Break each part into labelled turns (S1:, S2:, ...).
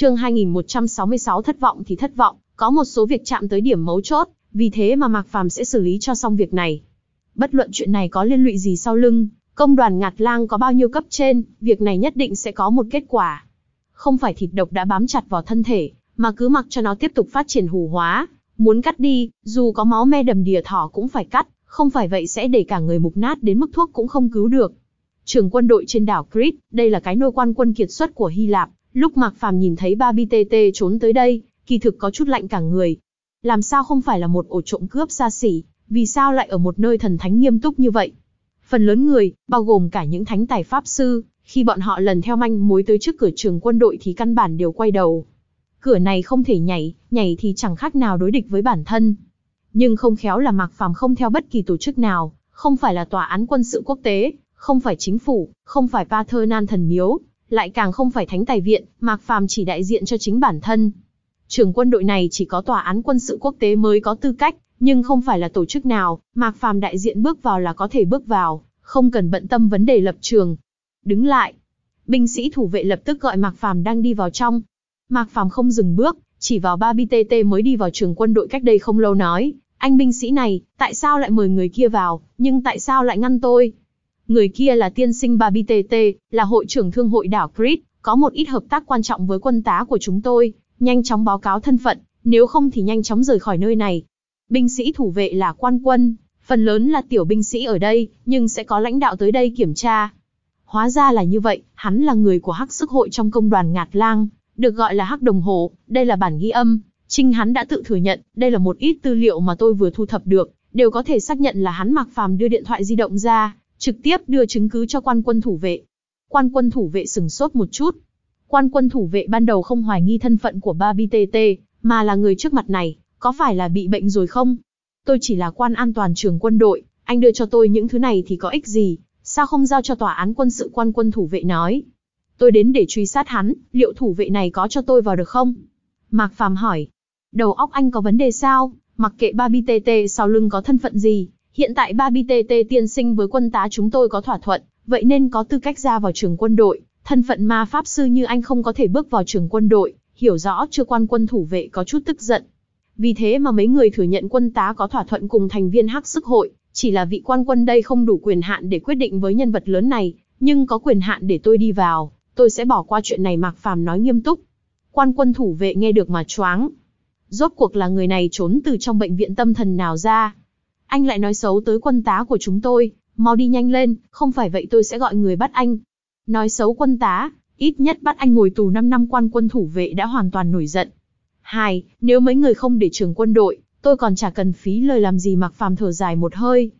S1: chương 2166 thất vọng thì thất vọng, có một số việc chạm tới điểm mấu chốt, vì thế mà Mạc Phàm sẽ xử lý cho xong việc này. Bất luận chuyện này có liên lụy gì sau lưng, công đoàn ngạt lang có bao nhiêu cấp trên, việc này nhất định sẽ có một kết quả. Không phải thịt độc đã bám chặt vào thân thể, mà cứ mặc cho nó tiếp tục phát triển hù hóa, muốn cắt đi, dù có máu me đầm đìa thỏ cũng phải cắt, không phải vậy sẽ để cả người mục nát đến mức thuốc cũng không cứu được. Trường quân đội trên đảo Crete, đây là cái nôi quan quân kiệt xuất của Hy Lạp, Lúc Mạc Phàm nhìn thấy ba BTT trốn tới đây, kỳ thực có chút lạnh cả người. Làm sao không phải là một ổ trộm cướp xa xỉ, vì sao lại ở một nơi thần thánh nghiêm túc như vậy? Phần lớn người, bao gồm cả những thánh tài pháp sư, khi bọn họ lần theo manh mối tới trước cửa trường quân đội thì căn bản đều quay đầu. Cửa này không thể nhảy, nhảy thì chẳng khác nào đối địch với bản thân. Nhưng không khéo là Mạc Phàm không theo bất kỳ tổ chức nào, không phải là tòa án quân sự quốc tế, không phải chính phủ, không phải Thơ Nan thần miếu, lại càng không phải thánh tài viện, Mạc Phàm chỉ đại diện cho chính bản thân. Trưởng quân đội này chỉ có tòa án quân sự quốc tế mới có tư cách, nhưng không phải là tổ chức nào, Mạc Phàm đại diện bước vào là có thể bước vào, không cần bận tâm vấn đề lập trường. Đứng lại. Binh sĩ thủ vệ lập tức gọi Mạc Phàm đang đi vào trong. Mạc Phàm không dừng bước, chỉ vào ba BTT mới đi vào trường quân đội cách đây không lâu nói, anh binh sĩ này, tại sao lại mời người kia vào, nhưng tại sao lại ngăn tôi? Người kia là tiên sinh bà BTT, là hội trưởng thương hội đảo Crete, có một ít hợp tác quan trọng với quân tá của chúng tôi, nhanh chóng báo cáo thân phận, nếu không thì nhanh chóng rời khỏi nơi này. Binh sĩ thủ vệ là quan quân, phần lớn là tiểu binh sĩ ở đây, nhưng sẽ có lãnh đạo tới đây kiểm tra. Hóa ra là như vậy, hắn là người của hắc sức hội trong công đoàn Ngạt Lang, được gọi là hắc đồng hồ, đây là bản ghi âm. Trinh hắn đã tự thừa nhận, đây là một ít tư liệu mà tôi vừa thu thập được, đều có thể xác nhận là hắn mặc Phàm đưa điện thoại di động ra, trực tiếp đưa chứng cứ cho quan quân thủ vệ. Quan quân thủ vệ sừng sốt một chút. Quan quân thủ vệ ban đầu không hoài nghi thân phận của ba BTT, mà là người trước mặt này, có phải là bị bệnh rồi không? Tôi chỉ là quan an toàn trường quân đội, anh đưa cho tôi những thứ này thì có ích gì, sao không giao cho tòa án quân sự quan quân thủ vệ nói. Tôi đến để truy sát hắn, liệu thủ vệ này có cho tôi vào được không? Mạc Phàm hỏi, đầu óc anh có vấn đề sao, mặc kệ ba BTT sau lưng có thân phận gì, Hiện tại ba BTT tiên sinh với quân tá chúng tôi có thỏa thuận, vậy nên có tư cách ra vào trường quân đội, thân phận ma pháp sư như anh không có thể bước vào trường quân đội, hiểu rõ chưa quan quân thủ vệ có chút tức giận. Vì thế mà mấy người thừa nhận quân tá có thỏa thuận cùng thành viên hắc sức hội, chỉ là vị quan quân đây không đủ quyền hạn để quyết định với nhân vật lớn này, nhưng có quyền hạn để tôi đi vào, tôi sẽ bỏ qua chuyện này Mạc Phàm nói nghiêm túc. Quan quân thủ vệ nghe được mà choáng. Rốt cuộc là người này trốn từ trong bệnh viện tâm thần nào ra? Anh lại nói xấu tới quân tá của chúng tôi, mau đi nhanh lên, không phải vậy tôi sẽ gọi người bắt anh. Nói xấu quân tá, ít nhất bắt anh ngồi tù 5 năm quan quân thủ vệ đã hoàn toàn nổi giận. Hai, nếu mấy người không để trưởng quân đội, tôi còn chả cần phí lời làm gì mặc phàm thở dài một hơi.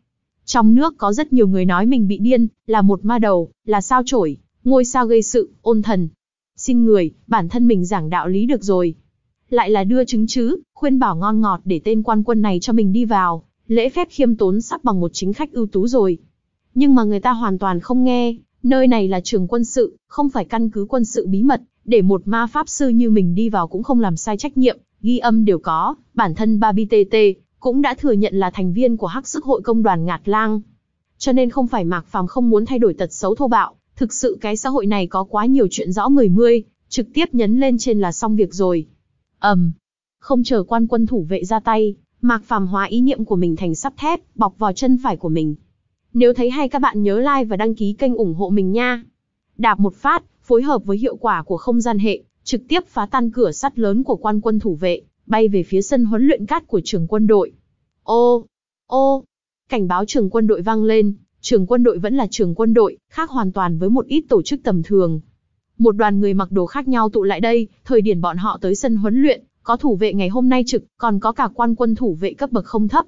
S1: Trong nước có rất nhiều người nói mình bị điên, là một ma đầu, là sao chổi, ngôi sao gây sự, ôn thần. Xin người, bản thân mình giảng đạo lý được rồi. Lại là đưa chứng chứ, khuyên bảo ngon ngọt để tên quan quân này cho mình đi vào lễ phép khiêm tốn sắp bằng một chính khách ưu tú rồi. Nhưng mà người ta hoàn toàn không nghe, nơi này là trường quân sự, không phải căn cứ quân sự bí mật, để một ma pháp sư như mình đi vào cũng không làm sai trách nhiệm, ghi âm đều có, bản thân Babi cũng đã thừa nhận là thành viên của Hắc Sức Hội Công đoàn Ngạt Lang. Cho nên không phải Mạc Phàm không muốn thay đổi tật xấu thô bạo, thực sự cái xã hội này có quá nhiều chuyện rõ mười mươi, trực tiếp nhấn lên trên là xong việc rồi. Ầm. Um, không chờ quan quân thủ vệ ra tay, Mạc Phàm hóa ý niệm của mình thành sắt thép, bọc vào chân phải của mình. Nếu thấy hay các bạn nhớ like và đăng ký kênh ủng hộ mình nha. Đạp một phát, phối hợp với hiệu quả của không gian hệ, trực tiếp phá tan cửa sắt lớn của quan quân thủ vệ, bay về phía sân huấn luyện cát của trường quân đội. Ô, ô, cảnh báo trường quân đội vang lên, trường quân đội vẫn là trường quân đội, khác hoàn toàn với một ít tổ chức tầm thường. Một đoàn người mặc đồ khác nhau tụ lại đây, thời điểm bọn họ tới sân huấn luyện, có thủ vệ ngày hôm nay trực, còn có cả quan quân thủ vệ cấp bậc không thấp.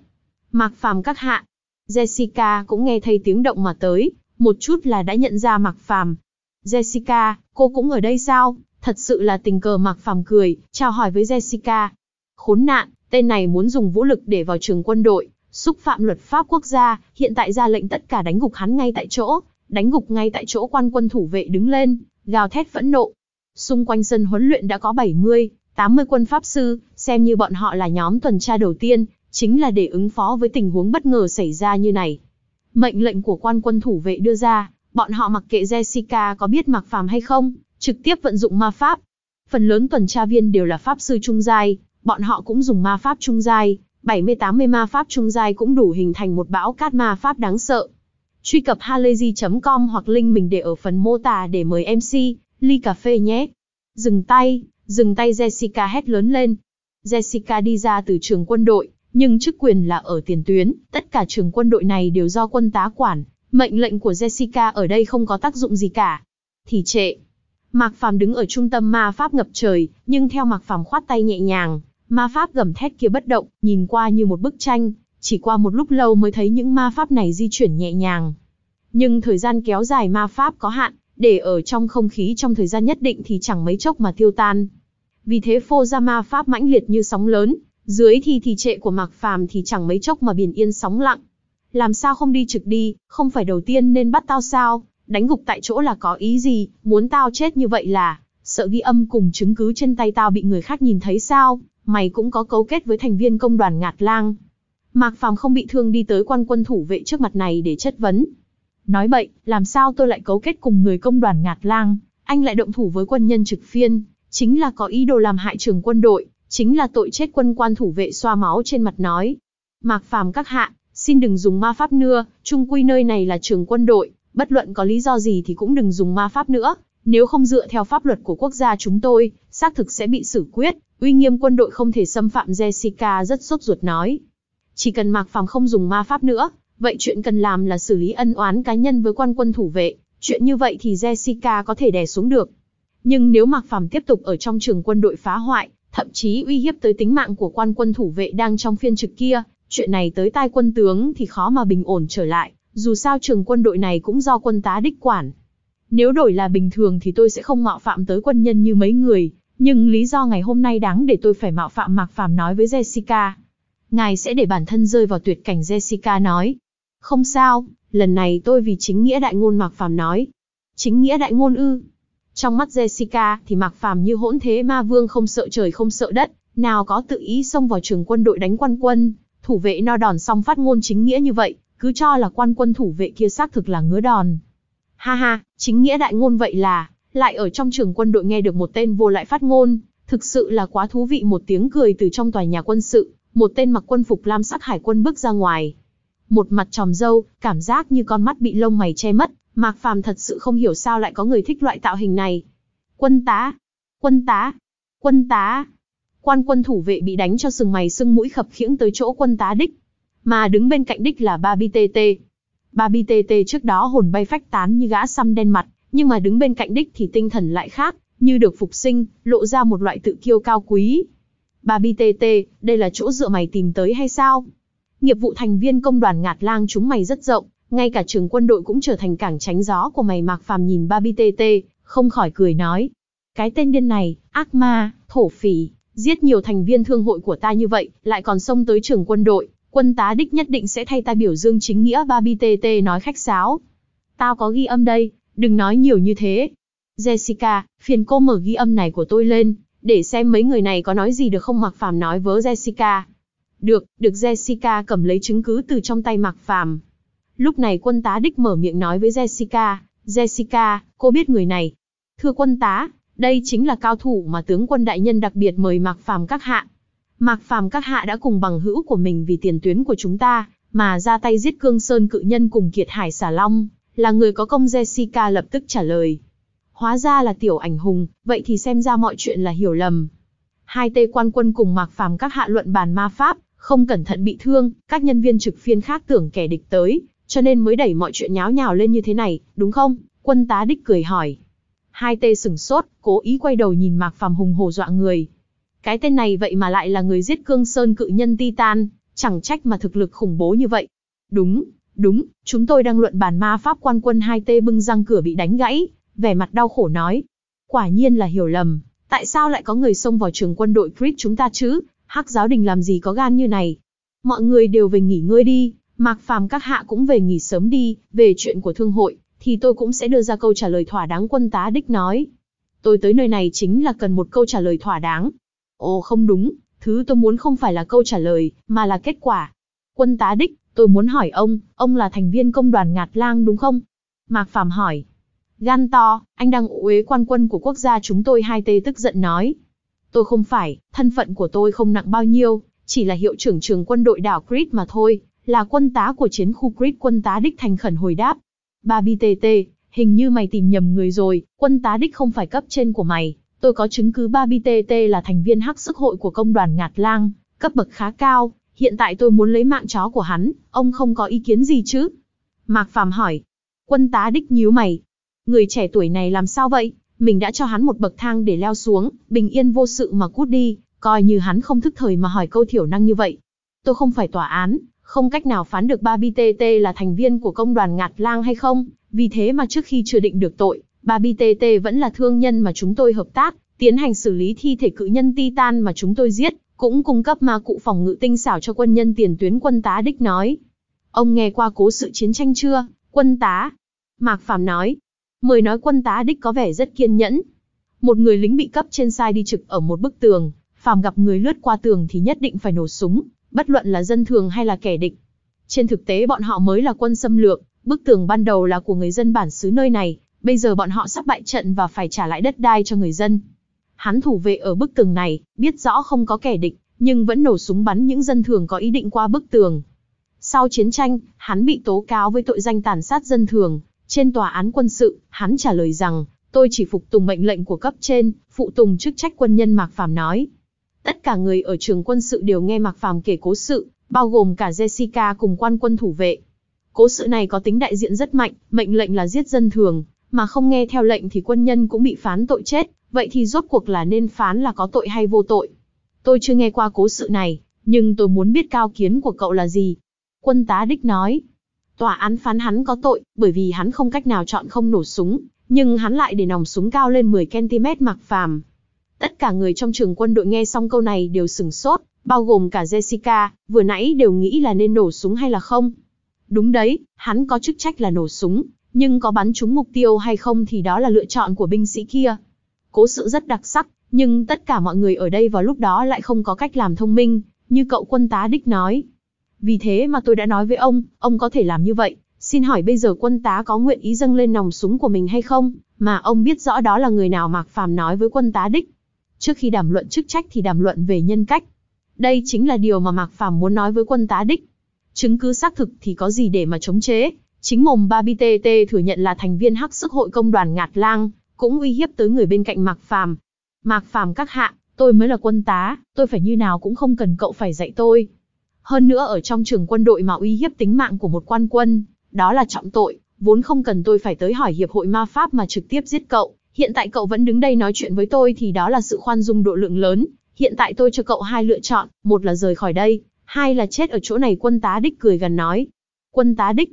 S1: Mạc Phàm các hạ. Jessica cũng nghe thấy tiếng động mà tới, một chút là đã nhận ra Mạc Phàm. Jessica, cô cũng ở đây sao? Thật sự là tình cờ Mạc Phàm cười, chào hỏi với Jessica. Khốn nạn, tên này muốn dùng vũ lực để vào trường quân đội, xúc phạm luật pháp quốc gia, hiện tại ra lệnh tất cả đánh gục hắn ngay tại chỗ, đánh gục ngay tại chỗ quan quân thủ vệ đứng lên, gào thét phẫn nộ. Xung quanh sân huấn luyện đã có 70, 80 quân Pháp sư, xem như bọn họ là nhóm tuần tra đầu tiên, chính là để ứng phó với tình huống bất ngờ xảy ra như này. Mệnh lệnh của quan quân thủ vệ đưa ra, bọn họ mặc kệ Jessica có biết mặc phàm hay không, trực tiếp vận dụng ma pháp. Phần lớn tuần tra viên đều là pháp sư trung giai, bọn họ cũng dùng ma pháp trung giai, 70-80 ma pháp trung giai cũng đủ hình thành một bão cát ma pháp đáng sợ. Truy cập halayzi.com hoặc link mình để ở phần mô tả để mời MC, ly cà phê nhé. Dừng tay, Dừng tay Jessica hét lớn lên. Jessica đi ra từ trường quân đội, nhưng chức quyền là ở tiền tuyến, tất cả trường quân đội này đều do quân tá quản, mệnh lệnh của Jessica ở đây không có tác dụng gì cả. Thì trệ. Mạc Phàm đứng ở trung tâm ma pháp ngập trời, nhưng theo Mạc Phàm khoát tay nhẹ nhàng, ma pháp gầm thét kia bất động, nhìn qua như một bức tranh, chỉ qua một lúc lâu mới thấy những ma pháp này di chuyển nhẹ nhàng. Nhưng thời gian kéo dài ma pháp có hạn, để ở trong không khí trong thời gian nhất định thì chẳng mấy chốc mà tiêu tan. Vì thế phô ra ma pháp mãnh liệt như sóng lớn, dưới thì thì trệ của Mạc Phàm thì chẳng mấy chốc mà biển yên sóng lặng. Làm sao không đi trực đi, không phải đầu tiên nên bắt tao sao, đánh gục tại chỗ là có ý gì, muốn tao chết như vậy là, sợ ghi âm cùng chứng cứ trên tay tao bị người khác nhìn thấy sao, mày cũng có cấu kết với thành viên công đoàn ngạt lang. Mạc Phàm không bị thương đi tới quan quân thủ vệ trước mặt này để chất vấn. Nói bậy, làm sao tôi lại cấu kết cùng người công đoàn ngạt lang, anh lại động thủ với quân nhân trực phiên, chính là có ý đồ làm hại trưởng quân đội, chính là tội chết quân quan thủ vệ xoa máu trên mặt nói. Mạc Phàm các hạ, xin đừng dùng ma pháp nữa, trung quy nơi này là trường quân đội, bất luận có lý do gì thì cũng đừng dùng ma pháp nữa, nếu không dựa theo pháp luật của quốc gia chúng tôi, xác thực sẽ bị xử quyết, uy nghiêm quân đội không thể xâm phạm Jessica rất sốt ruột nói. Chỉ cần Mạc Phàm không dùng ma pháp nữa, vậy chuyện cần làm là xử lý ân oán cá nhân với quan quân thủ vệ, chuyện như vậy thì Jessica có thể đè xuống được, nhưng nếu Mạc Phàm tiếp tục ở trong trường quân đội phá hoại, thậm chí uy hiếp tới tính mạng của quan quân thủ vệ đang trong phiên trực kia, chuyện này tới tai quân tướng thì khó mà bình ổn trở lại, dù sao trường quân đội này cũng do quân tá đích quản. Nếu đổi là bình thường thì tôi sẽ không mạo phạm tới quân nhân như mấy người, nhưng lý do ngày hôm nay đáng để tôi phải mạo phạm Mạc Phàm nói với Jessica. Ngài sẽ để bản thân rơi vào tuyệt cảnh Jessica nói. Không sao, lần này tôi vì chính nghĩa đại ngôn Mạc Phàm nói. Chính nghĩa đại ngôn ư? Trong mắt Jessica thì Mạc Phàm như hỗn thế ma vương không sợ trời không sợ đất, nào có tự ý xông vào trường quân đội đánh quan quân, thủ vệ no đòn xong phát ngôn chính nghĩa như vậy, cứ cho là quan quân thủ vệ kia xác thực là ngứa đòn. Ha ha, chính nghĩa đại ngôn vậy là, lại ở trong trường quân đội nghe được một tên vô lại phát ngôn, thực sự là quá thú vị một tiếng cười từ trong tòa nhà quân sự, một tên mặc quân phục lam sắc hải quân bước ra ngoài một mặt tròm dâu, cảm giác như con mắt bị lông mày che mất, Mạc Phàm thật sự không hiểu sao lại có người thích loại tạo hình này. Quân tá, quân tá, quân tá. Quan quân thủ vệ bị đánh cho sừng mày sưng mũi khập khiễng tới chỗ quân tá đích, mà đứng bên cạnh đích là Ba BTT. Ba BTT trước đó hồn bay phách tán như gã xăm đen mặt, nhưng mà đứng bên cạnh đích thì tinh thần lại khác, như được phục sinh, lộ ra một loại tự kiêu cao quý. Ba BTT, đây là chỗ dựa mày tìm tới hay sao? nghiệp vụ thành viên công đoàn ngạt lang chúng mày rất rộng, ngay cả trường quân đội cũng trở thành cảng tránh gió của mày Mạc Phàm nhìn ba BTT, không khỏi cười nói. Cái tên điên này, ác ma, thổ phỉ, giết nhiều thành viên thương hội của ta như vậy, lại còn xông tới trường quân đội, quân tá đích nhất định sẽ thay ta biểu dương chính nghĩa ba BTT nói khách sáo. Tao có ghi âm đây, đừng nói nhiều như thế. Jessica, phiền cô mở ghi âm này của tôi lên, để xem mấy người này có nói gì được không Mặc Phàm nói với Jessica. Được, được Jessica cầm lấy chứng cứ từ trong tay Mạc Phàm. Lúc này quân tá đích mở miệng nói với Jessica, Jessica, cô biết người này. Thưa quân tá, đây chính là cao thủ mà tướng quân đại nhân đặc biệt mời Mạc Phàm các hạ. Mạc Phàm các hạ đã cùng bằng hữu của mình vì tiền tuyến của chúng ta, mà ra tay giết Cương Sơn cự nhân cùng Kiệt Hải xà Long, là người có công Jessica lập tức trả lời. Hóa ra là tiểu ảnh hùng, vậy thì xem ra mọi chuyện là hiểu lầm. Hai tê quan quân cùng Mạc Phàm các hạ luận bàn ma pháp, không cẩn thận bị thương, các nhân viên trực phiên khác tưởng kẻ địch tới, cho nên mới đẩy mọi chuyện nháo nhào lên như thế này, đúng không? Quân tá đích cười hỏi. Hai tê sừng sốt, cố ý quay đầu nhìn Mạc Phàm hùng hồ dọa người. Cái tên này vậy mà lại là người giết Cương Sơn cự nhân Titan, chẳng trách mà thực lực khủng bố như vậy. Đúng, đúng, chúng tôi đang luận bàn ma pháp quan quân hai tê bưng răng cửa bị đánh gãy, vẻ mặt đau khổ nói. Quả nhiên là hiểu lầm, tại sao lại có người xông vào trường quân đội Creed chúng ta chứ, Hắc giáo đình làm gì có gan như này? Mọi người đều về nghỉ ngơi đi, Mạc Phàm các hạ cũng về nghỉ sớm đi, về chuyện của thương hội, thì tôi cũng sẽ đưa ra câu trả lời thỏa đáng quân tá đích nói. Tôi tới nơi này chính là cần một câu trả lời thỏa đáng. Ồ không đúng, thứ tôi muốn không phải là câu trả lời, mà là kết quả. Quân tá đích, tôi muốn hỏi ông, ông là thành viên công đoàn ngạt lang đúng không? Mạc Phàm hỏi. Gan to, anh đang uế quan quân của quốc gia chúng tôi hai tê tức giận nói, Tôi không phải, thân phận của tôi không nặng bao nhiêu, chỉ là hiệu trưởng trường quân đội đảo Crete mà thôi, là quân tá của chiến khu Crete quân tá đích thành khẩn hồi đáp. Ba BTT, hình như mày tìm nhầm người rồi, quân tá đích không phải cấp trên của mày, tôi có chứng cứ ba BTT là thành viên hắc sức hội của công đoàn Ngạt Lang, cấp bậc khá cao, hiện tại tôi muốn lấy mạng chó của hắn, ông không có ý kiến gì chứ? Mạc Phàm hỏi. Quân tá đích nhíu mày. Người trẻ tuổi này làm sao vậy, mình đã cho hắn một bậc thang để leo xuống, bình yên vô sự mà cút đi, coi như hắn không thức thời mà hỏi câu thiểu năng như vậy. Tôi không phải tòa án, không cách nào phán được ba BTT là thành viên của công đoàn ngạt lang hay không, vì thế mà trước khi chưa định được tội, ba BTT vẫn là thương nhân mà chúng tôi hợp tác, tiến hành xử lý thi thể cự nhân Titan mà chúng tôi giết, cũng cung cấp ma cụ phòng ngự tinh xảo cho quân nhân tiền tuyến quân tá đích nói. Ông nghe qua cố sự chiến tranh chưa, quân tá? Mạc Phạm nói, Mời nói quân tá đích có vẻ rất kiên nhẫn. Một người lính bị cấp trên sai đi trực ở một bức tường, phàm gặp người lướt qua tường thì nhất định phải nổ súng, bất luận là dân thường hay là kẻ địch. Trên thực tế bọn họ mới là quân xâm lược, bức tường ban đầu là của người dân bản xứ nơi này, bây giờ bọn họ sắp bại trận và phải trả lại đất đai cho người dân. Hắn thủ vệ ở bức tường này, biết rõ không có kẻ địch, nhưng vẫn nổ súng bắn những dân thường có ý định qua bức tường. Sau chiến tranh, hắn bị tố cáo với tội danh tàn sát dân thường, trên tòa án quân sự, hắn trả lời rằng, tôi chỉ phục tùng mệnh lệnh của cấp trên, phụ tùng chức trách quân nhân Mạc Phàm nói. Tất cả người ở trường quân sự đều nghe Mạc Phàm kể cố sự, bao gồm cả Jessica cùng quan quân thủ vệ. Cố sự này có tính đại diện rất mạnh, mệnh lệnh là giết dân thường, mà không nghe theo lệnh thì quân nhân cũng bị phán tội chết, vậy thì rốt cuộc là nên phán là có tội hay vô tội. Tôi chưa nghe qua cố sự này, nhưng tôi muốn biết cao kiến của cậu là gì. Quân tá đích nói, Tòa án phán hắn có tội, bởi vì hắn không cách nào chọn không nổ súng, nhưng hắn lại để nòng súng cao lên 10cm mặc phàm. Tất cả người trong trường quân đội nghe xong câu này đều sửng sốt, bao gồm cả Jessica, vừa nãy đều nghĩ là nên nổ súng hay là không. Đúng đấy, hắn có chức trách là nổ súng, nhưng có bắn trúng mục tiêu hay không thì đó là lựa chọn của binh sĩ kia. Cố sự rất đặc sắc, nhưng tất cả mọi người ở đây vào lúc đó lại không có cách làm thông minh, như cậu quân tá đích nói. Vì thế mà tôi đã nói với ông, ông có thể làm như vậy. Xin hỏi bây giờ quân tá có nguyện ý dâng lên nòng súng của mình hay không? Mà ông biết rõ đó là người nào Mạc Phàm nói với quân tá đích. Trước khi đàm luận chức trách thì đàm luận về nhân cách. Đây chính là điều mà Mạc Phàm muốn nói với quân tá đích. Chứng cứ xác thực thì có gì để mà chống chế. Chính mồm Ba thừa nhận là thành viên hắc sức hội công đoàn Ngạt Lang, cũng uy hiếp tới người bên cạnh Mạc Phàm. Mạc Phàm các hạ, tôi mới là quân tá, tôi phải như nào cũng không cần cậu phải dạy tôi. Hơn nữa ở trong trường quân đội mà uy hiếp tính mạng của một quan quân, đó là trọng tội, vốn không cần tôi phải tới hỏi hiệp hội ma pháp mà trực tiếp giết cậu. Hiện tại cậu vẫn đứng đây nói chuyện với tôi thì đó là sự khoan dung độ lượng lớn. Hiện tại tôi cho cậu hai lựa chọn, một là rời khỏi đây, hai là chết ở chỗ này quân tá đích cười gần nói. Quân tá đích.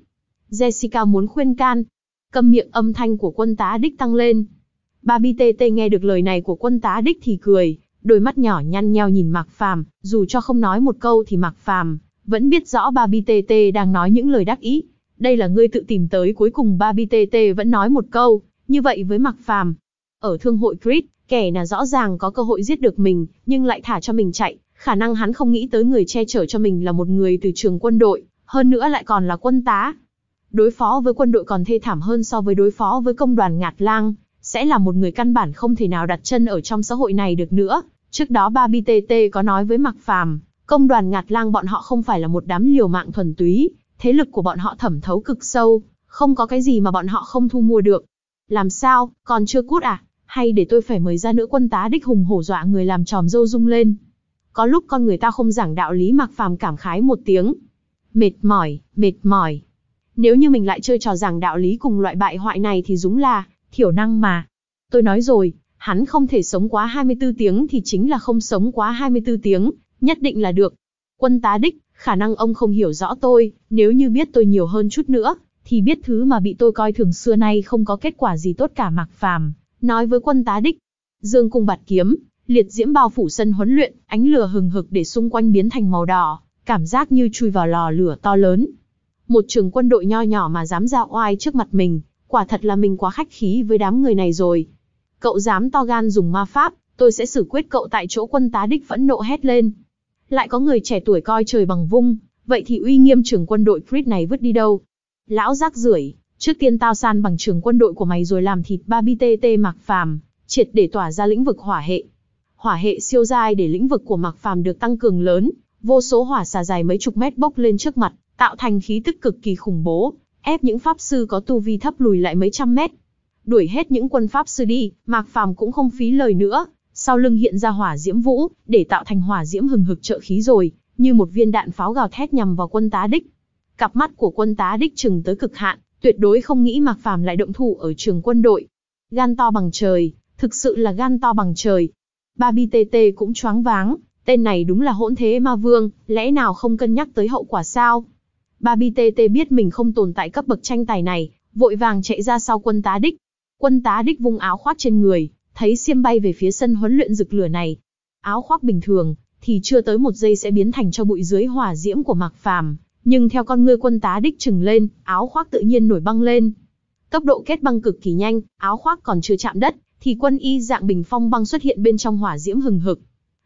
S1: Jessica muốn khuyên can. Câm miệng âm thanh của quân tá đích tăng lên. Ba BTT nghe được lời này của quân tá đích thì cười, đôi mắt nhỏ nhăn nheo nhìn Mạc Phàm, dù cho không nói một câu thì Mạc Phàm vẫn biết rõ ba BTT đang nói những lời đắc ý. Đây là ngươi tự tìm tới cuối cùng ba BTT vẫn nói một câu, như vậy với Mạc Phàm. Ở thương hội Crit, kẻ là rõ ràng có cơ hội giết được mình, nhưng lại thả cho mình chạy, khả năng hắn không nghĩ tới người che chở cho mình là một người từ trường quân đội, hơn nữa lại còn là quân tá. Đối phó với quân đội còn thê thảm hơn so với đối phó với công đoàn Ngạt Lang, sẽ là một người căn bản không thể nào đặt chân ở trong xã hội này được nữa. Trước đó ba BTT có nói với Mạc Phàm, công đoàn ngạt lang bọn họ không phải là một đám liều mạng thuần túy, thế lực của bọn họ thẩm thấu cực sâu, không có cái gì mà bọn họ không thu mua được. Làm sao, còn chưa cút à? Hay để tôi phải mời ra nữ quân tá đích hùng hổ dọa người làm tròm dâu rung lên. Có lúc con người ta không giảng đạo lý Mạc Phàm cảm khái một tiếng. Mệt mỏi, mệt mỏi. Nếu như mình lại chơi trò giảng đạo lý cùng loại bại hoại này thì đúng là thiểu năng mà. Tôi nói rồi, hắn không thể sống quá 24 tiếng thì chính là không sống quá 24 tiếng, nhất định là được. Quân tá đích, khả năng ông không hiểu rõ tôi, nếu như biết tôi nhiều hơn chút nữa, thì biết thứ mà bị tôi coi thường xưa nay không có kết quả gì tốt cả mạc phàm, nói với quân tá đích. Dương cung bạt kiếm, liệt diễm bao phủ sân huấn luyện, ánh lửa hừng hực để xung quanh biến thành màu đỏ, cảm giác như chui vào lò lửa to lớn. Một trường quân đội nho nhỏ mà dám ra oai trước mặt mình, quả thật là mình quá khách khí với đám người này rồi cậu dám to gan dùng ma pháp, tôi sẽ xử quyết cậu tại chỗ quân tá đích phẫn nộ hét lên. Lại có người trẻ tuổi coi trời bằng vung, vậy thì uy nghiêm trưởng quân đội Frit này vứt đi đâu? Lão rác rưởi, trước tiên tao san bằng trưởng quân đội của mày rồi làm thịt ba BTT Mạc Phàm, triệt để tỏa ra lĩnh vực hỏa hệ. Hỏa hệ siêu dai để lĩnh vực của Mạc Phàm được tăng cường lớn, vô số hỏa xà dài mấy chục mét bốc lên trước mặt, tạo thành khí tức cực kỳ khủng bố, ép những pháp sư có tu vi thấp lùi lại mấy trăm mét, đuổi hết những quân pháp sư đi, Mạc Phàm cũng không phí lời nữa, sau lưng hiện ra hỏa diễm vũ, để tạo thành hỏa diễm hừng hực trợ khí rồi, như một viên đạn pháo gào thét nhằm vào quân tá đích. Cặp mắt của quân tá đích chừng tới cực hạn, tuyệt đối không nghĩ Mạc Phàm lại động thủ ở trường quân đội. Gan to bằng trời, thực sự là gan to bằng trời. Ba BTT cũng choáng váng, tên này đúng là hỗn thế ma vương, lẽ nào không cân nhắc tới hậu quả sao? Ba BTT biết mình không tồn tại cấp bậc tranh tài này, vội vàng chạy ra sau quân tá đích, Quân tá đích vung áo khoác trên người, thấy xiêm bay về phía sân huấn luyện rực lửa này. Áo khoác bình thường, thì chưa tới một giây sẽ biến thành cho bụi dưới hỏa diễm của Mạc Phàm, nhưng theo con ngươi quân tá đích trừng lên, áo khoác tự nhiên nổi băng lên. Tốc độ kết băng cực kỳ nhanh, áo khoác còn chưa chạm đất, thì quân y dạng bình phong băng xuất hiện bên trong hỏa diễm hừng hực.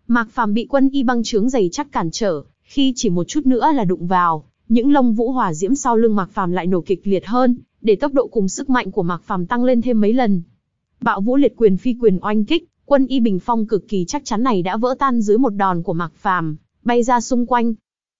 S1: Mạc Phàm bị quân y băng trướng dày chắc cản trở, khi chỉ một chút nữa là đụng vào, những lông vũ hỏa diễm sau lưng Mạc Phàm lại nổ kịch liệt hơn, để tốc độ cùng sức mạnh của Mạc Phàm tăng lên thêm mấy lần. Bạo Vũ Liệt Quyền phi quyền oanh kích, quân y bình phong cực kỳ chắc chắn này đã vỡ tan dưới một đòn của Mạc Phàm, bay ra xung quanh.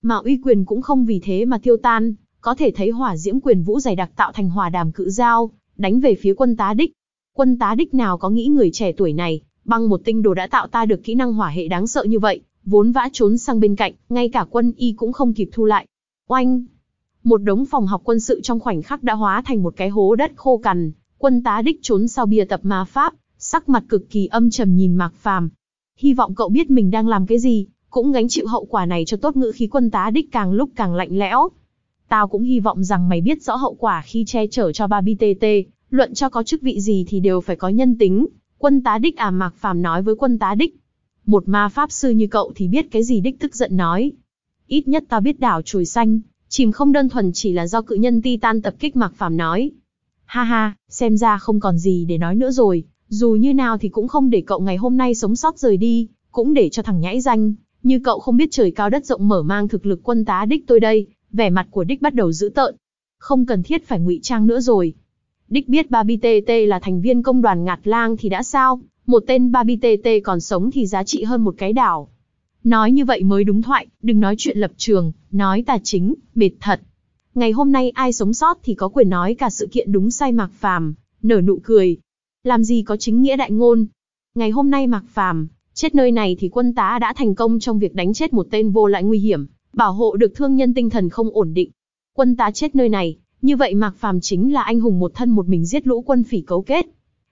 S1: Mà uy quyền cũng không vì thế mà tiêu tan, có thể thấy hỏa diễm quyền vũ dày đặc tạo thành hỏa đàm cự dao, đánh về phía quân tá đích. Quân tá đích nào có nghĩ người trẻ tuổi này, bằng một tinh đồ đã tạo ta được kỹ năng hỏa hệ đáng sợ như vậy, vốn vã trốn sang bên cạnh, ngay cả quân y cũng không kịp thu lại. Oanh! Một đống phòng học quân sự trong khoảnh khắc đã hóa thành một cái hố đất khô cằn, quân tá đích trốn sau bia tập ma pháp, sắc mặt cực kỳ âm trầm nhìn Mạc Phàm. Hy vọng cậu biết mình đang làm cái gì, cũng gánh chịu hậu quả này cho tốt ngữ khí quân tá đích càng lúc càng lạnh lẽo. Tao cũng hy vọng rằng mày biết rõ hậu quả khi che chở cho ba BTT, luận cho có chức vị gì thì đều phải có nhân tính. Quân tá đích à Mạc Phàm nói với quân tá đích. Một ma pháp sư như cậu thì biết cái gì đích tức giận nói. Ít nhất tao biết đảo chùi xanh, chìm không đơn thuần chỉ là do cự nhân Titan tập kích Mạc Phàm nói. Ha ha, xem ra không còn gì để nói nữa rồi, dù như nào thì cũng không để cậu ngày hôm nay sống sót rời đi, cũng để cho thằng nhãi danh, như cậu không biết trời cao đất rộng mở mang thực lực quân tá đích tôi đây, vẻ mặt của đích bắt đầu dữ tợn. Không cần thiết phải ngụy trang nữa rồi. Đích biết Babitt là thành viên công đoàn ngạt lang thì đã sao, một tên Babitt còn sống thì giá trị hơn một cái đảo. Nói như vậy mới đúng thoại, đừng nói chuyện lập trường, nói tà chính, mệt thật. Ngày hôm nay ai sống sót thì có quyền nói cả sự kiện đúng sai Mạc Phàm, nở nụ cười. Làm gì có chính nghĩa đại ngôn. Ngày hôm nay Mạc Phàm, chết nơi này thì quân tá đã thành công trong việc đánh chết một tên vô lại nguy hiểm, bảo hộ được thương nhân tinh thần không ổn định. Quân tá chết nơi này, như vậy Mạc Phàm chính là anh hùng một thân một mình giết lũ quân phỉ cấu kết.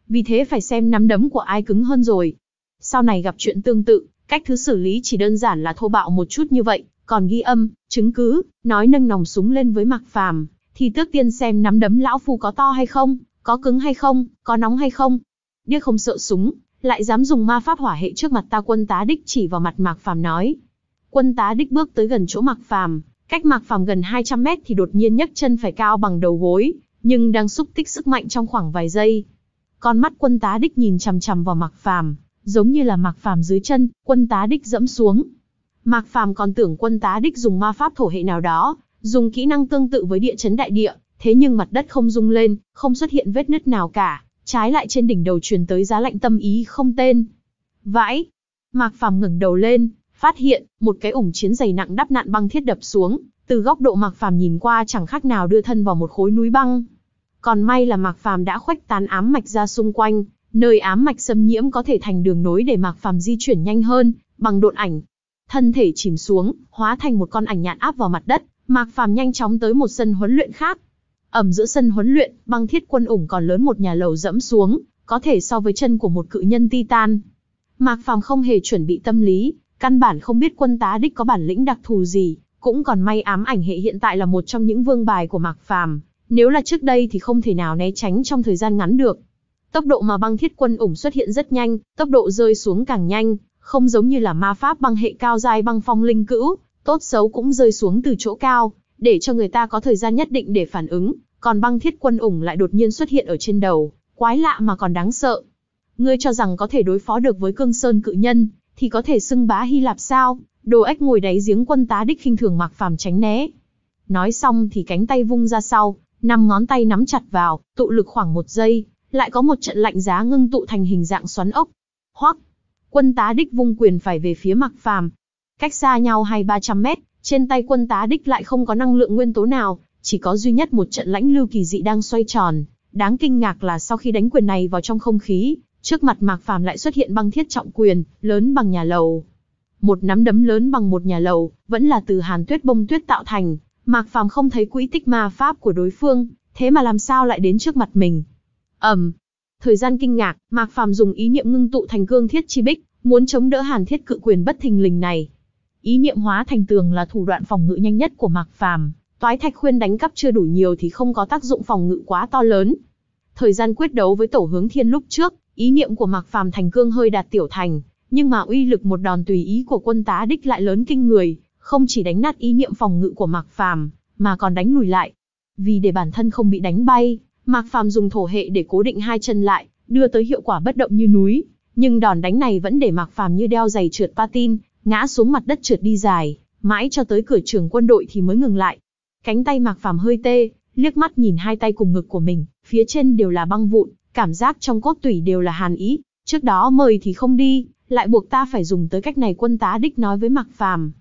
S1: Vì thế phải xem nắm đấm của ai cứng hơn rồi. Sau này gặp chuyện tương tự, Cách thứ xử lý chỉ đơn giản là thô bạo một chút như vậy, còn ghi âm, chứng cứ, nói nâng nòng súng lên với Mạc Phàm, thì tước tiên xem nắm đấm lão phu có to hay không, có cứng hay không, có nóng hay không. Điếc không sợ súng, lại dám dùng ma pháp hỏa hệ trước mặt ta quân tá đích chỉ vào mặt Mạc Phàm nói. Quân tá đích bước tới gần chỗ Mạc Phàm, cách Mạc Phàm gần 200 mét thì đột nhiên nhấc chân phải cao bằng đầu gối, nhưng đang xúc tích sức mạnh trong khoảng vài giây. Con mắt quân tá đích nhìn chằm chằm vào Mạc Phàm, giống như là Mạc Phàm dưới chân, quân tá đích dẫm xuống. Mạc Phàm còn tưởng quân tá đích dùng ma pháp thổ hệ nào đó, dùng kỹ năng tương tự với địa chấn đại địa, thế nhưng mặt đất không rung lên, không xuất hiện vết nứt nào cả, trái lại trên đỉnh đầu truyền tới giá lạnh tâm ý không tên. Vãi! Mạc Phàm ngẩng đầu lên, phát hiện một cái ủng chiến dày nặng đắp nạn băng thiết đập xuống, từ góc độ Mạc Phàm nhìn qua chẳng khác nào đưa thân vào một khối núi băng. Còn may là Mạc Phàm đã khuếch tán ám mạch ra xung quanh, Nơi ám mạch xâm nhiễm có thể thành đường nối để Mạc Phàm di chuyển nhanh hơn, bằng độn ảnh. Thân thể chìm xuống, hóa thành một con ảnh nhạn áp vào mặt đất, Mạc Phàm nhanh chóng tới một sân huấn luyện khác. Ẩm giữa sân huấn luyện, băng thiết quân ủng còn lớn một nhà lầu dẫm xuống, có thể so với chân của một cự nhân titan. Mạc Phàm không hề chuẩn bị tâm lý, căn bản không biết quân tá đích có bản lĩnh đặc thù gì, cũng còn may ám ảnh hệ hiện tại là một trong những vương bài của Mạc Phàm, nếu là trước đây thì không thể nào né tránh trong thời gian ngắn được. Tốc độ mà băng thiết quân ủng xuất hiện rất nhanh, tốc độ rơi xuống càng nhanh, không giống như là ma pháp băng hệ cao dài băng phong linh cữu, tốt xấu cũng rơi xuống từ chỗ cao, để cho người ta có thời gian nhất định để phản ứng, còn băng thiết quân ủng lại đột nhiên xuất hiện ở trên đầu, quái lạ mà còn đáng sợ. Ngươi cho rằng có thể đối phó được với cương sơn cự nhân, thì có thể xưng bá Hy Lạp sao, đồ ếch ngồi đáy giếng quân tá đích khinh thường mặc phàm tránh né. Nói xong thì cánh tay vung ra sau, năm ngón tay nắm chặt vào, tụ lực khoảng một giây, lại có một trận lạnh giá ngưng tụ thành hình dạng xoắn ốc. Hoắc, quân tá đích vung quyền phải về phía Mặc Phàm. Cách xa nhau hai ba trăm mét, trên tay quân tá đích lại không có năng lượng nguyên tố nào, chỉ có duy nhất một trận lãnh lưu kỳ dị đang xoay tròn. Đáng kinh ngạc là sau khi đánh quyền này vào trong không khí, trước mặt Mạc Phàm lại xuất hiện băng thiết trọng quyền, lớn bằng nhà lầu. Một nắm đấm lớn bằng một nhà lầu, vẫn là từ hàn tuyết bông tuyết tạo thành, Mạc Phàm không thấy quỹ tích ma pháp của đối phương, thế mà làm sao lại đến trước mặt mình, Ầm. thời gian kinh ngạc, Mạc Phàm dùng ý niệm ngưng tụ thành cương thiết chi bích, muốn chống đỡ Hàn Thiết Cự Quyền bất thình lình này. Ý niệm hóa thành tường là thủ đoạn phòng ngự nhanh nhất của Mạc Phàm, toái thạch khuyên đánh cắp chưa đủ nhiều thì không có tác dụng phòng ngự quá to lớn. Thời gian quyết đấu với Tổ Hướng Thiên lúc trước, ý niệm của Mạc Phàm thành cương hơi đạt tiểu thành, nhưng mà uy lực một đòn tùy ý của quân tá đích lại lớn kinh người, không chỉ đánh nát ý niệm phòng ngự của Mạc Phàm, mà còn đánh lùi lại. Vì để bản thân không bị đánh bay, Mạc Phàm dùng thổ hệ để cố định hai chân lại, đưa tới hiệu quả bất động như núi, nhưng đòn đánh này vẫn để Mạc Phàm như đeo giày trượt patin, ngã xuống mặt đất trượt đi dài, mãi cho tới cửa trường quân đội thì mới ngừng lại. Cánh tay Mạc Phàm hơi tê, liếc mắt nhìn hai tay cùng ngực của mình, phía trên đều là băng vụn, cảm giác trong cốt tủy đều là hàn ý, trước đó mời thì không đi, lại buộc ta phải dùng tới cách này quân tá đích nói với Mạc Phàm.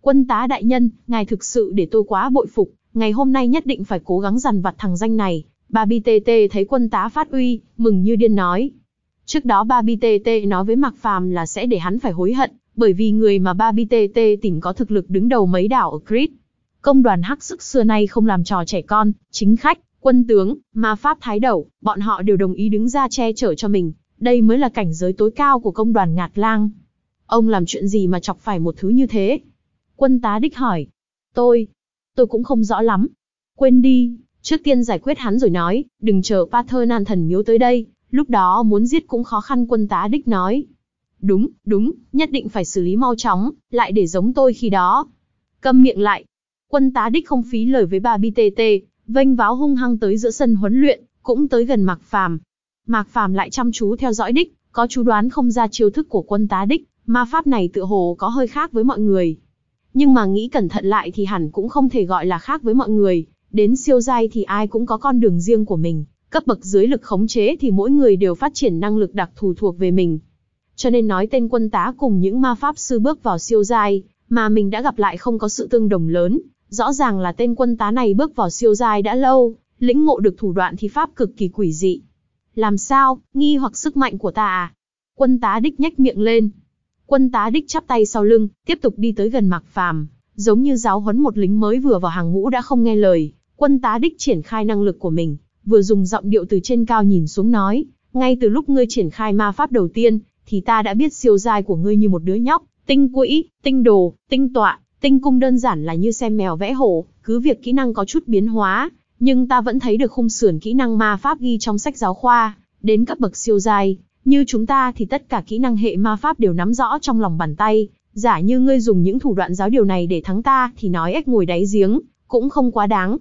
S1: Quân tá đại nhân, ngài thực sự để tôi quá bội phục, ngày hôm nay nhất định phải cố gắng dằn vặt thằng danh này, Ba BTT thấy quân tá phát uy, mừng như điên nói. Trước đó ba BTT nói với Mạc Phàm là sẽ để hắn phải hối hận, bởi vì người mà ba BTT tìm có thực lực đứng đầu mấy đảo ở Crete. Công đoàn hắc sức xưa nay không làm trò trẻ con, chính khách, quân tướng, ma pháp thái đầu, bọn họ đều đồng ý đứng ra che chở cho mình. Đây mới là cảnh giới tối cao của công đoàn ngạc lang. Ông làm chuyện gì mà chọc phải một thứ như thế? Quân tá đích hỏi. Tôi, tôi cũng không rõ lắm. Quên đi, Trước tiên giải quyết hắn rồi nói, đừng chờ Paternan thần miếu tới đây, lúc đó muốn giết cũng khó khăn quân tá đích nói. Đúng, đúng, nhất định phải xử lý mau chóng, lại để giống tôi khi đó. Câm miệng lại. Quân tá đích không phí lời với bà BTT, vênh váo hung hăng tới giữa sân huấn luyện, cũng tới gần Mạc Phàm. Mạc Phàm lại chăm chú theo dõi đích, có chú đoán không ra chiêu thức của quân tá đích, ma pháp này tựa hồ có hơi khác với mọi người. Nhưng mà nghĩ cẩn thận lại thì hẳn cũng không thể gọi là khác với mọi người, đến siêu giai thì ai cũng có con đường riêng của mình, cấp bậc dưới lực khống chế thì mỗi người đều phát triển năng lực đặc thù thuộc về mình. Cho nên nói tên quân tá cùng những ma pháp sư bước vào siêu giai, mà mình đã gặp lại không có sự tương đồng lớn, rõ ràng là tên quân tá này bước vào siêu giai đã lâu, lĩnh ngộ được thủ đoạn thi pháp cực kỳ quỷ dị. Làm sao, nghi hoặc sức mạnh của ta à? Quân tá đích nhếch miệng lên. Quân tá đích chắp tay sau lưng, tiếp tục đi tới gần Mạc Phàm, giống như giáo huấn một lính mới vừa vào hàng ngũ đã không nghe lời, Quân tá đích triển khai năng lực của mình, vừa dùng giọng điệu từ trên cao nhìn xuống nói, ngay từ lúc ngươi triển khai ma pháp đầu tiên, thì ta đã biết siêu giai của ngươi như một đứa nhóc, tinh quỹ, tinh đồ, tinh tọa, tinh cung đơn giản là như xem mèo vẽ hổ, cứ việc kỹ năng có chút biến hóa, nhưng ta vẫn thấy được khung sườn kỹ năng ma pháp ghi trong sách giáo khoa, đến cấp bậc siêu giai, như chúng ta thì tất cả kỹ năng hệ ma pháp đều nắm rõ trong lòng bàn tay, giả như ngươi dùng những thủ đoạn giáo điều này để thắng ta thì nói ếch ngồi đáy giếng, cũng không quá đáng,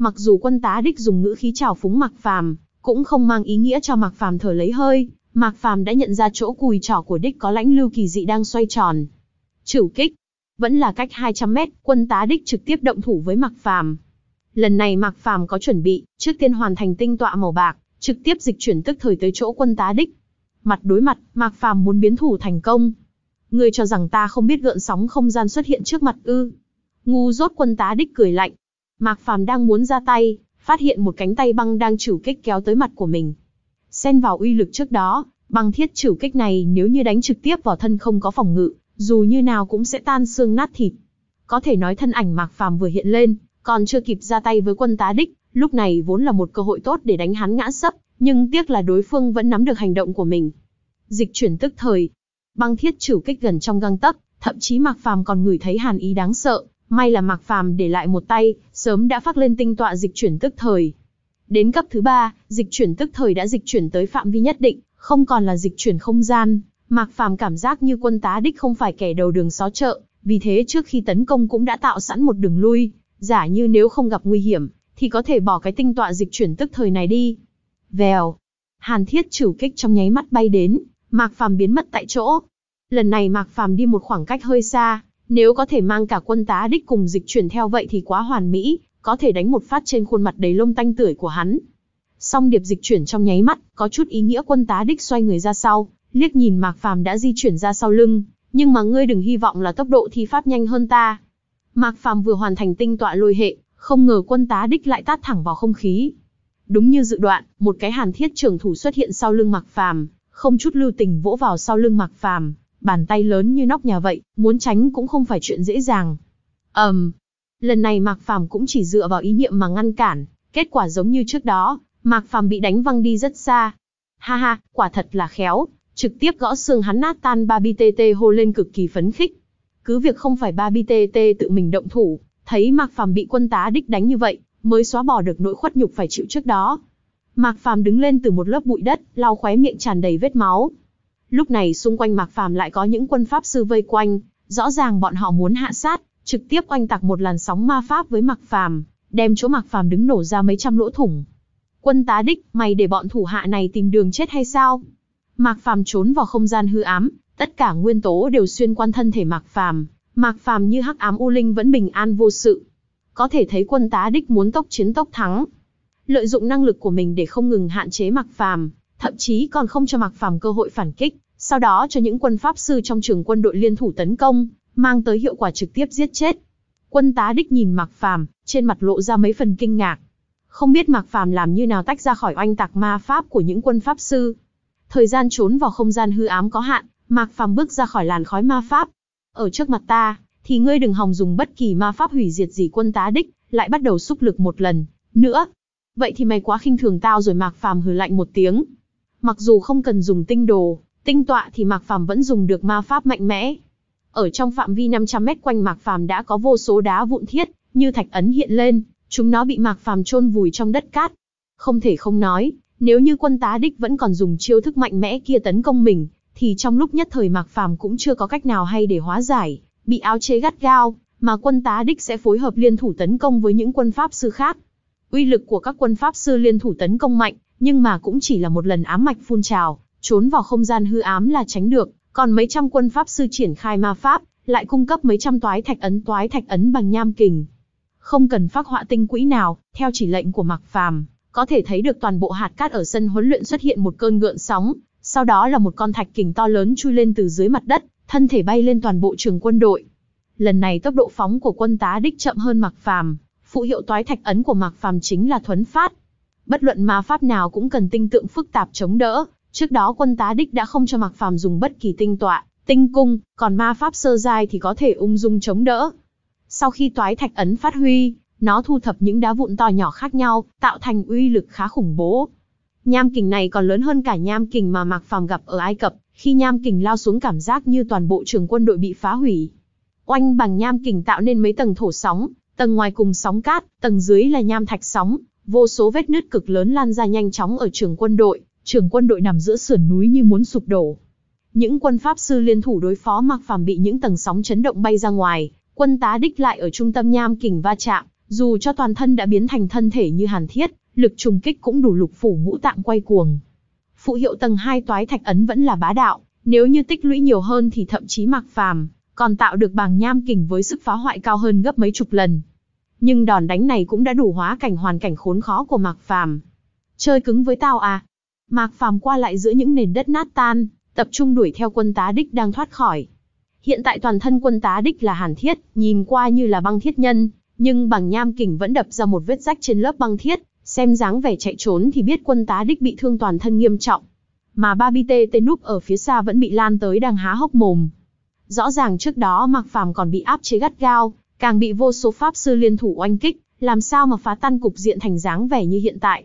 S1: Mặc dù quân tá đích dùng ngữ khí trào phúng Mạc Phàm, cũng không mang ý nghĩa cho Mạc Phàm thở lấy hơi, Mạc Phàm đã nhận ra chỗ cùi trỏ của đích có lãnh lưu kỳ dị đang xoay tròn. Chửu kích, vẫn là cách 200 mét, quân tá đích trực tiếp động thủ với Mạc Phàm. Lần này Mạc Phàm có chuẩn bị, trước tiên hoàn thành tinh tọa màu bạc, trực tiếp dịch chuyển tức thời tới chỗ quân tá đích. Mặt đối mặt, Mạc Phàm muốn biến thủ thành công. người cho rằng ta không biết gợn sóng không gian xuất hiện trước mặt ư? Ngu dốt quân tá đích cười lạnh, Mạc Phàm đang muốn ra tay, phát hiện một cánh tay băng đang chử kích kéo tới mặt của mình. Xen vào uy lực trước đó, băng thiết chử kích này nếu như đánh trực tiếp vào thân không có phòng ngự, dù như nào cũng sẽ tan xương nát thịt. Có thể nói thân ảnh Mạc Phàm vừa hiện lên, còn chưa kịp ra tay với quân tá đích, lúc này vốn là một cơ hội tốt để đánh hắn ngã sấp, nhưng tiếc là đối phương vẫn nắm được hành động của mình. Dịch chuyển tức thời, băng thiết chử kích gần trong găng tấc, thậm chí Mạc Phàm còn ngửi thấy hàn ý đáng sợ, May là Mạc Phàm để lại một tay, sớm đã phát lên tinh tọa dịch chuyển tức thời. Đến cấp thứ ba, dịch chuyển tức thời đã dịch chuyển tới phạm vi nhất định, không còn là dịch chuyển không gian. Mạc Phàm cảm giác như quân tá đích không phải kẻ đầu đường xó chợ, vì thế trước khi tấn công cũng đã tạo sẵn một đường lui, giả như nếu không gặp nguy hiểm, thì có thể bỏ cái tinh tọa dịch chuyển tức thời này đi. Vèo, Hàn Thiết trừ kích trong nháy mắt bay đến, Mạc Phàm biến mất tại chỗ. Lần này Mạc Phàm đi một khoảng cách hơi xa, nếu có thể mang cả quân tá đích cùng dịch chuyển theo vậy thì quá hoàn mỹ, có thể đánh một phát trên khuôn mặt đầy lông tanh tưởi của hắn. Song điệp dịch chuyển trong nháy mắt, có chút ý nghĩa quân tá đích xoay người ra sau, liếc nhìn Mạc Phàm đã di chuyển ra sau lưng, nhưng mà ngươi đừng hy vọng là tốc độ thi pháp nhanh hơn ta. Mạc Phàm vừa hoàn thành tinh tọa lôi hệ, không ngờ quân tá đích lại tát thẳng vào không khí. Đúng như dự đoán, một cái hàn thiết trưởng thủ xuất hiện sau lưng Mạc Phàm, không chút lưu tình vỗ vào sau lưng Mạc Phàm, bàn tay lớn như nóc nhà vậy, muốn tránh cũng không phải chuyện dễ dàng. Ầm. Um, lần này Mạc Phàm cũng chỉ dựa vào ý niệm mà ngăn cản, kết quả giống như trước đó, Mạc Phàm bị đánh văng đi rất xa. Ha ha, quả thật là khéo, trực tiếp gõ xương hắn nát tan ba BTT hô lên cực kỳ phấn khích. Cứ việc không phải ba BTT tự mình động thủ, thấy Mạc Phàm bị quân tá đích đánh như vậy, mới xóa bỏ được nỗi khuất nhục phải chịu trước đó. Mạc Phàm đứng lên từ một lớp bụi đất, lau khóe miệng tràn đầy vết máu. Lúc này xung quanh Mạc Phàm lại có những quân pháp sư vây quanh, rõ ràng bọn họ muốn hạ sát, trực tiếp oanh tạc một làn sóng ma pháp với Mạc Phàm, đem chỗ Mạc Phàm đứng nổ ra mấy trăm lỗ thủng. Quân tá đích, mày để bọn thủ hạ này tìm đường chết hay sao? Mạc Phàm trốn vào không gian hư ám, tất cả nguyên tố đều xuyên quan thân thể Mạc Phàm, Mạc Phàm như hắc ám u linh vẫn bình an vô sự. Có thể thấy quân tá đích muốn tốc chiến tốc thắng. Lợi dụng năng lực của mình để không ngừng hạn chế Mạc Phàm, thậm chí còn không cho Mặc Phàm cơ hội phản kích, sau đó cho những quân pháp sư trong trường quân đội liên thủ tấn công, mang tới hiệu quả trực tiếp giết chết. Quân tá đích nhìn Mặc Phàm, trên mặt lộ ra mấy phần kinh ngạc. Không biết Mặc Phàm làm như nào tách ra khỏi oanh tạc ma pháp của những quân pháp sư. Thời gian trốn vào không gian hư ám có hạn, Mặc Phàm bước ra khỏi làn khói ma pháp. Ở trước mặt ta, thì ngươi đừng hòng dùng bất kỳ ma pháp hủy diệt gì quân tá đích, lại bắt đầu xúc lực một lần, nữa. Vậy thì mày quá khinh thường tao rồi Mạc Phàm hừ lạnh một tiếng, Mặc dù không cần dùng tinh đồ, tinh tọa thì Mạc Phàm vẫn dùng được ma pháp mạnh mẽ. Ở trong phạm vi 500 mét quanh Mạc Phàm đã có vô số đá vụn thiết, như thạch ấn hiện lên, chúng nó bị Mạc Phàm chôn vùi trong đất cát. Không thể không nói, nếu như quân tá đích vẫn còn dùng chiêu thức mạnh mẽ kia tấn công mình, thì trong lúc nhất thời Mạc Phàm cũng chưa có cách nào hay để hóa giải, bị áo chế gắt gao, mà quân tá đích sẽ phối hợp liên thủ tấn công với những quân pháp sư khác. Uy lực của các quân pháp sư liên thủ tấn công mạnh, nhưng mà cũng chỉ là một lần ám mạch phun trào, trốn vào không gian hư ám là tránh được, còn mấy trăm quân pháp sư triển khai ma pháp, lại cung cấp mấy trăm toái thạch ấn toái thạch ấn bằng nham kình. Không cần phát họa tinh quỹ nào, theo chỉ lệnh của Mạc Phàm, có thể thấy được toàn bộ hạt cát ở sân huấn luyện xuất hiện một cơn gợn sóng, sau đó là một con thạch kình to lớn chui lên từ dưới mặt đất, thân thể bay lên toàn bộ trường quân đội. Lần này tốc độ phóng của quân tá đích chậm hơn Mạc Phàm, phụ hiệu toái thạch ấn của Mạc Phàm chính là thuấn phát, Bất luận ma pháp nào cũng cần tinh tượng phức tạp chống đỡ, trước đó quân tá đích đã không cho Mạc Phàm dùng bất kỳ tinh tọa, tinh cung, còn ma pháp sơ giai thì có thể ung dung chống đỡ. Sau khi toái thạch ấn phát huy, nó thu thập những đá vụn to nhỏ khác nhau, tạo thành uy lực khá khủng bố. Nham kình này còn lớn hơn cả nham kình mà Mạc Phàm gặp ở Ai Cập, khi nham kình lao xuống cảm giác như toàn bộ trường quân đội bị phá hủy. Oanh bằng nham kình tạo nên mấy tầng thổ sóng, tầng ngoài cùng sóng cát, tầng dưới là nham thạch sóng, Vô số vết nứt cực lớn lan ra nhanh chóng ở trường quân đội, trường quân đội nằm giữa sườn núi như muốn sụp đổ. Những quân pháp sư liên thủ đối phó Mạc Phàm bị những tầng sóng chấn động bay ra ngoài, quân tá đích lại ở trung tâm nham kình va chạm, dù cho toàn thân đã biến thành thân thể như hàn thiết, lực trùng kích cũng đủ lục phủ ngũ tạng quay cuồng. Phụ hiệu tầng 2 toái thạch ấn vẫn là bá đạo, nếu như tích lũy nhiều hơn thì thậm chí Mạc Phàm còn tạo được bảng nham kình với sức phá hoại cao hơn gấp mấy chục lần nhưng đòn đánh này cũng đã đủ hóa cảnh hoàn cảnh khốn khó của Mạc Phàm. Chơi cứng với tao à? Mạc Phàm qua lại giữa những nền đất nát tan, tập trung đuổi theo quân tá đích đang thoát khỏi. Hiện tại toàn thân quân tá đích là hàn thiết, nhìn qua như là băng thiết nhân, nhưng bằng nham kình vẫn đập ra một vết rách trên lớp băng thiết, xem dáng vẻ chạy trốn thì biết quân tá đích bị thương toàn thân nghiêm trọng. Mà Babite tên núp ở phía xa vẫn bị lan tới đang há hốc mồm. Rõ ràng trước đó Mạc Phàm còn bị áp chế gắt gao, càng bị vô số pháp sư liên thủ oanh kích, làm sao mà phá tan cục diện thành dáng vẻ như hiện tại.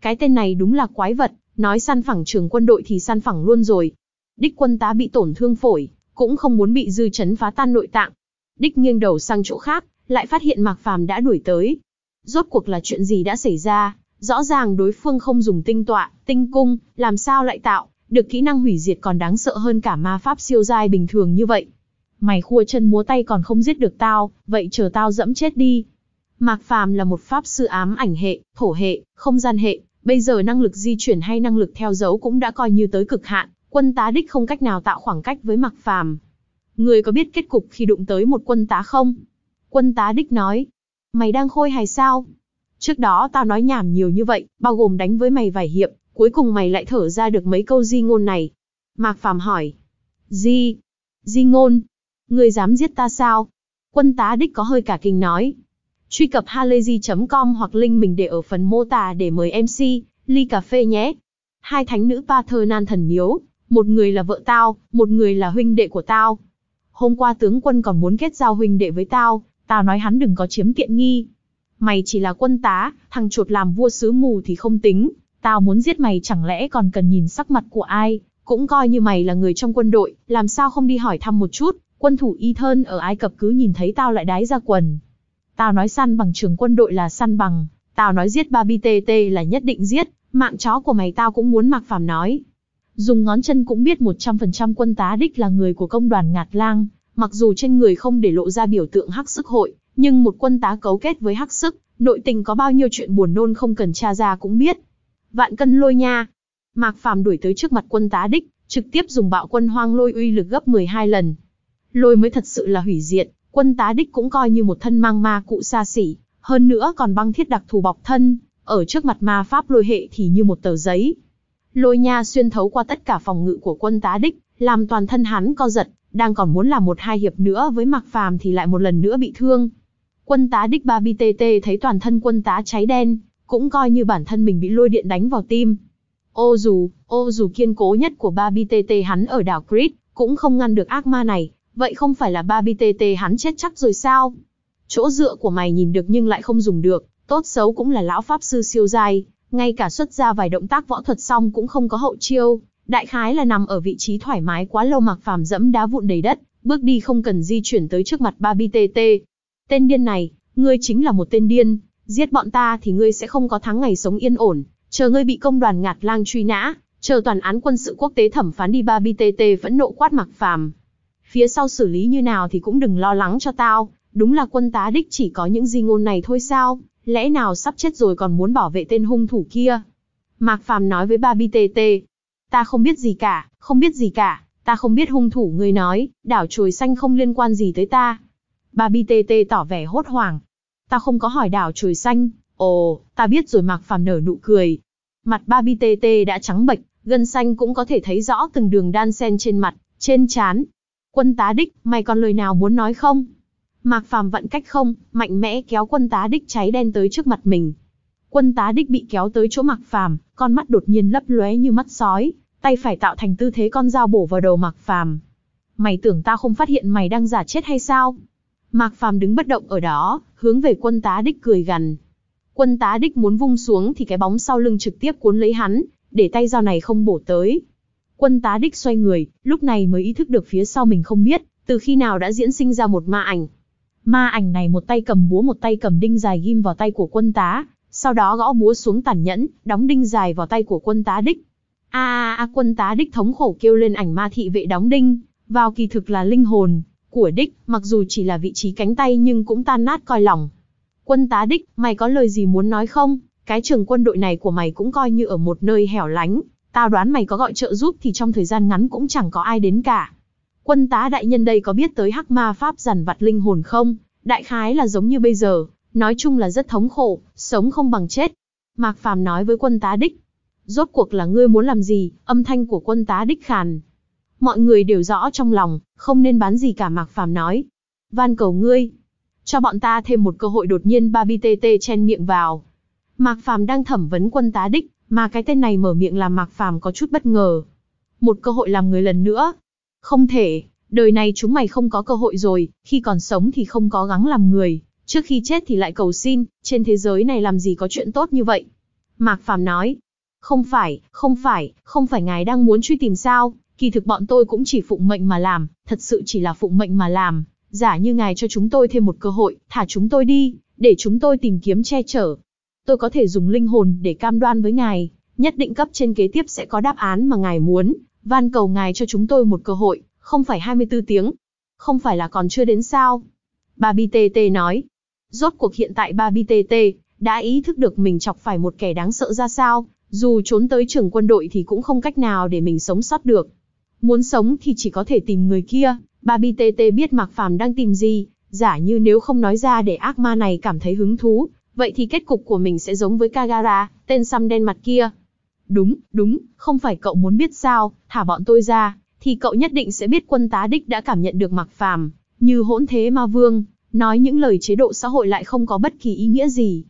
S1: Cái tên này đúng là quái vật, nói săn phẳng trường quân đội thì săn phẳng luôn rồi. Đích quân tá bị tổn thương phổi, cũng không muốn bị dư chấn phá tan nội tạng. Đích nghiêng đầu sang chỗ khác, lại phát hiện Mạc Phàm đã đuổi tới. Rốt cuộc là chuyện gì đã xảy ra, rõ ràng đối phương không dùng tinh tọa, tinh cung, làm sao lại tạo, được kỹ năng hủy diệt còn đáng sợ hơn cả ma pháp siêu giai bình thường như vậy mày khua chân múa tay còn không giết được tao, vậy chờ tao dẫm chết đi. Mạc Phàm là một pháp sư ám ảnh hệ, thổ hệ, không gian hệ, bây giờ năng lực di chuyển hay năng lực theo dấu cũng đã coi như tới cực hạn, quân tá đích không cách nào tạo khoảng cách với Mạc Phàm. Người có biết kết cục khi đụng tới một quân tá không? Quân tá đích nói, mày đang khôi hài sao? Trước đó tao nói nhảm nhiều như vậy, bao gồm đánh với mày vài hiệp, cuối cùng mày lại thở ra được mấy câu di ngôn này. Mạc Phàm hỏi, di, di ngôn, Ngươi dám giết ta sao? Quân tá đích có hơi cả kinh nói. Truy cập halayzi.com hoặc link mình để ở phần mô tả để mời MC, ly cà phê nhé. Hai thánh nữ pa thơ nan thần miếu, một người là vợ tao, một người là huynh đệ của tao. Hôm qua tướng quân còn muốn kết giao huynh đệ với tao, tao nói hắn đừng có chiếm tiện nghi. Mày chỉ là quân tá, thằng chuột làm vua sứ mù thì không tính, tao muốn giết mày chẳng lẽ còn cần nhìn sắc mặt của ai, cũng coi như mày là người trong quân đội, làm sao không đi hỏi thăm một chút, quân thủ y thân ở Ai Cập cứ nhìn thấy tao lại đái ra quần. Tao nói săn bằng trường quân đội là săn bằng, tao nói giết ba BTT là nhất định giết, mạng chó của mày tao cũng muốn mặc phàm nói. Dùng ngón chân cũng biết 100% quân tá đích là người của công đoàn Ngạt Lang, mặc dù trên người không để lộ ra biểu tượng hắc sức hội, nhưng một quân tá cấu kết với hắc sức, nội tình có bao nhiêu chuyện buồn nôn không cần tra ra cũng biết. Vạn cân lôi nha. Mạc Phàm đuổi tới trước mặt quân tá đích, trực tiếp dùng bạo quân hoang lôi uy lực gấp 12 lần, lôi mới thật sự là hủy diện, quân tá đích cũng coi như một thân mang ma cụ xa xỉ, hơn nữa còn băng thiết đặc thù bọc thân, ở trước mặt ma pháp lôi hệ thì như một tờ giấy. Lôi nha xuyên thấu qua tất cả phòng ngự của quân tá đích, làm toàn thân hắn co giật, đang còn muốn làm một hai hiệp nữa với mặc phàm thì lại một lần nữa bị thương. Quân tá đích ba BTT thấy toàn thân quân tá cháy đen, cũng coi như bản thân mình bị lôi điện đánh vào tim. Ô dù, ô dù kiên cố nhất của ba BTT hắn ở đảo Crete, cũng không ngăn được ác ma này, Vậy không phải là ba BTT hắn chết chắc rồi sao? Chỗ dựa của mày nhìn được nhưng lại không dùng được, tốt xấu cũng là lão pháp sư siêu giai, ngay cả xuất ra vài động tác võ thuật xong cũng không có hậu chiêu, đại khái là nằm ở vị trí thoải mái quá lâu mặc phàm dẫm đá vụn đầy đất, bước đi không cần di chuyển tới trước mặt ba BTT. Tên điên này, ngươi chính là một tên điên, giết bọn ta thì ngươi sẽ không có tháng ngày sống yên ổn, chờ ngươi bị công đoàn ngạt lang truy nã, chờ toàn án quân sự quốc tế thẩm phán đi ba BTT phẫn nộ quát mặc phàm, phía sau xử lý như nào thì cũng đừng lo lắng cho tao, đúng là quân tá đích chỉ có những di ngôn này thôi sao, lẽ nào sắp chết rồi còn muốn bảo vệ tên hung thủ kia. Mạc Phàm nói với ba BTT, ta không biết gì cả, không biết gì cả, ta không biết hung thủ người nói, đảo chuối xanh không liên quan gì tới ta. Ba BTT tỏ vẻ hốt hoảng, ta không có hỏi đảo chuối xanh, ồ, ta biết rồi Mạc Phàm nở nụ cười. Mặt ba BTT đã trắng bệch, gân xanh cũng có thể thấy rõ từng đường đan sen trên mặt, trên trán, Quân tá đích, mày còn lời nào muốn nói không? Mạc Phàm vận cách không, mạnh mẽ kéo quân tá đích cháy đen tới trước mặt mình. Quân tá đích bị kéo tới chỗ Mạc Phàm, con mắt đột nhiên lấp lóe như mắt sói, tay phải tạo thành tư thế con dao bổ vào đầu Mạc Phàm. Mày tưởng ta không phát hiện mày đang giả chết hay sao? Mạc Phàm đứng bất động ở đó, hướng về quân tá đích cười gằn. Quân tá đích muốn vung xuống thì cái bóng sau lưng trực tiếp cuốn lấy hắn, để tay dao này không bổ tới, Quân tá đích xoay người, lúc này mới ý thức được phía sau mình không biết, từ khi nào đã diễn sinh ra một ma ảnh. Ma ảnh này một tay cầm búa một tay cầm đinh dài ghim vào tay của quân tá, sau đó gõ búa xuống tàn nhẫn, đóng đinh dài vào tay của quân tá đích. A a a quân tá đích thống khổ kêu lên ảnh ma thị vệ đóng đinh, vào kỳ thực là linh hồn của đích, mặc dù chỉ là vị trí cánh tay nhưng cũng tan nát coi lòng. Quân tá đích, mày có lời gì muốn nói không? Cái trường quân đội này của mày cũng coi như ở một nơi hẻo lánh, Tao đoán mày có gọi trợ giúp thì trong thời gian ngắn cũng chẳng có ai đến cả. Quân tá đại nhân đây có biết tới hắc ma pháp giàn vặt linh hồn không? Đại khái là giống như bây giờ, nói chung là rất thống khổ, sống không bằng chết. Mạc Phàm nói với quân tá đích. Rốt cuộc là ngươi muốn làm gì, âm thanh của quân tá đích khàn. Mọi người đều rõ trong lòng, không nên bán gì cả Mạc Phàm nói. Van cầu ngươi, cho bọn ta thêm một cơ hội đột nhiên ba BTT chen miệng vào. Mạc Phàm đang thẩm vấn quân tá đích, mà cái tên này mở miệng làm Mạc Phàm có chút bất ngờ. Một cơ hội làm người lần nữa. Không thể, đời này chúng mày không có cơ hội rồi, khi còn sống thì không có gắng làm người, trước khi chết thì lại cầu xin, trên thế giới này làm gì có chuyện tốt như vậy. Mạc Phàm nói, không phải, không phải, không phải ngài đang muốn truy tìm sao, kỳ thực bọn tôi cũng chỉ phụng mệnh mà làm, thật sự chỉ là phụng mệnh mà làm, giả như ngài cho chúng tôi thêm một cơ hội, thả chúng tôi đi, để chúng tôi tìm kiếm che chở, tôi có thể dùng linh hồn để cam đoan với ngài, nhất định cấp trên kế tiếp sẽ có đáp án mà ngài muốn, van cầu ngài cho chúng tôi một cơ hội, không phải 24 tiếng, không phải là còn chưa đến sao. Bà BTT nói, rốt cuộc hiện tại bà BTT đã ý thức được mình chọc phải một kẻ đáng sợ ra sao, dù trốn tới trường quân đội thì cũng không cách nào để mình sống sót được. Muốn sống thì chỉ có thể tìm người kia, bà BTT biết Mạc Phàm đang tìm gì, giả như nếu không nói ra để ác ma này cảm thấy hứng thú, vậy thì kết cục của mình sẽ giống với Kagara, tên xăm đen mặt kia. Đúng, đúng, không phải cậu muốn biết sao, thả bọn tôi ra, thì cậu nhất định sẽ biết quân tá đích đã cảm nhận được mặc phàm, như hỗn thế ma vương, nói những lời chế độ xã hội lại không có bất kỳ ý nghĩa gì.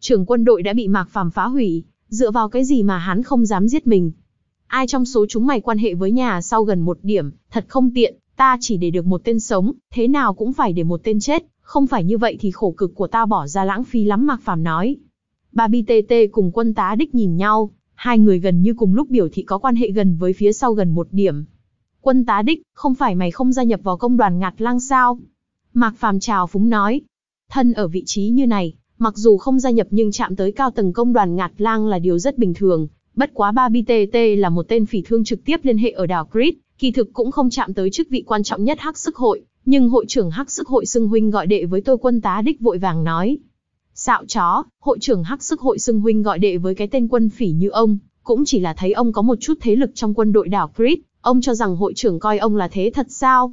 S1: Trưởng quân đội đã bị Mặc phàm phá hủy, dựa vào cái gì mà hắn không dám giết mình. Ai trong số chúng mày quan hệ với nhà sau gần một điểm, thật không tiện, ta chỉ để được một tên sống, thế nào cũng phải để một tên chết, không phải như vậy thì khổ cực của tao bỏ ra lãng phí lắm Mạc Phàm nói. Ba BTT cùng quân tá đích nhìn nhau, hai người gần như cùng lúc biểu thị có quan hệ gần với phía sau gần một điểm. Quân tá đích, không phải mày không gia nhập vào công đoàn ngạt lang sao? Mạc Phàm trào phúng nói. Thân ở vị trí như này, mặc dù không gia nhập nhưng chạm tới cao tầng công đoàn ngạt lang là điều rất bình thường. Bất quá ba BTT là một tên phỉ thương trực tiếp liên hệ ở đảo Crete, kỳ thực cũng không chạm tới chức vị quan trọng nhất hắc sức hội, nhưng hội trưởng Hắc Sức Hội Xưng Huynh gọi đệ với tôi quân tá đích vội vàng nói. Xạo chó, hội trưởng Hắc Sức Hội Xưng Huynh gọi đệ với cái tên quân phỉ như ông, cũng chỉ là thấy ông có một chút thế lực trong quân đội đảo Crit, ông cho rằng hội trưởng coi ông là thế thật sao?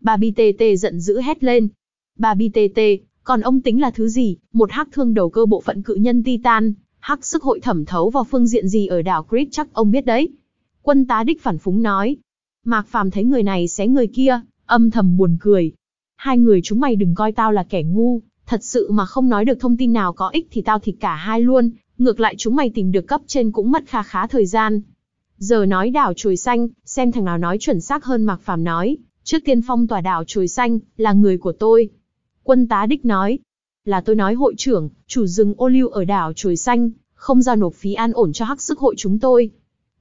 S1: Bà BTT giận dữ hét lên. Bà BTT, còn ông tính là thứ gì, một hắc thương đầu cơ bộ phận cự nhân Titan, hắc sức hội thẩm thấu vào phương diện gì ở đảo Crit chắc ông biết đấy. Quân tá đích phản phúng nói. Mạc Phàm thấy người này xé người kia, âm thầm buồn cười. Hai người chúng mày đừng coi tao là kẻ ngu, thật sự mà không nói được thông tin nào có ích thì tao thịt cả hai luôn, ngược lại chúng mày tìm được cấp trên cũng mất kha khá thời gian. Giờ nói đảo chùi xanh, xem thằng nào nói chuẩn xác hơn Mạc Phàm nói, trước tiên phong tỏa đảo chùi xanh, là người của tôi. Quân tá đích nói, là tôi nói hội trưởng, chủ rừng ô liu ở đảo chùi xanh, không giao nộp phí an ổn cho hắc sức hội chúng tôi.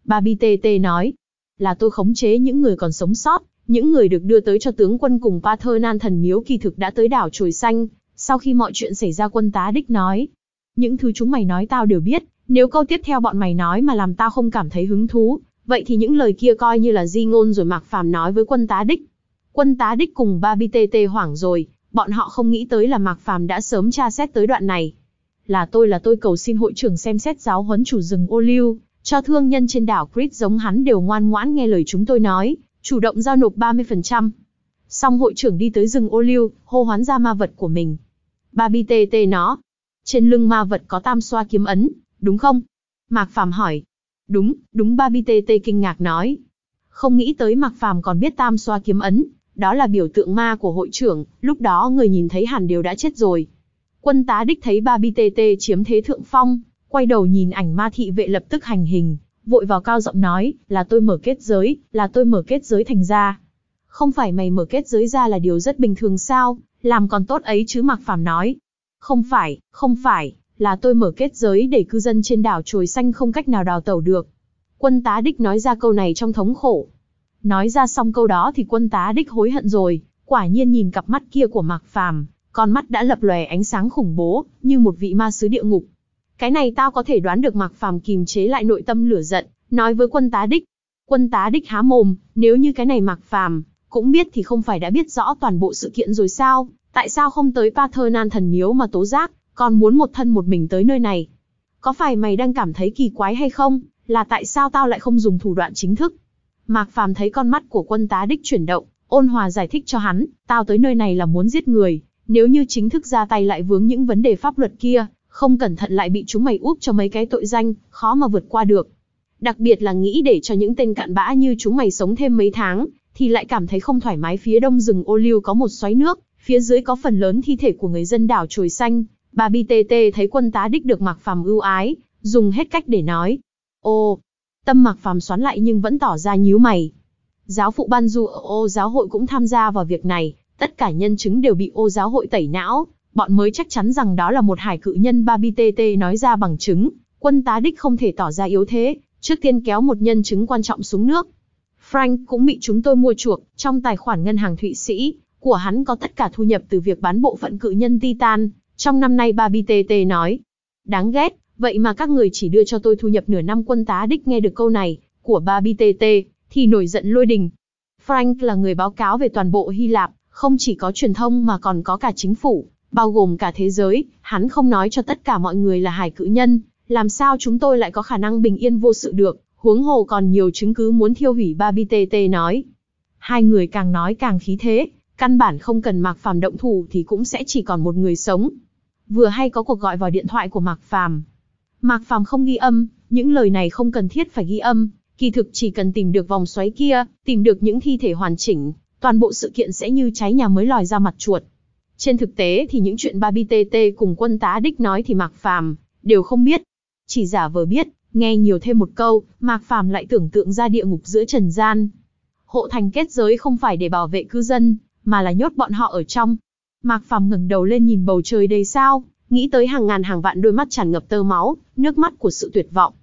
S1: Bà BTT nói, là tôi khống chế những người còn sống sót, những người được đưa tới cho tướng quân cùng Paternan thần miếu kỳ thực đã tới đảo Trồi Xanh, sau khi mọi chuyện xảy ra quân tá đích nói. Những thứ chúng mày nói tao đều biết, nếu câu tiếp theo bọn mày nói mà làm tao không cảm thấy hứng thú, vậy thì những lời kia coi như là di ngôn rồi Mạc Phàm nói với quân tá đích. Quân tá đích cùng ba bi tê tê hoảng rồi, bọn họ không nghĩ tới là Mạc Phàm đã sớm tra xét tới đoạn này. Là tôi là tôi cầu xin hội trưởng xem xét giáo huấn chủ rừng ô lưu, cho thương nhân trên đảo Crete giống hắn đều ngoan ngoãn nghe lời chúng tôi nói, chủ động giao nộp 30%. Xong hội trưởng đi tới rừng ô liu, hô hoán ra ma vật của mình. Ba bi tê tê nó. Trên lưng ma vật có tam xoa kiếm ấn, đúng không? Mạc Phàm hỏi. Đúng, đúng ba bi tê tê kinh ngạc nói. Không nghĩ tới Mạc Phàm còn biết tam xoa kiếm ấn, đó là biểu tượng ma của hội trưởng, lúc đó người nhìn thấy hẳn đều đã chết rồi. Quân tá đích thấy ba bi tê tê chiếm thế thượng phong, quay đầu nhìn ảnh ma thị vệ lập tức hành hình, vội vào cao giọng nói, là tôi mở kết giới, là tôi mở kết giới thành ra. Không phải mày mở kết giới ra là điều rất bình thường sao, làm còn tốt ấy chứ Mạc Phàm nói. Không phải, không phải, là tôi mở kết giới để cư dân trên đảo Trồi Xanh không cách nào đào tẩu được. Quân tá đích nói ra câu này trong thống khổ. Nói ra xong câu đó thì quân tá đích hối hận rồi, quả nhiên nhìn cặp mắt kia của Mạc Phàm, con mắt đã lập lòe ánh sáng khủng bố, như một vị ma sứ địa ngục. Cái này tao có thể đoán được Mạc Phàm kìm chế lại nội tâm lửa giận, nói với quân tá đích. Quân tá đích há mồm, nếu như cái này Mạc Phàm cũng biết thì không phải đã biết rõ toàn bộ sự kiện rồi sao, tại sao không tới pa thơ nan thần miếu mà tố giác, còn muốn một thân một mình tới nơi này. Có phải mày đang cảm thấy kỳ quái hay không, là tại sao tao lại không dùng thủ đoạn chính thức? Mạc Phàm thấy con mắt của quân tá đích chuyển động, ôn hòa giải thích cho hắn, tao tới nơi này là muốn giết người, nếu như chính thức ra tay lại vướng những vấn đề pháp luật kia, không cẩn thận lại bị chúng mày úp cho mấy cái tội danh, khó mà vượt qua được. Đặc biệt là nghĩ để cho những tên cạn bã như chúng mày sống thêm mấy tháng, thì lại cảm thấy không thoải mái phía đông rừng ô liu có một xoáy nước, phía dưới có phần lớn thi thể của người dân đảo Trồi Xanh. Bà Tê thấy quân tá đích được Mạc Phàm ưu ái, dùng hết cách để nói. Ô, tâm Mạc Phàm xoắn lại nhưng vẫn tỏ ra nhíu mày. Giáo phụ Ban Du ở ô giáo hội cũng tham gia vào việc này, tất cả nhân chứng đều bị ô giáo hội tẩy não, bọn mới chắc chắn rằng đó là một hải cự nhân Babitt nói ra bằng chứng, quân tá đích không thể tỏ ra yếu thế, trước tiên kéo một nhân chứng quan trọng xuống nước. Frank cũng bị chúng tôi mua chuộc, trong tài khoản ngân hàng Thụy Sĩ, của hắn có tất cả thu nhập từ việc bán bộ phận cự nhân Titan, trong năm nay Babitt nói. Đáng ghét, vậy mà các người chỉ đưa cho tôi thu nhập nửa năm quân tá đích nghe được câu này, của Babitt thì nổi giận lôi đình. Frank là người báo cáo về toàn bộ Hy Lạp, không chỉ có truyền thông mà còn có cả chính phủ, bao gồm cả thế giới, hắn không nói cho tất cả mọi người là hải cự nhân, làm sao chúng tôi lại có khả năng bình yên vô sự được, huống hồ còn nhiều chứng cứ muốn thiêu hủy ba BTT nói. Hai người càng nói càng khí thế, căn bản không cần Mạc Phàm động thủ thì cũng sẽ chỉ còn một người sống. Vừa hay có cuộc gọi vào điện thoại của Mạc Phàm. Mạc Phàm không ghi âm, những lời này không cần thiết phải ghi âm, kỳ thực chỉ cần tìm được vòng xoáy kia, tìm được những thi thể hoàn chỉnh, toàn bộ sự kiện sẽ như cháy nhà mới lòi ra mặt chuột. Trên thực tế thì những chuyện ba BTT cùng quân tá đích nói thì Mạc Phàm đều không biết. Chỉ giả vờ biết, nghe nhiều thêm một câu, Mạc Phàm lại tưởng tượng ra địa ngục giữa trần gian. Hộ thành kết giới không phải để bảo vệ cư dân, mà là nhốt bọn họ ở trong. Mạc Phàm ngẩng đầu lên nhìn bầu trời đầy sao, nghĩ tới hàng ngàn hàng vạn đôi mắt tràn ngập tơ máu, nước mắt của sự tuyệt vọng.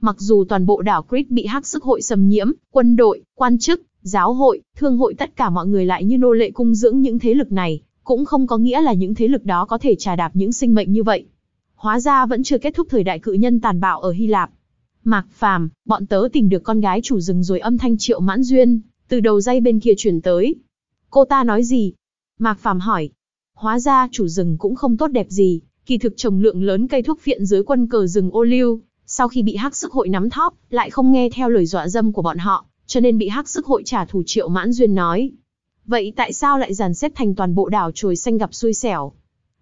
S1: Mặc dù toàn bộ đảo Crete bị hắc sức hội xâm nhiễm, quân đội, quan chức, giáo hội, thương hội tất cả mọi người lại như nô lệ cung dưỡng những thế lực này, cũng không có nghĩa là những thế lực đó có thể trà đạp những sinh mệnh như vậy. Hóa ra vẫn chưa kết thúc thời đại cự nhân tàn bạo ở Hy Lạp. Mạc Phàm, bọn tớ tìm được con gái chủ rừng rồi âm thanh Triệu Mãn Duyên, từ đầu dây bên kia chuyển tới. Cô ta nói gì? Mạc Phàm hỏi. Hóa ra chủ rừng cũng không tốt đẹp gì, kỳ thực trồng lượng lớn cây thuốc viện dưới quân cờ rừng ô liu, sau khi bị hắc sức hội nắm thóp, lại không nghe theo lời dọa dâm của bọn họ, cho nên bị hắc sức hội trả thù Triệu Mãn Duyên nói, Vậy tại sao lại dàn xếp thành toàn bộ đảo trồi xanh gặp xui xẻo?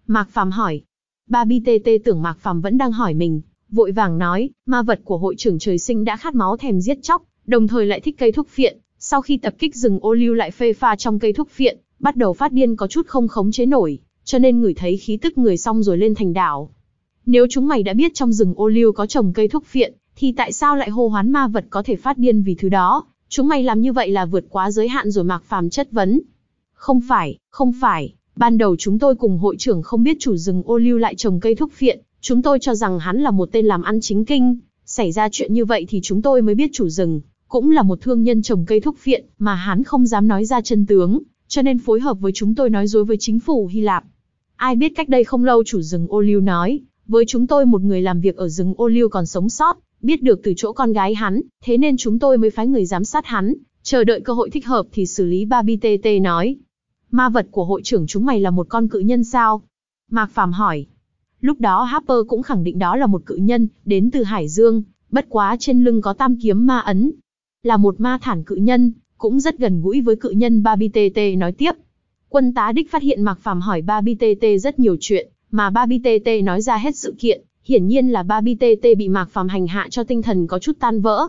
S1: Mạc Phàm hỏi. Ba BTT tưởng Mạc Phàm vẫn đang hỏi mình, vội vàng nói, ma vật của hội trưởng trời sinh đã khát máu thèm giết chóc, đồng thời lại thích cây thuốc phiện, sau khi tập kích rừng ô lưu lại phê pha trong cây thuốc phiện, bắt đầu phát điên có chút không khống chế nổi, cho nên ngửi thấy khí tức người xong rồi lên thành đảo. Nếu chúng mày đã biết trong rừng ô lưu có trồng cây thuốc phiện, thì tại sao lại hô hoán ma vật có thể phát điên vì thứ đó, Chúng mày làm như vậy là vượt quá giới hạn rồi Mạc Phàm chất vấn. Không phải, không phải, ban đầu chúng tôi cùng hội trưởng không biết chủ rừng ô lưu lại trồng cây thuốc phiện, chúng tôi cho rằng hắn là một tên làm ăn chính kinh, xảy ra chuyện như vậy thì chúng tôi mới biết chủ rừng, cũng là một thương nhân trồng cây thuốc phiện mà hắn không dám nói ra chân tướng, cho nên phối hợp với chúng tôi nói dối với chính phủ Hy Lạp. Ai biết cách đây không lâu chủ rừng ô lưu nói, với chúng tôi một người làm việc ở rừng ô lưu còn sống sót, Biết được từ chỗ con gái hắn, thế nên chúng tôi mới phái người giám sát hắn, chờ đợi cơ hội thích hợp thì xử lý ba BTT nói. Ma vật của hội trưởng chúng mày là một con cự nhân sao? Mạc Phàm hỏi. Lúc đó Harper cũng khẳng định đó là một cự nhân, đến từ Hải Dương, bất quá trên lưng có tam kiếm ma ấn. Là một ma thản cự nhân, cũng rất gần gũi với cự nhân Babi TT nói tiếp. Quân tá đích phát hiện Mạc Phàm hỏi Babi TT rất nhiều chuyện, mà Babi TT nói ra hết sự kiện, hiển nhiên là ba BTT bị Mạc Phàm hành hạ cho tinh thần có chút tan vỡ.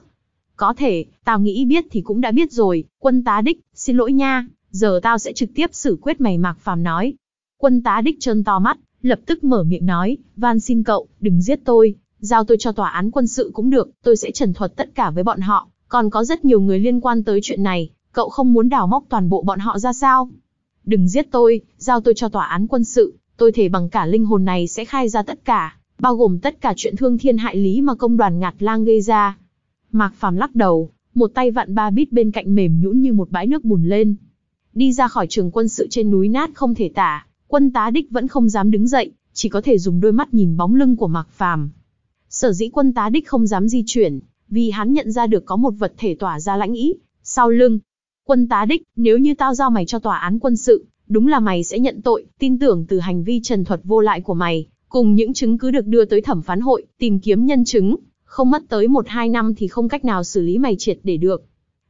S1: Có thể, tao nghĩ biết thì cũng đã biết rồi, quân tá đích, xin lỗi nha, giờ tao sẽ trực tiếp xử quyết mày Mạc Phàm nói. Quân tá đích trơn to mắt, lập tức mở miệng nói, van xin cậu, đừng giết tôi, giao tôi cho tòa án quân sự cũng được, tôi sẽ trần thuật tất cả với bọn họ, còn có rất nhiều người liên quan tới chuyện này, cậu không muốn đào móc toàn bộ bọn họ ra sao? Đừng giết tôi, giao tôi cho tòa án quân sự, tôi thể bằng cả linh hồn này sẽ khai ra tất cả, bao gồm tất cả chuyện thương thiên hại lý mà công đoàn ngạt lang gây ra. Mạc Phàm lắc đầu, một tay vặn ba bít bên cạnh mềm nhũn như một bãi nước bùn lên. Đi ra khỏi trường quân sự trên núi nát không thể tả, quân tá đích vẫn không dám đứng dậy, chỉ có thể dùng đôi mắt nhìn bóng lưng của Mạc Phàm. Sở dĩ quân tá đích không dám di chuyển, vì hắn nhận ra được có một vật thể tỏa ra lãnh ý, sau lưng. Quân tá đích, nếu như tao giao mày cho tòa án quân sự, đúng là mày sẽ nhận tội, tin tưởng từ hành vi trần thuật vô lại của mày, cùng những chứng cứ được đưa tới thẩm phán hội, tìm kiếm nhân chứng, không mất tới 1-2 năm thì không cách nào xử lý mày triệt để được.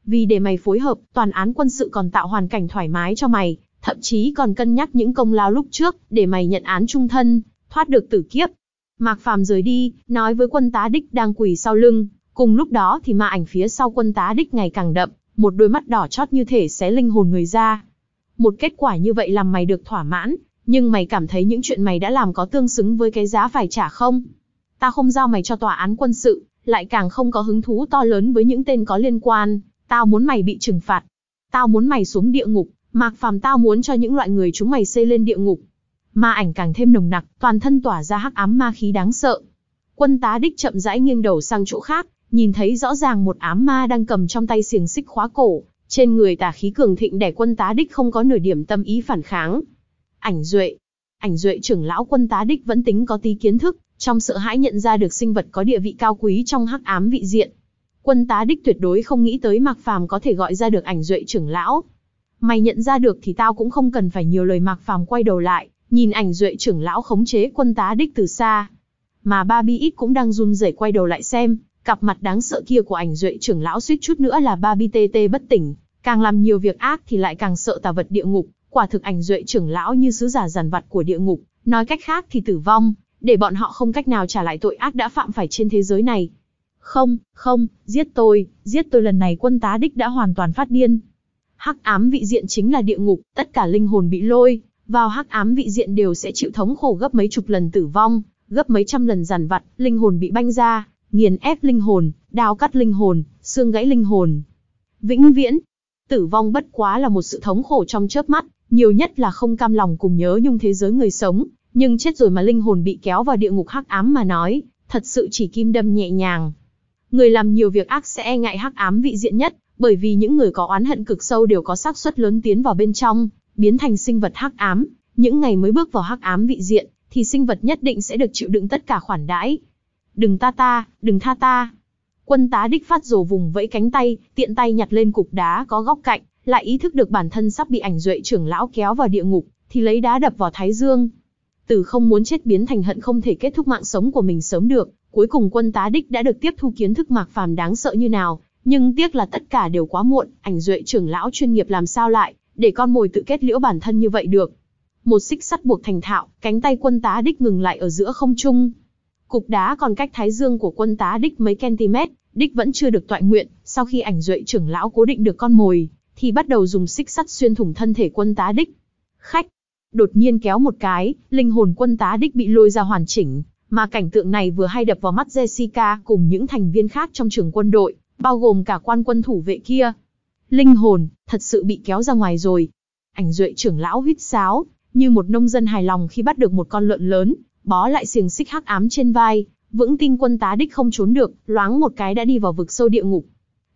S1: Vì để mày phối hợp, toàn án quân sự còn tạo hoàn cảnh thoải mái cho mày, thậm chí còn cân nhắc những công lao lúc trước, để mày nhận án trung thân, thoát được tử kiếp. Mạc Phàm rời đi, nói với quân tá đích đang quỳ sau lưng, cùng lúc đó thì ma ảnh phía sau quân tá đích ngày càng đậm, một đôi mắt đỏ chót như thể xé linh hồn người ra. Một kết quả như vậy làm mày được thỏa mãn, nhưng mày cảm thấy những chuyện mày đã làm có tương xứng với cái giá phải trả không? Ta không giao mày cho tòa án quân sự, lại càng không có hứng thú to lớn với những tên có liên quan, tao muốn mày bị trừng phạt. Tao muốn mày xuống địa ngục, mạc phàm tao muốn cho những loại người chúng mày xây lên địa ngục. Ma ảnh càng thêm nồng nặc, toàn thân tỏa ra hắc ám ma khí đáng sợ. Quân tá đích chậm rãi nghiêng đầu sang chỗ khác, nhìn thấy rõ ràng một ám ma đang cầm trong tay xiềng xích khóa cổ, trên người tà khí cường thịnh để quân tá đích không có nửa điểm tâm ý phản kháng, Ảnh Duệ. Ảnh Duệ trưởng lão quân tá đích vẫn tính có tí kiến thức, trong sợ hãi nhận ra được sinh vật có địa vị cao quý trong hắc ám vị diện. Quân tá đích tuyệt đối không nghĩ tới Mạc Phàm có thể gọi ra được ảnh Duệ trưởng lão. Mày nhận ra được thì tao cũng không cần phải nhiều lời Mạc Phàm quay đầu lại, nhìn ảnh Duệ trưởng lão khống chế quân tá đích từ xa. Mà ba bi ít cũng đang run rẩy quay đầu lại xem, cặp mặt đáng sợ kia của ảnh Duệ trưởng lão suýt chút nữa là ba bi tê tê bất tỉnh càng làm nhiều việc ác thì lại càng sợ tà vật địa ngục, quả thực ảnh duệ trưởng lão như sứ giả giàn vặt của địa ngục, nói cách khác thì tử vong, để bọn họ không cách nào trả lại tội ác đã phạm phải trên thế giới này. Không, không, giết tôi, giết tôi lần này quân tá đích đã hoàn toàn phát điên. Hắc ám vị diện chính là địa ngục, tất cả linh hồn bị lôi, vào hắc ám vị diện đều sẽ chịu thống khổ gấp mấy chục lần tử vong, gấp mấy trăm lần giàn vặt, linh hồn bị banh ra, nghiền ép linh hồn, đao cắt linh hồn, xương gãy linh hồn. Vĩnh viễn, tử vong bất quá là một sự thống khổ trong chớp mắt, nhiều nhất là không cam lòng cùng nhớ nhung thế giới người sống, nhưng chết rồi mà linh hồn bị kéo vào địa ngục hắc ám mà nói, thật sự chỉ kim đâm nhẹ nhàng. Người làm nhiều việc ác sẽ e ngại hắc ám vị diện nhất, bởi vì những người có oán hận cực sâu đều có xác suất lớn tiến vào bên trong, biến thành sinh vật hắc ám, những ngày mới bước vào hắc ám vị diện thì sinh vật nhất định sẽ được chịu đựng tất cả khoản đãi. Đừng ta ta, đừng tha ta. Quân tá đích phát rồ vùng vẫy cánh tay, tiện tay nhặt lên cục đá có góc cạnh, lại ý thức được bản thân sắp bị ảnh duệ trưởng lão kéo vào địa ngục, thì lấy đá đập vào thái dương. Từ không muốn chết biến thành hận không thể kết thúc mạng sống của mình sớm được, cuối cùng quân tá đích đã được tiếp thu kiến thức mạc phàm đáng sợ như nào, nhưng tiếc là tất cả đều quá muộn, ảnh duệ trưởng lão chuyên nghiệp làm sao lại, để con mồi tự kết liễu bản thân như vậy được. Một xích sắt buộc thành thạo, cánh tay quân tá đích ngừng lại ở giữa không trung. Cục đá còn cách thái dương của quân tá đích mấy centimet, đích vẫn chưa được tọa nguyện, sau khi ảnh duệ trưởng lão cố định được con mồi, thì bắt đầu dùng xích sắt xuyên thủng thân thể quân tá đích. Khách, đột nhiên kéo một cái, linh hồn quân tá đích bị lôi ra hoàn chỉnh, mà cảnh tượng này vừa hay đập vào mắt Jessica cùng những thành viên khác trong trường quân đội, bao gồm cả quan quân thủ vệ kia. Linh hồn, thật sự bị kéo ra ngoài rồi. Ảnh duệ trưởng lão huyết sáo, như một nông dân hài lòng khi bắt được một con lợn lớn, bó lại xiềng xích hắc ám trên vai, vững tin quân tá đích không trốn được, loáng một cái đã đi vào vực sâu địa ngục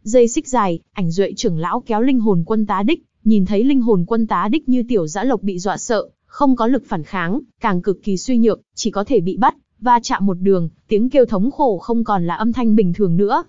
S1: dây xích dài, ảnh duệ trưởng lão kéo linh hồn quân tá đích, nhìn thấy linh hồn quân tá đích như tiểu dã lộc bị dọa sợ, không có lực phản kháng, càng cực kỳ suy nhược, chỉ có thể bị bắt, va chạm một đường, tiếng kêu thống khổ không còn là âm thanh bình thường nữa.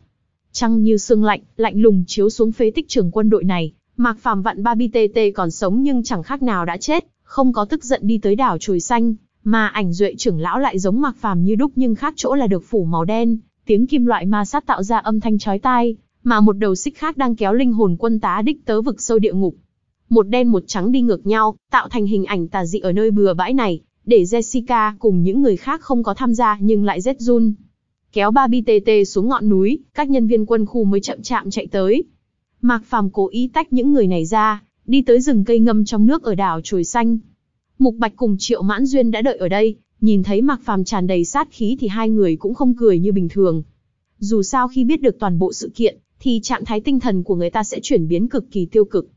S1: Trăng như sương lạnh, lạnh lùng chiếu xuống phế tích trường quân đội này, Mạc Phàm vặn ba bi tê tê còn sống nhưng chẳng khác nào đã chết, không có tức giận đi tới đảo chùi xanh, mà ảnh duệ trưởng lão lại giống Mạc Phàm như đúc nhưng khác chỗ là được phủ màu đen, tiếng kim loại ma sát tạo ra âm thanh chói tai, mà một đầu xích khác đang kéo linh hồn quân tá đích tớ vực sâu địa ngục. Một đen một trắng đi ngược nhau, tạo thành hình ảnh tà dị ở nơi bừa bãi này, để Jessica cùng những người khác không có tham gia nhưng lại rét run. Kéo ba BTT xuống ngọn núi, các nhân viên quân khu mới chậm chạm chạy tới. Mạc Phàm cố ý tách những người này ra, đi tới rừng cây ngâm trong nước ở đảo Chuối Xanh. Mục Bạch cùng Triệu Mãn Duyên đã đợi ở đây, nhìn thấy Mạc Phàm tràn đầy sát khí thì hai người cũng không cười như bình thường. Dù sao khi biết được toàn bộ sự kiện, thì trạng thái tinh thần của người ta sẽ chuyển biến cực kỳ tiêu cực.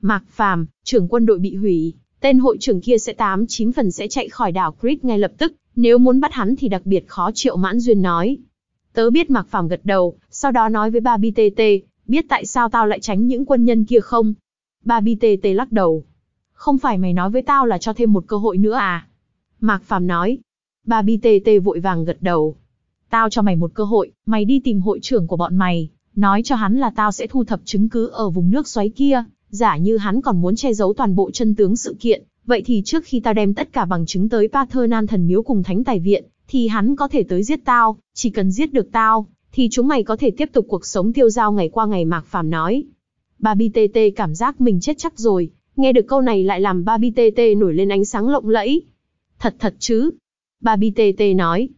S1: Mạc Phàm, trưởng quân đội bị hủy, tên hội trưởng kia sẽ tám chín phần sẽ chạy khỏi đảo Crit ngay lập tức, nếu muốn bắt hắn thì đặc biệt khó Triệu Mãn Duyên nói. Tớ biết Mạc Phàm gật đầu, sau đó nói với ba BTT, biết tại sao tao lại tránh những quân nhân kia không? Ba BTT lắc đầu. Không phải mày nói với tao là cho thêm một cơ hội nữa à? Mạc Phàm nói. Ba BTT vội vàng gật đầu. Tao cho mày một cơ hội, mày đi tìm hội trưởng của bọn mày, nói cho hắn là tao sẽ thu thập chứng cứ ở vùng nước xoáy kia, giả như hắn còn muốn che giấu toàn bộ chân tướng sự kiện, vậy thì trước khi tao đem tất cả bằng chứng tới Paternan thần miếu cùng thánh tài viện, thì hắn có thể tới giết tao, chỉ cần giết được tao, thì chúng mày có thể tiếp tục cuộc sống tiêu dao ngày qua ngày Mạc Phàm nói. Ba BTT cảm giác mình chết chắc rồi, nghe được câu này lại làm ba BTT nổi lên ánh sáng lộng lẫy. Thật thật chứ. Ba BTT nói,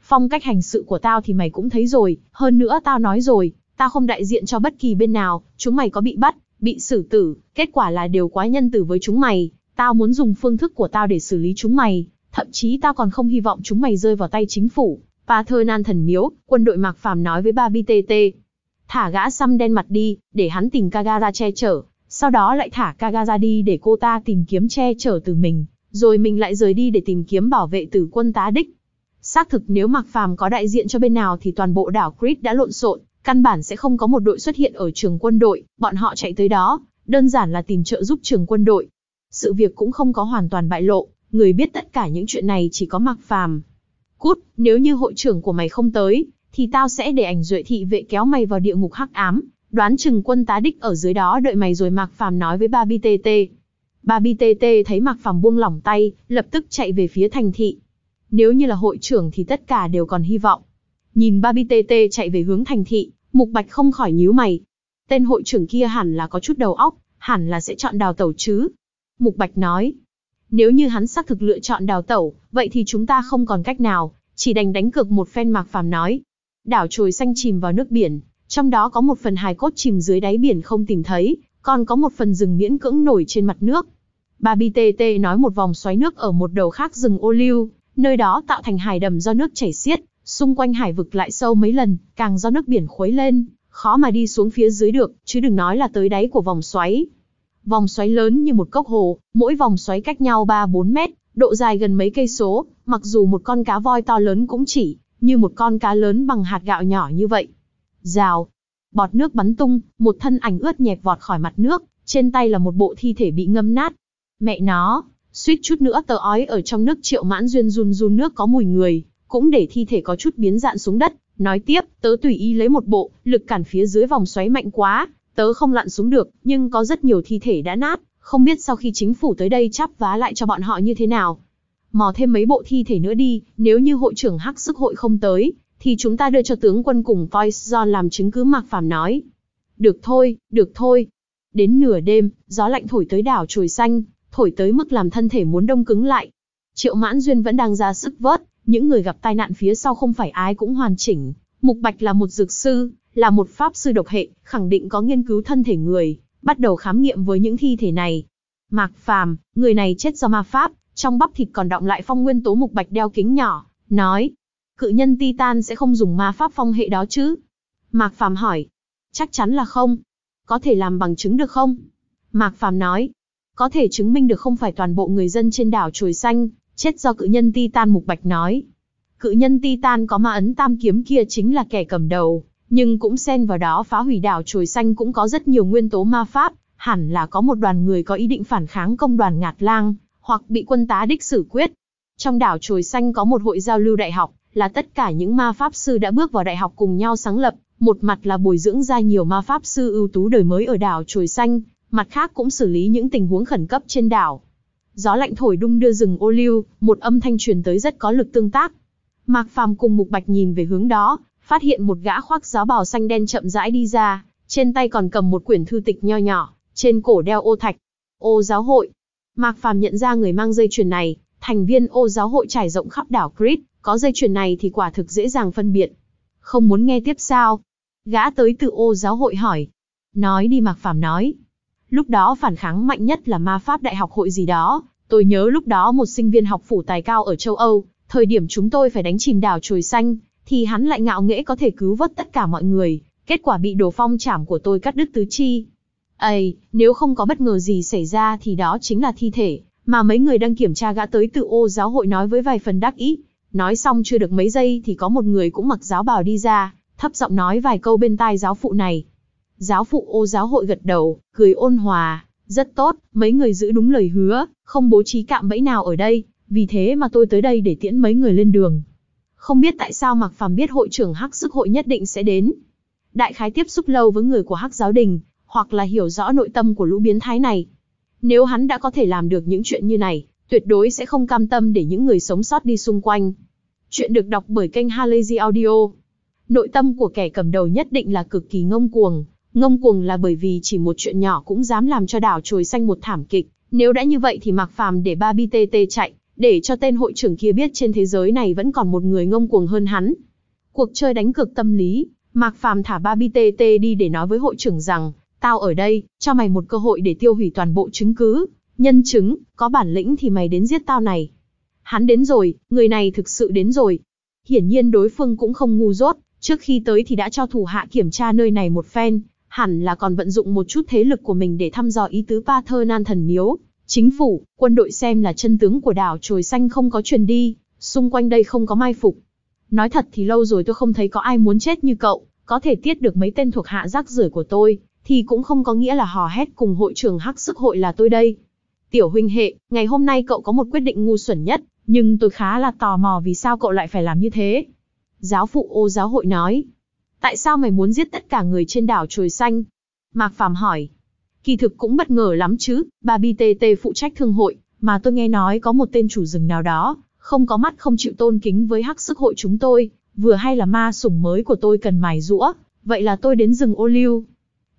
S1: phong cách hành sự của tao thì mày cũng thấy rồi, hơn nữa tao nói rồi, ta không đại diện cho bất kỳ bên nào, chúng mày có bị bắt, bị xử tử, kết quả là đều quá nhân tử với chúng mày, tao muốn dùng phương thức của tao để xử lý chúng mày, thậm chí tao còn không hy vọng chúng mày rơi vào tay chính phủ. Pa thơ nan thần miếu, quân đội Mạc Phàm nói với ba BTT. Thả gã xăm đen mặt đi, để hắn tìm Kagara che chở, sau đó lại thả Kagara đi để cô ta tìm kiếm che chở từ mình, rồi mình lại rời đi để tìm kiếm bảo vệ từ quân tá đích. Xác thực nếu Mạc Phàm có đại diện cho bên nào thì toàn bộ đảo Crete đã lộn xộn, căn bản sẽ không có một đội xuất hiện ở trường quân đội, bọn họ chạy tới đó, đơn giản là tìm trợ giúp trường quân đội. Sự việc cũng không có hoàn toàn bại lộ, người biết tất cả những chuyện này chỉ có Mạc Phàm. Cút, nếu như hội trưởng của mày không tới, thì tao sẽ để ảnh duệ thị vệ kéo mày vào địa ngục hắc ám, đoán chừng quân tá đích ở dưới đó đợi mày rồi Mạc Phàm nói với ba BTT. Ba BTT thấy Mạc Phàm buông lỏng tay, lập tức chạy về phía thành thị. Nếu như là hội trưởng thì tất cả đều còn hy vọng, Nhìn Ba Bi Tê Tê chạy về hướng thành thị, Mục Bạch không khỏi nhíu mày. Tên hội trưởng kia hẳn là có chút đầu óc, hẳn là sẽ chọn đào tẩu chứ. Mục Bạch nói, nếu như hắn xác thực lựa chọn đào tẩu, vậy thì chúng ta không còn cách nào, chỉ đành đánh cược một phen Mạc Phàm nói. Đảo Trồi Xanh chìm vào nước biển, trong đó có một phần hài cốt chìm dưới đáy biển không tìm thấy, còn có một phần rừng miễn cưỡng nổi trên mặt nước. Bà BTT nói một vòng xoáy nước ở một đầu khác rừng ô liu, nơi đó tạo thành hài đầm do nước chảy xiết, xung quanh hải vực lại sâu mấy lần, càng do nước biển khuấy lên, khó mà đi xuống phía dưới được, chứ đừng nói là tới đáy của vòng xoáy. Vòng xoáy lớn như một cốc hồ, mỗi vòng xoáy cách nhau 3-4 mét, độ dài gần mấy cây số, mặc dù một con cá voi to lớn cũng chỉ như một con cá lớn bằng hạt gạo nhỏ như vậy. Rào, bọt nước bắn tung, một thân ảnh ướt nhẹp vọt khỏi mặt nước, trên tay là một bộ thi thể bị ngâm nát. Mẹ nó, suýt chút nữa tờ ói ở trong nước triệu mãn duyên run run nước có mùi người cũng để thi thể có chút biến dạng xuống đất, nói tiếp, tớ tùy ý lấy một bộ, lực cản phía dưới vòng xoáy mạnh quá, tớ không lặn xuống được, nhưng có rất nhiều thi thể đã nát, không biết sau khi chính phủ tới đây chắp vá lại cho bọn họ như thế nào. Mò thêm mấy bộ thi thể nữa đi, nếu như hội trưởng Hắc Sức hội không tới, thì chúng ta đưa cho tướng quân cùng Voice John làm chứng cứ Mạc Phàm nói. Được thôi, được thôi. Đến nửa đêm, gió lạnh thổi tới đảo Trồi Xanh, thổi tới mức làm thân thể muốn đông cứng lại. Triệu Mãn Duyên vẫn đang ra sức vớt, những người gặp tai nạn phía sau không phải ai cũng hoàn chỉnh. Mục Bạch là một dược sư, là một pháp sư độc hệ, khẳng định có nghiên cứu thân thể người, bắt đầu khám nghiệm với những thi thể này. Mạc Phàm, người này chết do ma pháp, trong bắp thịt còn đọng lại phong nguyên tố Mục Bạch đeo kính nhỏ, nói, cự nhân Titan sẽ không dùng ma pháp phong hệ đó chứ? Mạc Phàm hỏi, chắc chắn là không. Có thể làm bằng chứng được không? Mạc Phàm nói, có thể chứng minh được không phải toàn bộ người dân trên đảo Chuồi Xanh Chết do cự nhân Titan Mục Bạch nói. Cự nhân Titan có ma ấn tam kiếm kia chính là kẻ cầm đầu, nhưng cũng xen vào đó phá hủy đảo trồi xanh cũng có rất nhiều nguyên tố ma pháp, hẳn là có một đoàn người có ý định phản kháng công đoàn ngạt lang, hoặc bị quân tá đích xử quyết. Trong đảo trồi xanh có một hội giao lưu đại học, là tất cả những ma pháp sư đã bước vào đại học cùng nhau sáng lập, một mặt là bồi dưỡng ra nhiều ma pháp sư ưu tú đời mới ở đảo trồi xanh, mặt khác cũng xử lý những tình huống khẩn cấp trên đảo. Gió lạnh thổi đung đưa rừng ô liu, một âm thanh truyền tới rất có lực tương tác. Mạc Phàm cùng Mục Bạch nhìn về hướng đó, phát hiện một gã khoác giáo bào xanh đen chậm rãi đi ra, trên tay còn cầm một quyển thư tịch nho nhỏ, trên cổ đeo ô thạch. Ô giáo hội. Mạc Phàm nhận ra người mang dây chuyền này, thành viên ô giáo hội trải rộng khắp đảo Crete, có dây chuyền này thì quả thực dễ dàng phân biệt. Không muốn nghe tiếp sao? Gã tới từ ô giáo hội hỏi. Nói đi Mạc Phàm nói. Lúc đó phản kháng mạnh nhất là ma pháp đại học hội gì đó, Tôi nhớ lúc đó một sinh viên học phủ tài cao ở châu Âu, thời điểm chúng tôi phải đánh chìm đảo trồi Xanh, thì hắn lại ngạo nghễ có thể cứu vớt tất cả mọi người, kết quả bị đồ phong chảm của tôi cắt đứt tứ chi. Ây, nếu không có bất ngờ gì xảy ra thì đó chính là thi thể, mà mấy người đang kiểm tra gã tới từ ô giáo hội nói với vài phần đắc ý. Nói xong chưa được mấy giây thì có một người cũng mặc giáo bào đi ra, thấp giọng nói vài câu bên tai giáo phụ này. Giáo phụ ô giáo hội gật đầu, cười ôn hòa, rất tốt, mấy người giữ đúng lời hứa, không bố trí cạm bẫy nào ở đây, vì thế mà tôi tới đây để tiễn mấy người lên đường. Không biết tại sao Mạc Phàm biết hội trưởng Hắc Sức hội nhất định sẽ đến. Đại khái tiếp xúc lâu với người của Hắc giáo đình, hoặc là hiểu rõ nội tâm của lũ biến thái này. Nếu hắn đã có thể làm được những chuyện như này, tuyệt đối sẽ không cam tâm để những người sống sót đi xung quanh. Chuyện được đọc bởi kênh Halazy Audio. Nội tâm của kẻ cầm đầu nhất định là cực kỳ ngông cuồng, Ngông cuồng là bởi vì chỉ một chuyện nhỏ cũng dám làm cho đảo trồi xanh một thảm kịch, nếu đã như vậy thì Mặc Phàm để ba BTT chạy, để cho tên hội trưởng kia biết trên thế giới này vẫn còn một người ngông cuồng hơn hắn. Cuộc chơi đánh cực tâm lý, Mặc Phàm thả ba BTT đi để nói với hội trưởng rằng, tao ở đây, cho mày một cơ hội để tiêu hủy toàn bộ chứng cứ, nhân chứng, có bản lĩnh thì mày đến giết tao này. Hắn đến rồi, người này thực sự đến rồi. Hiển nhiên đối phương cũng không ngu dốt, trước khi tới thì đã cho thủ hạ kiểm tra nơi này một phen, hẳn là còn vận dụng một chút thế lực của mình để thăm dò ý tứ Ba Thơ Nan thần miếu, chính phủ, quân đội xem là chân tướng của đảo Trồi Xanh không có truyền đi, xung quanh đây không có mai phục. Nói thật thì lâu rồi tôi không thấy có ai muốn chết như cậu, có thể tiết được mấy tên thuộc hạ rác rưởi của tôi, thì cũng không có nghĩa là hò hét cùng hội trưởng hắc sức hội là tôi đây. Tiểu huynh hệ, ngày hôm nay cậu có một quyết định ngu xuẩn nhất, nhưng tôi khá là tò mò vì sao cậu lại phải làm như thế. Giáo phụ ô giáo hội nói, Tại sao mày muốn giết tất cả người trên đảo Trồi Xanh? Mạc Phàm hỏi. Kỳ thực cũng bất ngờ lắm chứ, bà BTT phụ trách thương hội, mà tôi nghe nói có một tên chủ rừng nào đó, không có mắt không chịu tôn kính với hắc sức hội chúng tôi, vừa hay là ma sủng mới của tôi cần mài rũa, vậy là tôi đến rừng ô liu.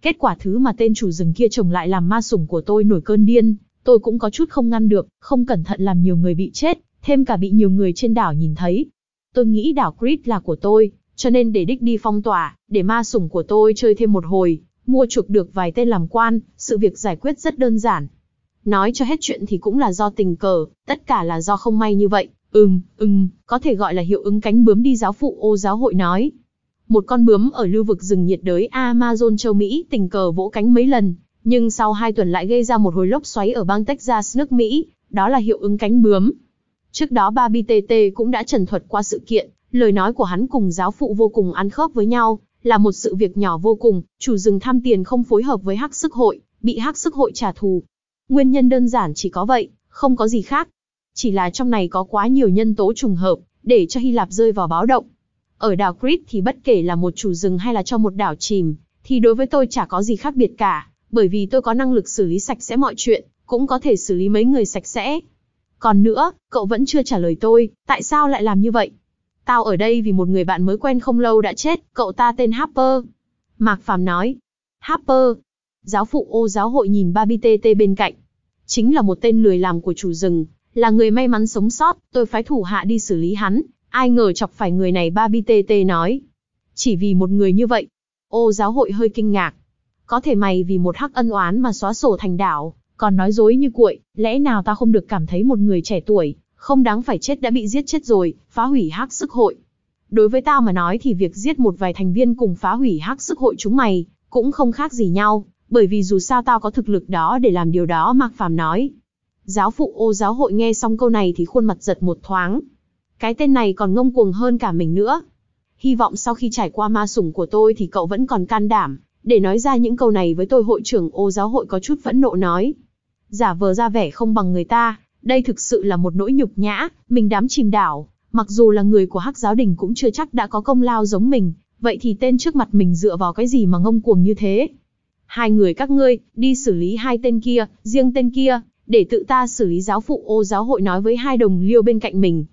S1: Kết quả thứ mà tên chủ rừng kia trồng lại làm ma sủng của tôi nổi cơn điên, tôi cũng có chút không ngăn được, không cẩn thận làm nhiều người bị chết, thêm cả bị nhiều người trên đảo nhìn thấy. Tôi nghĩ đảo Crete là của tôi, cho nên để đích đi phong tỏa, để ma sủng của tôi chơi thêm một hồi, mua chuộc được vài tên làm quan, sự việc giải quyết rất đơn giản. Nói cho hết chuyện thì cũng là do tình cờ, tất cả là do không may như vậy. Ừm, ừm, có thể gọi là hiệu ứng cánh bướm đi giáo phụ ô giáo hội nói. Một con bướm ở lưu vực rừng nhiệt đới Amazon châu Mỹ tình cờ vỗ cánh mấy lần, nhưng sau hai tuần lại gây ra một hồi lốc xoáy ở bang Texas nước Mỹ, đó là hiệu ứng cánh bướm. Trước đó Barbie TT cũng đã trần thuật qua sự kiện, Lời nói của hắn cùng giáo phụ vô cùng ăn khớp với nhau, là một sự việc nhỏ vô cùng, chủ rừng tham tiền không phối hợp với hắc sức hội, bị hắc sức hội trả thù. Nguyên nhân đơn giản chỉ có vậy, không có gì khác. Chỉ là trong này có quá nhiều nhân tố trùng hợp, để cho Hy Lạp rơi vào báo động. Ở đảo Crete thì bất kể là một chủ rừng hay là cho một đảo chìm, thì đối với tôi chả có gì khác biệt cả, bởi vì tôi có năng lực xử lý sạch sẽ mọi chuyện, cũng có thể xử lý mấy người sạch sẽ. Còn nữa, cậu vẫn chưa trả lời tôi, tại sao lại làm như vậy? Tao ở đây vì một người bạn mới quen không lâu đã chết, cậu ta tên Harper. Mạc Phàm nói. Harper. Giáo phụ ô giáo hội nhìn ba bên cạnh. Chính là một tên lười làm của chủ rừng, là người may mắn sống sót, tôi phái thủ hạ đi xử lý hắn. Ai ngờ chọc phải người này ba nói. Chỉ vì một người như vậy. Ô giáo hội hơi kinh ngạc. Có thể mày vì một hắc ân oán mà xóa sổ thành đảo, còn nói dối như cuội, lẽ nào ta không được cảm thấy một người trẻ tuổi, không đáng phải chết đã bị giết chết rồi, phá hủy hắc sức hội. Đối với tao mà nói thì việc giết một vài thành viên cùng phá hủy hắc sức hội chúng mày, cũng không khác gì nhau, bởi vì dù sao tao có thực lực đó để làm điều đó Mạc Phàm nói. Giáo phụ ô giáo hội nghe xong câu này thì khuôn mặt giật một thoáng. Cái tên này còn ngông cuồng hơn cả mình nữa. Hy vọng sau khi trải qua ma sủng của tôi thì cậu vẫn còn can đảm, để nói ra những câu này với tôi hội trưởng ô giáo hội có chút phẫn nộ nói. Giả vờ ra vẻ không bằng người ta, đây thực sự là một nỗi nhục nhã, mình đám chìm đảo, mặc dù là người của hắc giáo đình cũng chưa chắc đã có công lao giống mình, vậy thì tên trước mặt mình dựa vào cái gì mà ngông cuồng như thế? Hai người các ngươi, đi xử lý hai tên kia, riêng tên kia, để tự ta xử lý giáo phụ ô giáo hội nói với hai đồng liêu bên cạnh mình.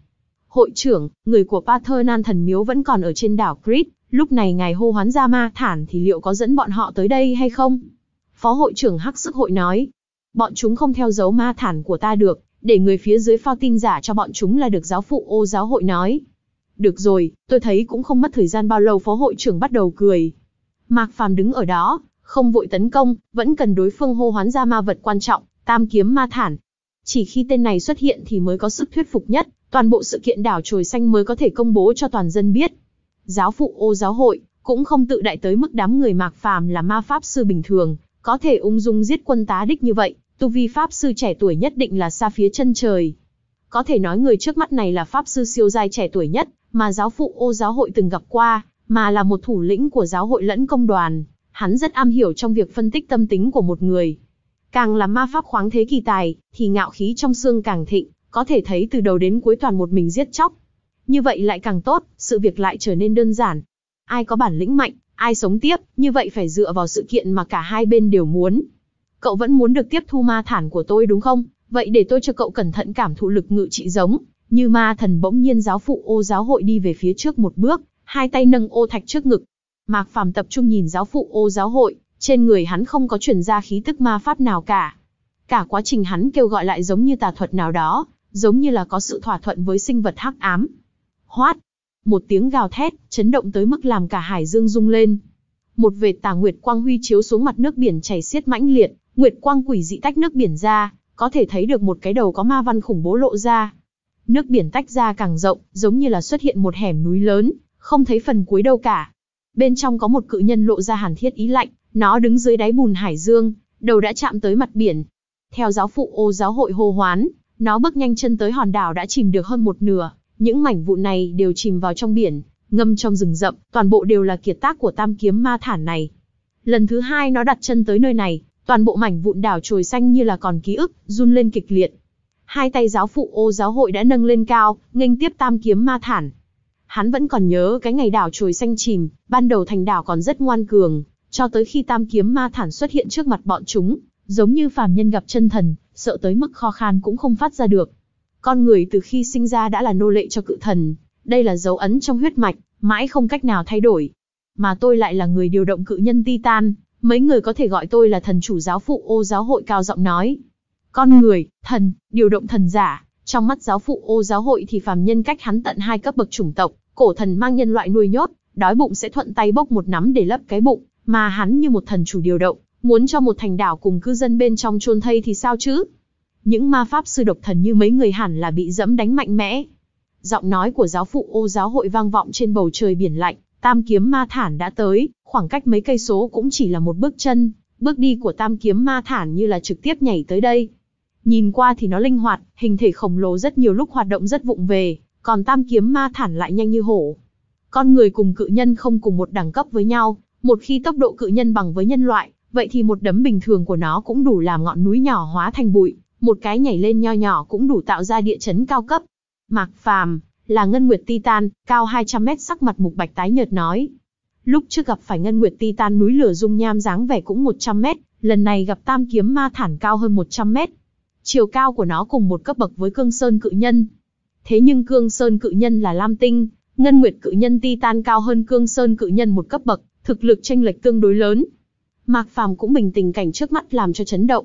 S1: Hội trưởng, người của Paternan thần miếu vẫn còn ở trên đảo Crete, lúc này ngài hô hoán ra ma thản thì liệu có dẫn bọn họ tới đây hay không? Phó hội trưởng Hắc Sức Hội nói, bọn chúng không theo dấu ma thản của ta được, để người phía dưới phao tin giả cho bọn chúng là được giáo phụ ô giáo hội nói. Được rồi, tôi thấy cũng không mất thời gian bao lâu phó hội trưởng bắt đầu cười. Mạc Phàm đứng ở đó, không vội tấn công, vẫn cần đối phương hô hoán ra ma vật quan trọng, tam kiếm ma thản. Chỉ khi tên này xuất hiện thì mới có sức thuyết phục nhất, toàn bộ sự kiện đảo trồi xanh mới có thể công bố cho toàn dân biết. Giáo phụ ô giáo hội, cũng không tự đại tới mức đám người Mạc Phàm là ma pháp sư bình thường, có thể ung dung giết quân tá đích như vậy, Tu vi Pháp Sư trẻ tuổi nhất định là xa phía chân trời. Có thể nói người trước mắt này là Pháp Sư siêu giai trẻ tuổi nhất, mà giáo phụ ô giáo hội từng gặp qua, mà là một thủ lĩnh của giáo hội lẫn công đoàn. Hắn rất am hiểu trong việc phân tích tâm tính của một người. Càng là ma pháp khoáng thế kỳ tài, thì ngạo khí trong xương càng thịnh, có thể thấy từ đầu đến cuối toàn một mình giết chóc. Như vậy lại càng tốt, sự việc lại trở nên đơn giản. Ai có bản lĩnh mạnh, ai sống tiếp, như vậy phải dựa vào sự kiện mà cả hai bên đều muốn, cậu vẫn muốn được tiếp thu ma thản của tôi đúng không? Vậy để tôi cho cậu cẩn thận cảm thụ lực ngự trị giống, như ma thần bỗng nhiên giáo phụ ô giáo hội đi về phía trước một bước, hai tay nâng ô thạch trước ngực. Mạc Phàm tập trung nhìn giáo phụ ô giáo hội, trên người hắn không có truyền ra khí tức ma pháp nào cả. Cả quá trình hắn kêu gọi lại giống như tà thuật nào đó, giống như là có sự thỏa thuận với sinh vật hắc ám. Hoát! Một tiếng gào thét, chấn động tới mức làm cả hải dương rung lên. Một vệt tà nguyệt quang huy chiếu xuống mặt nước biển chảy xiết mãnh liệt, Nguyệt quang quỷ dị tách nước biển ra, có thể thấy được một cái đầu có ma văn khủng bố lộ ra. Nước biển tách ra càng rộng, giống như là xuất hiện một hẻm núi lớn, không thấy phần cuối đâu cả. Bên trong có một cự nhân lộ ra hàn thiết ý lạnh, nó đứng dưới đáy bùn hải dương, đầu đã chạm tới mặt biển. Theo giáo phụ ô giáo hội hô hoán, nó bước nhanh chân tới hòn đảo đã chìm được hơn một nửa, những mảnh vụ này đều chìm vào trong biển, ngâm trong rừng rậm, toàn bộ đều là kiệt tác của tam kiếm ma thản này. Lần thứ hai nó đặt chân tới nơi này, Toàn bộ mảnh vụn đảo trồi xanh như là còn ký ức, run lên kịch liệt. Hai tay giáo phụ ô giáo hội đã nâng lên cao, nghênh tiếp tam kiếm ma thản. Hắn vẫn còn nhớ cái ngày đảo trồi xanh chìm, ban đầu thành đảo còn rất ngoan cường, cho tới khi tam kiếm ma thản xuất hiện trước mặt bọn chúng, giống như phàm nhân gặp chân thần, sợ tới mức khó khăn cũng không phát ra được. Con người từ khi sinh ra đã là nô lệ cho cự thần, đây là dấu ấn trong huyết mạch, mãi không cách nào thay đổi. Mà tôi lại là người điều động cự nhân Titan, Mấy người có thể gọi tôi là thần chủ giáo phụ ô giáo hội cao giọng nói. Con người, thần, điều động thần giả, trong mắt giáo phụ ô giáo hội thì phàm nhân cách hắn tận hai cấp bậc chủng tộc, cổ thần mang nhân loại nuôi nhốt, đói bụng sẽ thuận tay bốc một nắm để lấp cái bụng, mà hắn như một thần chủ điều động, muốn cho một thành đảo cùng cư dân bên trong chôn thây thì sao chứ? Những ma pháp sư độc thần như mấy người hẳn là bị dẫm đánh mạnh mẽ. Giọng nói của giáo phụ ô giáo hội vang vọng trên bầu trời biển lạnh, Tam kiếm ma thản đã tới, khoảng cách mấy cây số cũng chỉ là một bước chân, bước đi của tam kiếm ma thản như là trực tiếp nhảy tới đây. Nhìn qua thì nó linh hoạt, hình thể khổng lồ rất nhiều lúc hoạt động rất vụng về, còn tam kiếm ma thản lại nhanh như hổ. Con người cùng cự nhân không cùng một đẳng cấp với nhau, một khi tốc độ cự nhân bằng với nhân loại, vậy thì một đấm bình thường của nó cũng đủ làm ngọn núi nhỏ hóa thành bụi, một cái nhảy lên nho nhỏ cũng đủ tạo ra địa chấn cao cấp. Mạc Phàm, là Ngân Nguyệt Titan, cao 200 mét sắc mặt mục bạch tái nhợt nói. Lúc trước gặp phải Ngân Nguyệt Titan núi lửa dung nham dáng vẻ cũng 100 mét, lần này gặp tam kiếm ma thản cao hơn 100 mét. Chiều cao của nó cùng một cấp bậc với cương sơn cự nhân. Thế nhưng cương sơn cự nhân là lam tinh, Ngân Nguyệt cự nhân Titan cao hơn cương sơn cự nhân một cấp bậc, thực lực tranh lệch tương đối lớn. Mạc Phàm cũng bình tình cảnh trước mắt làm cho chấn động.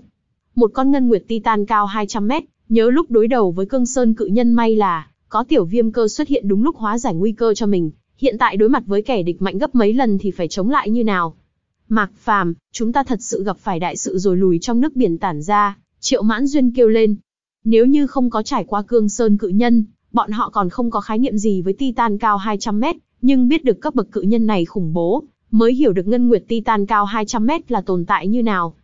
S1: Một con Ngân Nguyệt Titan cao 200 mét, nhớ lúc đối đầu với cương sơn cự nhân may là có tiểu viêm cơ xuất hiện đúng lúc hóa giải nguy cơ cho mình, hiện tại đối mặt với kẻ địch mạnh gấp mấy lần thì phải chống lại như nào. Mạc Phàm, chúng ta thật sự gặp phải đại sự rồi lùi trong nước biển tản ra, Triệu Mãn Duyên kêu lên. Nếu như không có trải qua cương sơn cự nhân, bọn họ còn không có khái niệm gì với Titan cao 200 mét, nhưng biết được cấp bậc cự nhân này khủng bố, mới hiểu được ngân nguyệt Titan cao 200 mét là tồn tại như nào.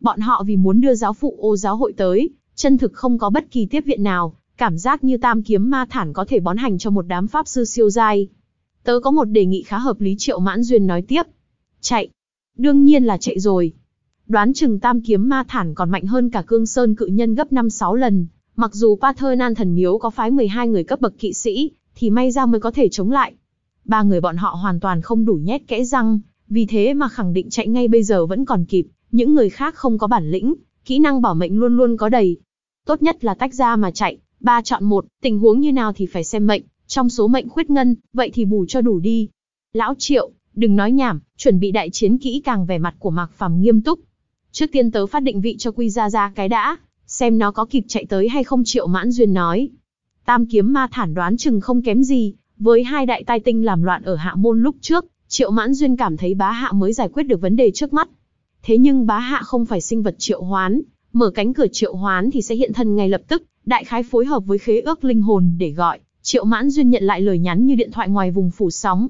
S1: Bọn họ vì muốn đưa giáo phụ ô giáo hội tới, chân thực không có bất kỳ tiếp viện nào, Cảm giác như tam kiếm ma thản có thể bón hành cho một đám pháp sư siêu giai. Tớ có một đề nghị khá hợp lý triệu mãn duyên nói tiếp. Chạy. Đương nhiên là chạy rồi. Đoán chừng tam kiếm ma thản còn mạnh hơn cả cương sơn cự nhân gấp 5-6 lần. Mặc dù Paternan thần miếu có phái 12 người cấp bậc kỵ sĩ, thì may ra mới có thể chống lại. Ba người bọn họ hoàn toàn không đủ nhét kẽ răng, vì thế mà khẳng định chạy ngay bây giờ vẫn còn kịp, những người khác không có bản lĩnh, kỹ năng bảo mệnh luôn luôn có đầy. Tốt nhất là tách ra mà chạy, Ba chọn một, tình huống như nào thì phải xem mệnh, trong số mệnh khuyết ngân, vậy thì bù cho đủ đi. Lão Triệu, đừng nói nhảm, chuẩn bị đại chiến kỹ càng vẻ mặt của Mạc Phàm nghiêm túc. Trước tiên tớ phát định vị cho Quy Gia Gia cái đã, xem nó có kịp chạy tới hay không Triệu Mãn Duyên nói. Tam kiếm ma thản đoán chừng không kém gì, với hai đại tai tinh làm loạn ở hạ môn lúc trước, Triệu Mãn Duyên cảm thấy bá hạ mới giải quyết được vấn đề trước mắt. Thế nhưng bá hạ không phải sinh vật triệu hoán, mở cánh cửa triệu hoán thì sẽ hiện thân ngay lập tức, đại khái phối hợp với khế ước linh hồn để gọi, Triệu Mãn Duyên nhận lại lời nhắn như điện thoại ngoài vùng phủ sóng.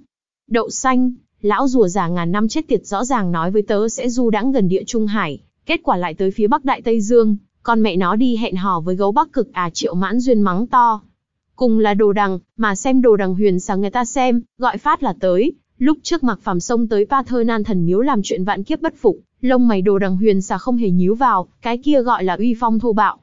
S1: Đậu xanh, lão rùa già ngàn năm chết tiệt rõ ràng nói với tớ sẽ du đãng gần địa Trung Hải, kết quả lại tới phía Bắc Đại Tây Dương, con mẹ nó đi hẹn hò với gấu Bắc Cực à Triệu Mãn Duyên mắng to. Cùng là đồ đằng, mà xem đồ đằng huyền sáng người ta xem, gọi phát là tới, lúc trước mặc phàm sông tới pa thơ nan thần miếu làm chuyện vạn kiếp bất phục, lông mày đồ đằng huyền xà không hề nhíu vào, cái kia gọi là uy phong thô bạo,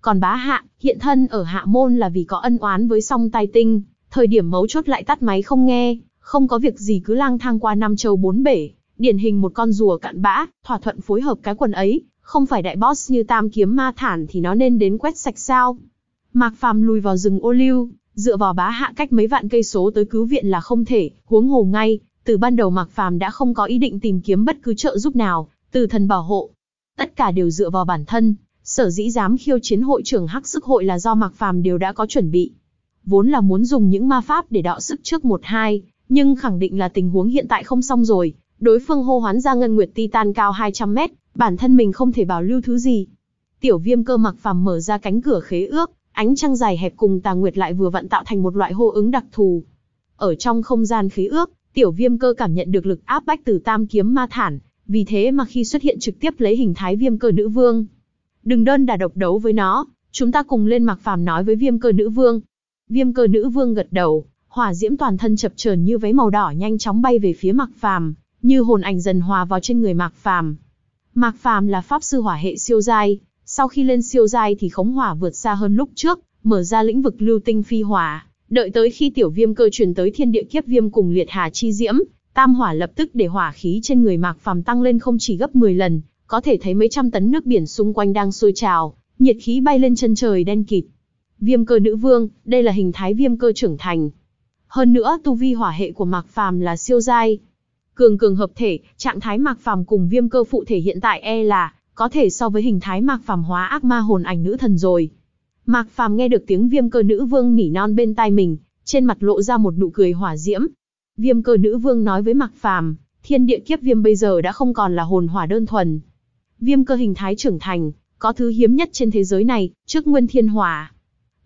S1: còn bá hạ, hiện thân ở hạ môn là vì có ân oán với song tai tinh, thời điểm mấu chốt lại tắt máy không nghe, không có việc gì cứ lang thang qua năm châu bốn bể, điển hình một con rùa cạn bã, thỏa thuận phối hợp cái quần ấy, không phải đại boss như tam kiếm ma thản thì nó nên đến quét sạch sao. Mạc Phàm lùi vào rừng ô lưu, dựa vào bá hạ cách mấy vạn cây số tới cứu viện là không thể, huống hồ ngay, từ ban đầu Mạc Phàm đã không có ý định tìm kiếm bất cứ trợ giúp nào, từ thần bảo hộ. Tất cả đều dựa vào bản thân, Sở dĩ dám khiêu chiến hội trưởng Hắc Sức hội là do Mạc Phàm đều đã có chuẩn bị. Vốn là muốn dùng những ma pháp để đọ sức trước một hai, nhưng khẳng định là tình huống hiện tại không xong rồi, đối phương hô hoán ra ngân nguyệt tan cao hai trăm mét, bản thân mình không thể bảo lưu thứ gì. Tiểu viêm cơ mặc phàm mở ra cánh cửa khế ước, ánh trăng dài hẹp cùng tà nguyệt lại vừa vặn tạo thành một loại hô ứng đặc thù. Ở trong không gian khế ước, tiểu viêm cơ cảm nhận được lực áp bách từ tam kiếm ma thản, vì thế mà khi xuất hiện trực tiếp lấy hình thái viêm cơ nữ vương, Đừng đơn đà độc đấu với nó, chúng ta cùng lên Mặc Phàm nói với Viêm Cơ Nữ Vương. Viêm Cơ Nữ Vương gật đầu, hỏa diễm toàn thân chập chờn như váy màu đỏ nhanh chóng bay về phía Mặc Phàm, như hồn ảnh dần hòa vào trên người Mặc Phàm. Mạc Phàm là pháp sư hỏa hệ siêu giai, sau khi lên siêu giai thì khống hỏa vượt xa hơn lúc trước, mở ra lĩnh vực lưu tinh phi hỏa, đợi tới khi tiểu viêm cơ truyền tới thiên địa kiếp viêm cùng liệt hà chi diễm, tam hỏa lập tức để hỏa khí trên người Mạc Phàm tăng lên không chỉ gấp 10 lần, có thể thấy mấy trăm tấn nước biển xung quanh đang sôi trào, nhiệt khí bay lên chân trời đen kịt. Viêm cơ nữ vương, đây là hình thái viêm cơ trưởng thành. Hơn nữa tu vi hỏa hệ của Mạc Phàm là siêu giai. Cường cường hợp thể, trạng thái Mạc Phàm cùng viêm cơ phụ thể hiện tại e là có thể so với hình thái Mạc Phàm hóa ác ma hồn ảnh nữ thần rồi. Mạc Phàm nghe được tiếng viêm cơ nữ vương nỉ non bên tai mình, trên mặt lộ ra một nụ cười hỏa diễm. Viêm cơ nữ vương nói với Mạc Phàm, thiên địa kiếp viêm bây giờ đã không còn là hồn hỏa đơn thuần, viêm cơ hình thái trưởng thành, có thứ hiếm nhất trên thế giới này, trước nguyên thiên hỏa.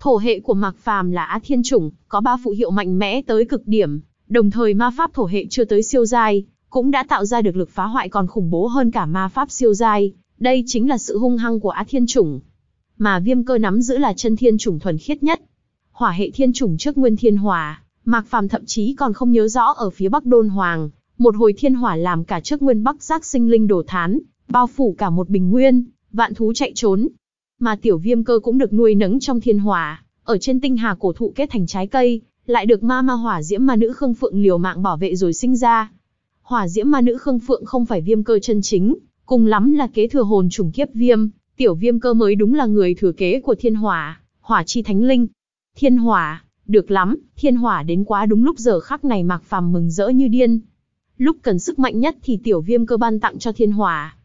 S1: Thổ hệ của Mạc Phàm là Á Thiên Chủng, có ba phụ hiệu mạnh mẽ tới cực điểm, đồng thời ma pháp thổ hệ chưa tới siêu giai, cũng đã tạo ra được lực phá hoại còn khủng bố hơn cả ma pháp siêu giai, đây chính là sự hung hăng của Á Thiên Chủng. Mà viêm cơ nắm giữ là chân thiên chủng thuần khiết nhất. Hỏa hệ thiên chủng trước nguyên thiên hỏa, Mạc Phàm thậm chí còn không nhớ rõ ở phía Bắc Đôn Hoàng, một hồi thiên hỏa làm cả trước nguyên Bắc giác sinh linh đổ thán, bao phủ cả một bình nguyên, vạn thú chạy trốn. Mà tiểu viêm cơ cũng được nuôi nấng trong thiên hỏa, ở trên tinh hà cổ thụ kết thành trái cây, lại được ma ma hỏa diễm ma nữ Khương Phượng liều mạng bảo vệ rồi sinh ra. Hỏa diễm ma nữ Khương Phượng không phải viêm cơ chân chính, cùng lắm là kế thừa hồn trùng kiếp viêm, tiểu viêm cơ mới đúng là người thừa kế của thiên hỏa, hỏa chi thánh linh. Thiên hỏa, được lắm, thiên hỏa đến quá đúng lúc giờ khắc này Mạc Phàm mừng rỡ như điên. Lúc cần sức mạnh nhất thì tiểu viêm cơ ban tặng cho thiên hỏa,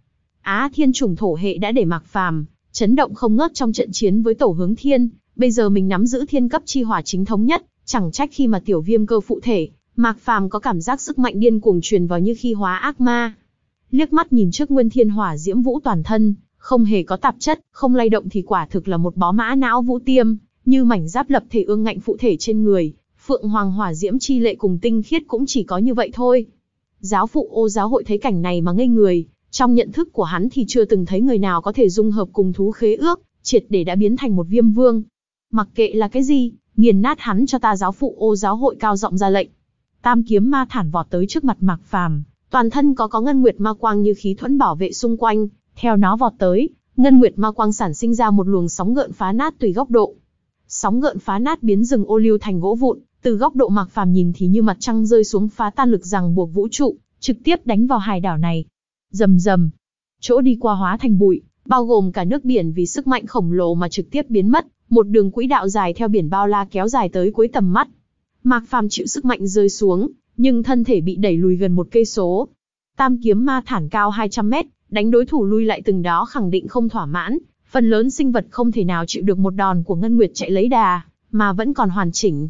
S1: Á Thiên trùng thổ hệ đã để Mặc Phàm chấn động không ngớt trong trận chiến với Tổ Hướng Thiên, bây giờ mình nắm giữ thiên cấp chi hỏa chính thống nhất, chẳng trách khi mà tiểu viêm cơ phụ thể, Mạc Phàm có cảm giác sức mạnh điên cuồng truyền vào như khi hóa ác ma. Liếc mắt nhìn trước Nguyên Thiên Hỏa diễm vũ toàn thân, không hề có tạp chất, không lay động thì quả thực là một bó mã não vũ tiêm, như mảnh giáp lập thể ương ngạnh phụ thể trên người, Phượng Hoàng Hỏa diễm chi lệ cùng tinh khiết cũng chỉ có như vậy thôi. Giáo phụ Ô giáo hội thấy cảnh này mà ngây người, trong nhận thức của hắn thì chưa từng thấy người nào có thể dung hợp cùng thú khế ước, triệt để đã biến thành một viêm vương. Mặc kệ là cái gì, nghiền nát hắn cho ta giáo phụ ô giáo hội cao giọng ra lệnh. Tam kiếm ma thản vọt tới trước mặt Mạc Phàm, toàn thân có có ngân nguyệt ma quang như khí thuẫn bảo vệ xung quanh, theo nó vọt tới, ngân nguyệt ma quang sản sinh ra một luồng sóng gợn phá nát tùy góc độ. Sóng gợn phá nát biến rừng ô liu thành gỗ vụn, từ góc độ Mạc Phàm nhìn thì như mặt trăng rơi xuống phá tan lực rằng buộc vũ trụ, trực tiếp đánh vào hải đảo này. Rầm rầm. Chỗ đi qua hóa thành bụi, bao gồm cả nước biển vì sức mạnh khổng lồ mà trực tiếp biến mất, một đường quỹ đạo dài theo biển bao la kéo dài tới cuối tầm mắt. Mạc Phàm chịu sức mạnh rơi xuống, nhưng thân thể bị đẩy lùi gần một cây số. Tam kiếm ma thản cao 200 mét, đánh đối thủ lui lại từng đó khẳng định không thỏa mãn, phần lớn sinh vật không thể nào chịu được một đòn của Ngân Nguyệt chạy lấy đà, mà vẫn còn hoàn chỉnh.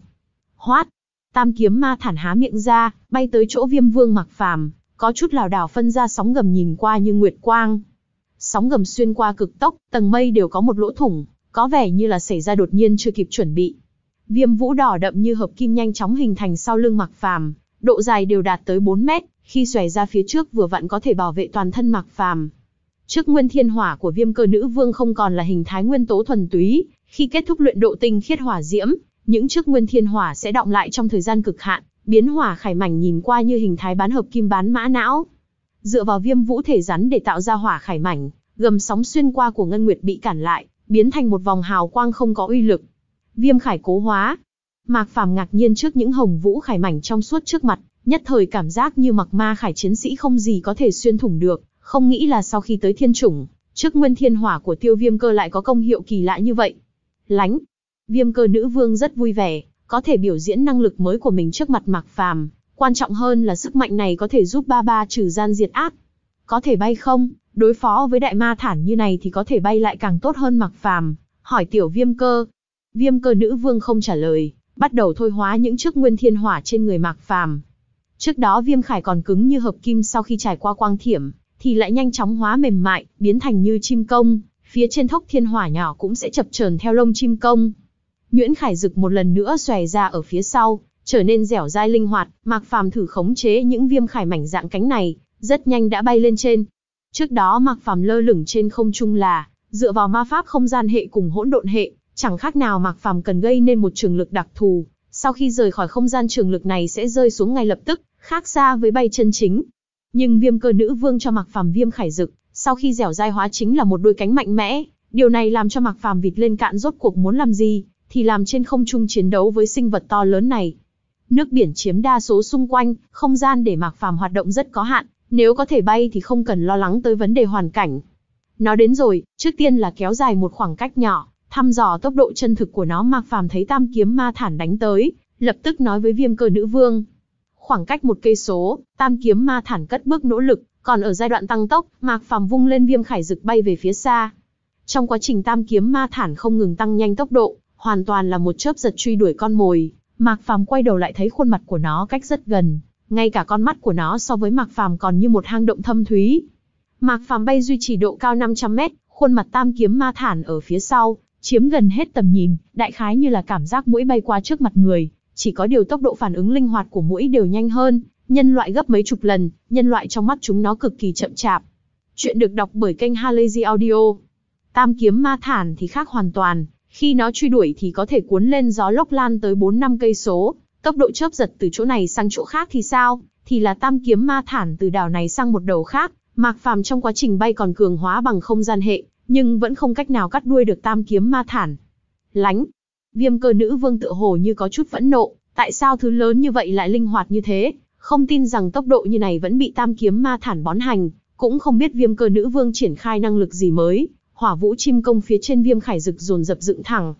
S1: Hoát! Tam kiếm ma thản há miệng ra, bay tới chỗ viêm vương Mạc Phàm có chút lảo đảo phân ra sóng gầm nhìn qua như nguyệt quang. Sóng gầm xuyên qua cực tốc, tầng mây đều có một lỗ thủng, có vẻ như là xảy ra đột nhiên chưa kịp chuẩn bị. Viêm vũ đỏ đậm như hợp kim nhanh chóng hình thành sau lưng Mạc Phàm, độ dài đều đạt tới 4 mét, khi xòe ra phía trước vừa vặn có thể bảo vệ toàn thân Mạc Phàm. Trước nguyên thiên hỏa của viêm cơ nữ vương không còn là hình thái nguyên tố thuần túy, khi kết thúc luyện độ tinh khiết hỏa diễm, những chiếc nguyên thiên hỏa sẽ động lại trong thời gian cực hạn, Biến hỏa khải mảnh nhìn qua như hình thái bán hợp kim bán mã não. Dựa vào viêm vũ thể rắn để tạo ra hỏa khải mảnh, gầm sóng xuyên qua của Ngân Nguyệt bị cản lại, biến thành một vòng hào quang không có uy lực. Viêm khải cố hóa. Mạc Phàm ngạc nhiên trước những hồng vũ khải mảnh trong suốt trước mặt, nhất thời cảm giác như mặc ma khải chiến sĩ không gì có thể xuyên thủng được, không nghĩ là sau khi tới thiên chủng, trước nguyên thiên hỏa của tiêu viêm cơ lại có công hiệu kỳ lạ như vậy. Lánh. Viêm cơ nữ vương rất vui vẻ, có thể biểu diễn năng lực mới của mình trước mặt Mạc Phàm, quan trọng hơn là sức mạnh này có thể giúp ba ba trừ gian diệt ác. Có thể bay không? Đối phó với đại ma thản như này thì có thể bay lại càng tốt hơn Mạc Phàm, hỏi Tiểu Viêm Cơ. Viêm Cơ nữ vương không trả lời, bắt đầu thôi hóa những chiếc nguyên thiên hỏa trên người Mạc Phàm. Trước đó Viêm Khải còn cứng như hợp kim sau khi trải qua quang thiểm, thì lại nhanh chóng hóa mềm mại, biến thành như chim công, phía trên thốc thiên hỏa nhỏ cũng sẽ chập chờn theo lông chim công. Nguyễn Khải Dực một lần nữa xòe ra ở phía sau, trở nên dẻo dai linh hoạt, Mạc Phàm thử khống chế những viêm khải mảnh dạng cánh này, rất nhanh đã bay lên trên. Trước đó Mạc Phàm lơ lửng trên không trung là dựa vào ma pháp không gian hệ cùng hỗn độn hệ, chẳng khác nào Mạc Phàm cần gây nên một trường lực đặc thù, sau khi rời khỏi không gian trường lực này sẽ rơi xuống ngay lập tức, khác xa với bay chân chính. Nhưng Viêm Cơ Nữ Vương cho Mạc Phàm viêm khải dực, sau khi dẻo dai hóa chính là một đôi cánh mạnh mẽ, điều này làm cho Mạc Phàm vịt lên cạn rốt cuộc muốn làm gì, thì làm trên không trung chiến đấu với sinh vật to lớn này. Nước biển chiếm đa số xung quanh, không gian để Mạc Phàm hoạt động rất có hạn, nếu có thể bay thì không cần lo lắng tới vấn đề hoàn cảnh. Nó đến rồi, trước tiên là kéo dài một khoảng cách nhỏ, thăm dò tốc độ chân thực của nó Mạc Phàm thấy tam kiếm ma thản đánh tới, lập tức nói với viêm cơ nữ vương. Khoảng cách một cây số, tam kiếm ma thản cất bước nỗ lực, còn ở giai đoạn tăng tốc, Mạc Phàm vung lên viêm khải dực bay về phía xa. Trong quá trình tam kiếm ma thản không ngừng tăng nhanh tốc độ, hoàn toàn là một chớp giật truy đuổi con mồi. Mạc Phàm quay đầu lại thấy khuôn mặt của nó cách rất gần, ngay cả con mắt của nó so với Mạc Phàm còn như một hang động thâm thúy. Mạc Phàm bay duy trì độ cao 500 mét, khuôn mặt tam kiếm ma thản ở phía sau, chiếm gần hết tầm nhìn, đại khái như là cảm giác mũi bay qua trước mặt người, chỉ có điều tốc độ phản ứng linh hoạt của mũi đều nhanh hơn, nhân loại gấp mấy chục lần, nhân loại trong mắt chúng nó cực kỳ chậm chạp. Chuyện được đọc bởi kênh Halazy Audio. Tam kiếm ma thản thì khác hoàn toàn, khi nó truy đuổi thì có thể cuốn lên gió lốc lan tới 4 năm cây số, tốc độ chớp giật từ chỗ này sang chỗ khác thì sao? Thì là tam kiếm ma thản từ đảo này sang một đầu khác, Mạc Phàm trong quá trình bay còn cường hóa bằng không gian hệ, nhưng vẫn không cách nào cắt đuôi được tam kiếm ma thản. Lánh. Viêm cơ nữ vương tựa hồ như có chút phẫn nộ, tại sao thứ lớn như vậy lại linh hoạt như thế? Không tin rằng tốc độ như này vẫn bị tam kiếm ma thản bón hành, cũng không biết viêm cơ nữ vương triển khai năng lực gì mới, hỏa vũ chim công phía trên viêm khải rực dồn dập dựng thẳng.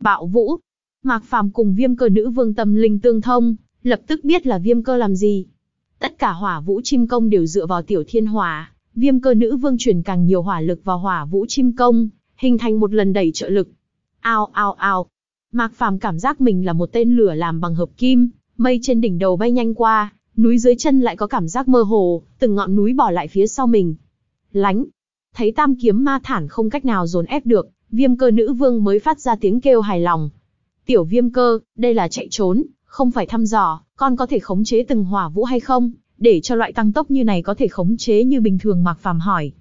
S1: Bạo vũ, Mạc Phàm cùng viêm cơ nữ vương tâm linh tương thông, lập tức biết là viêm cơ làm gì. Tất cả hỏa vũ chim công đều dựa vào tiểu thiên hỏa, viêm cơ nữ vương truyền càng nhiều hỏa lực vào hỏa vũ chim công, hình thành một lần đẩy trợ lực. Ao ao ao, Mạc Phàm cảm giác mình là một tên lửa làm bằng hợp kim, mây trên đỉnh đầu bay nhanh qua, núi dưới chân lại có cảm giác mơ hồ, từng ngọn núi bỏ lại phía sau mình. Lánh, Thấy tam kiếm ma thản không cách nào dồn ép được, viêm cơ nữ vương mới phát ra tiếng kêu hài lòng. Tiểu viêm cơ, đây là chạy trốn, không phải thăm dò, con có thể khống chế từng hỏa vũ hay không, để cho loại tăng tốc như này có thể khống chế như bình thường Mạc Phàm hỏi.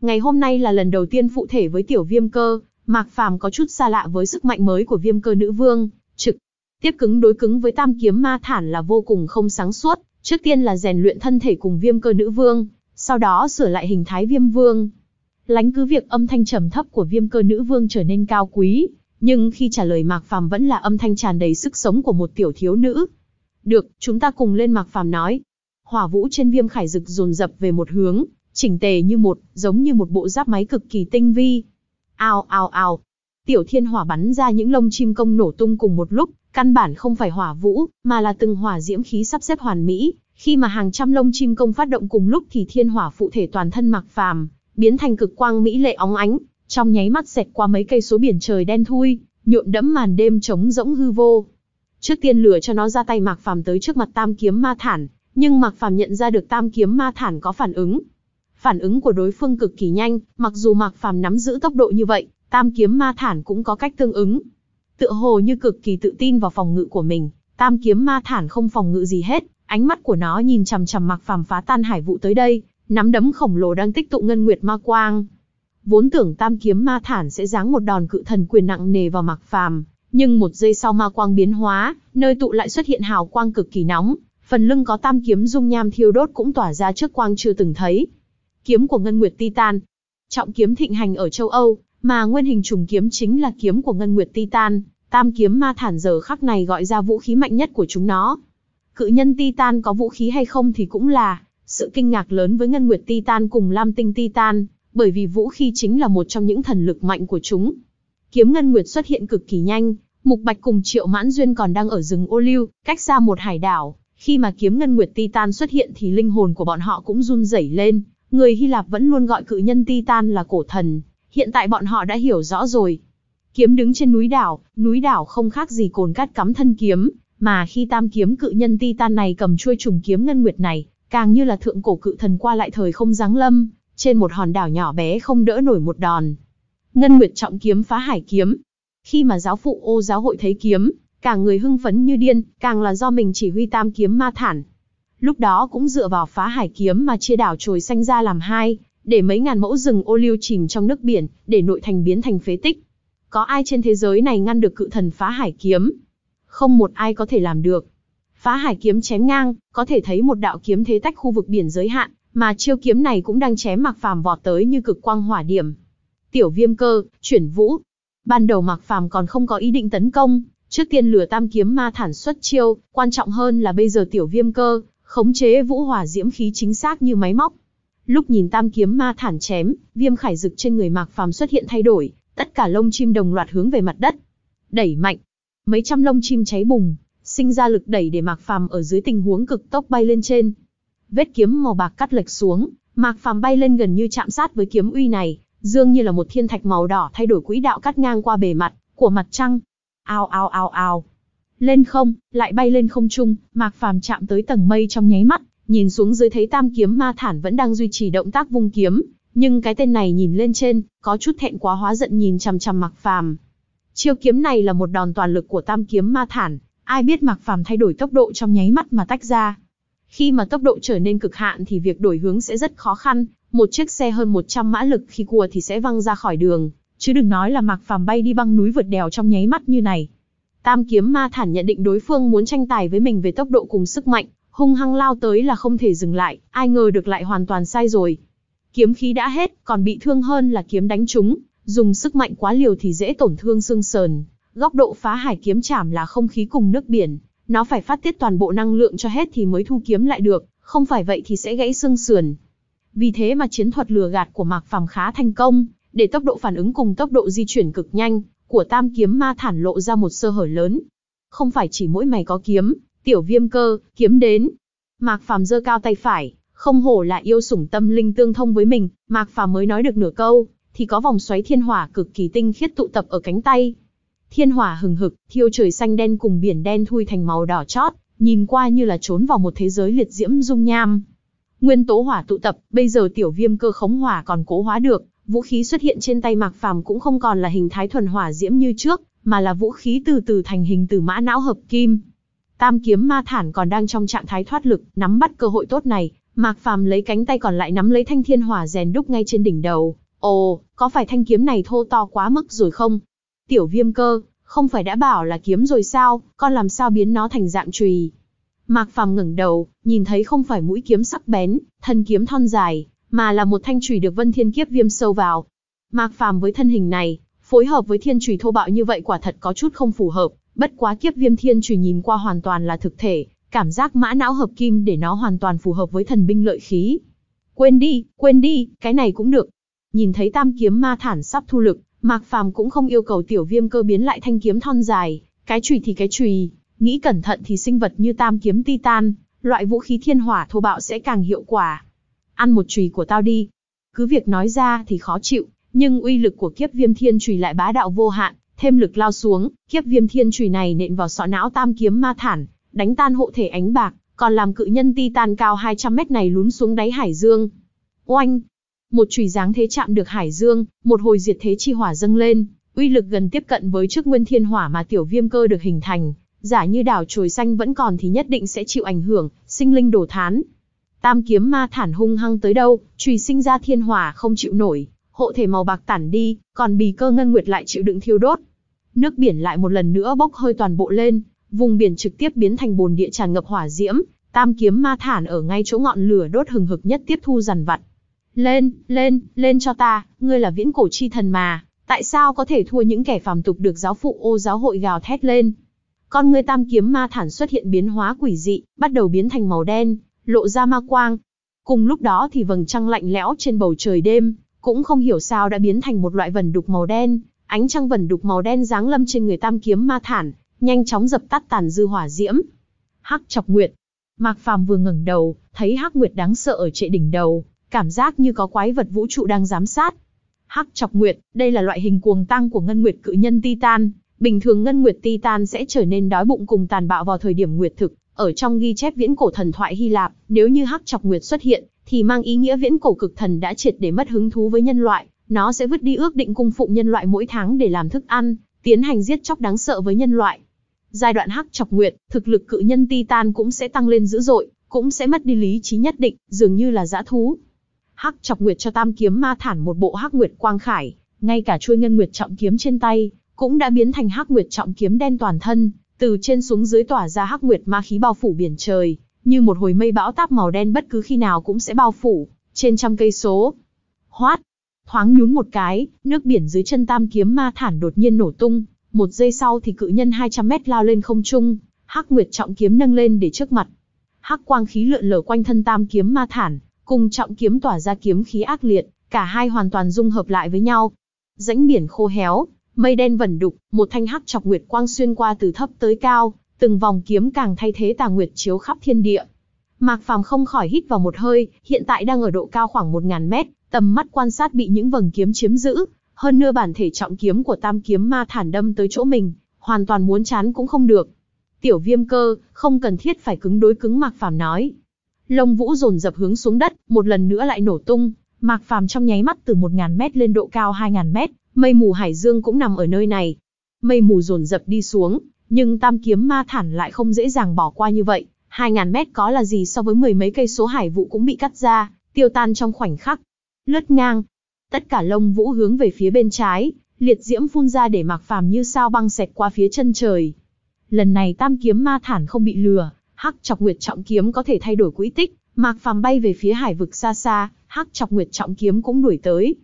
S1: Ngày hôm nay là lần đầu tiên phụ thể với tiểu viêm cơ, Mạc Phàm có chút xa lạ với sức mạnh mới của viêm cơ nữ vương, trực. Tiếp cứng đối cứng với tam kiếm ma thản là vô cùng không sáng suốt, trước tiên là rèn luyện thân thể cùng viêm cơ nữ vương, sau đó sửa lại hình thái viêm vương lánh cứ việc âm thanh trầm thấp của viêm cơ nữ vương trở nên cao quý, nhưng khi trả lời Mạc Phàm vẫn là âm thanh tràn đầy sức sống của một tiểu thiếu nữ. Được, chúng ta cùng lên Mạc Phàm nói. Hỏa vũ trên viêm khải rực dồn dập về một hướng, chỉnh tề như một, giống như một bộ giáp máy cực kỳ tinh vi. Ao ao ao. Tiểu thiên hỏa bắn ra những lông chim công nổ tung cùng một lúc, căn bản không phải hỏa vũ, mà là từng hỏa diễm khí sắp xếp hoàn mỹ. Khi mà hàng trăm lông chim công phát động cùng lúc thì thiên hỏa phụ thể toàn thân Mạc Phàm, biến thành cực quang mỹ lệ óng ánh, trong nháy mắt xẹt qua mấy cây số biển trời đen thui, nhuộm đẫm màn đêm trống rỗng hư vô. Trước tiên lửa cho nó ra tay Mạc Phàm tới trước mặt Tam kiếm ma thản, nhưng Mạc Phàm nhận ra được Tam kiếm ma thản có phản ứng. Phản ứng của đối phương cực kỳ nhanh, mặc dù Mạc Phàm nắm giữ tốc độ như vậy, Tam kiếm ma thản cũng có cách tương ứng. Tựa hồ như cực kỳ tự tin vào phòng ngự của mình, Tam kiếm ma thản không phòng ngự gì hết, ánh mắt của nó nhìn chằm chằm Mạc Phàm phá tan hải vụ tới đây, nắm đấm khổng lồ đang tích tụ ngân nguyệt ma quang. Vốn tưởng tam kiếm ma thản sẽ giáng một đòn cự thần quyền nặng nề vào mặc phàm, nhưng một giây sau ma quang biến hóa, nơi tụ lại xuất hiện hào quang cực kỳ nóng, phần lưng có tam kiếm dung nham thiêu đốt cũng tỏa ra trước quang chưa từng thấy. Kiếm của ngân nguyệt titan, trọng kiếm thịnh hành ở châu Âu, mà nguyên hình trùng kiếm chính là kiếm của ngân nguyệt titan, tam kiếm ma thản giờ khắc này gọi ra vũ khí mạnh nhất của chúng nó. Cự nhân titan có vũ khí hay không thì cũng là sự kinh ngạc lớn với Ngân Nguyệt Titan cùng Lam Tinh Titan, bởi vì vũ khí chính là một trong những thần lực mạnh của chúng. Kiếm Ngân Nguyệt xuất hiện cực kỳ nhanh, Mục Bạch cùng Triệu Mãn Duyên còn đang ở rừng ô lưu, cách xa một hải đảo. Khi mà kiếm Ngân Nguyệt Titan xuất hiện thì linh hồn của bọn họ cũng run rẩy lên. Người Hy Lạp vẫn luôn gọi cự nhân Titan là cổ thần, hiện tại bọn họ đã hiểu rõ rồi. Kiếm đứng trên núi đảo, núi đảo không khác gì cồn cát cắm thân kiếm, mà khi tam kiếm cự nhân Titan này cầm chuôi trùng kiếm Ngân Nguyệt này, càng như là thượng cổ cự thần qua lại thời không giáng lâm, trên một hòn đảo nhỏ bé không đỡ nổi một đòn. Ngân Nguyệt trọng kiếm phá hải kiếm. Khi mà giáo phụ ô giáo hội thấy kiếm, cả người hưng phấn như điên, càng là do mình chỉ huy tam kiếm ma thản. Lúc đó cũng dựa vào phá hải kiếm mà chia đảo trồi xanh ra làm hai, để mấy ngàn mẫu rừng ô liu chìm trong nước biển, để nội thành biến thành phế tích. Có ai trên thế giới này ngăn được cự thần phá hải kiếm? Không một ai có thể làm được. Phá hải kiếm chém ngang, có thể thấy một đạo kiếm thế tách khu vực biển giới hạn, mà chiêu kiếm này cũng đang chém Mạc Phàm vọt tới như cực quang hỏa điểm. Tiểu Viêm Cơ, chuyển vũ. Ban đầu Mạc Phàm còn không có ý định tấn công, trước tiên lửa Tam kiếm ma thản xuất chiêu, quan trọng hơn là bây giờ Tiểu Viêm Cơ khống chế vũ hỏa diễm khí chính xác như máy móc. Lúc nhìn Tam kiếm ma thản chém, viêm khải dực trên người Mạc Phàm xuất hiện thay đổi, tất cả lông chim đồng loạt hướng về mặt đất. Đẩy mạnh, mấy trăm lông chim cháy bùng, sinh ra lực đẩy để Mạc Phàm ở dưới tình huống cực tốc bay lên trên. Vết kiếm màu bạc cắt lệch xuống, Mạc Phàm bay lên gần như chạm sát với kiếm uy này, dường như là một thiên thạch màu đỏ thay đổi quỹ đạo cắt ngang qua bề mặt của mặt trăng. Ao ao ao ao. Lên không, lại bay lên không trung, Mạc Phàm chạm tới tầng mây trong nháy mắt, nhìn xuống dưới thấy Tam kiếm ma thản vẫn đang duy trì động tác vung kiếm, nhưng cái tên này nhìn lên trên, có chút thẹn quá hóa giận nhìn chằm chằm Mạc Phàm. Chiêu kiếm này là một đòn toàn lực của Tam kiếm ma thản, ai biết Mạc Phàm thay đổi tốc độ trong nháy mắt mà tách ra. Khi mà tốc độ trở nên cực hạn thì việc đổi hướng sẽ rất khó khăn, một chiếc xe hơn 100 mã lực khi cua thì sẽ văng ra khỏi đường, chứ đừng nói là Mạc Phàm bay đi băng núi vượt đèo trong nháy mắt như này. Tam kiếm ma thản nhận định đối phương muốn tranh tài với mình về tốc độ cùng sức mạnh, hung hăng lao tới là không thể dừng lại, ai ngờ được lại hoàn toàn sai rồi. Kiếm khí đã hết, còn bị thương hơn là kiếm đánh trúng, dùng sức mạnh quá liều thì dễ tổn thương xương sườn, Góc độ phá hải kiếm chảm là không khí cùng nước biển, nó phải phát tiết toàn bộ năng lượng cho hết thì mới thu kiếm lại được, không phải vậy thì sẽ gãy xương sườn. Vì thế mà chiến thuật lừa gạt của Mạc Phàm khá thành công, để tốc độ phản ứng cùng tốc độ di chuyển cực nhanh của Tam kiếm ma thản lộ ra một sơ hở lớn. Không phải chỉ mỗi mày có kiếm, tiểu viêm cơ, kiếm đến. Mạc Phàm giơ cao tay phải, không hổ là yêu sủng tâm linh tương thông với mình, Mạc Phàm mới nói được nửa câu, thì có vòng xoáy thiên hỏa cực kỳ tinh khiết tụ tập ở cánh tay, Thiên hỏa hừng hực, thiêu trời xanh đen cùng biển đen thui thành màu đỏ chót, nhìn qua như là trốn vào một thế giới liệt diễm dung nham. Nguyên tố hỏa tụ tập, bây giờ tiểu viêm cơ khống hỏa còn cố hóa được, vũ khí xuất hiện trên tay Mạc Phàm cũng không còn là hình thái thuần hỏa diễm như trước, mà là vũ khí từ từ thành hình từ mã não hợp kim. Tam kiếm ma thản còn đang trong trạng thái thoát lực, nắm bắt cơ hội tốt này, Mạc Phàm lấy cánh tay còn lại nắm lấy thanh thiên hỏa rèn đúc ngay trên đỉnh đầu. Ồ, có phải thanh kiếm này thô to quá mức rồi không? Tiểu viêm cơ, không phải đã bảo là kiếm rồi sao, con làm sao biến nó thành dạng trùy. Mạc Phàm ngẩng đầu, nhìn thấy không phải mũi kiếm sắc bén, thân kiếm thon dài, mà là một thanh chùy được Vân Thiên Kiếp viêm sâu vào. Mạc Phàm với thân hình này, phối hợp với thiên chùy thô bạo như vậy quả thật có chút không phù hợp, bất quá kiếp viêm thiên chùy nhìn qua hoàn toàn là thực thể, cảm giác mã não hợp kim để nó hoàn toàn phù hợp với thần binh lợi khí. Quên đi, quên đi, cái này cũng được. Nhìn thấy tam kiếm ma thản sắp thu lực, Mạc Phàm cũng không yêu cầu tiểu viêm cơ biến lại thanh kiếm thon dài, cái chùy thì cái chùy, nghĩ cẩn thận thì sinh vật như tam kiếm titan, loại vũ khí thiên hỏa thô bạo sẽ càng hiệu quả. Ăn một chùy của tao đi. Cứ việc nói ra thì khó chịu, nhưng uy lực của kiếp viêm thiên chùy lại bá đạo vô hạn, thêm lực lao xuống, kiếp viêm thiên chùy này nện vào sọ não tam kiếm ma thản, đánh tan hộ thể ánh bạc, còn làm cự nhân titan cao 200 mét này lún xuống đáy hải dương. Oanh, một chùy dáng thế chạm được hải dương, một hồi diệt thế chi hỏa dâng lên, uy lực gần tiếp cận với trước nguyên thiên hỏa mà tiểu viêm cơ được hình thành, giả như đảo chồi xanh vẫn còn thì nhất định sẽ chịu ảnh hưởng, sinh linh đổ thán. Tam kiếm ma thản hung hăng tới đâu, chùy sinh ra thiên hỏa không chịu nổi, hộ thể màu bạc tản đi, còn bì cơ ngân nguyệt lại chịu đựng thiêu đốt. Nước biển lại một lần nữa bốc hơi toàn bộ lên, vùng biển trực tiếp biến thành bồn địa tràn ngập hỏa diễm, tam kiếm ma thản ở ngay chỗ ngọn lửa đốt hừng hực nhất tiếp thu dằn vặt. Lên, lên, lên cho ta, ngươi là viễn cổ chi thần mà, tại sao có thể thua những kẻ phàm tục được giáo phụ ô giáo hội gào thét lên. Con ngươi tam kiếm ma thản xuất hiện biến hóa quỷ dị, bắt đầu biến thành màu đen, lộ ra ma quang. Cùng lúc đó thì vầng trăng lạnh lẽo trên bầu trời đêm, cũng không hiểu sao đã biến thành một loại vần đục màu đen, ánh trăng vần đục màu đen ráng lâm trên người tam kiếm ma thản, nhanh chóng dập tắt tàn dư hỏa diễm. Hắc chọc nguyệt. Mạc Phàm vừa ngẩng đầu, thấy Hắc Nguyệt đáng sợ ở trệ đỉnh đầu, Cảm giác như có quái vật vũ trụ đang giám sát. Hắc chọc nguyệt, đây là loại hình cuồng tăng của ngân nguyệt cự nhân Titan. Bình thường ngân nguyệt Titan sẽ trở nên đói bụng cùng tàn bạo vào thời điểm nguyệt thực. Ở trong ghi chép viễn cổ thần thoại Hy Lạp, nếu như hắc chọc nguyệt xuất hiện, thì mang ý nghĩa viễn cổ cực thần đã triệt để mất hứng thú với nhân loại. Nó sẽ vứt đi ước định cung phụ nhân loại mỗi tháng để làm thức ăn, tiến hành giết chóc đáng sợ với nhân loại. Giai đoạn hắc chọc nguyệt, thực lực cự nhân Titan cũng sẽ tăng lên dữ dội, cũng sẽ mất đi lý trí nhất định, dường như là dã thú, Hắc Chọc Nguyệt cho Tam Kiếm Ma Thản một bộ Hắc Nguyệt quang khải, ngay cả chuôi ngân nguyệt trọng kiếm trên tay cũng đã biến thành Hắc Nguyệt trọng kiếm đen toàn thân, từ trên xuống dưới tỏa ra Hắc Nguyệt ma khí bao phủ biển trời, như một hồi mây bão táp màu đen bất cứ khi nào cũng sẽ bao phủ trên trăm cây số. Hoát, thoáng nhún một cái, nước biển dưới chân Tam Kiếm Ma Thản đột nhiên nổ tung, một giây sau thì cự nhân 200 mét lao lên không trung, Hắc Nguyệt trọng kiếm nâng lên để trước mặt. Hắc quang khí lượn lờ quanh thân Tam Kiếm Ma Thản, cùng trọng kiếm tỏa ra kiếm khí ác liệt, cả hai hoàn toàn dung hợp lại với nhau. Rãnh biển khô héo, mây đen vẩn đục, một thanh hắc chọc nguyệt quang xuyên qua từ thấp tới cao, từng vòng kiếm càng thay thế tà nguyệt chiếu khắp thiên địa. Mạc Phàm không khỏi hít vào một hơi, hiện tại đang ở độ cao khoảng 1000 mét, tầm mắt quan sát bị những vầng kiếm chiếm giữ, hơn nữa bản thể trọng kiếm của Tam kiếm ma thản đâm tới chỗ mình, hoàn toàn muốn chán cũng không được. Tiểu Viêm Cơ, không cần thiết phải cứng đối cứng Mạc Phàm nói, Lông vũ dồn dập hướng xuống đất, một lần nữa lại nổ tung, Mạc Phàm trong nháy mắt từ 1000 mét lên độ cao 2000 mét, mây mù hải dương cũng nằm ở nơi này. Mây mù dồn dập đi xuống, nhưng Tam kiếm ma thản lại không dễ dàng bỏ qua như vậy, 2000 mét có là gì so với mười mấy cây số hải vụ cũng bị cắt ra, tiêu tan trong khoảnh khắc. Lướt ngang, tất cả lông vũ hướng về phía bên trái, liệt diễm phun ra để Mạc Phàm như sao băng xẹt qua phía chân trời. Lần này Tam kiếm ma thản không bị lừa, Hắc Chọc Nguyệt trọng kiếm có thể thay đổi quỹ tích, Mạc Phàm bay về phía hải vực xa xa, Hắc Chọc Nguyệt trọng kiếm cũng đuổi tới.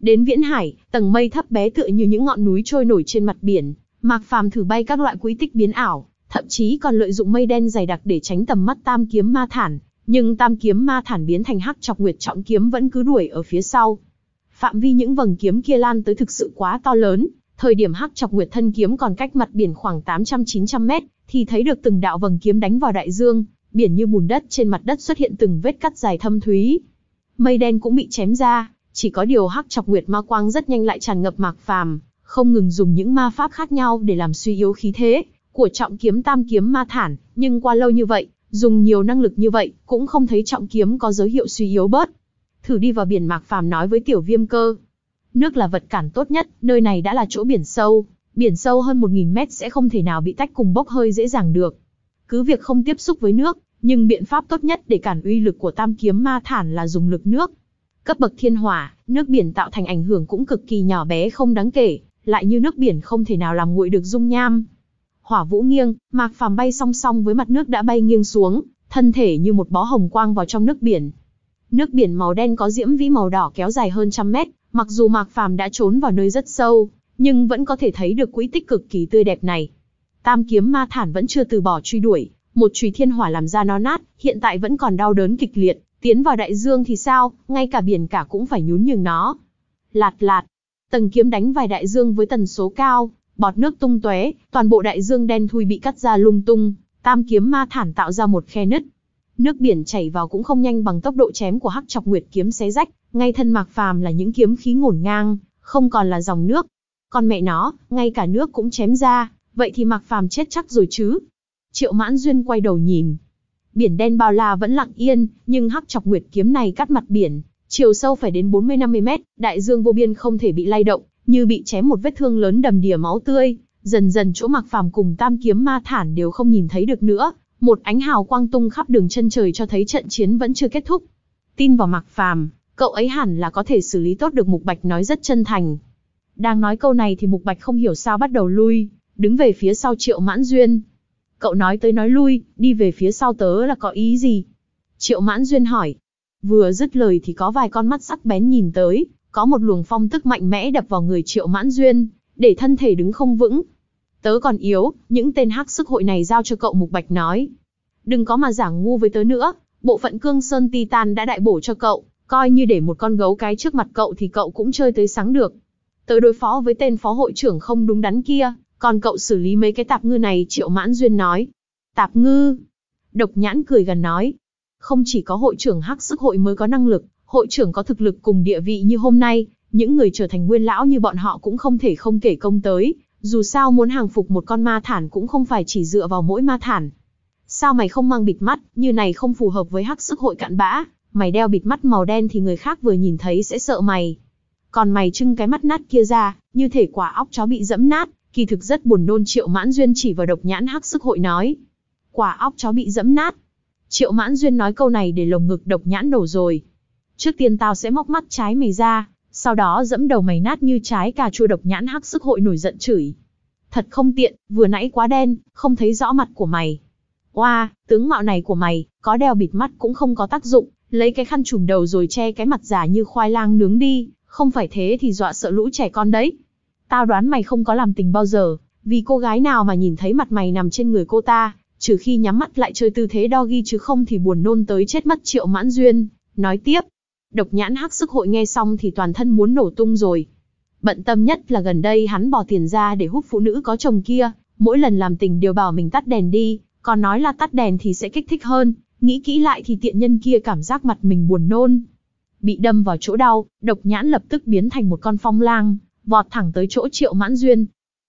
S1: Đến Viễn Hải, tầng mây thấp bé tựa như những ngọn núi trôi nổi trên mặt biển, Mạc Phàm thử bay các loại quỹ tích biến ảo, thậm chí còn lợi dụng mây đen dày đặc để tránh tầm mắt Tam kiếm ma thản, nhưng Tam kiếm ma thản biến thành Hắc Chọc Nguyệt trọng kiếm vẫn cứ đuổi ở phía sau. Phạm vi những vầng kiếm kia lan tới thực sự quá to lớn, thời điểm Hắc Chọc Nguyệt thân kiếm còn cách mặt biển khoảng tám trăm chín trăm mét, thì thấy được từng đạo vầng kiếm đánh vào đại dương, biển như bùn đất trên mặt đất xuất hiện từng vết cắt dài thâm thúy. Mây đen cũng bị chém ra, chỉ có điều hắc chọc nguyệt ma quang rất nhanh lại tràn ngập mạc phàm, không ngừng dùng những ma pháp khác nhau để làm suy yếu khí thế của trọng kiếm tam kiếm ma thản, nhưng qua lâu như vậy, dùng nhiều năng lực như vậy, cũng không thấy trọng kiếm có dấu hiệu suy yếu bớt. Thử đi vào biển mạc phàm nói với tiểu viêm cơ. Nước là vật cản tốt nhất, nơi này đã là chỗ biển sâu, Biển sâu hơn 1.000 mét sẽ không thể nào bị tách cùng bốc hơi dễ dàng được. Cứ việc không tiếp xúc với nước, nhưng biện pháp tốt nhất để cản uy lực của tam kiếm ma thản là dùng lực nước. Cấp bậc thiên hỏa, nước biển tạo thành ảnh hưởng cũng cực kỳ nhỏ bé không đáng kể, lại như nước biển không thể nào làm nguội được dung nham. Hỏa vũ nghiêng, mạc phàm bay song song với mặt nước đã bay nghiêng xuống, thân thể như một bó hồng quang vào trong nước biển. Nước biển màu đen có diễm vĩ màu đỏ kéo dài hơn trăm mét, mặc dù mạc phàm đã trốn vào nơi rất sâu, nhưng vẫn có thể thấy được quỹ tích cực kỳ tươi đẹp này. Tam kiếm ma thản vẫn chưa từ bỏ truy đuổi, một chùy thiên hỏa làm ra nó nát, hiện tại vẫn còn đau đớn kịch liệt, tiến vào đại dương thì sao, ngay cả biển cả cũng phải nhún nhường nó. Lạt lạt, tầng kiếm đánh vài đại dương với tần số cao, bọt nước tung tóe, toàn bộ đại dương đen thui bị cắt ra lung tung, tam kiếm ma thản tạo ra một khe nứt. Nước biển chảy vào cũng không nhanh bằng tốc độ chém của hắc chọc nguyệt kiếm xé rách, ngay thân mạc phàm là những kiếm khí ngổn ngang, không còn là dòng nước, con mẹ nó, ngay cả nước cũng chém ra, vậy thì Mặc Phàm chết chắc rồi chứ. Triệu Mãn Duyên quay đầu nhìn. Biển đen bao la vẫn lặng yên, nhưng hắc chọc nguyệt kiếm này cắt mặt biển, chiều sâu phải đến 40-50 mét, đại dương vô biên không thể bị lay động, như bị chém một vết thương lớn đầm đìa máu tươi. Dần dần chỗ Mặc Phàm cùng Tam Kiếm Ma Thản đều không nhìn thấy được nữa, một ánh hào quang tung khắp đường chân trời cho thấy trận chiến vẫn chưa kết thúc. Tin vào Mặc Phàm, cậu ấy hẳn là có thể xử lý tốt được Mục Bạch nói rất chân thành. Đang nói câu này thì Mục Bạch không hiểu sao bắt đầu lui, đứng về phía sau Triệu Mãn Duyên. Cậu nói tới nói lui, đi về phía sau tớ là có ý gì? Triệu Mãn Duyên hỏi. Vừa dứt lời thì có vài con mắt sắc bén nhìn tới, có một luồng phong tức mạnh mẽ đập vào người Triệu Mãn Duyên, để thân thể đứng không vững. Tớ còn yếu, những tên hắc sức hội này giao cho cậu Mục Bạch nói. Đừng có mà giảng ngu với tớ nữa, bộ phận cương sơn titan đã đại bổ cho cậu, coi như để một con gấu cái trước mặt cậu thì cậu cũng chơi tới sáng được. Tới đối phó với tên phó hội trưởng không đúng đắn kia, còn cậu xử lý mấy cái tạp ngư này Triệu Mãn Duyên nói. Tạp ngư? Độc nhãn cười gần nói. Không chỉ có hội trưởng hắc sức hội mới có năng lực, hội trưởng có thực lực cùng địa vị như hôm nay, những người trở thành nguyên lão như bọn họ cũng không thể không kể công tới, dù sao muốn hàng phục một con ma thản cũng không phải chỉ dựa vào mỗi ma thản. Sao mày không mang bịt mắt, như này không phù hợp với hắc sức hội cặn bã, mày đeo bịt mắt màu đen thì người khác vừa nhìn thấy sẽ sợ mày. Còn mày trưng cái mắt nát kia ra, như thể quả óc chó bị dẫm nát, kỳ thực rất buồn nôn Triệu Mãn Duyên chỉ vào độc nhãn hắc sức hội nói. Quả óc chó bị dẫm nát. Triệu Mãn Duyên nói câu này để lồng ngực độc nhãn đổ rồi. Trước tiên tao sẽ móc mắt trái mày ra, sau đó dẫm đầu mày nát như trái cà chua độc nhãn hắc sức hội nổi giận chửi. Thật không tiện, vừa nãy quá đen, không thấy rõ mặt của mày. Oa, wow, tướng mạo này của mày, có đeo bịt mắt cũng không có tác dụng, lấy cái khăn trùm đầu rồi che cái mặt giả như khoai lang nướng đi, không phải thế thì dọa sợ lũ trẻ con đấy. Tao đoán mày không có làm tình bao giờ, vì cô gái nào mà nhìn thấy mặt mày nằm trên người cô ta, trừ khi nhắm mắt lại chơi tư thế đo ghi chứ không thì buồn nôn tới chết mất triệu mãn duyên. Nói tiếp, độc nhãn hắc sức hội nghe xong thì toàn thân muốn nổ tung rồi. Bận tâm nhất là gần đây hắn bỏ tiền ra để hút phụ nữ có chồng kia, mỗi lần làm tình đều bảo mình tắt đèn đi, còn nói là tắt đèn thì sẽ kích thích hơn, nghĩ kỹ lại thì tiện nhân kia cảm giác mặt mình buồn nôn, bị đâm vào chỗ đau, độc nhãn lập tức biến thành một con phong lang, vọt thẳng tới chỗ triệu mãn duyên.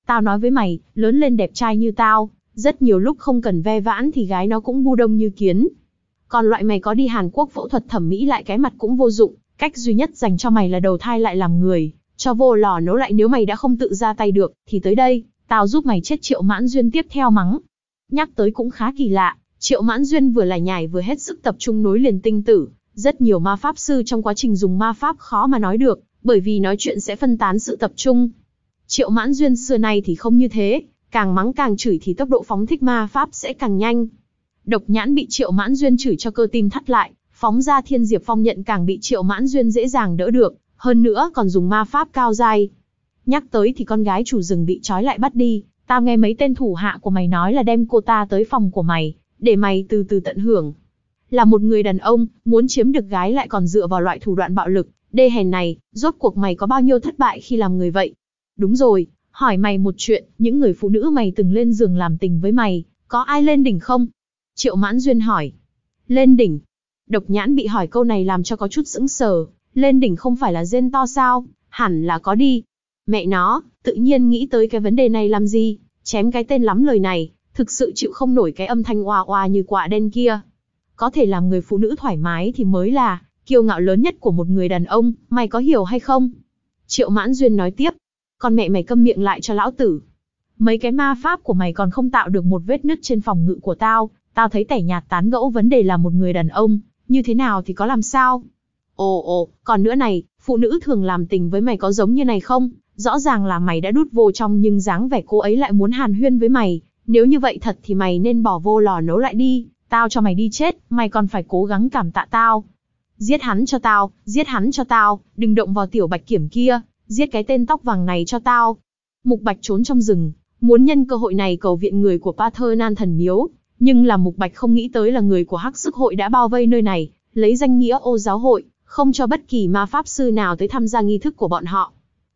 S1: Tao nói với mày, lớn lên đẹp trai như tao, rất nhiều lúc không cần ve vãn thì gái nó cũng bu đông như kiến. Còn loại mày có đi Hàn Quốc phẫu thuật thẩm mỹ lại cái mặt cũng vô dụng, cách duy nhất dành cho mày là đầu thai lại làm người, cho vô lò nấu lại nếu mày đã không tự ra tay được, thì tới đây, tao giúp mày chết triệu mãn duyên tiếp theo mắng. Nhắc tới cũng khá kỳ lạ, triệu mãn duyên vừa là nhảy vừa hết sức tập trung nối liền tinh tử, rất nhiều ma pháp sư trong quá trình dùng ma pháp khó mà nói được, bởi vì nói chuyện sẽ phân tán sự tập trung. Triệu mãn duyên xưa nay thì không như thế, càng mắng càng chửi thì tốc độ phóng thích ma pháp sẽ càng nhanh. Độc nhãn bị triệu mãn duyên chửi cho cơ tim thắt lại, phóng ra thiên diệp phong nhận càng bị triệu mãn duyên dễ dàng đỡ được, hơn nữa còn dùng ma pháp cao dai. Nhắc tới thì con gái chủ rừng bị trói lại bắt đi, tao nghe mấy tên thủ hạ của mày nói là đem cô ta tới phòng của mày, để mày từ từ tận hưởng là một người đàn ông, muốn chiếm được gái lại còn dựa vào loại thủ đoạn bạo lực, đê hèn này, rốt cuộc mày có bao nhiêu thất bại khi làm người vậy? Đúng rồi, hỏi mày một chuyện, những người phụ nữ mày từng lên giường làm tình với mày, có ai lên đỉnh không? Triệu Mãn Duyên hỏi. Lên đỉnh. Độc nhãn bị hỏi câu này làm cho có chút sững sờ, lên đỉnh không phải là dên to sao, hẳn là có đi. Mẹ nó, tự nhiên nghĩ tới cái vấn đề này làm gì, chém cái tên lắm lời này, thực sự chịu không nổi cái âm thanh oa oa như quả đen kia, có thể làm người phụ nữ thoải mái thì mới là kiêu ngạo lớn nhất của một người đàn ông, mày có hiểu hay không? Triệu Mãn Duyên nói tiếp, con mẹ mày câm miệng lại cho lão tử. Mấy cái ma pháp của mày còn không tạo được một vết nứt trên phòng ngự của tao, tao thấy tẻ nhạt tán gẫu vấn đề là một người đàn ông, như thế nào thì có làm sao? Ồ ồ, còn nữa này, phụ nữ thường làm tình với mày có giống như này không? Rõ ràng là mày đã đút vô trong nhưng dáng vẻ cô ấy lại muốn hàn huyên với mày, nếu như vậy thật thì mày nên bỏ vô lò nấu lại đi, Tao cho mày đi chết, mày còn phải cố gắng cảm tạ tao. Giết hắn cho tao, giết hắn cho tao, đừng động vào tiểu bạch kiểm kia, giết cái tên tóc vàng này cho tao. Mục bạch trốn trong rừng, muốn nhân cơ hội này cầu viện người của Nan thần miếu, nhưng là Mục Bạch không nghĩ tới là người của Hắc Sức Hội đã bao vây nơi này, lấy danh nghĩa ô giáo hội, không cho bất kỳ ma pháp sư nào tới tham gia nghi thức của bọn họ.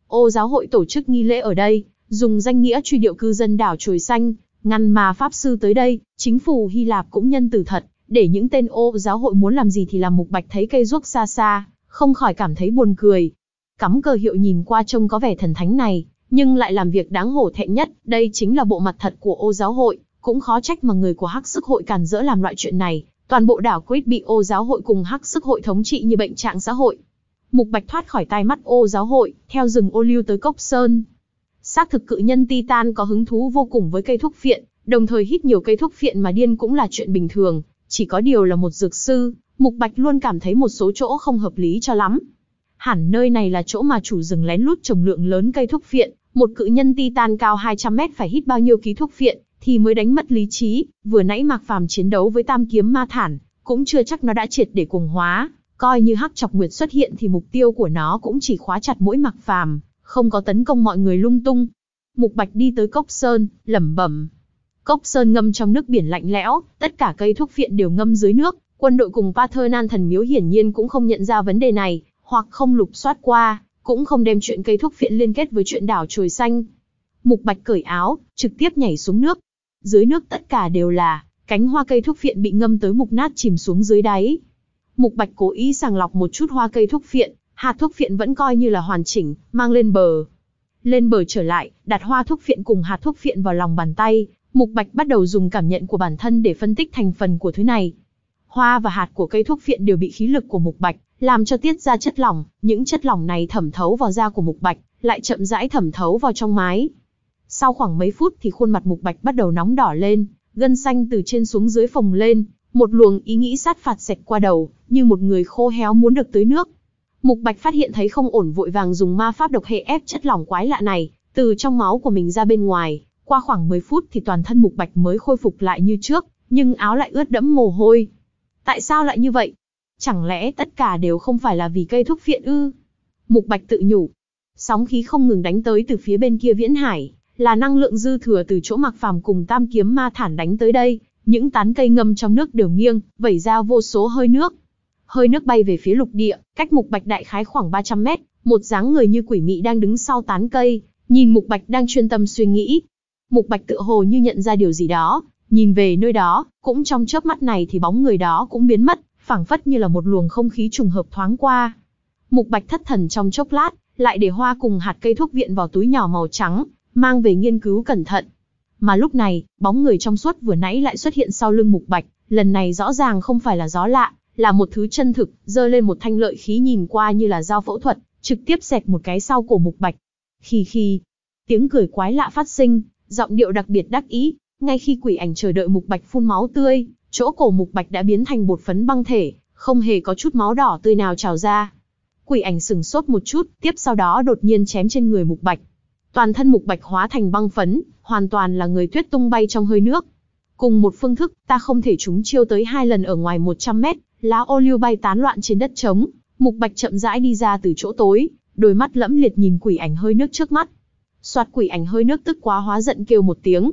S1: Ô giáo hội tổ chức nghi lễ ở đây, dùng danh nghĩa truy điệu cư dân đảo Chuối Xanh, Ngăn mà Pháp Sư tới đây, chính phủ Hy Lạp cũng nhân từ thật, để những tên ô giáo hội muốn làm gì thì làm mục bạch thấy cây ruốc xa xa, không khỏi cảm thấy buồn cười. Cắm cờ hiệu nhìn qua trông có vẻ thần thánh này, nhưng lại làm việc đáng hổ thẹn nhất, đây chính là bộ mặt thật của ô giáo hội, cũng khó trách mà người của hắc sức hội cản dỡ làm loại chuyện này, toàn bộ đảo Crete bị ô giáo hội cùng hắc sức hội thống trị như bệnh trạng xã hội. Mục Bạch thoát khỏi tai mắt ô giáo hội, theo rừng ô lưu tới Cốc Sơn, Xác thực cự nhân Titan có hứng thú vô cùng với cây thuốc phiện, đồng thời hít nhiều cây thuốc phiện mà điên cũng là chuyện bình thường, chỉ có điều là một dược sư, Mục Bạch luôn cảm thấy một số chỗ không hợp lý cho lắm. Hẳn nơi này là chỗ mà chủ rừng lén lút trồng lượng lớn cây thuốc phiện, một cự nhân Titan cao 200 mét phải hít bao nhiêu ký thuốc phiện thì mới đánh mất lý trí, vừa nãy Mạc Phàm chiến đấu với Tam kiếm ma thản, cũng chưa chắc nó đã triệt để cuồng hóa, coi như Hắc Chọc Nguyệt xuất hiện thì mục tiêu của nó cũng chỉ khóa chặt mỗi mặc Phàm, không có tấn công mọi người lung tung. Mục Bạch đi tới Cốc Sơn, lẩm bẩm. Cốc Sơn ngâm trong nước biển lạnh lẽo, tất cả cây thuốc viện đều ngâm dưới nước, quân đội cùng Paternan thần miếu hiển nhiên cũng không nhận ra vấn đề này, hoặc không lục soát qua, cũng không đem chuyện cây thuốc viện liên kết với chuyện đảo Trồi Xanh. Mục Bạch cởi áo, trực tiếp nhảy xuống nước. Dưới nước tất cả đều là cánh hoa cây thuốc viện bị ngâm tới mục nát chìm xuống dưới đáy. Mục Bạch cố ý sàng lọc một chút hoa cây thuốc viện, hạt thuốc phiện vẫn coi như là hoàn chỉnh, mang lên bờ. Lên bờ trở lại, đặt hoa thuốc phiện cùng hạt thuốc phiện vào lòng bàn tay, Mục Bạch bắt đầu dùng cảm nhận của bản thân để phân tích thành phần của thứ này. Hoa và hạt của cây thuốc phiện đều bị khí lực của Mục Bạch, làm cho tiết ra chất lỏng, những chất lỏng này thẩm thấu vào da của Mục Bạch, lại chậm rãi thẩm thấu vào trong mái. Sau khoảng mấy phút thì khuôn mặt Mục Bạch bắt đầu nóng đỏ lên, gân xanh từ trên xuống dưới phồng lên, một luồng ý nghĩ sát phạt xẹt qua đầu, như một người khô héo muốn được tưới nước. Mục Bạch phát hiện thấy không ổn vội vàng dùng ma pháp độc hệ ép chất lỏng quái lạ này, từ trong máu của mình ra bên ngoài, qua khoảng 10 phút thì toàn thân Mục Bạch mới khôi phục lại như trước, nhưng áo lại ướt đẫm mồ hôi. Tại sao lại như vậy? Chẳng lẽ tất cả đều không phải là vì cây thuốc phiện ư? Mục Bạch tự nhủ. Sóng khí không ngừng đánh tới từ phía bên kia viễn hải, là năng lượng dư thừa từ chỗ Mạc Phàm cùng Tam Kiếm Ma Thản đánh tới đây, những tán cây ngâm trong nước đều nghiêng, vẩy ra vô số hơi nước hơi nước bay về phía lục địa, cách Mục Bạch đại khái khoảng 300 mét, một dáng người như quỷ mị đang đứng sau tán cây, nhìn Mục Bạch đang chuyên tâm suy nghĩ. Mục Bạch tựa hồ như nhận ra điều gì đó, nhìn về nơi đó, cũng trong chớp mắt này thì bóng người đó cũng biến mất, phảng phất như là một luồng không khí trùng hợp thoáng qua. Mục Bạch thất thần trong chốc lát, lại để hoa cùng hạt cây thuốc viện vào túi nhỏ màu trắng, mang về nghiên cứu cẩn thận. Mà lúc này, bóng người trong suốt vừa nãy lại xuất hiện sau lưng Mục Bạch, lần này rõ ràng không phải là gió lạ, là một thứ chân thực, giơ lên một thanh lợi khí nhìn qua như là dao phẫu thuật, trực tiếp xẹt một cái sau cổ mục bạch. Khi khi, tiếng cười quái lạ phát sinh, giọng điệu đặc biệt đắc ý, ngay khi quỷ ảnh chờ đợi mục bạch phun máu tươi, chỗ cổ mục bạch đã biến thành bột phấn băng thể, không hề có chút máu đỏ tươi nào trào ra. Quỷ ảnh sừng sốt một chút, tiếp sau đó đột nhiên chém trên người mục bạch. Toàn thân mục bạch hóa thành băng phấn, hoàn toàn là người tuyết tung bay trong hơi nước. Cùng một phương thức, ta không thể trúng chiêu tới hai lần ở ngoài 100 mét, lá ô liu bay tán loạn trên đất trống, Mục Bạch chậm rãi đi ra từ chỗ tối, đôi mắt lẫm liệt nhìn quỷ ảnh hơi nước trước mắt. Soạt quỷ ảnh hơi nước tức quá hóa giận kêu một tiếng.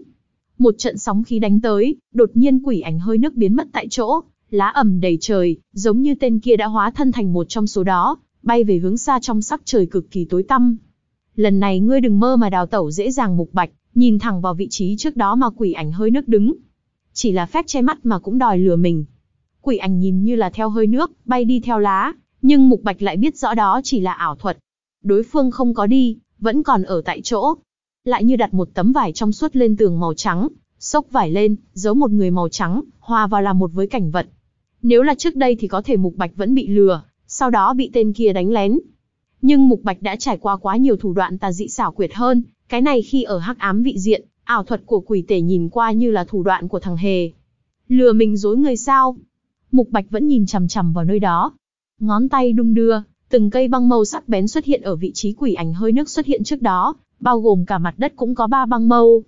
S1: Một trận sóng khí đánh tới, đột nhiên quỷ ảnh hơi nước biến mất tại chỗ, lá ẩm đầy trời, giống như tên kia đã hóa thân thành một trong số đó, bay về hướng xa trong sắc trời cực kỳ tối tăm. Lần này ngươi đừng mơ mà đào tẩu dễ dàng Mục Bạch, nhìn thẳng vào vị trí trước đó mà quỷ ảnh hơi nước đứng. Chỉ là phép che mắt mà cũng đòi lừa mình, Quỷ ảnh nhìn như là theo hơi nước, bay đi theo lá, nhưng Mục Bạch lại biết rõ đó chỉ là ảo thuật. Đối phương không có đi, vẫn còn ở tại chỗ. Lại như đặt một tấm vải trong suốt lên tường màu trắng, xốc vải lên, giấu một người màu trắng, hòa vào là một với cảnh vật. Nếu là trước đây thì có thể Mục Bạch vẫn bị lừa, sau đó bị tên kia đánh lén. Nhưng Mục Bạch đã trải qua quá nhiều thủ đoạn tà dị xảo quyệt hơn, cái này khi ở hắc ám vị diện, ảo thuật của quỷ tể nhìn qua như là thủ đoạn của thằng hề. Lừa mình dối người sao? Mục Bạch vẫn nhìn chằm chằm vào nơi đó. Ngón tay đung đưa, từng cây băng mâu sắc bén xuất hiện ở vị trí quỷ ảnh hơi nước xuất hiện trước đó, bao gồm cả mặt đất cũng có ba băng mâu.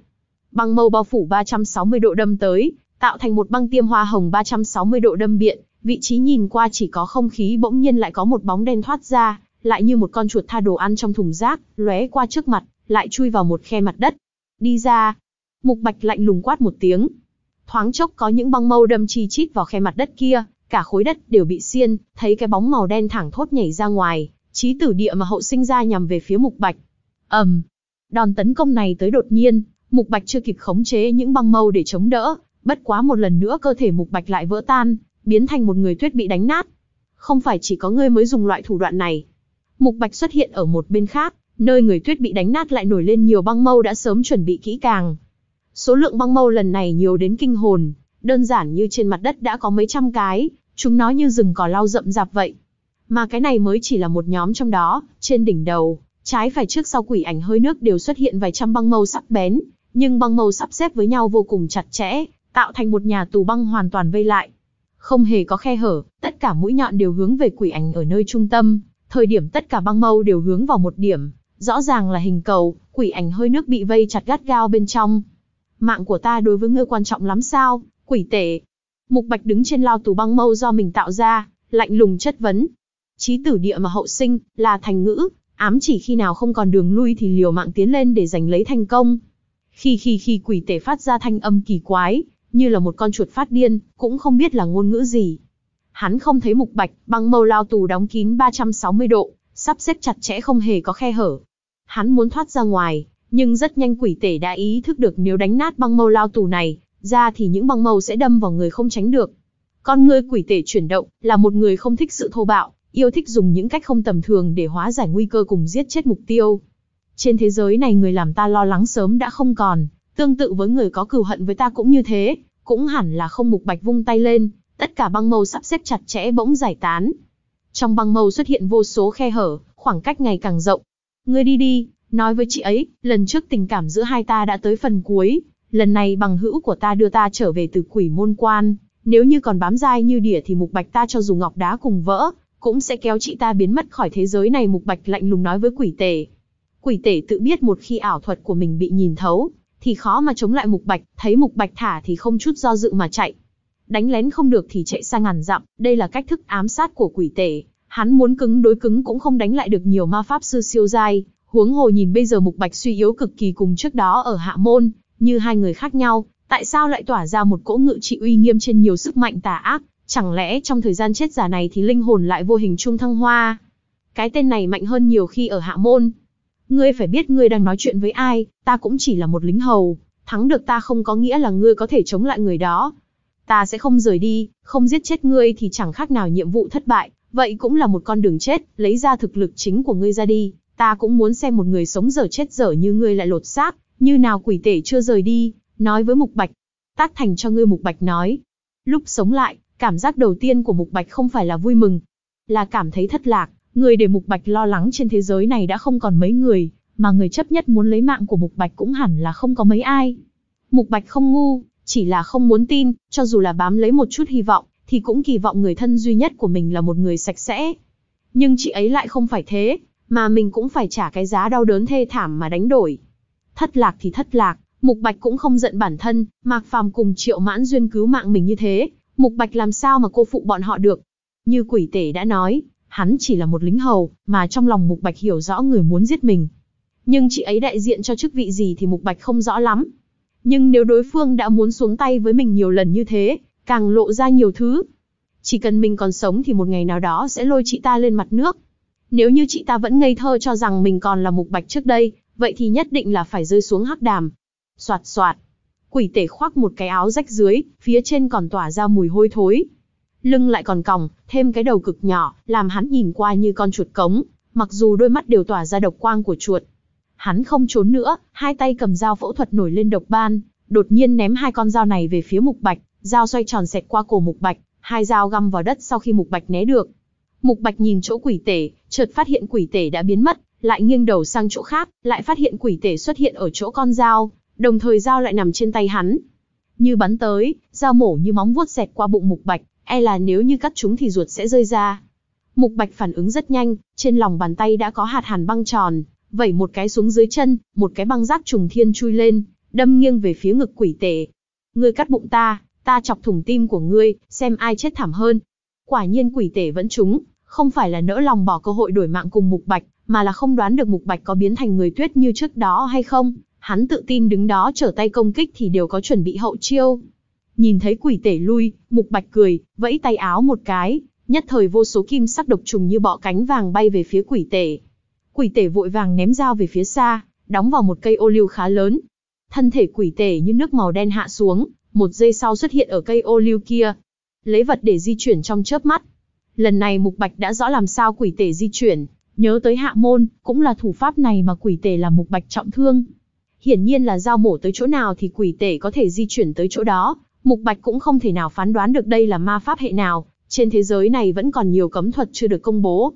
S1: Băng mâu bao phủ 360 độ đâm tới, tạo thành một băng tiêm hoa hồng 360 độ đâm biện, vị trí nhìn qua chỉ có không khí bỗng nhiên lại có một bóng đen thoát ra, lại như một con chuột tha đồ ăn trong thùng rác, lóe qua trước mặt, lại chui vào một khe mặt đất. Đi ra. Mục Bạch lạnh lùng quát một tiếng, thoáng chốc có những băng mâu đâm chi chít vào khe mặt đất kia, cả khối đất đều bị xiên, thấy cái bóng màu đen thẳng thốt nhảy ra ngoài, chí tử địa mà hậu sinh ra nhằm về phía mục bạch. ầm, um, đòn tấn công này tới đột nhiên, mục bạch chưa kịp khống chế những băng mâu để chống đỡ, bất quá một lần nữa cơ thể mục bạch lại vỡ tan, biến thành một người tuyết bị đánh nát. Không phải chỉ có ngươi mới dùng loại thủ đoạn này. Mục bạch xuất hiện ở một bên khác, nơi người tuyết bị đánh nát lại nổi lên nhiều băng mâu đã sớm chuẩn bị kỹ càng, Số lượng băng mâu lần này nhiều đến kinh hồn, đơn giản như trên mặt đất đã có mấy trăm cái, chúng nó như rừng cỏ lau rậm rạp vậy. Mà cái này mới chỉ là một nhóm trong đó, trên đỉnh đầu, trái phải trước sau quỷ ảnh hơi nước đều xuất hiện vài trăm băng mâu sắc bén, nhưng băng mâu sắp xếp với nhau vô cùng chặt chẽ, tạo thành một nhà tù băng hoàn toàn vây lại. Không hề có khe hở, tất cả mũi nhọn đều hướng về quỷ ảnh ở nơi trung tâm, thời điểm tất cả băng mâu đều hướng vào một điểm, rõ ràng là hình cầu, quỷ ảnh hơi nước bị vây chặt gắt gao bên trong, Mạng của ta đối với ngươi quan trọng lắm sao, quỷ tể. Mục Bạch đứng trên lao tù băng mâu do mình tạo ra, lạnh lùng chất vấn. Chí tử địa mà hậu sinh, là thành ngữ, ám chỉ khi nào không còn đường lui thì liều mạng tiến lên để giành lấy thành công. Khi khi khi quỷ tể phát ra thanh âm kỳ quái, như là một con chuột phát điên, cũng không biết là ngôn ngữ gì. Hắn không thấy mục bạch, băng mâu lao tù đóng kín 360 độ, sắp xếp chặt chẽ không hề có khe hở. Hắn muốn thoát ra ngoài, nhưng rất nhanh quỷ tể đã ý thức được nếu đánh nát băng mâu lao tù này, ra thì những băng mâu sẽ đâm vào người không tránh được. Con người quỷ tể chuyển động, là một người không thích sự thô bạo, yêu thích dùng những cách không tầm thường để hóa giải nguy cơ cùng giết chết mục tiêu. Trên thế giới này người làm ta lo lắng sớm đã không còn, tương tự với người có cừu hận với ta cũng như thế, cũng hẳn là không mục bạch vung tay lên, tất cả băng mâu sắp xếp chặt chẽ bỗng giải tán. Trong băng mâu xuất hiện vô số khe hở, khoảng cách ngày càng rộng. Ngươi đi đi, Nói với chị ấy, lần trước tình cảm giữa hai ta đã tới phần cuối, lần này bằng hữu của ta đưa ta trở về từ quỷ môn quan, nếu như còn bám dai như đỉa thì mục bạch ta cho dù ngọc đá cùng vỡ, cũng sẽ kéo chị ta biến mất khỏi thế giới này mục bạch lạnh lùng nói với quỷ tể. Quỷ tể tự biết một khi ảo thuật của mình bị nhìn thấu, thì khó mà chống lại mục bạch, thấy mục bạch thả thì không chút do dự mà chạy. Đánh lén không được thì chạy sang ngàn dặm, đây là cách thức ám sát của quỷ tể. Hắn muốn cứng đối cứng cũng không đánh lại được nhiều ma pháp sư siêu dai, Huống hồ nhìn bây giờ Mục Bạch suy yếu cực kỳ cùng trước đó ở Hạ Môn, như hai người khác nhau, tại sao lại tỏa ra một cỗ ngự trị uy nghiêm trên nhiều sức mạnh tà ác, chẳng lẽ trong thời gian chết giả này thì linh hồn lại vô hình trung thăng hoa? Cái tên này mạnh hơn nhiều khi ở Hạ Môn. Ngươi phải biết ngươi đang nói chuyện với ai, ta cũng chỉ là một lính hầu, thắng được ta không có nghĩa là ngươi có thể chống lại người đó. Ta sẽ không rời đi, không giết chết ngươi thì chẳng khác nào nhiệm vụ thất bại, vậy cũng là một con đường chết, lấy ra thực lực chính của ngươi ra đi, ta cũng muốn xem một người sống dở chết dở như ngươi lại lột xác, như nào quỷ tể chưa rời đi, nói với Mục Bạch. Tác thành cho ngươi Mục Bạch nói. Lúc sống lại, cảm giác đầu tiên của Mục Bạch không phải là vui mừng, là cảm thấy thất lạc, người để Mục Bạch lo lắng trên thế giới này đã không còn mấy người, mà người chấp nhất muốn lấy mạng của Mục Bạch cũng hẳn là không có mấy ai. Mục Bạch không ngu, chỉ là không muốn tin, cho dù là bám lấy một chút hy vọng, thì cũng kỳ vọng người thân duy nhất của mình là một người sạch sẽ. Nhưng chị ấy lại không phải thế, mà mình cũng phải trả cái giá đau đớn thê thảm mà đánh đổi. Thất lạc thì thất lạc, Mục Bạch cũng không giận bản thân, Mạc Phàm cùng Triệu Mãn Duyên cứu mạng mình như thế, Mục Bạch làm sao mà cô phụ bọn họ được. Như quỷ tể đã nói, hắn chỉ là một lính hầu, mà trong lòng Mục Bạch hiểu rõ người muốn giết mình. Nhưng chị ấy đại diện cho chức vị gì thì Mục Bạch không rõ lắm. Nhưng nếu đối phương đã muốn xuống tay với mình nhiều lần như thế, càng lộ ra nhiều thứ. Chỉ cần mình còn sống thì một ngày nào đó sẽ lôi chị ta lên mặt nước. Nếu như chị ta vẫn ngây thơ cho rằng mình còn là mục bạch trước đây, vậy thì nhất định là phải rơi xuống hắc đàm. Soạt soạt. Quỷ tể khoác một cái áo rách dưới, phía trên còn tỏa ra mùi hôi thối. Lưng lại còn còng, thêm cái đầu cực nhỏ, làm hắn nhìn qua như con chuột cống, mặc dù đôi mắt đều tỏa ra độc quang của chuột. Hắn không trốn nữa, hai tay cầm dao phẫu thuật nổi lên độc ban, đột nhiên ném hai con dao này về phía mục bạch, dao xoay tròn xẹt qua cổ mục bạch, hai dao găm vào đất sau khi mục bạch né được, Mục Bạch nhìn chỗ quỷ tể, chợt phát hiện quỷ tể đã biến mất, lại nghiêng đầu sang chỗ khác, lại phát hiện quỷ tể xuất hiện ở chỗ con dao, đồng thời dao lại nằm trên tay hắn. Như bắn tới, dao mổ như móng vuốt xẹt qua bụng Mục Bạch, e là nếu như cắt chúng thì ruột sẽ rơi ra. Mục Bạch phản ứng rất nhanh, trên lòng bàn tay đã có hạt hàn băng tròn, vẩy một cái xuống dưới chân, một cái băng giác trùng thiên chui lên, đâm nghiêng về phía ngực quỷ tể. Ngươi cắt bụng ta, ta chọc thủng tim của ngươi, xem ai chết thảm hơn. Quả nhiên quỷ tể vẫn trúng, không phải là nỡ lòng bỏ cơ hội đổi mạng cùng Mục Bạch, mà là không đoán được Mục Bạch có biến thành người tuyết như trước đó hay không, hắn tự tin đứng đó trở tay công kích thì đều có chuẩn bị hậu chiêu. Nhìn thấy quỷ tể lui, Mục Bạch cười, vẫy tay áo một cái, nhất thời vô số kim sắc độc trùng như bọ cánh vàng bay về phía quỷ tể. Quỷ tể vội vàng ném dao về phía xa, đóng vào một cây ô liu khá lớn. Thân thể quỷ tể như nước màu đen hạ xuống, một giây sau xuất hiện ở cây ô liu kia. Lấy vật để di chuyển trong chớp mắt, Lần này Mục Bạch đã rõ làm sao quỷ tể di chuyển, nhớ tới hạ môn, cũng là thủ pháp này mà quỷ tể là Mục Bạch trọng thương. Hiển nhiên là giao mổ tới chỗ nào thì quỷ tể có thể di chuyển tới chỗ đó, Mục Bạch cũng không thể nào phán đoán được đây là ma pháp hệ nào, trên thế giới này vẫn còn nhiều cấm thuật chưa được công bố.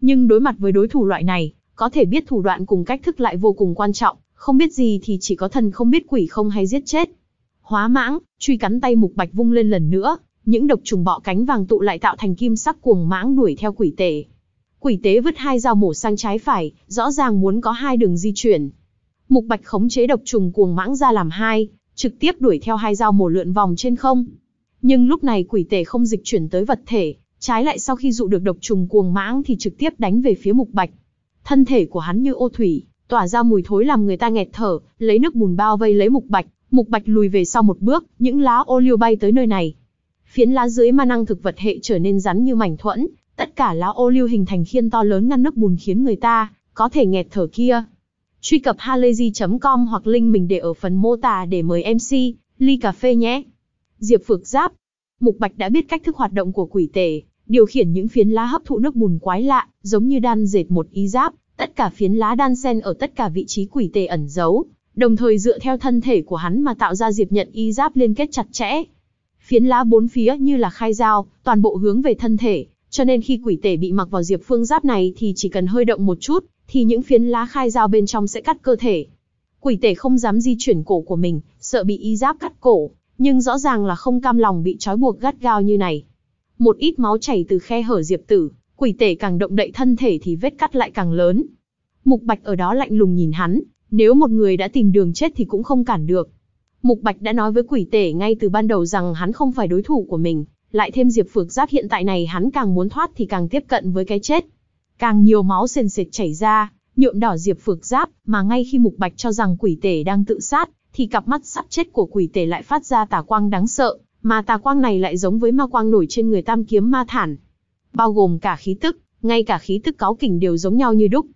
S1: Nhưng đối mặt với đối thủ loại này, có thể biết thủ đoạn cùng cách thức lại vô cùng quan trọng, không biết gì thì chỉ có thần không biết quỷ không hay giết chết. Hóa mãng, truy cắn tay Mục Bạch vung lên lần nữa, những độc trùng bọ cánh vàng tụ lại tạo thành kim sắc cuồng mãng đuổi theo quỷ tể. Quỷ tế vứt hai dao mổ sang trái phải, rõ ràng muốn có hai đường di chuyển. Mục Bạch khống chế độc trùng cuồng mãng ra làm hai, trực tiếp đuổi theo hai dao mổ lượn vòng trên không. Nhưng lúc này quỷ tể không dịch chuyển tới vật thể, trái lại sau khi dụ được độc trùng cuồng mãng thì trực tiếp đánh về phía Mục Bạch. Thân thể của hắn như ô thủy, tỏa ra mùi thối làm người ta nghẹt thở, lấy nước bùn bao vây lấy Mục Bạch, Mục Bạch lùi về sau một bước, những lá ô liu bay tới nơi này, phiến lá dưới ma năng thực vật hệ trở nên rắn như mảnh thuẫn, tất cả lá ô lưu hình thành khiên to lớn ngăn nắp bùn khiến người ta có thể nghẹt thở kia. Truy cập halayzi.com hoặc link mình để ở phần mô tả để mời MC, ly cà phê nhé. Diệp Phược Giáp Mục Bạch đã biết cách thức hoạt động của quỷ tể, điều khiển những phiến lá hấp thụ nước bùn quái lạ, giống như đan dệt một ý giáp, tất cả phiến lá đan xen ở tất cả vị trí quỷ tề ẩn giấu, đồng thời dựa theo thân thể của hắn mà tạo ra diệp nhận y giáp liên kết chặt chẽ phiến lá bốn phía như là khai dao, toàn bộ hướng về thân thể, cho nên khi quỷ tể bị mặc vào diệp phương giáp này thì chỉ cần hơi động một chút, thì những phiến lá khai dao bên trong sẽ cắt cơ thể. Quỷ tể không dám di chuyển cổ của mình, sợ bị y giáp cắt cổ, nhưng rõ ràng là không cam lòng bị trói buộc gắt gao như này. Một ít máu chảy từ khe hở diệp tử, quỷ tể càng động đậy thân thể thì vết cắt lại càng lớn. Mục Bạch ở đó lạnh lùng nhìn hắn, nếu một người đã tìm đường chết thì cũng không cản được. Mục Bạch đã nói với quỷ tể ngay từ ban đầu rằng hắn không phải đối thủ của mình, lại thêm Diệp Phược Giáp hiện tại này hắn càng muốn thoát thì càng tiếp cận với cái chết. Càng nhiều máu sền sệt chảy ra, nhuộm đỏ Diệp Phược Giáp, mà ngay khi Mục Bạch cho rằng quỷ tể đang tự sát, thì cặp mắt sắp chết của quỷ tể lại phát ra tà quang đáng sợ, mà tà quang này lại giống với ma quang nổi trên người Tam Kiếm Ma Thản. Bao gồm cả khí tức, ngay cả khí tức cáo kỉnh đều giống nhau như đúc.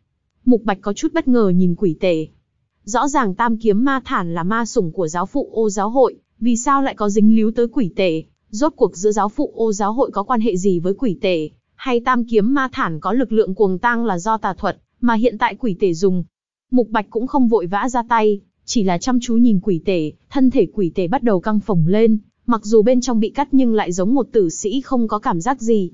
S1: Mục Bạch có chút bất ngờ nhìn quỷ tể, Rõ ràng tam kiếm ma thản là ma sủng của giáo phụ ô giáo hội, vì sao lại có dính líu tới quỷ tể? Rốt cuộc giữa giáo phụ ô giáo hội có quan hệ gì với quỷ tể? Hay tam kiếm ma thản có lực lượng cuồng tăng là do tà thuật, mà hiện tại quỷ tể dùng? Mục Bạch cũng không vội vã ra tay, chỉ là chăm chú nhìn quỷ tể, thân thể quỷ tể bắt đầu căng phồng lên, mặc dù bên trong bị cắt nhưng lại giống một tử sĩ không có cảm giác gì.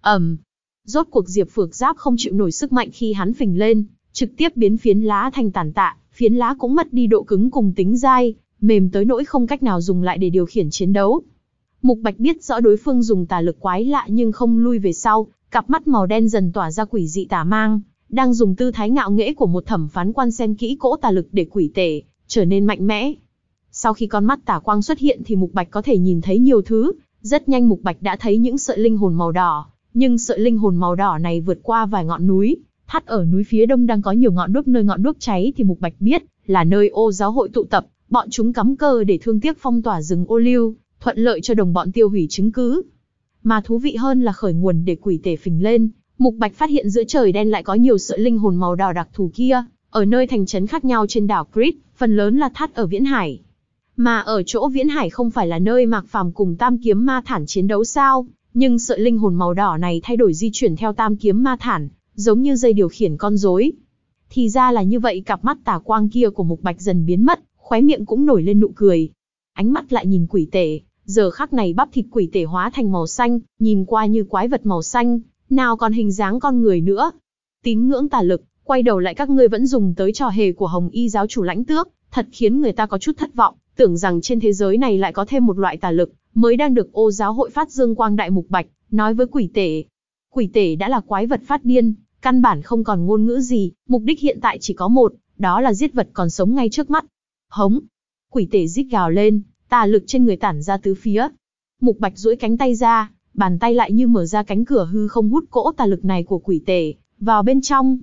S1: Ẩm! rốt cuộc Diệp Phược Giáp không chịu nổi sức mạnh khi hắn phình lên, trực tiếp biến phiến lá thành tàn tạ, phiến lá cũng mất đi độ cứng cùng tính dai, mềm tới nỗi không cách nào dùng lại để điều khiển chiến đấu. Mục Bạch biết rõ đối phương dùng tà lực quái lạ nhưng không lui về sau, cặp mắt màu đen dần tỏa ra quỷ dị tà mang, đang dùng tư thái ngạo nghễ của một thẩm phán quan xem kỹ cỗ tà lực để quỷ tể, trở nên mạnh mẽ. Sau khi con mắt tà quang xuất hiện thì Mục Bạch có thể nhìn thấy nhiều thứ, rất nhanh Mục Bạch đã thấy những sợi linh hồn màu đỏ, nhưng sợi linh hồn màu đỏ này vượt qua vài ngọn núi, Thắt ở núi phía đông đang có nhiều ngọn đuốc nơi ngọn đuốc cháy thì Mục Bạch biết là nơi ô giáo hội tụ tập, bọn chúng cắm cơ để thương tiếc phong tỏa rừng ô liu, thuận lợi cho đồng bọn tiêu hủy chứng cứ. Mà thú vị hơn là khởi nguồn để quỷ tể phình lên, Mục Bạch phát hiện giữa trời đen lại có nhiều sợi linh hồn màu đỏ đặc thù kia, ở nơi thành trấn khác nhau trên đảo Crete, phần lớn là thắt ở Viễn Hải. Mà ở chỗ Viễn Hải không phải là nơi Mạc Phàm cùng Tam Kiếm Ma Thản chiến đấu sao, nhưng sợi linh hồn màu đỏ này thay đổi di chuyển theo Tam Kiếm Ma Thản, giống như dây điều khiển con rối. Thì ra là như vậy cặp mắt tà quang kia của Mục Bạch dần biến mất, khóe miệng cũng nổi lên nụ cười. Ánh mắt lại nhìn quỷ tể, giờ khắc này bắp thịt quỷ tể hóa thành màu xanh, nhìn qua như quái vật màu xanh, nào còn hình dáng con người nữa. Tín ngưỡng tà lực, quay đầu lại các ngươi vẫn dùng tới trò hề của Hồng Y giáo chủ lãnh tước, thật khiến người ta có chút thất vọng, tưởng rằng trên thế giới này lại có thêm một loại tà lực, mới đang được ô giáo hội phát dương quang đại mục bạch, nói với quỷ tể. Quỷ tể đã là quái vật phát điên, Căn bản không còn ngôn ngữ gì, mục đích hiện tại chỉ có một, đó là giết vật còn sống ngay trước mắt. Hống! Quỷ tể rít gào lên, tà lực trên người tản ra tứ phía. Mục bạch duỗi cánh tay ra, bàn tay lại như mở ra cánh cửa hư không hút cỗ tà lực này của quỷ tể, vào bên trong.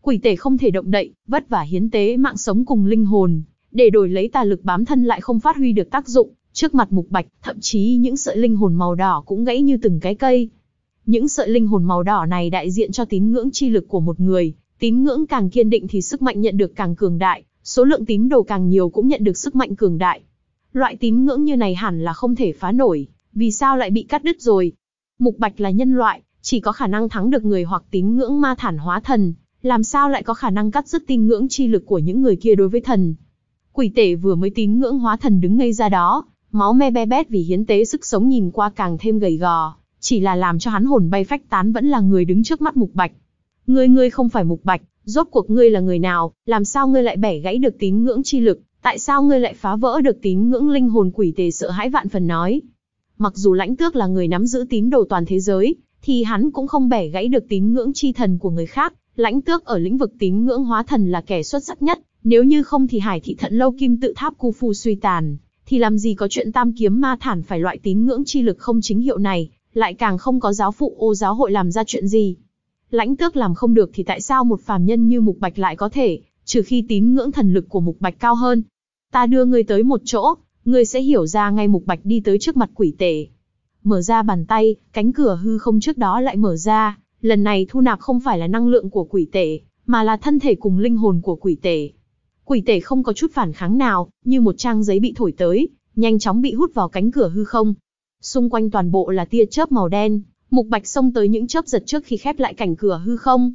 S1: Quỷ tể không thể động đậy, vất vả hiến tế mạng sống cùng linh hồn, để đổi lấy tà lực bám thân lại không phát huy được tác dụng, trước mặt mục bạch, thậm chí những sợi linh hồn màu đỏ cũng gãy như từng cái cây, những sợi linh hồn màu đỏ này đại diện cho tín ngưỡng chi lực của một người, tín ngưỡng càng kiên định thì sức mạnh nhận được càng cường đại, số lượng tín đồ càng nhiều cũng nhận được sức mạnh cường đại. Loại tín ngưỡng như này hẳn là không thể phá nổi, vì sao lại bị cắt đứt rồi? Mục Bạch là nhân loại, chỉ có khả năng thắng được người hoặc tín ngưỡng ma thản hóa thần, làm sao lại có khả năng cắt đứt tín ngưỡng chi lực của những người kia đối với thần? Quỷ tể vừa mới tín ngưỡng hóa thần đứng ngây ra đó, máu me be bét vì hiến tế sức sống nhìn qua càng thêm gầy gò, chỉ là làm cho hắn hồn bay phách tán vẫn là người đứng trước mắt Mục Bạch. Ngươi ngươi không phải Mục Bạch, rốt cuộc ngươi là người nào, làm sao ngươi lại bẻ gãy được tín ngưỡng chi lực, tại sao ngươi lại phá vỡ được tín ngưỡng linh hồn quỷ tề sợ hãi vạn phần nói. Mặc dù lãnh tước là người nắm giữ tín đồ toàn thế giới, thì hắn cũng không bẻ gãy được tín ngưỡng chi thần của người khác, lãnh tước ở lĩnh vực tín ngưỡng hóa thần là kẻ xuất sắc nhất, nếu như không thì hải thị thận lâu kim tự tháp cu phu suy tàn, thì làm gì có chuyện tam kiếm ma thản phải loại tín ngưỡng chi lực không chính hiệu này, lại càng không có giáo phụ ô giáo hội làm ra chuyện gì. Lãnh tước làm không được thì tại sao một phàm nhân như Mục Bạch lại có thể, trừ khi tín ngưỡng thần lực của Mục Bạch cao hơn. Ta đưa ngươi tới một chỗ, ngươi sẽ hiểu ra ngay Mục Bạch đi tới trước mặt quỷ tể. Mở ra bàn tay, cánh cửa hư không trước đó lại mở ra, lần này thu nạp không phải là năng lượng của quỷ tể, mà là thân thể cùng linh hồn của quỷ tể. Quỷ tể không có chút phản kháng nào, như một trang giấy bị thổi tới, nhanh chóng bị hút vào cánh cửa hư không, Xung quanh toàn bộ là tia chớp màu đen, Mục Bạch xông tới những chớp giật trước khi khép lại cảnh cửa hư không.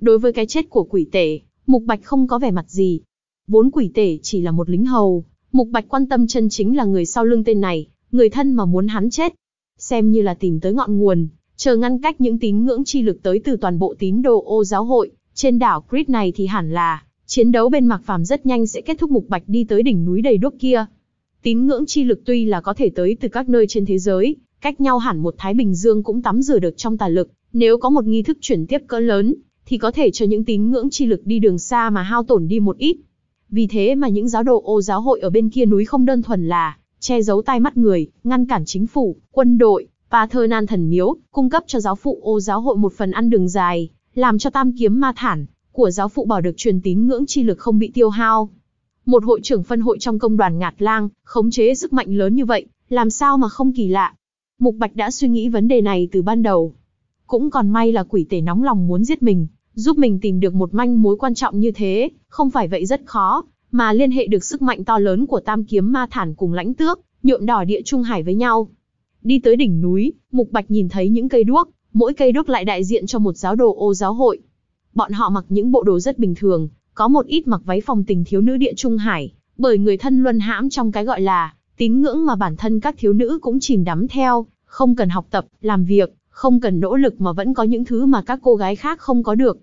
S1: Đối với cái chết của quỷ tể, Mục Bạch không có vẻ mặt gì. Vốn quỷ tể chỉ là một lính hầu, Mục Bạch quan tâm chân chính là người sau lưng tên này, người thân mà muốn hắn chết. Xem như là tìm tới ngọn nguồn, chờ ngăn cách những tín ngưỡng chi lực tới từ toàn bộ tín đồ ô giáo hội, trên đảo Crit này thì hẳn là, chiến đấu bên Mạc Phàm rất nhanh sẽ kết thúc Mục Bạch đi tới đỉnh núi đầy đốt kia. Tín ngưỡng chi lực tuy là có thể tới từ các nơi trên thế giới, cách nhau hẳn một Thái Bình Dương cũng tắm rửa được trong tà lực, nếu có một nghi thức chuyển tiếp cỡ lớn, thì có thể cho những tín ngưỡng chi lực đi đường xa mà hao tổn đi một ít. Vì thế mà những giáo đồ ô giáo hội ở bên kia núi không đơn thuần là che giấu tai mắt người, ngăn cản chính phủ, quân đội, và thơ nan thần miếu, cung cấp cho giáo phụ ô giáo hội một phần ăn đường dài, làm cho tam kiếm ma thản của giáo phụ bỏ được truyền tín ngưỡng chi lực không bị tiêu hao, một hội trưởng phân hội trong công đoàn Ngạt Lang, khống chế sức mạnh lớn như vậy, làm sao mà không kỳ lạ. Mục Bạch đã suy nghĩ vấn đề này từ ban đầu. Cũng còn may là quỷ tể nóng lòng muốn giết mình, giúp mình tìm được một manh mối quan trọng như thế, không phải vậy rất khó, mà liên hệ được sức mạnh to lớn của tam kiếm ma thản cùng lãnh tước, nhuộm đỏ địa trung hải với nhau. Đi tới đỉnh núi, Mục Bạch nhìn thấy những cây đuốc, mỗi cây đuốc lại đại diện cho một giáo đồ ô giáo hội. Bọn họ mặc những bộ đồ rất bình thường, có một ít mặc váy phòng tình thiếu nữ địa trung hải, bởi người thân luân hãm trong cái gọi là tín ngưỡng mà bản thân các thiếu nữ cũng chìm đắm theo, không cần học tập, làm việc, không cần nỗ lực mà vẫn có những thứ mà các cô gái khác không có được.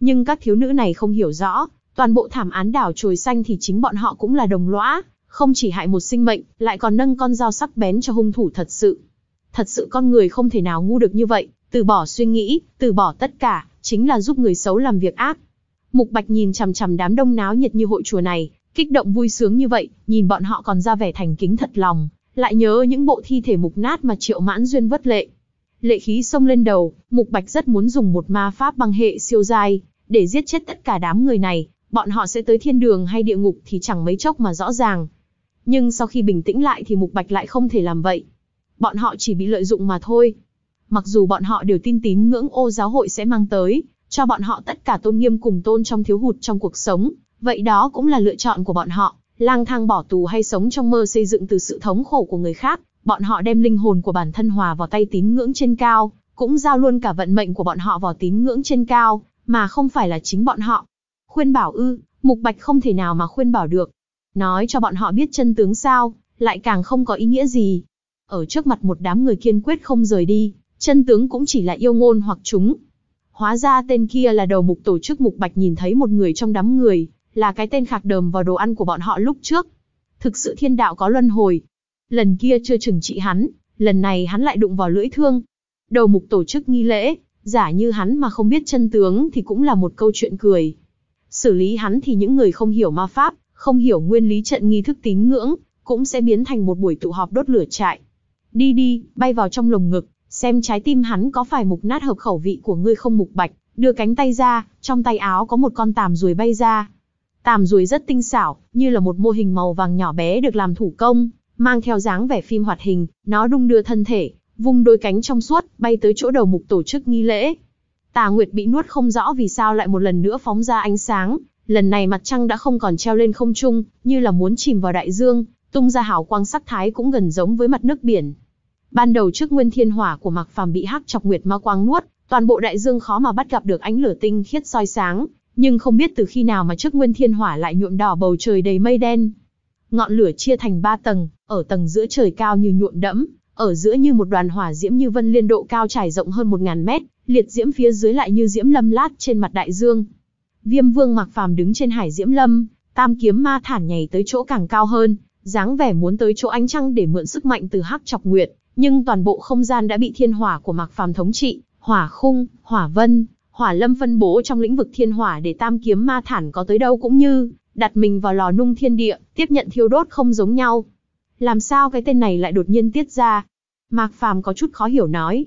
S1: Nhưng các thiếu nữ này không hiểu rõ, toàn bộ thảm án đảo trồi xanh thì chính bọn họ cũng là đồng lõa, không chỉ hại một sinh mệnh, lại còn nâng con dao sắc bén cho hung thủ thật sự. Thật sự con người không thể nào ngu được như vậy, từ bỏ suy nghĩ, từ bỏ tất cả, chính là giúp người xấu làm việc ác. Mục Bạch nhìn chằm chằm đám đông náo nhiệt như hội chùa này, kích động vui sướng như vậy, nhìn bọn họ còn ra vẻ thành kính thật lòng, lại nhớ những bộ thi thể mục nát mà Triệu Mãn Duyên vất lệ. Lệ khí sông lên đầu, Mục Bạch rất muốn dùng một ma pháp băng hệ siêu dai, để giết chết tất cả đám người này, bọn họ sẽ tới thiên đường hay địa ngục thì chẳng mấy chốc mà rõ ràng. Nhưng sau khi bình tĩnh lại thì Mục Bạch lại không thể làm vậy. Bọn họ chỉ bị lợi dụng mà thôi. Mặc dù bọn họ đều tin tín ngưỡng ô giáo hội sẽ mang tới, cho bọn họ tất cả tôn nghiêm cùng tôn trong thiếu hụt trong cuộc sống, vậy đó cũng là lựa chọn của bọn họ, lang thang bỏ tù hay sống trong mơ xây dựng từ sự thống khổ của người khác, bọn họ đem linh hồn của bản thân hòa vào tay tín ngưỡng trên cao, cũng giao luôn cả vận mệnh của bọn họ vào tín ngưỡng trên cao, mà không phải là chính bọn họ. Khuyên bảo ư, Mục Bạch không thể nào mà khuyên bảo được. Nói cho bọn họ biết chân tướng sao, lại càng không có ý nghĩa gì. Ở trước mặt một đám người kiên quyết không rời đi, chân tướng cũng chỉ là yêu ngôn hoặc chúng, Hóa ra tên kia là đầu mục tổ chức mục bạch nhìn thấy một người trong đám người, là cái tên khạc đờm vào đồ ăn của bọn họ lúc trước. Thực sự thiên đạo có luân hồi. Lần kia chưa chừng trị hắn, lần này hắn lại đụng vào lưỡi thương. Đầu mục tổ chức nghi lễ, giả như hắn mà không biết chân tướng thì cũng là một câu chuyện cười. Xử lý hắn thì những người không hiểu ma pháp, không hiểu nguyên lý trận nghi thức tín ngưỡng, cũng sẽ biến thành một buổi tụ họp đốt lửa trại. Đi đi, bay vào trong lồng ngực, xem trái tim hắn có phải mục nát hợp khẩu vị của ngươi không mục bạch, đưa cánh tay ra, trong tay áo có một con tàm ruồi bay ra. Tàm ruồi rất tinh xảo, như là một mô hình màu vàng nhỏ bé được làm thủ công, mang theo dáng vẻ phim hoạt hình, nó đung đưa thân thể, vung đôi cánh trong suốt, bay tới chỗ đầu mục tổ chức nghi lễ. Tà Nguyệt bị nuốt không rõ vì sao lại một lần nữa phóng ra ánh sáng, lần này mặt trăng đã không còn treo lên không trung, như là muốn chìm vào đại dương, tung ra hào quang sắc thái cũng gần giống với mặt nước biển. Ban đầu trước nguyên thiên hỏa của Mạc Phàm bị hắc chọc nguyệt ma quang nuốt, toàn bộ đại dương khó mà bắt gặp được ánh lửa tinh khiết soi sáng, nhưng không biết từ khi nào mà trước nguyên thiên hỏa lại nhuộm đỏ bầu trời đầy mây đen. Ngọn lửa chia thành ba tầng, ở tầng giữa trời cao như nhuộm đẫm, ở giữa như một đoàn hỏa diễm như vân liên độ cao trải rộng hơn 1000 mét, liệt diễm phía dưới lại như diễm lâm lát trên mặt đại dương. Viêm Vương Mạc Phàm đứng trên hải diễm lâm, tam kiếm ma thản nhảy tới chỗ càng cao hơn, dáng vẻ muốn tới chỗ ánh trăng để mượn sức mạnh từ hắc chọc nguyệt nhưng toàn bộ không gian đã bị thiên hỏa của Mạc Phàm thống trị, hỏa khung, hỏa vân, hỏa lâm phân bố trong lĩnh vực thiên hỏa để tam kiếm ma thản có tới đâu cũng như đặt mình vào lò nung thiên địa, tiếp nhận thiêu đốt không giống nhau. Làm sao cái tên này lại đột nhiên tiết ra? Mạc Phàm có chút khó hiểu nói.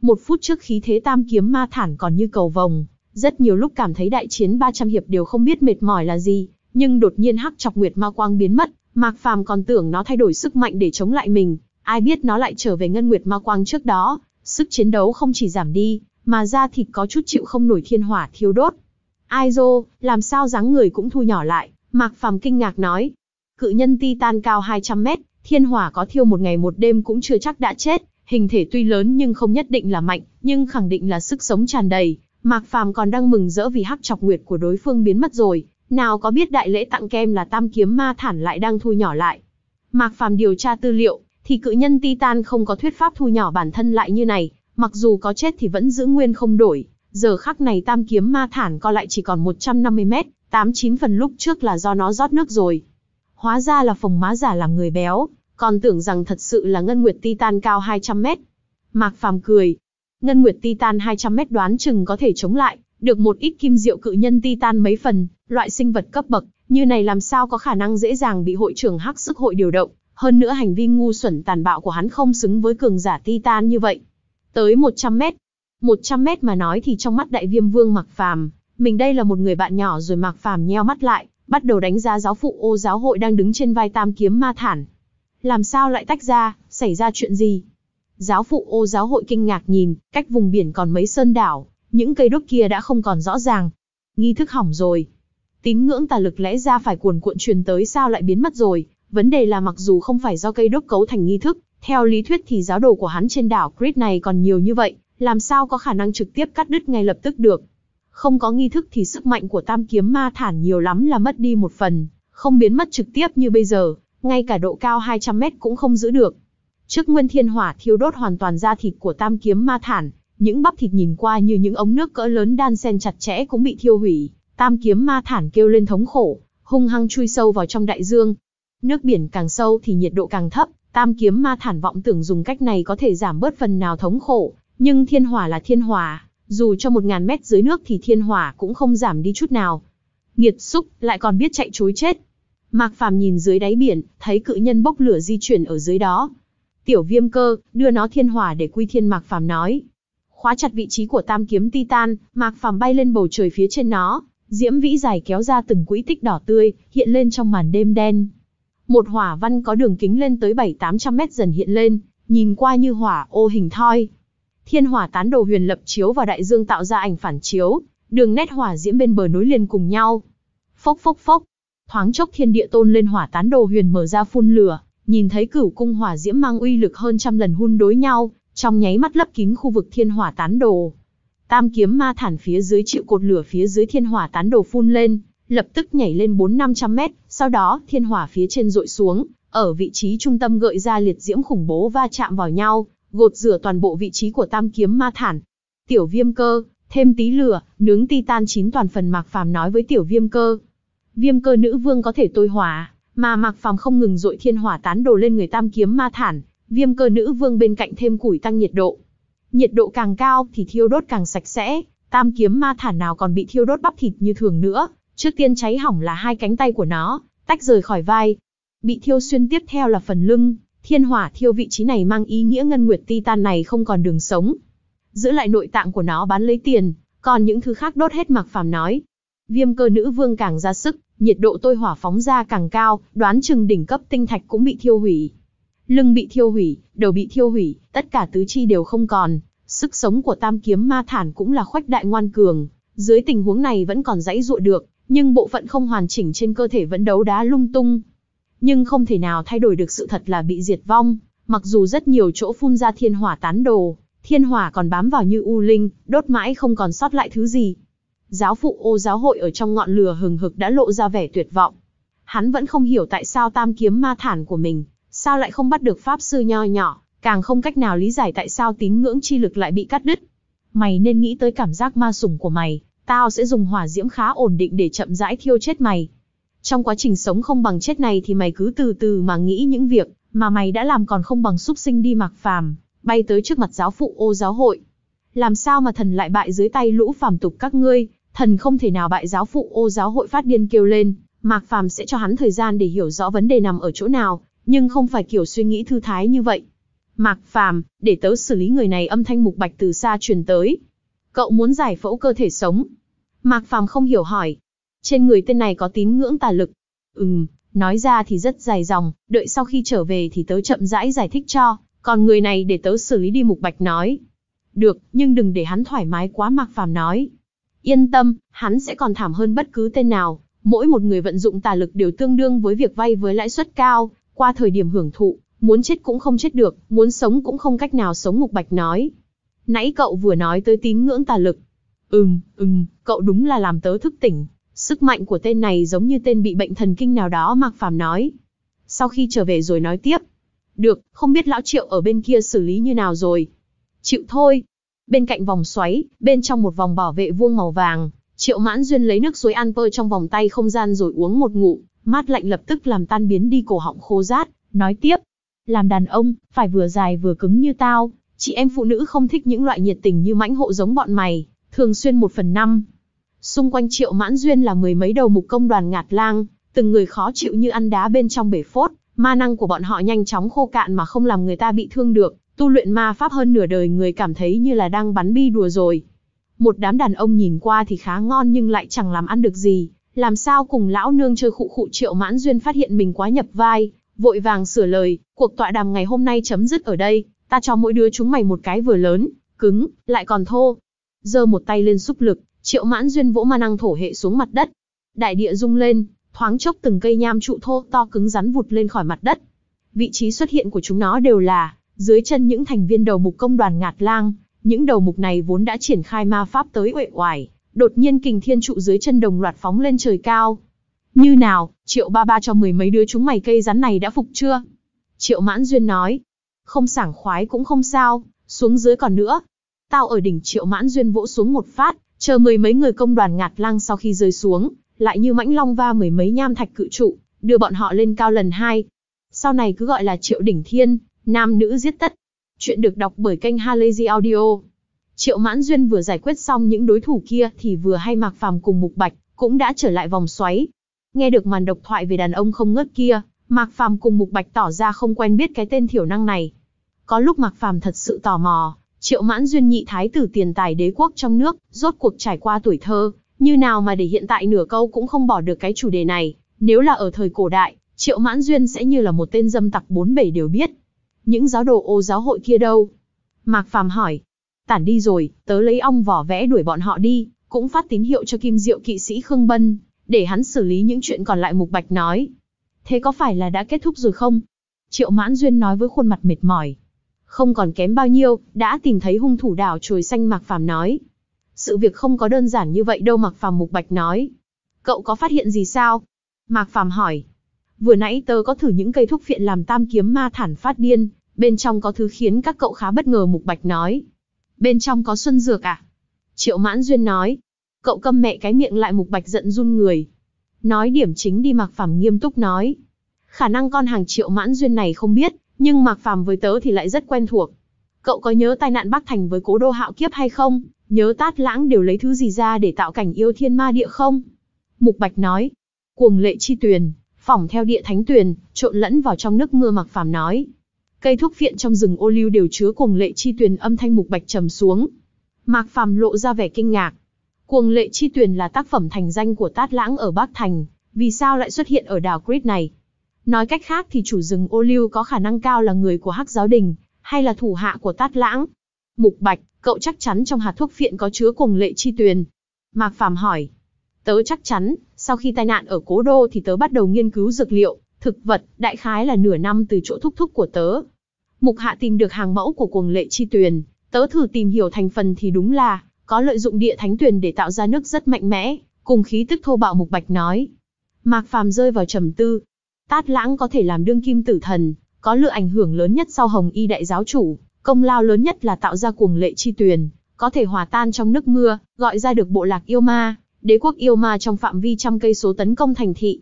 S1: Một phút trước khí thế tam kiếm ma thản còn như cầu vồng, rất nhiều lúc cảm thấy đại chiến 300 hiệp đều không biết mệt mỏi là gì, nhưng đột nhiên hắc chọc nguyệt ma quang biến mất, Mạc Phàm còn tưởng nó thay đổi sức mạnh để chống lại mình, ai biết nó lại trở về ngân nguyệt ma quang trước đó, sức chiến đấu không chỉ giảm đi, mà da thịt có chút chịu không nổi thiên hỏa thiêu đốt. Ai dô, làm sao dáng người cũng thu nhỏ lại, Mạc Phàm kinh ngạc nói. Cự nhân tan cao 200 mét, thiên hỏa có thiêu một ngày một đêm cũng chưa chắc đã chết, hình thể tuy lớn nhưng không nhất định là mạnh, nhưng khẳng định là sức sống tràn đầy. Mạc Phàm còn đang mừng rỡ vì hắc chọc nguyệt của đối phương biến mất rồi, nào có biết đại lễ tặng kem là tam kiếm ma thản lại đang thu nhỏ lại. Mạc Phàm điều tra tư liệu, thì cự nhân Titan không có thuyết pháp thu nhỏ bản thân lại như này, mặc dù có chết thì vẫn giữ nguyên không đổi. Giờ khắc này tam kiếm ma thản co lại chỉ còn 150 mét, 89 phần lúc trước là do nó rót nước rồi. Hóa ra là phòng má giả làm người béo, còn tưởng rằng thật sự là ngân nguyệt Titan cao 200 mét. Mạc Phàm cười. Ngân nguyệt Titan 200 mét đoán chừng có thể chống lại, được một ít kim diệu cự nhân Titan mấy phần, loại sinh vật cấp bậc, như này làm sao có khả năng dễ dàng bị hội trưởng hắc sức hội điều động, hơn nữa hành vi ngu xuẩn tàn bạo của hắn không xứng với cường giả Titan như vậy. Tới 100 mét. 100 mét mà nói thì trong mắt đại viêm vương Mạc Phàm, mình đây là một người bạn nhỏ rồi Mạc Phàm nheo mắt lại, bắt đầu đánh giá giáo phụ ô giáo hội đang đứng trên vai tam kiếm ma thản. Làm sao lại tách ra, xảy ra chuyện gì? Giáo phụ ô giáo hội kinh ngạc nhìn, cách vùng biển còn mấy sơn đảo, những cây đốt kia đã không còn rõ ràng. Nghi thức hỏng rồi. Tín ngưỡng tà lực lẽ ra phải cuồn cuộn truyền tới sao lại biến mất rồi, Vấn đề là mặc dù không phải do cây đốt cấu thành nghi thức, theo lý thuyết thì giáo đồ của hắn trên đảo Crete này còn nhiều như vậy, làm sao có khả năng trực tiếp cắt đứt ngay lập tức được. Không có nghi thức thì sức mạnh của tam kiếm ma thản nhiều lắm là mất đi một phần, không biến mất trực tiếp như bây giờ, ngay cả độ cao 200 mét cũng không giữ được. Trước nguyên thiên hỏa thiêu đốt hoàn toàn da thịt của tam kiếm ma thản, những bắp thịt nhìn qua như những ống nước cỡ lớn đan xen chặt chẽ cũng bị thiêu hủy, tam kiếm ma thản kêu lên thống khổ, hung hăng chui sâu vào trong đại dương, Nước biển càng sâu thì nhiệt độ càng thấp, tam kiếm ma thản vọng tưởng dùng cách này có thể giảm bớt phần nào thống khổ, nhưng thiên hỏa là thiên hỏa, dù cho 1.000 mét dưới nước thì thiên hỏa cũng không giảm đi chút nào. Nghiệt xúc, lại còn biết chạy chối chết. Mạc Phàm nhìn dưới đáy biển, thấy cự nhân bốc lửa di chuyển ở dưới đó. Tiểu viêm cơ, đưa nó thiên hỏa để quy thiên Mạc Phàm nói. Khóa chặt vị trí của tam kiếm Titan, Mạc Phàm bay lên bầu trời phía trên nó, diễm vĩ dài kéo ra từng quỹ tích đỏ tươi, hiện lên trong màn đêm đen một hỏa văn có đường kính lên tới 7-800 mét dần hiện lên, nhìn qua như hỏa ô hình thoi. Thiên hỏa tán đồ huyền lập chiếu vào đại dương tạo ra ảnh phản chiếu, đường nét hỏa diễm bên bờ nối liền cùng nhau. Phốc phốc phốc, thoáng chốc thiên địa tôn lên hỏa tán đồ huyền mở ra phun lửa, nhìn thấy cửu cung hỏa diễm mang uy lực hơn trăm lần hun đối nhau, trong nháy mắt lấp kín khu vực thiên hỏa tán đồ. Tam kiếm ma thản phía dưới chịu cột lửa phía dưới thiên hỏa tán đồ phun lên, lập tức nhảy lên 4-500 mét, sau đó, thiên hỏa phía trên dội xuống, ở vị trí trung tâm gợi ra liệt diễm khủng bố va chạm vào nhau, gột rửa toàn bộ vị trí của tam kiếm ma thản. Tiểu viêm cơ, thêm tí lửa, nướng titan chín toàn phần mạc phàm nói với tiểu viêm cơ. Viêm cơ nữ vương có thể tôi hỏa, mà mạc phàm không ngừng dội thiên hỏa tán đồ lên người tam kiếm ma thản, viêm cơ nữ vương bên cạnh thêm củi tăng nhiệt độ. Nhiệt độ càng cao thì thiêu đốt càng sạch sẽ, tam kiếm ma thản nào còn bị thiêu đốt bắp thịt như thường nữa, Trước tiên cháy hỏng là hai cánh tay của nó, tách rời khỏi vai. Bị thiêu xuyên tiếp theo là phần lưng, thiên hỏa thiêu vị trí này mang ý nghĩa ngân nguyệt titan này không còn đường sống. Giữ lại nội tạng của nó bán lấy tiền, còn những thứ khác đốt hết mặc phàm nói. Viêm cơ nữ vương càng ra sức, nhiệt độ tôi hỏa phóng ra càng cao, đoán chừng đỉnh cấp tinh thạch cũng bị thiêu hủy. Lưng bị thiêu hủy, đầu bị thiêu hủy, tất cả tứ chi đều không còn. Sức sống của tam kiếm ma thản cũng là khoách đại ngoan cường, dưới tình huống này vẫn còn dãy dụa được, nhưng bộ phận không hoàn chỉnh trên cơ thể vẫn đấu đá lung tung. Nhưng không thể nào thay đổi được sự thật là bị diệt vong, mặc dù rất nhiều chỗ phun ra thiên hỏa tán đồ, thiên hỏa còn bám vào như u linh, đốt mãi không còn sót lại thứ gì. Giáo phụ ô giáo hội ở trong ngọn lửa hừng hực đã lộ ra vẻ tuyệt vọng. Hắn vẫn không hiểu tại sao tam kiếm ma thản của mình, sao lại không bắt được pháp sư nho nhỏ, càng không cách nào lý giải tại sao tín ngưỡng chi lực lại bị cắt đứt. Mày nên nghĩ tới cảm giác ma sủng của mày, tao sẽ dùng hỏa diễm khá ổn định để chậm rãi thiêu chết mày. Trong quá trình sống không bằng chết này thì mày cứ từ từ mà nghĩ những việc mà mày đã làm còn không bằng súc sinh đi mạc phàm, bay tới trước mặt giáo phụ ô giáo hội. Làm sao mà thần lại bại dưới tay lũ phàm tục các ngươi, thần không thể nào bại giáo phụ ô giáo hội phát điên kêu lên, Mạc Phàm sẽ cho hắn thời gian để hiểu rõ vấn đề nằm ở chỗ nào, nhưng không phải kiểu suy nghĩ thư thái như vậy. Mạc Phàm, để tớ xử lý người này âm thanh mục bạch từ xa truyền tới, Cậu muốn giải phẫu cơ thể sống. Mạc Phàm không hiểu hỏi. Trên người tên này có tín ngưỡng tà lực. Ừm, nói ra thì rất dài dòng, đợi sau khi trở về thì tớ chậm rãi giải thích cho, còn người này để tớ xử lý đi Mục Bạch nói. Được, nhưng đừng để hắn thoải mái quá Mạc Phàm nói. Yên tâm, hắn sẽ còn thảm hơn bất cứ tên nào, mỗi một người vận dụng tà lực đều tương đương với việc vay với lãi suất cao, qua thời điểm hưởng thụ, muốn chết cũng không chết được, muốn sống cũng không cách nào sống Mục Bạch nói. Nãy cậu vừa nói tới tín ngưỡng tà lực. Ừm, ừm, cậu đúng là làm tớ thức tỉnh. Sức mạnh của tên này giống như tên bị bệnh thần kinh nào đó Mạc Phàm nói. Sau khi trở về rồi nói tiếp. Được, không biết lão triệu ở bên kia xử lý như nào rồi. Chịu thôi. Bên cạnh vòng xoáy, bên trong một vòng bảo vệ vuông màu vàng, triệu mãn duyên lấy nước suối an trong vòng tay không gian rồi uống một ngụm, mát lạnh lập tức làm tan biến đi cổ họng khô rát, nói tiếp. Làm đàn ông, phải vừa dài vừa cứng như tao, Chị em phụ nữ không thích những loại nhiệt tình như mãnh hộ giống bọn mày, thường xuyên một phần năm. Xung quanh triệu mãn duyên là mười mấy đầu mục công đoàn ngạt lang, từng người khó chịu như ăn đá bên trong bể phốt, ma năng của bọn họ nhanh chóng khô cạn mà không làm người ta bị thương được, tu luyện ma pháp hơn nửa đời người cảm thấy như là đang bắn bi đùa rồi. Một đám đàn ông nhìn qua thì khá ngon nhưng lại chẳng làm ăn được gì, làm sao cùng lão nương chơi khụ khụ triệu mãn duyên phát hiện mình quá nhập vai, vội vàng sửa lời, cuộc tọa đàm ngày hôm nay chấm dứt ở đây, Ta cho mỗi đứa chúng mày một cái vừa lớn, cứng, lại còn thô. Giơ một tay lên xúc lực, triệu mãn duyên vỗ ma năng thổ hệ xuống mặt đất. Đại địa rung lên, thoáng chốc từng cây nham trụ thô to cứng rắn vụt lên khỏi mặt đất. Vị trí xuất hiện của chúng nó đều là dưới chân những thành viên đầu mục công đoàn ngạt lang. Những đầu mục này vốn đã triển khai ma pháp tới uể oải, đột nhiên kình thiên trụ dưới chân đồng loạt phóng lên trời cao. Như nào, triệu ba ba cho mười mấy đứa chúng mày cây rắn này đã phục chưa? Triệu mãn duyên nói, không sảng khoái cũng không sao, xuống dưới còn nữa. Tao ở đỉnh triệu mãn duyên vỗ xuống một phát, chờ mười mấy người công đoàn ngạt lăng sau khi rơi xuống, lại như mãnh long va mười mấy nham thạch cự trụ, đưa bọn họ lên cao lần hai. Sau này cứ gọi là triệu đỉnh thiên, nam nữ giết tất. Chuyện được đọc bởi kênh Halazy Audio. Triệu Mãn Duyên vừa giải quyết xong những đối thủ kia thì vừa hay Mạc Phàm cùng Mục Bạch cũng đã trở lại vòng xoáy. Nghe được màn độc thoại về đàn ông không ngớt kia, Mạc Phàm cùng Mục Bạch tỏ ra không quen biết cái tên thiểu năng này, có lúc Mặc Phàm thật sự tò mò, Triệu Mãn Duyên nhị thái tử tiền tài đế quốc trong nước, rốt cuộc trải qua tuổi thơ, như nào mà để hiện tại nửa câu cũng không bỏ được cái chủ đề này, nếu là ở thời cổ đại, Triệu Mãn Duyên sẽ như là một tên dâm tặc bốn bể đều biết. Những giáo đồ ô giáo hội kia đâu? Mạc Phàm hỏi. Tản đi rồi, tớ lấy ong vỏ vẽ đuổi bọn họ đi, cũng phát tín hiệu cho Kim Diệu kỵ sĩ Khương Bân, để hắn xử lý những chuyện còn lại Mục Bạch nói. Thế có phải là đã kết thúc rồi không? Triệu Mãn Duyên nói với khuôn mặt mệt mỏi, không còn kém bao nhiêu, đã tìm thấy hung thủ đảo trồi xanh Mạc Phàm nói. Sự việc không có đơn giản như vậy đâu Mạc Phàm mục bạch nói. Cậu có phát hiện gì sao? Mạc Phàm hỏi. Vừa nãy tớ có thử những cây thuốc phiện làm tam kiếm ma thản phát điên, bên trong có thứ khiến các cậu khá bất ngờ mục bạch nói. Bên trong có xuân dược à? Triệu mãn duyên nói. Cậu câm mẹ cái miệng lại mục bạch giận run người. Nói điểm chính đi Mạc Phàm nghiêm túc nói. Khả năng con hàng triệu mãn duyên này không biết, nhưng Mạc Phàm với tớ thì lại rất quen thuộc. Cậu có nhớ tai nạn Bắc Thành với Cố Đô Hạo Kiếp hay không? Nhớ Tát Lãng đều lấy thứ gì ra để tạo cảnh yêu thiên ma địa không? Mục Bạch nói. Cuồng lệ chi tuyền, phỏng theo địa thánh tuyền, trộn lẫn vào trong nước mưa Mạc Phàm nói. Cây thuốc viện trong rừng ô lưu đều chứa cuồng lệ chi tuyền âm thanh Mục Bạch trầm xuống. Mạc Phàm lộ ra vẻ kinh ngạc. Cuồng lệ chi tuyền là tác phẩm thành danh của Tát Lãng ở Bắc Thành, vì sao lại xuất hiện ở đảo Crete này? Nói cách khác thì chủ rừng ô lưu có khả năng cao là người của Hắc Giáo Đình, hay là thủ hạ của Tát Lãng. Mục Bạch, cậu chắc chắn trong hạt thuốc phiện có chứa cùng lệ chi tuyền. Mạc Phàm hỏi. Tớ chắc chắn, sau khi tai nạn ở Cố Đô thì tớ bắt đầu nghiên cứu dược liệu, thực vật, đại khái là nửa năm từ chỗ thúc thúc của tớ. Mục Hạ tìm được hàng mẫu của cuồng lệ chi tuyền, tớ thử tìm hiểu thành phần thì đúng là có lợi dụng địa thánh tuyền để tạo ra nước rất mạnh mẽ, cùng khí tức thô bạo Mục Bạch nói. Mạc Phàm rơi vào trầm tư, Tát Lãng có thể làm đương kim tử thần, có lựa ảnh hưởng lớn nhất sau Hồng Y đại giáo chủ, công lao lớn nhất là tạo ra cuồng lệ chi tuyền, có thể hòa tan trong nước mưa, gọi ra được bộ lạc yêu ma, đế quốc yêu ma trong phạm vi trăm cây số tấn công thành thị.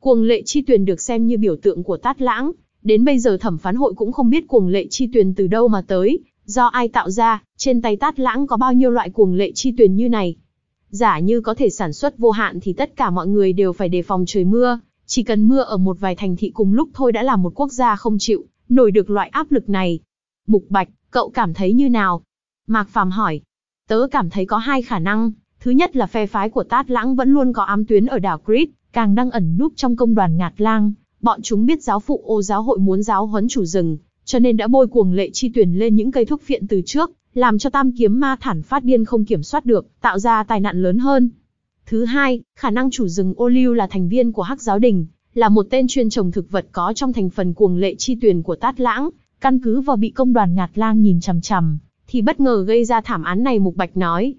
S1: Cuồng lệ chi tuyền được xem như biểu tượng của Tát Lãng, đến bây giờ thẩm phán hội cũng không biết cuồng lệ chi tuyền từ đâu mà tới, do ai tạo ra, trên tay Tát Lãng có bao nhiêu loại cuồng lệ chi tuyền như này. Giả như có thể sản xuất vô hạn thì tất cả mọi người đều phải đề phòng trời mưa, chỉ cần mưa ở một vài thành thị cùng lúc thôi đã là một quốc gia không chịu, nổi được loại áp lực này. Mục Bạch, cậu cảm thấy như nào? Mạc Phàm hỏi. Tớ cảm thấy có hai khả năng. Thứ nhất là phe phái của Tát Lãng vẫn luôn có ám tuyến ở đảo Crete, càng đang ẩn núp trong công đoàn Ngạt Lang. Bọn chúng biết giáo phụ ô giáo hội muốn giáo huấn chủ rừng, cho nên đã bôi cuồng lệ chi tuyển lên những cây thuốc phiện từ trước, làm cho tam kiếm ma thản phát điên không kiểm soát được, tạo ra tai nạn lớn hơn. Thứ hai, khả năng chủ rừng ô liu là thành viên của Hắc Giáo Đình, là một tên chuyên trồng thực vật có trong thành phần cuồng lệ chi tuyển của Tát Lãng, căn cứ vào bị công đoàn ngạt lang nhìn chằm chằm, thì bất ngờ gây ra thảm án này Mục Bạch nói.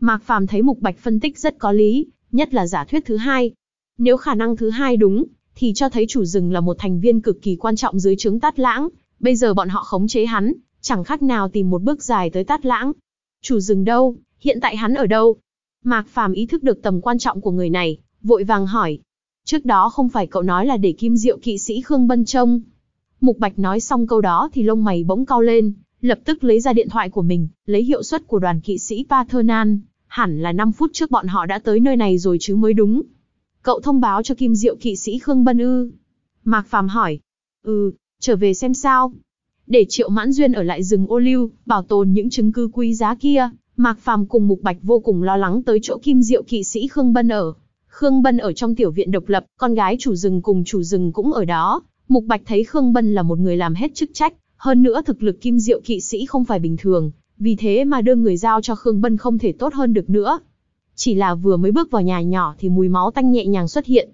S1: Mạc Phàm thấy Mục Bạch phân tích rất có lý, nhất là giả thuyết thứ hai. Nếu khả năng thứ hai đúng, thì cho thấy chủ rừng là một thành viên cực kỳ quan trọng dưới trướng Tát Lãng, bây giờ bọn họ khống chế hắn, chẳng khác nào tìm một bước dài tới Tát Lãng. Chủ rừng đâu, hiện tại hắn ở đâu? Mạc Phàm ý thức được tầm quan trọng của người này, vội vàng hỏi. Trước đó không phải cậu nói là để kim diệu kỵ sĩ Khương Bân Trông. Mục Bạch nói xong câu đó thì lông mày bỗng cao lên, lập tức lấy ra điện thoại của mình, lấy hiệu suất của đoàn kỵ sĩ Paternan. Hẳn là 5 phút trước bọn họ đã tới nơi này rồi chứ mới đúng. Cậu thông báo cho kim diệu kỵ sĩ Khương Bân ư. Mạc Phàm hỏi. Ừ, trở về xem sao. Để Triệu Mãn Duyên ở lại rừng ô lưu, bảo tồn những chứng cứ quý giá kia, Mạc Phàm cùng Mục Bạch vô cùng lo lắng tới chỗ Kim Diệu kỵ sĩ Khương Bân ở. Khương Bân ở trong tiểu viện độc lập, con gái chủ rừng cùng chủ rừng cũng ở đó. Mục Bạch thấy Khương Bân là một người làm hết chức trách, hơn nữa thực lực Kim Diệu kỵ sĩ không phải bình thường, vì thế mà đưa người giao cho Khương Bân không thể tốt hơn được nữa. Chỉ là vừa mới bước vào nhà nhỏ thì mùi máu tanh nhẹ nhàng xuất hiện.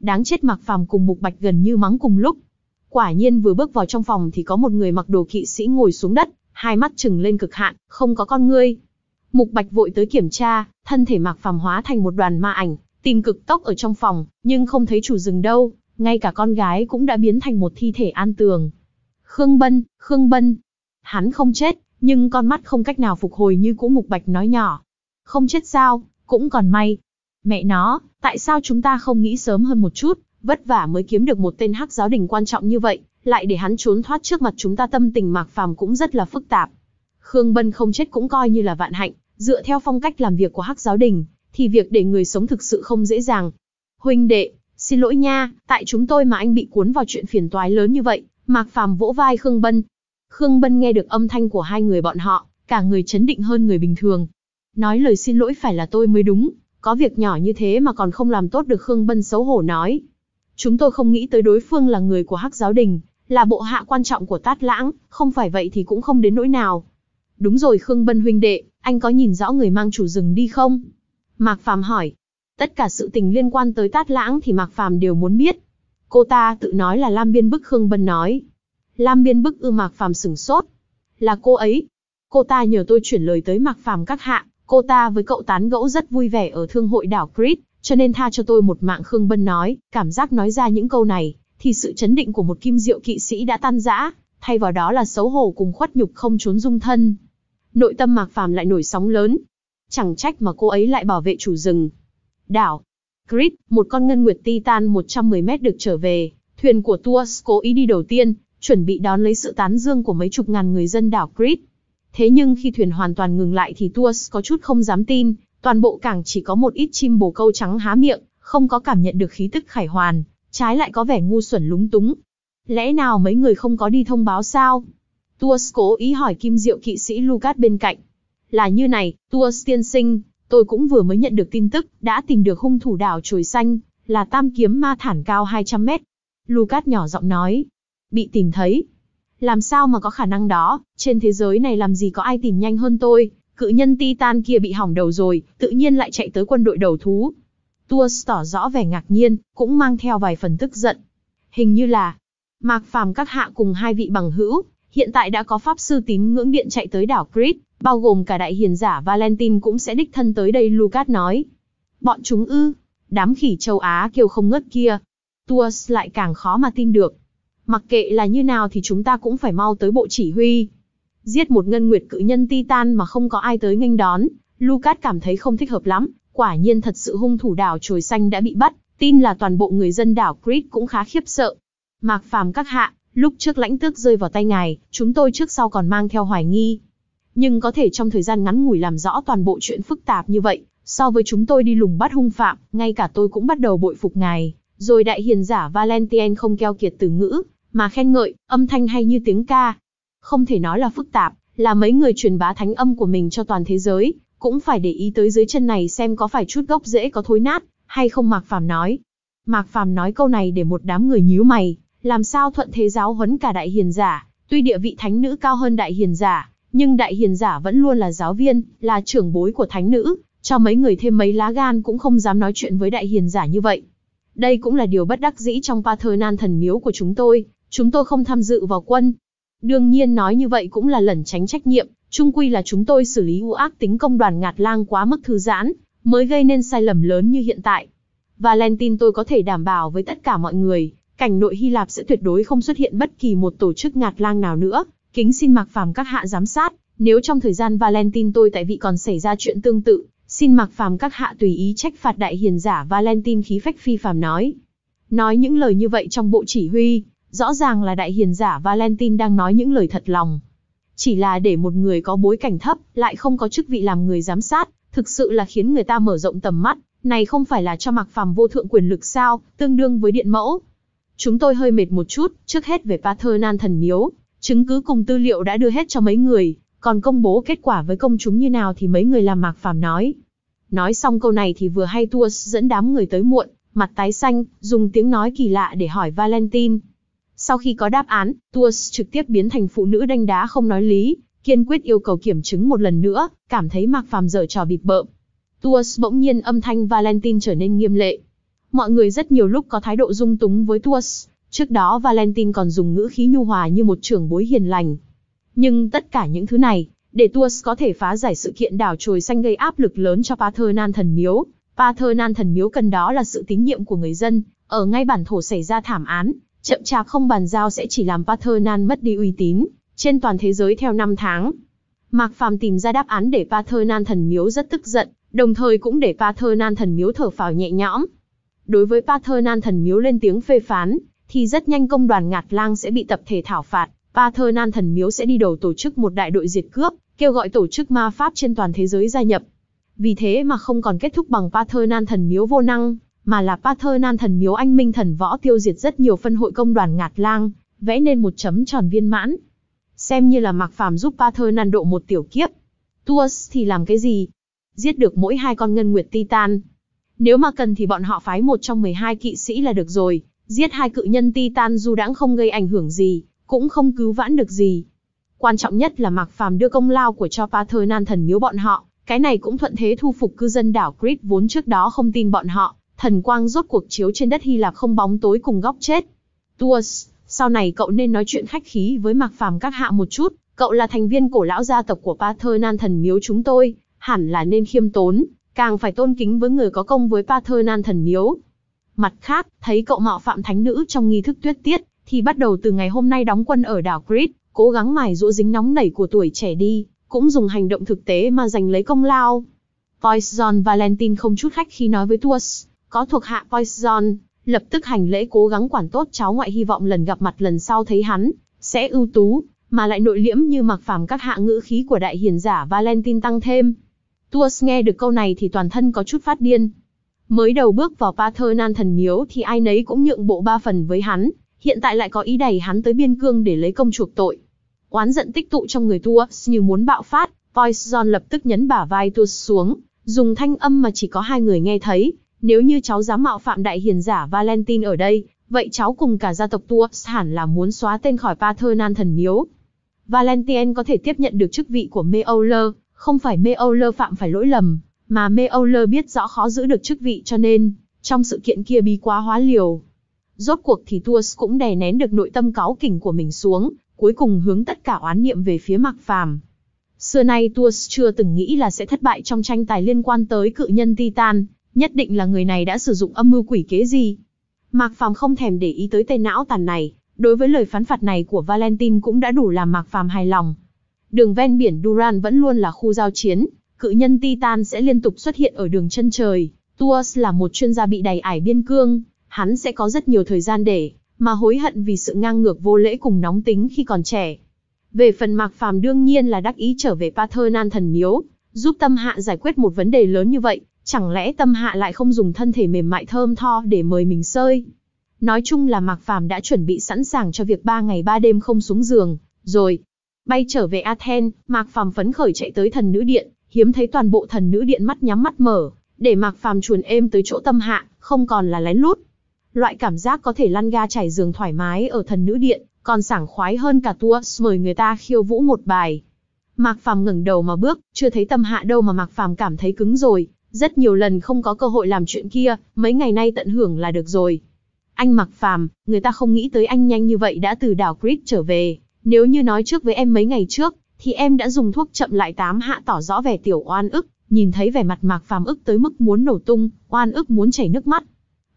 S1: Đáng chết Mạc Phàm cùng Mục Bạch gần như mắng cùng lúc. Quả nhiên vừa bước vào trong phòng thì có một người mặc đồ kỵ sĩ ngồi xuống đất, hai mắt trừng lên cực hạn, không có con ngươi, Mục Bạch vội tới kiểm tra, thân thể Mạc Phàm hóa thành một đoàn ma ảnh, tìm cực tốc ở trong phòng, nhưng không thấy chủ rừng đâu, ngay cả con gái cũng đã biến thành một thi thể an tường. Khương Bân, Khương Bân, hắn không chết, nhưng con mắt không cách nào phục hồi như cũ Mục Bạch nói nhỏ. Không chết sao, cũng còn may. Mẹ nó, tại sao chúng ta không nghĩ sớm hơn một chút, vất vả mới kiếm được một tên hắc giáo đình quan trọng như vậy, lại để hắn trốn thoát trước mặt chúng ta tâm tình Mạc Phàm cũng rất là phức tạp. Khương Bân không chết cũng coi như là vạn hạnh, Dựa theo phong cách làm việc của Hắc giáo đình, thì việc để người sống thực sự không dễ dàng. Huynh đệ, xin lỗi nha, tại chúng tôi mà anh bị cuốn vào chuyện phiền toái lớn như vậy, Mạc Phàm vỗ vai Khương Bân. Khương Bân nghe được âm thanh của hai người bọn họ, cả người chấn định hơn người bình thường. Nói lời xin lỗi phải là tôi mới đúng, có việc nhỏ như thế mà còn không làm tốt được Khương Bân xấu hổ nói. Chúng tôi không nghĩ tới đối phương là người của Hắc giáo đình, là bộ hạ quan trọng của Tát Lãng, không phải vậy thì cũng không đến nỗi nào. Đúng rồi Khương Bân huynh đệ, anh có nhìn rõ người mang chủ rừng đi không? Mạc Phàm hỏi. Tất cả sự tình liên quan tới Tát Lãng thì Mạc Phàm đều muốn biết. Cô ta tự nói là Lam Biên Bức Khương Bân nói. Lam Biên Bức ư Mạc Phàm sửng sốt. Là cô ấy. Cô ta nhờ tôi chuyển lời tới Mạc Phàm các hạ, cô ta với cậu tán gẫu rất vui vẻ ở thương hội đảo Crete, cho nên tha cho tôi một mạng Khương Bân nói, cảm giác nói ra những câu này, thì sự chấn định của một kim diệu kỵ sĩ đã tan rã, thay vào đó là xấu hổ cùng khuất nhục không trốn dung thân, nội tâm Mạc Phàm lại nổi sóng lớn. Chẳng trách mà cô ấy lại bảo vệ chủ rừng. Đảo, Grid, một con ngân nguyệt titan 110 mét được trở về, thuyền của Tuas cố ý đi đầu tiên, chuẩn bị đón lấy sự tán dương của mấy chục ngàn người dân đảo Grid. Thế nhưng khi thuyền hoàn toàn ngừng lại thì Tuas có chút không dám tin, toàn bộ cảng chỉ có một ít chim bồ câu trắng há miệng, không có cảm nhận được khí tức khải hoàn, trái lại có vẻ ngu xuẩn lúng túng. Lẽ nào mấy người không có đi thông báo sao? Tuos cố ý hỏi kim diệu kỵ sĩ Lucas bên cạnh. Là như này, Tuos tiên sinh, tôi cũng vừa mới nhận được tin tức, đã tìm được hung thủ đảo chồi xanh, là tam kiếm ma thản cao 200 mét. Lucas nhỏ giọng nói, bị tìm thấy. Làm sao mà có khả năng đó, trên thế giới này làm gì có ai tìm nhanh hơn tôi, cự nhân Titan kia bị hỏng đầu rồi, tự nhiên lại chạy tới quân đội đầu thú. Tuos tỏ rõ vẻ ngạc nhiên, cũng mang theo vài phần tức giận. Hình như là, Mạc Phàm các hạ cùng hai vị bằng hữu, Hiện tại đã có pháp sư tín ngưỡng điện chạy tới đảo Crete, bao gồm cả đại hiền giả Valentine cũng sẽ đích thân tới đây Lucas nói. Bọn chúng ư, đám khỉ châu Á kêu không ngớt kia. Tours lại càng khó mà tin được. Mặc kệ là như nào thì chúng ta cũng phải mau tới bộ chỉ huy. Giết một ngân nguyệt cự nhân Titan mà không có ai tới nghênh đón, Lucas cảm thấy không thích hợp lắm, quả nhiên thật sự hung thủ đảo Trồi Xanh đã bị bắt, tin là toàn bộ người dân đảo Crete cũng khá khiếp sợ. Mạc Phàm các hạ, Lúc trước lãnh tước rơi vào tay ngài, chúng tôi trước sau còn mang theo hoài nghi. Nhưng có thể trong thời gian ngắn ngủi làm rõ toàn bộ chuyện phức tạp như vậy, so với chúng tôi đi lùng bắt hung phạm, ngay cả tôi cũng bắt đầu bội phục ngài. Rồi đại hiền giả Valentine không keo kiệt từ ngữ, mà khen ngợi, âm thanh hay như tiếng ca. Không thể nói là phức tạp, là mấy người truyền bá thánh âm của mình cho toàn thế giới, cũng phải để ý tới dưới chân này xem có phải chút gốc rễ có thối nát, hay không Mạc Phàm nói. Mạc Phàm nói câu này để một đám người nhíu mày, làm sao thuận thế giáo huấn cả đại hiền giả, tuy địa vị thánh nữ cao hơn đại hiền giả, nhưng đại hiền giả vẫn luôn là giáo viên, là trưởng bối của thánh nữ, cho mấy người thêm mấy lá gan cũng không dám nói chuyện với đại hiền giả như vậy. Đây cũng là điều bất đắc dĩ trong Paternan thần miếu của chúng tôi, chúng tôi không tham dự vào quân. Đương nhiên nói như vậy cũng là lẩn tránh trách nhiệm, chung quy là chúng tôi xử lý u ác tính công đoàn ngạt lang quá mức thư giãn, mới gây nên sai lầm lớn như hiện tại. Valentine tôi có thể đảm bảo với tất cả mọi người, cảnh nội Hy Lạp sẽ tuyệt đối không xuất hiện bất kỳ một tổ chức ngạt lang nào nữa, kính xin Mạc Phàm các hạ giám sát, nếu trong thời gian Valentine tôi tại vị còn xảy ra chuyện tương tự, xin Mạc Phàm các hạ tùy ý trách phạt đại hiền giả Valentine khí phách phi phàm nói. Nói những lời như vậy trong bộ chỉ huy, rõ ràng là đại hiền giả Valentine đang nói những lời thật lòng. Chỉ là để một người có bối cảnh thấp, lại không có chức vị làm người giám sát, thực sự là khiến người ta mở rộng tầm mắt, này không phải là cho Mạc Phàm vô thượng quyền lực sao, tương đương với điện mẫu. Chúng tôi hơi mệt một chút, trước hết về Paternan thần miếu, chứng cứ cùng tư liệu đã đưa hết cho mấy người, còn công bố kết quả với công chúng như nào thì mấy người làm mạc phàm nói. Nói xong câu này thì vừa hay Tours dẫn đám người tới muộn, mặt tái xanh, dùng tiếng nói kỳ lạ để hỏi Valentine. Sau khi có đáp án, Tours trực tiếp biến thành phụ nữ đanh đá không nói lý, kiên quyết yêu cầu kiểm chứng một lần nữa, cảm thấy Mạc Phàm dở trò bịp bợm. Tours bỗng nhiên âm thanh Valentine trở nên nghiêm lệ, mọi người rất nhiều lúc có thái độ dung túng với Tuas. Trước đó Valentine còn dùng ngữ khí nhu hòa như một trưởng bối hiền lành. Nhưng tất cả những thứ này, để Tuas có thể phá giải sự kiện đảo trồi xanh gây áp lực lớn cho Paternan thần miếu. Paternan thần miếu cần đó là sự tín nhiệm của người dân, ở ngay bản thổ xảy ra thảm án, chậm chạp không bàn giao sẽ chỉ làm Paternan mất đi uy tín, trên toàn thế giới theo năm tháng. Mạc Phàm tìm ra đáp án để Paternan thần miếu rất tức giận, đồng thời cũng để Paternan thần miếu thở phào nhẹ nhõm đối với Paternan thần miếu lên tiếng phê phán, thì rất nhanh công đoàn Ngạt Lang sẽ bị tập thể thảo phạt, Paternan thần miếu sẽ đi đầu tổ chức một đại đội diệt cướp, kêu gọi tổ chức ma pháp trên toàn thế giới gia nhập. Vì thế mà không còn kết thúc bằng Paternan thần miếu vô năng, mà là Paternan thần miếu anh minh thần võ tiêu diệt rất nhiều phân hội công đoàn Ngạt Lang, vẽ nên một chấm tròn viên mãn. Xem như là mặc Phàm giúp Paternan độ một tiểu kiếp. Tuas thì làm cái gì? Giết được mỗi hai con ngân nguyệt titan, nếu mà cần thì bọn họ phái một trong 12 kỵ sĩ là được rồi, giết hai cự nhân Titan du đãng không gây ảnh hưởng gì, cũng không cứu vãn được gì. Quan trọng nhất là Mạc Phàm đưa công lao của cho Pa Thơ Nan thần miếu bọn họ, cái này cũng thuận thế thu phục cư dân đảo Crete vốn trước đó không tin bọn họ, thần quang rốt cuộc chiếu trên đất Hy Lạp không bóng tối cùng góc chết. Tuas, sau này cậu nên nói chuyện khách khí với Mạc Phàm các hạ một chút, cậu là thành viên cổ lão gia tộc của Pa Thơ Nan thần miếu chúng tôi, hẳn là nên khiêm tốn, càng phải tôn kính với người có công với Paternan thần miếu. Mặt khác, thấy cậu mạo phạm thánh nữ trong nghi thức tuyết tiết, thì bắt đầu từ ngày hôm nay đóng quân ở đảo Crete, cố gắng mài dũa dính nóng nảy của tuổi trẻ đi, cũng dùng hành động thực tế mà giành lấy công lao. Poison valentin không chút khách khi nói với Tuas, có thuộc hạ Poison, lập tức hành lễ cố gắng quản tốt cháu ngoại hy vọng lần gặp mặt lần sau thấy hắn, sẽ ưu tú, mà lại nội liễm như mặc phàm các hạ ngữ khí của đại hiền giả valentin tăng thêm, Tuas nghe được câu này thì toàn thân có chút phát điên. Mới đầu bước vào Paternan thần miếu thì ai nấy cũng nhượng bộ ba phần với hắn, hiện tại lại có ý đẩy hắn tới biên cương để lấy công chuộc tội. Oán giận tích tụ trong người Tuas như muốn bạo phát, Voice lập tức nhấn bả vai Tuas xuống, dùng thanh âm mà chỉ có hai người nghe thấy, nếu như cháu dám mạo phạm đại hiền giả Valentine ở đây, vậy cháu cùng cả gia tộc Tuas hẳn là muốn xóa tên khỏi Paternan thần miếu. Valentine có thể tiếp nhận được chức vị của Meoler, không phải mê âu lơ phạm phải lỗi lầm, mà mê âu lơ biết rõ khó giữ được chức vị cho nên, trong sự kiện kia bí quá hóa liều. Rốt cuộc thì Tuas cũng đè nén được nội tâm cáu kỉnh của mình xuống, cuối cùng hướng tất cả oán niệm về phía Mặc Phàm. Xưa nay Tuas chưa từng nghĩ là sẽ thất bại trong tranh tài liên quan tới cự nhân Titan, nhất định là người này đã sử dụng âm mưu quỷ kế gì. Mạc Phàm không thèm để ý tới tên não tàn này, đối với lời phán phạt này của Valentine cũng đã đủ làm Mạc Phàm hài lòng, Đường ven biển Duran vẫn luôn là khu giao chiến, cự nhân Titan sẽ liên tục xuất hiện ở đường chân trời. Tuas là một chuyên gia bị đầy ải biên cương, hắn sẽ có rất nhiều thời gian để mà hối hận vì sự ngang ngược vô lễ cùng nóng tính khi còn trẻ. Về phần Mạc Phàm đương nhiên là đắc ý trở về Paternan thần miếu, giúp Tâm Hạ giải quyết một vấn đề lớn như vậy, chẳng lẽ Tâm Hạ lại không dùng thân thể mềm mại thơm tho để mời mình sơi? Nói chung là Mạc Phàm đã chuẩn bị sẵn sàng cho việc ba ngày ba đêm không xuống giường, rồi Bay trở về Athens, Mạc Phàm phấn khởi chạy tới thần nữ điện, hiếm thấy toàn bộ thần nữ điện mắt nhắm mắt mở, để Mạc Phàm chuồn êm tới chỗ tâm hạ, không còn là lén lút. Loại cảm giác có thể lăn ga trải giường thoải mái ở thần nữ điện, còn sảng khoái hơn cả tua mời người ta khiêu vũ một bài. Mạc Phàm ngẩng đầu mà bước, chưa thấy tâm hạ đâu mà Mạc Phàm cảm thấy cứng rồi, rất nhiều lần không có cơ hội làm chuyện kia, mấy ngày nay tận hưởng là được rồi. Anh Mạc Phàm, người ta không nghĩ tới anh nhanh như vậy đã từ đảo Crete trở về. Nếu như nói trước với em mấy ngày trước, thì em đã dùng thuốc chậm lại tám hạ tỏ rõ vẻ tiểu oan ức, nhìn thấy vẻ mặt Mạc Phàm ức tới mức muốn nổ tung, oan ức muốn chảy nước mắt.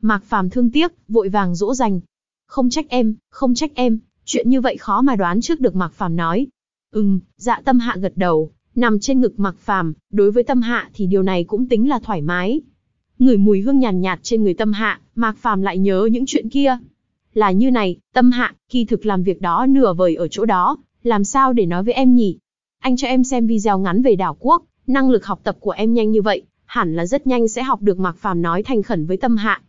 S1: Mạc Phàm thương tiếc, vội vàng dỗ dành. Không trách em, không trách em, chuyện như vậy khó mà đoán trước được Mạc Phàm nói. Ừm, dạ tâm hạ gật đầu, nằm trên ngực Mạc Phàm, đối với tâm hạ thì điều này cũng tính là thoải mái. Người mùi hương nhàn nhạt, nhạt trên người tâm hạ, Mạc Phàm lại nhớ những chuyện kia là như này, tâm hạ, kỳ thực làm việc đó nửa vời ở chỗ đó, làm sao để nói với em nhỉ? Anh cho em xem video ngắn về đảo quốc, năng lực học tập của em nhanh như vậy, hẳn là rất nhanh sẽ học được Mạc Phàm nói thành khẩn với tâm hạ.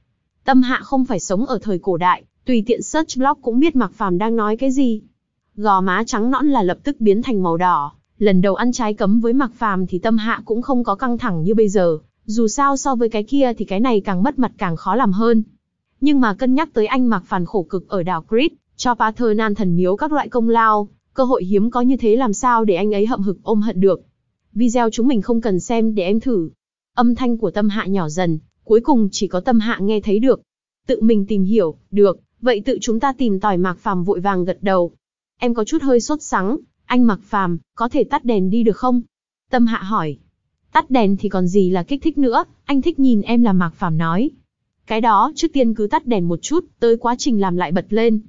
S1: Tâm hạ không phải sống ở thời cổ đại, tùy tiện search blog cũng biết Mạc Phàm đang nói cái gì. Gò má trắng nõn là lập tức biến thành màu đỏ, lần đầu ăn trái cấm với Mạc Phàm thì tâm hạ cũng không có căng thẳng như bây giờ, dù sao so với cái kia thì cái này càng mất mặt càng khó làm hơn. Nhưng mà cân nhắc tới anh mặc Phản khổ cực ở đảo Crete, cho Paternan thần miếu các loại công lao, cơ hội hiếm có như thế làm sao để anh ấy hậm hực ôm hận được. Video chúng mình không cần xem để em thử. Âm thanh của tâm hạ nhỏ dần, cuối cùng chỉ có tâm hạ nghe thấy được. Tự mình tìm hiểu, được, vậy tự chúng ta tìm tỏi Mạc Phàm vội vàng gật đầu. Em có chút hơi sốt sắng, anh mặc Phàm, có thể tắt đèn đi được không? Tâm hạ hỏi. Tắt đèn thì còn gì là kích thích nữa, anh thích nhìn em là Mạc Phàm nói. Cái đó trước tiên cứ tắt đèn một chút, tới quá trình làm lại bật lên.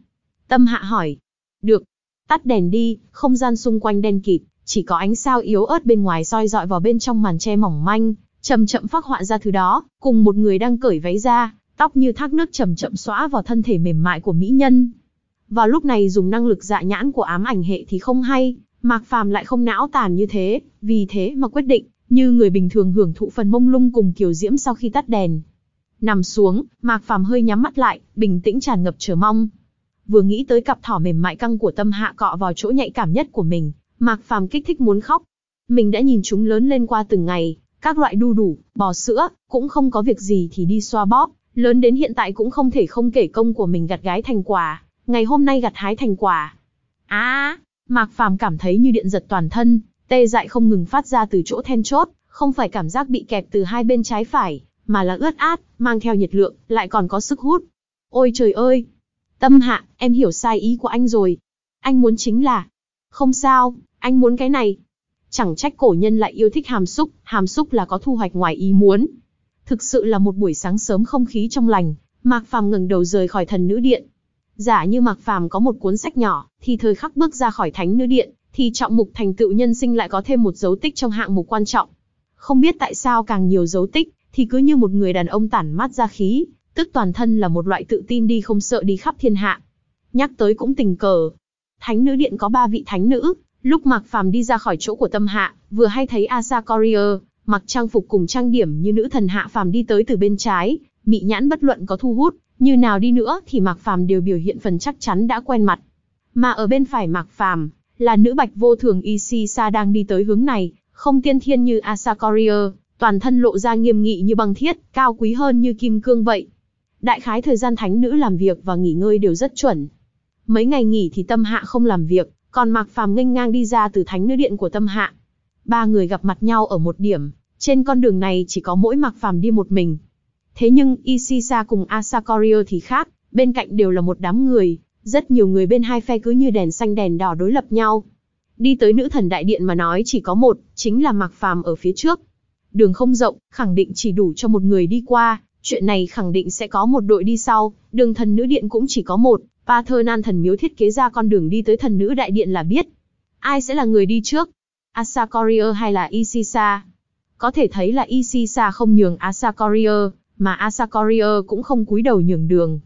S1: Tâm hạ hỏi. Được. Tắt đèn đi, không gian xung quanh đen kịt, chỉ có ánh sao yếu ớt bên ngoài soi dọi vào bên trong màn che mỏng manh, chậm chậm phát họa ra thứ đó, cùng một người đang cởi váy ra, tóc như thác nước chậm chậm xóa vào thân thể mềm mại của mỹ nhân. Vào lúc này dùng năng lực dạ nhãn của ám ảnh hệ thì không hay, Mạc Phàm lại không não tàn như thế, vì thế mà quyết định, như người bình thường hưởng thụ phần mông lung cùng kiểu diễm sau khi tắt đèn, Nằm xuống, Mạc Phàm hơi nhắm mắt lại, bình tĩnh tràn ngập chờ mong. Vừa nghĩ tới cặp thỏ mềm mại căng của Tâm Hạ cọ vào chỗ nhạy cảm nhất của mình, Mạc Phàm kích thích muốn khóc. Mình đã nhìn chúng lớn lên qua từng ngày, các loại đu đủ, bò sữa, cũng không có việc gì thì đi xoa bóp, lớn đến hiện tại cũng không thể không kể công của mình gặt gái thành quả, ngày hôm nay gặt hái thành quả. Á, à, Mạc Phàm cảm thấy như điện giật toàn thân, tê dại không ngừng phát ra từ chỗ then chốt, không phải cảm giác bị kẹp từ hai bên trái phải, mà là ướt át, mang theo nhiệt lượng, lại còn có sức hút. Ôi trời ơi! Tâm hạ, em hiểu sai ý của anh rồi. Anh muốn chính là... Không sao, anh muốn cái này. Chẳng trách cổ nhân lại yêu thích hàm xúc, hàm xúc là có thu hoạch ngoài ý muốn. Thực sự là một buổi sáng sớm không khí trong lành, Mạc Phàm ngừng đầu rời khỏi thần nữ điện. Giả như Mạc Phàm có một cuốn sách nhỏ, thì thời khắc bước ra khỏi thánh nữ điện, thì trọng mục thành tựu nhân sinh lại có thêm một dấu tích trong hạng mục quan trọng. Không biết tại sao càng nhiều dấu tích, thì cứ như một người đàn ông tản mát ra khí, tức toàn thân là một loại tự tin đi không sợ đi khắp thiên hạ. Nhắc tới cũng tình cờ, thánh nữ điện có ba vị thánh nữ, lúc Mạc Phàm đi ra khỏi chỗ của tâm hạ, vừa hay thấy Asa Courier, mặc trang phục cùng trang điểm như nữ thần hạ phàm đi tới từ bên trái, mị nhãn bất luận có thu hút, như nào đi nữa thì Mạc Phàm đều biểu hiện phần chắc chắn đã quen mặt. Mà ở bên phải Mạc Phàm, là nữ bạch vô thường Isisa đang đi tới hướng này, không tiên thiên như Asa Courier, toàn thân lộ ra nghiêm nghị như băng thiết, cao quý hơn như kim cương vậy. Đại khái thời gian thánh nữ làm việc và nghỉ ngơi đều rất chuẩn. Mấy ngày nghỉ thì tâm hạ không làm việc, còn Mạc Phàm nghênh ngang đi ra từ thánh nữ điện của tâm hạ. Ba người gặp mặt nhau ở một điểm, trên con đường này chỉ có mỗi Mạc Phàm đi một mình. Thế nhưng Isisa cùng Asakorio thì khác, bên cạnh đều là một đám người, rất nhiều người bên hai phe cứ như đèn xanh đèn đỏ đối lập nhau. Đi tới nữ thần đại điện mà nói chỉ có một, chính là Mạc Phàm ở phía trước, đường không rộng, khẳng định chỉ đủ cho một người đi qua, chuyện này khẳng định sẽ có một đội đi sau, đường thần nữ điện cũng chỉ có một, ba thơ nan thần miếu thiết kế ra con đường đi tới thần nữ đại điện là biết. Ai sẽ là người đi trước? asakorier hay là Isisa? Có thể thấy là Isisa không nhường asakorier, mà asakorier cũng không cúi đầu nhường đường.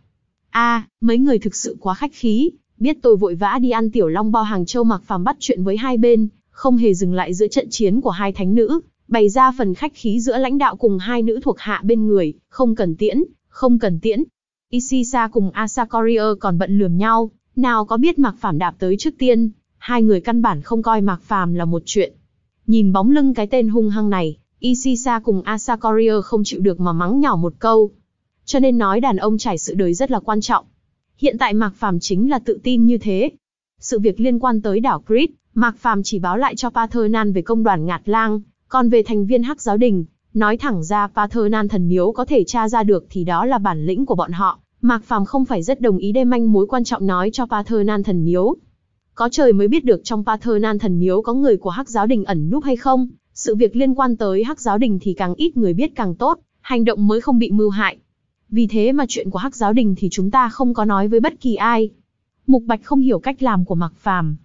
S1: A, mấy người thực sự quá khách khí, biết tôi vội vã đi ăn tiểu long bao hàng châu mặc phàm bắt chuyện với hai bên, không hề dừng lại giữa trận chiến của hai thánh nữ, bày ra phần khách khí giữa lãnh đạo cùng hai nữ thuộc hạ bên người, không cần tiễn, không cần tiễn. Ishisa cùng Asakorier còn bận lườm nhau, nào có biết Mạc Phàm đạp tới trước tiên, hai người căn bản không coi Mạc Phàm là một chuyện. Nhìn bóng lưng cái tên hung hăng này, Ishisa cùng Asakorier không chịu được mà mắng nhỏ một câu. Cho nên nói đàn ông trải sự đời rất là quan trọng. Hiện tại Mạc Phàm chính là tự tin như thế. Sự việc liên quan tới đảo Crete, Mạc Phàm chỉ báo lại cho Pathernan về công đoàn Ngạt Lang, còn về thành viên Hắc Giáo Đình, nói thẳng ra Nan thần miếu có thể tra ra được thì đó là bản lĩnh của bọn họ. Mạc Phàm không phải rất đồng ý đem manh mối quan trọng nói cho Nan thần miếu. Có trời mới biết được trong Nan thần miếu có người của Hắc Giáo Đình ẩn núp hay không. Sự việc liên quan tới Hắc Giáo Đình thì càng ít người biết càng tốt, hành động mới không bị mưu hại. Vì thế mà chuyện của Hắc Giáo Đình thì chúng ta không có nói với bất kỳ ai. Mục Bạch không hiểu cách làm của Mạc Phàm.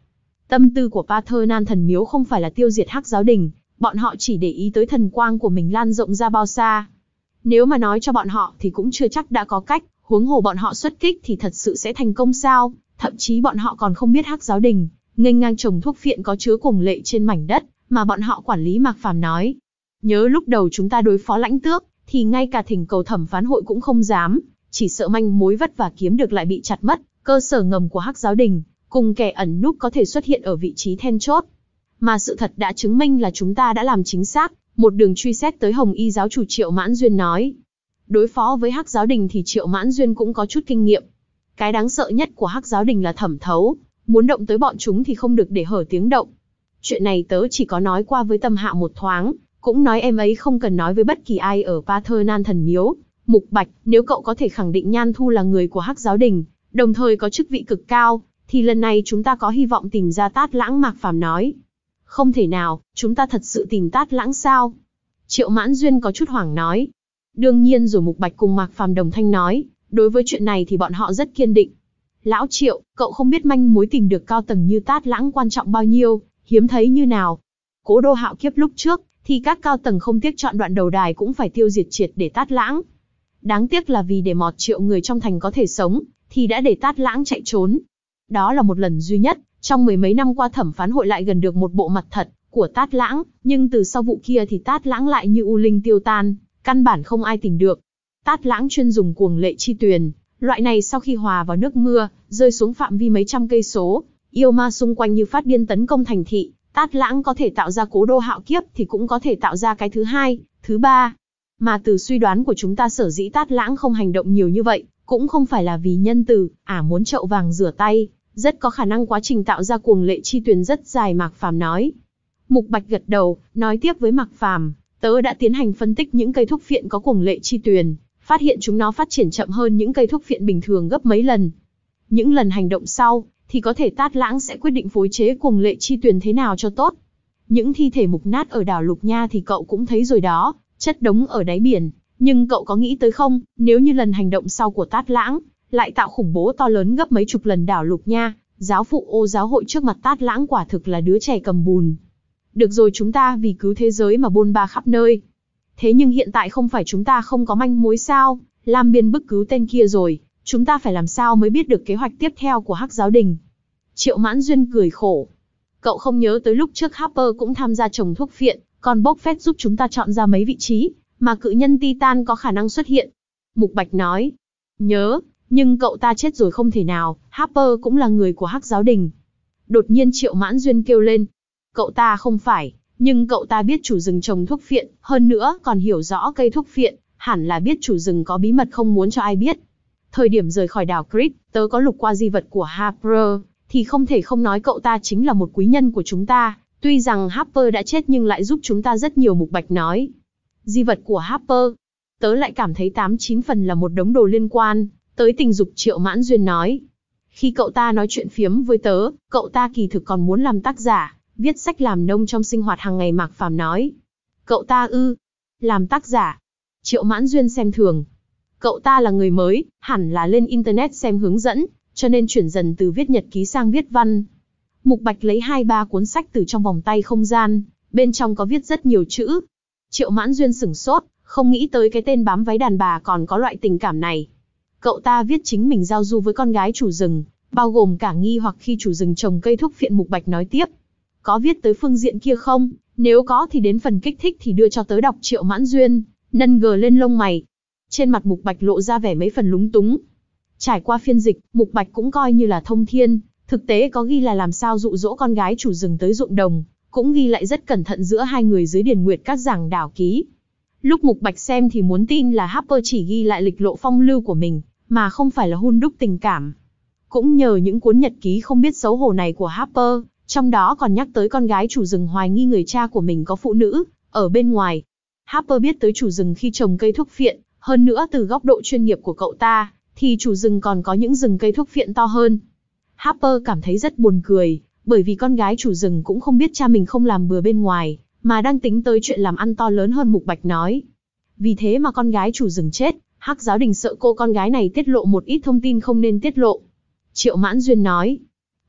S1: Tâm tư của Nan thần miếu không phải là tiêu diệt Hắc Giáo Đình, bọn họ chỉ để ý tới thần quang của mình lan rộng ra bao xa. Nếu mà nói cho bọn họ thì cũng chưa chắc đã có cách, huống hồ bọn họ xuất kích thì thật sự sẽ thành công sao, thậm chí bọn họ còn không biết hắc giáo đình, nghênh ngang trồng thuốc phiện có chứa cùng lệ trên mảnh đất, mà bọn họ quản lý Mạc Phàm nói. Nhớ lúc đầu chúng ta đối phó lãnh tước, thì ngay cả thỉnh cầu thẩm phán hội cũng không dám, chỉ sợ manh mối vất và kiếm được lại bị chặt mất, cơ sở ngầm của hắc giáo đình, cùng kẻ ẩn núp có thể xuất hiện ở vị trí then chốt mà sự thật đã chứng minh là chúng ta đã làm chính xác, một đường truy xét tới Hồng Y giáo chủ Triệu Mãn Duyên nói. Đối phó với Hắc giáo đình thì Triệu Mãn Duyên cũng có chút kinh nghiệm. Cái đáng sợ nhất của Hắc giáo đình là thẩm thấu, muốn động tới bọn chúng thì không được để hở tiếng động. Chuyện này tớ chỉ có nói qua với tâm hạ một thoáng, cũng nói em ấy không cần nói với bất kỳ ai ở Paternan thần miếu. Mục Bạch, nếu cậu có thể khẳng định Nhan Thu là người của Hắc giáo đình, đồng thời có chức vị cực cao, thì lần này chúng ta có hy vọng tìm ra tát lãng mạc phàm nói. Không thể nào, chúng ta thật sự tìm tát lãng sao? Triệu Mãn Duyên có chút hoảng nói. Đương nhiên rồi Mục Bạch cùng Mạc Phàm đồng thanh nói, đối với chuyện này thì bọn họ rất kiên định. Lão Triệu, cậu không biết manh mối tìm được cao tầng như tát lãng quan trọng bao nhiêu, hiếm thấy như nào. Cố đô hạo kiếp lúc trước, thì các cao tầng không tiếc chọn đoạn đầu đài cũng phải tiêu diệt triệt để tát lãng. Đáng tiếc là vì để mọt triệu người trong thành có thể sống, thì đã để tát lãng chạy trốn. Đó là một lần duy nhất trong mười mấy năm qua thẩm phán hội lại gần được một bộ mặt thật của Tát Lãng, nhưng từ sau vụ kia thì Tát Lãng lại như u linh tiêu tan, căn bản không ai tỉnh được. Tát Lãng chuyên dùng cuồng lệ chi tuyền, loại này sau khi hòa vào nước mưa, rơi xuống phạm vi mấy trăm cây số, yêu ma xung quanh như phát điên tấn công thành thị, Tát Lãng có thể tạo ra cố đô hạo kiếp thì cũng có thể tạo ra cái thứ hai, thứ ba. Mà từ suy đoán của chúng ta sở dĩ Tát Lãng không hành động nhiều như vậy, cũng không phải là vì nhân từ, ả à muốn chậu vàng rửa tay, rất có khả năng quá trình tạo ra cuồng lệ chi tuyền rất dài Mạc Phàm nói. Mục Bạch gật đầu, nói tiếp với Mạc Phàm, tớ đã tiến hành phân tích những cây thuốc phiện có cuồng lệ chi tuyền, phát hiện chúng nó phát triển chậm hơn những cây thuốc phiện bình thường gấp mấy lần. Những lần hành động sau, thì có thể Tát Lãng sẽ quyết định phối chế cuồng lệ chi tuyền thế nào cho tốt. Những thi thể mục nát ở đảo Lục Nha thì cậu cũng thấy rồi đó, chất đống ở đáy biển, nhưng cậu có nghĩ tới không, nếu như lần hành động sau của Tát Lãng lại tạo khủng bố to lớn gấp mấy chục lần đảo lục nha, giáo phụ ô giáo hội trước mặt tát lãng quả thực là đứa trẻ cầm bùn. Được rồi chúng ta vì cứu thế giới mà bôn ba khắp nơi. Thế nhưng hiện tại không phải chúng ta không có manh mối sao, làm Biên bức cứu tên kia rồi, chúng ta phải làm sao mới biết được kế hoạch tiếp theo của Hắc Giáo Đình. Triệu Mãn Duyên cười khổ. Cậu không nhớ tới lúc trước Harper cũng tham gia trồng thuốc phiện, còn bốc phét giúp chúng ta chọn ra mấy vị trí, mà cự nhân Titan có khả năng xuất hiện. Mục Bạch nói. Nhớ, nhưng cậu ta chết rồi không thể nào, Harper cũng là người của Hắc Giáo Đình. Đột nhiên Triệu Mãn Duyên kêu lên. Cậu ta không phải, nhưng cậu ta biết chủ rừng trồng thuốc phiện, hơn nữa còn hiểu rõ cây thuốc phiện, hẳn là biết chủ rừng có bí mật không muốn cho ai biết. Thời điểm rời khỏi đảo Crete, tớ có lục qua di vật của Harper, thì không thể không nói cậu ta chính là một quý nhân của chúng ta. Tuy rằng Harper đã chết nhưng lại giúp chúng ta rất nhiều mục bạch nói. Di vật của Harper, tớ lại cảm thấy 89 phần là một đống đồ liên quan Tới tình dục Triệu Mãn Duyên nói. Khi cậu ta nói chuyện phiếm với tớ, cậu ta kỳ thực còn muốn làm tác giả, viết sách làm nông trong sinh hoạt hàng ngày Mạc Phàm nói. Cậu ta ư, làm tác giả. Triệu Mãn Duyên xem thường. Cậu ta là người mới, hẳn là lên Internet xem hướng dẫn, cho nên chuyển dần từ viết nhật ký sang viết văn. Mục Bạch lấy hai ba cuốn sách từ trong vòng tay không gian, bên trong có viết rất nhiều chữ. Triệu Mãn Duyên sửng sốt, không nghĩ tới cái tên bám váy đàn bà còn có loại tình cảm này. Cậu ta viết chính mình giao du với con gái chủ rừng, bao gồm cả nghi hoặc khi chủ rừng trồng cây thuốc phiện Mục Bạch nói tiếp. Có viết tới phương diện kia không? Nếu có thì đến phần kích thích thì đưa cho tới đọc triệu mãn duyên, nâng gờ lên lông mày. Trên mặt Mục Bạch lộ ra vẻ mấy phần lúng túng. Trải qua phiên dịch, Mục Bạch cũng coi như là thông thiên, thực tế có ghi là làm sao dụ dỗ con gái chủ rừng tới ruộng đồng, cũng ghi lại rất cẩn thận giữa hai người dưới điền nguyệt các giảng đảo ký. Lúc Mục Bạch xem thì muốn tin là Harper chỉ ghi lại lịch lộ phong lưu của mình, mà không phải là hôn đúc tình cảm. Cũng nhờ những cuốn nhật ký không biết xấu hổ này của Harper, trong đó còn nhắc tới con gái chủ rừng hoài nghi người cha của mình có phụ nữ, ở bên ngoài. Harper biết tới chủ rừng khi trồng cây thuốc phiện, hơn nữa từ góc độ chuyên nghiệp của cậu ta, thì chủ rừng còn có những rừng cây thuốc phiện to hơn. Harper cảm thấy rất buồn cười, bởi vì con gái chủ rừng cũng không biết cha mình không làm bừa bên ngoài, mà đang tính tới chuyện làm ăn to lớn hơn Mục Bạch nói. Vì thế mà con gái chủ rừng chết, Hắc giáo đình sợ cô con gái này tiết lộ một ít thông tin không nên tiết lộ. Triệu Mãn Duyên nói,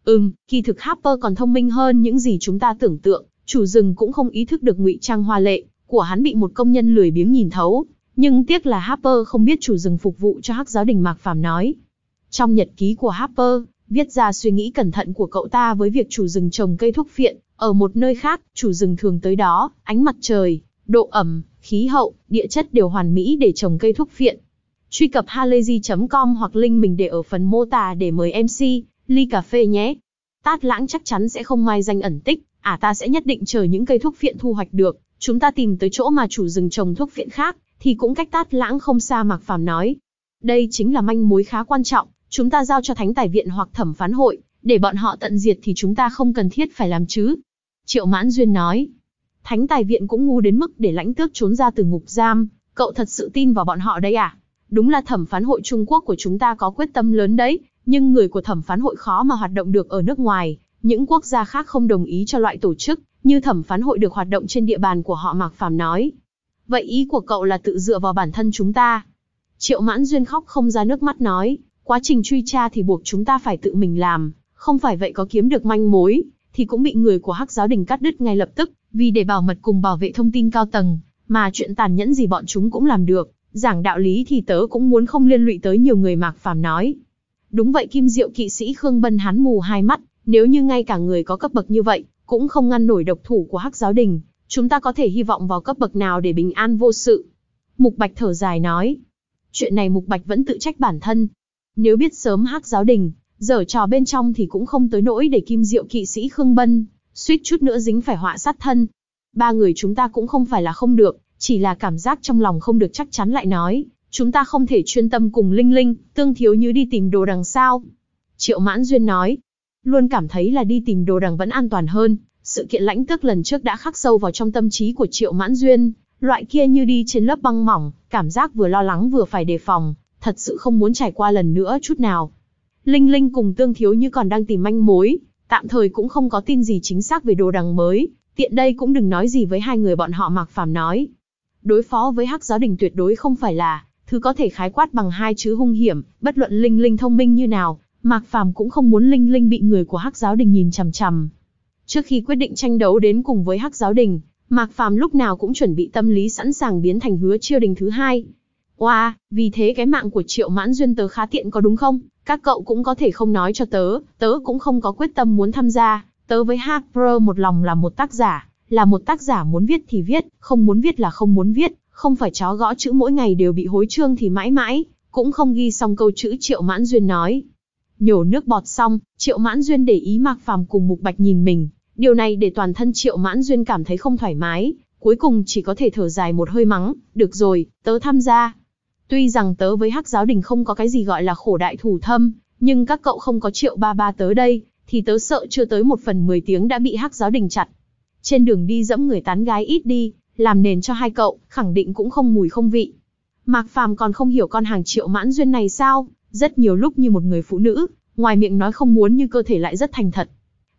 S1: Ừm, kỳ thực Harper còn thông minh hơn những gì chúng ta tưởng tượng, chủ rừng cũng không ý thức được ngụy trang hoa lệ, của hắn bị một công nhân lười biếng nhìn thấu, nhưng tiếc là Harper không biết chủ rừng phục vụ cho Hắc giáo đình Mạc Phàm nói. Trong nhật ký của Harper, viết ra suy nghĩ cẩn thận của cậu ta với việc chủ rừng trồng cây thuốc phiện, ở một nơi khác, chủ rừng thường tới đó, ánh mặt trời, độ ẩm, khí hậu, địa chất đều hoàn mỹ để trồng cây thuốc viện. Truy cập halayzi.com hoặc link mình để ở phần mô tả để mời MC, ly cà phê nhé. Tát lãng chắc chắn sẽ không mai danh ẩn tích, à ta sẽ nhất định chờ những cây thuốc viện thu hoạch được. Chúng ta tìm tới chỗ mà chủ rừng trồng thuốc viện khác, thì cũng cách tát lãng không xa Mạc Phàm nói. Đây chính là manh mối khá quan trọng, chúng ta giao cho thánh tài viện hoặc thẩm phán hội, để bọn họ tận diệt thì chúng ta không cần thiết phải làm chứ. Triệu Mãn Duyên nói, Thánh tài viện cũng ngu đến mức để lãnh tước trốn ra từ ngục giam, cậu thật sự tin vào bọn họ đây à? Đúng là thẩm phán hội Trung Quốc của chúng ta có quyết tâm lớn đấy, nhưng người của thẩm phán hội khó mà hoạt động được ở nước ngoài, những quốc gia khác không đồng ý cho loại tổ chức, như thẩm phán hội được hoạt động trên địa bàn của họ Mạc Phàm nói. Vậy ý của cậu là tự dựa vào bản thân chúng ta? Triệu Mãn Duyên khóc không ra nước mắt nói, quá trình truy tra thì buộc chúng ta phải tự mình làm, không phải vậy có kiếm được manh mối, thì cũng bị người của Hắc Giáo Đình cắt đứt ngay lập tức, vì để bảo mật cùng bảo vệ thông tin cao tầng, mà chuyện tàn nhẫn gì bọn chúng cũng làm được, giảng đạo lý thì tớ cũng muốn không liên lụy tới nhiều người Mạc Phàm nói. Đúng vậy kim diệu kỵ sĩ Khương Bân hắn mù hai mắt, nếu như ngay cả người có cấp bậc như vậy, cũng không ngăn nổi độc thủ của Hắc Giáo Đình, chúng ta có thể hy vọng vào cấp bậc nào để bình an vô sự. Mục Bạch thở dài nói. Chuyện này Mục Bạch vẫn tự trách bản thân. Nếu biết sớm Hắc Giáo Đình, giở trò bên trong thì cũng không tới nỗi để kim diệu kỵ sĩ Khương Bân suýt chút nữa dính phải họa sát thân. Ba người chúng ta cũng không phải là không được, chỉ là cảm giác trong lòng không được chắc chắn lại nói, chúng ta không thể chuyên tâm cùng Linh Linh, tương thiếu như đi tìm đồ đằng sao. Triệu Mãn Duyên nói, luôn cảm thấy là đi tìm đồ đằng vẫn an toàn hơn, sự kiện lãnh tước lần trước đã khắc sâu vào trong tâm trí của Triệu Mãn Duyên, loại kia như đi trên lớp băng mỏng, cảm giác vừa lo lắng vừa phải đề phòng, thật sự không muốn trải qua lần nữa chút nào. Linh Linh cùng Tương Thiếu Như còn đang tìm manh mối, tạm thời cũng không có tin gì chính xác về đồ đằng mới, tiện đây cũng đừng nói gì với hai người bọn họ Mạc Phàm nói. Đối phó với Hắc Giáo Đình tuyệt đối không phải là thứ có thể khái quát bằng hai chữ hung hiểm, bất luận Linh Linh thông minh như nào, Mạc Phàm cũng không muốn Linh Linh bị người của Hắc Giáo Đình nhìn chằm chằm. Trước khi quyết định tranh đấu đến cùng với Hắc Giáo Đình, Mạc Phàm lúc nào cũng chuẩn bị tâm lý sẵn sàng biến thành hứa chiêu đình thứ hai. Oa, wow, vì thế cái mạng của Triệu Mãn Duyên tớ khá tiện có đúng không? Các cậu cũng có thể không nói cho tớ, tớ cũng không có quyết tâm muốn tham gia, tớ với Harper một lòng là một tác giả, là một tác giả muốn viết thì viết, không muốn viết là không muốn viết, không phải chó gõ chữ mỗi ngày đều bị hối trương thì mãi mãi, cũng không ghi xong câu chữ Triệu Mãn Duyên nói. Nhổ nước bọt xong, Triệu Mãn Duyên để ý Mạc Phàm cùng Mục Bạch nhìn mình, điều này để toàn thân Triệu Mãn Duyên cảm thấy không thoải mái, cuối cùng chỉ có thể thở dài một hơi mắng, được rồi, tớ tham gia, Tuy rằng tớ với Hắc Giáo Đình không có cái gì gọi là khổ đại thủ thâm, nhưng các cậu không có triệu ba ba tớ đây, thì tớ sợ chưa tới một phần mười tiếng đã bị Hắc Giáo Đình chặt. Trên đường đi dẫm người tán gái ít đi, làm nền cho hai cậu, khẳng định cũng không mùi không vị. Mạc Phàm còn không hiểu con hàng triệu mãn duyên này sao, rất nhiều lúc như một người phụ nữ, ngoài miệng nói không muốn như cơ thể lại rất thành thật.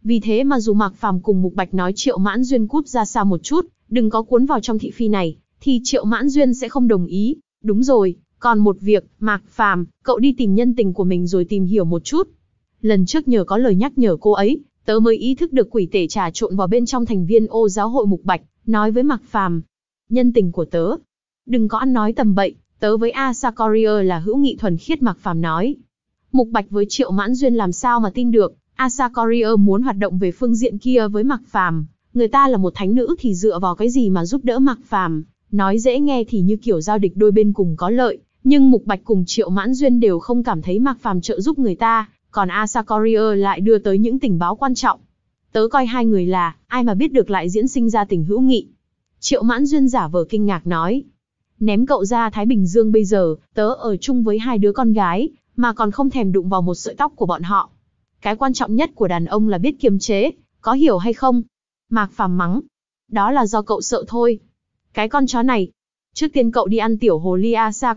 S1: Vì thế mà dù Mạc Phàm cùng Mục Bạch nói Triệu Mãn Duyên cút ra xa một chút, đừng có cuốn vào trong thị phi này, thì Triệu Mãn Duyên sẽ không đồng ý. Đúng rồi, còn một việc, Mạc Phàm, cậu đi tìm nhân tình của mình rồi tìm hiểu một chút. Lần trước nhờ có lời nhắc nhở cô ấy, tớ mới ý thức được quỷ tể trà trộn vào bên trong thành viên ô giáo hội Mục Bạch, nói với Mạc Phàm, nhân tình của tớ. Đừng có ăn nói tầm bậy, tớ với Asakorier là hữu nghị thuần khiết Mạc Phàm nói. Mục Bạch với Triệu Mãn Duyên làm sao mà tin được, Asakorier muốn hoạt động về phương diện kia với Mạc Phàm, người ta là một thánh nữ thì dựa vào cái gì mà giúp đỡ Mạc Phàm, nói dễ nghe thì như kiểu giao địch đôi bên cùng có lợi, nhưng Mục Bạch cùng Triệu Mãn Duyên đều không cảm thấy Mạc Phàm trợ giúp người ta, còn Asa lại đưa tới những tình báo quan trọng. Tớ coi hai người là, ai mà biết được lại diễn sinh ra tình hữu nghị. Triệu Mãn Duyên giả vờ kinh ngạc nói. Ném cậu ra Thái Bình Dương bây giờ, tớ ở chung với hai đứa con gái, mà còn không thèm đụng vào một sợi tóc của bọn họ. Cái quan trọng nhất của đàn ông là biết kiềm chế, có hiểu hay không? Mạc Phàm mắng. Đó là do cậu sợ thôi. Cái con chó này, Trước tiên cậu đi ăn tiểu hồ ly Asa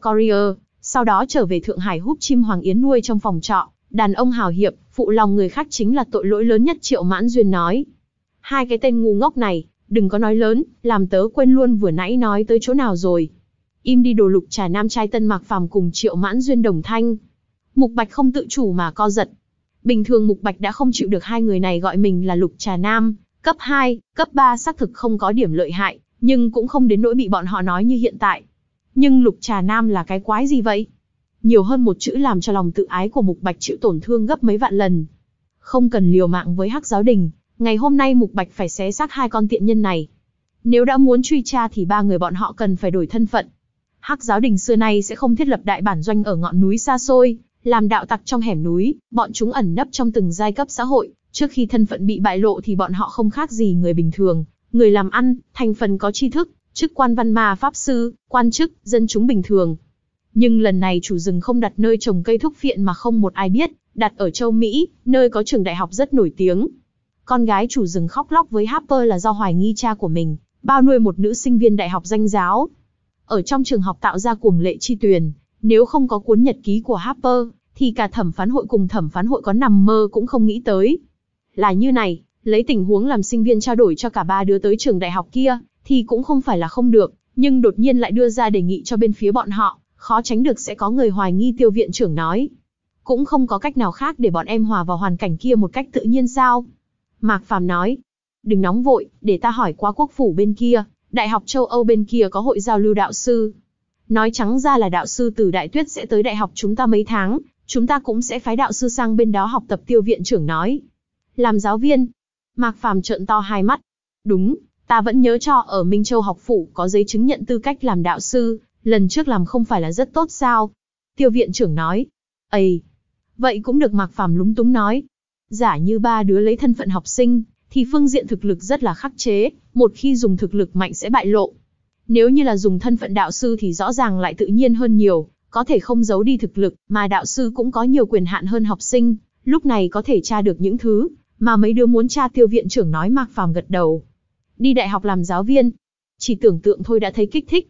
S1: sau đó trở về Thượng Hải húp chim Hoàng Yến nuôi trong phòng trọ. Đàn ông hào hiệp, phụ lòng người khác chính là tội lỗi lớn nhất Triệu Mãn Duyên nói. Hai cái tên ngu ngốc này, đừng có nói lớn, làm tớ quên luôn vừa nãy nói tới chỗ nào rồi. Im đi đồ lục trà nam trai tân mạc phàm cùng Triệu Mãn Duyên đồng thanh. Mục Bạch không tự chủ mà co giật. Bình thường Mục Bạch đã không chịu được hai người này gọi mình là lục trà nam, cấp 2, cấp 3 xác thực không có điểm lợi hại, nhưng cũng không đến nỗi bị bọn họ nói như hiện tại. Nhưng Lục Trà Nam là cái quái gì vậy? Nhiều hơn một chữ làm cho lòng tự ái của Mục Bạch chịu tổn thương gấp mấy vạn lần. Không cần liều mạng với Hắc Giáo Đình, ngày hôm nay Mục Bạch phải xé xác hai con tiện nhân này. Nếu đã muốn truy tra thì ba người bọn họ cần phải đổi thân phận. Hắc Giáo Đình xưa nay sẽ không thiết lập đại bản doanh ở ngọn núi xa xôi, làm đạo tặc trong hẻm núi, bọn chúng ẩn nấp trong từng giai cấp xã hội, trước khi thân phận bị bại lộ thì bọn họ không khác gì người bình thường, người làm ăn, thành phần có tri thức, chức quan văn ma pháp sư, quan chức, dân chúng bình thường. Nhưng lần này chủ rừng không đặt nơi trồng cây thuốc phiện mà không một ai biết, đặt ở châu Mỹ, nơi có trường đại học rất nổi tiếng. Con gái chủ rừng khóc lóc với Harper là do hoài nghi cha của mình, bao nuôi một nữ sinh viên đại học danh giáo. Ở trong trường học tạo ra cuồng lệ chi tuyền, nếu không có cuốn nhật ký của Harper, thì cả thẩm phán hội cùng thẩm phán hội có nằm mơ cũng không nghĩ tới. Là như này, lấy tình huống làm sinh viên trao đổi cho cả ba đứa tới trường đại học kia, thì cũng không phải là không được, nhưng đột nhiên lại đưa ra đề nghị cho bên phía bọn họ, khó tránh được sẽ có người hoài nghi tiêu viện trưởng nói. Cũng không có cách nào khác để bọn em hòa vào hoàn cảnh kia một cách tự nhiên sao? Mạc Phàm nói, đừng nóng vội, để ta hỏi qua quốc phủ bên kia, đại học châu Âu bên kia có hội giao lưu đạo sư. Nói trắng ra là đạo sư từ Đại Tuyết sẽ tới đại học chúng ta mấy tháng, chúng ta cũng sẽ phái đạo sư sang bên đó học tập tiêu viện trưởng nói. Làm giáo viên, Mạc Phàm trợn to hai mắt. Đúng, ta vẫn nhớ cho ở Minh Châu học phủ có giấy chứng nhận tư cách làm đạo sư, lần trước làm không phải là rất tốt sao? Tiêu viện trưởng nói. Ây, vậy cũng được Mạc Phàm lúng túng nói. Giả như ba đứa lấy thân phận học sinh, thì phương diện thực lực rất là khắc chế, một khi dùng thực lực mạnh sẽ bại lộ. Nếu như là dùng thân phận đạo sư thì rõ ràng lại tự nhiên hơn nhiều, có thể không giấu đi thực lực, mà đạo sư cũng có nhiều quyền hạn hơn học sinh, lúc này có thể tra được những thứ mà mấy đứa muốn cha tiêu viện trưởng nói Mạc Phàm gật đầu. Đi đại học làm giáo viên, chỉ tưởng tượng thôi đã thấy kích thích.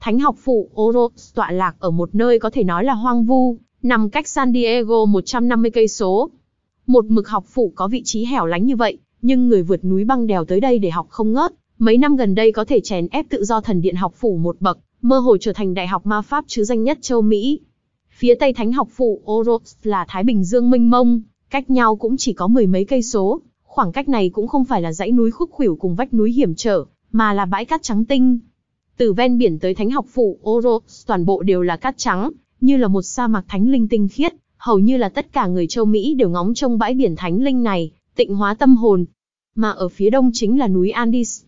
S1: Thánh học phụ Oros tọa lạc ở một nơi có thể nói là hoang vu, nằm cách San Diego 150 cây số. Một mực học phụ có vị trí hẻo lánh như vậy, nhưng người vượt núi băng đèo tới đây để học không ngớt, mấy năm gần đây có thể chèn ép tự do thần điện học phủ một bậc, mơ hồ trở thành đại học ma pháp chứ danh nhất châu Mỹ. Phía Tây Thánh học phụ Oros là Thái Bình Dương mênh mông, Cách nhau cũng chỉ có mười mấy cây số, khoảng cách này cũng không phải là dãy núi khúc khuỷu cùng vách núi hiểm trở, mà là bãi cát trắng tinh. Từ ven biển tới thánh học phụ Oros, toàn bộ đều là cát trắng, như là một sa mạc thánh linh tinh khiết, hầu như là tất cả người châu Mỹ đều ngóng trông bãi biển thánh linh này, tịnh hóa tâm hồn. Mà ở phía đông chính là núi Andes.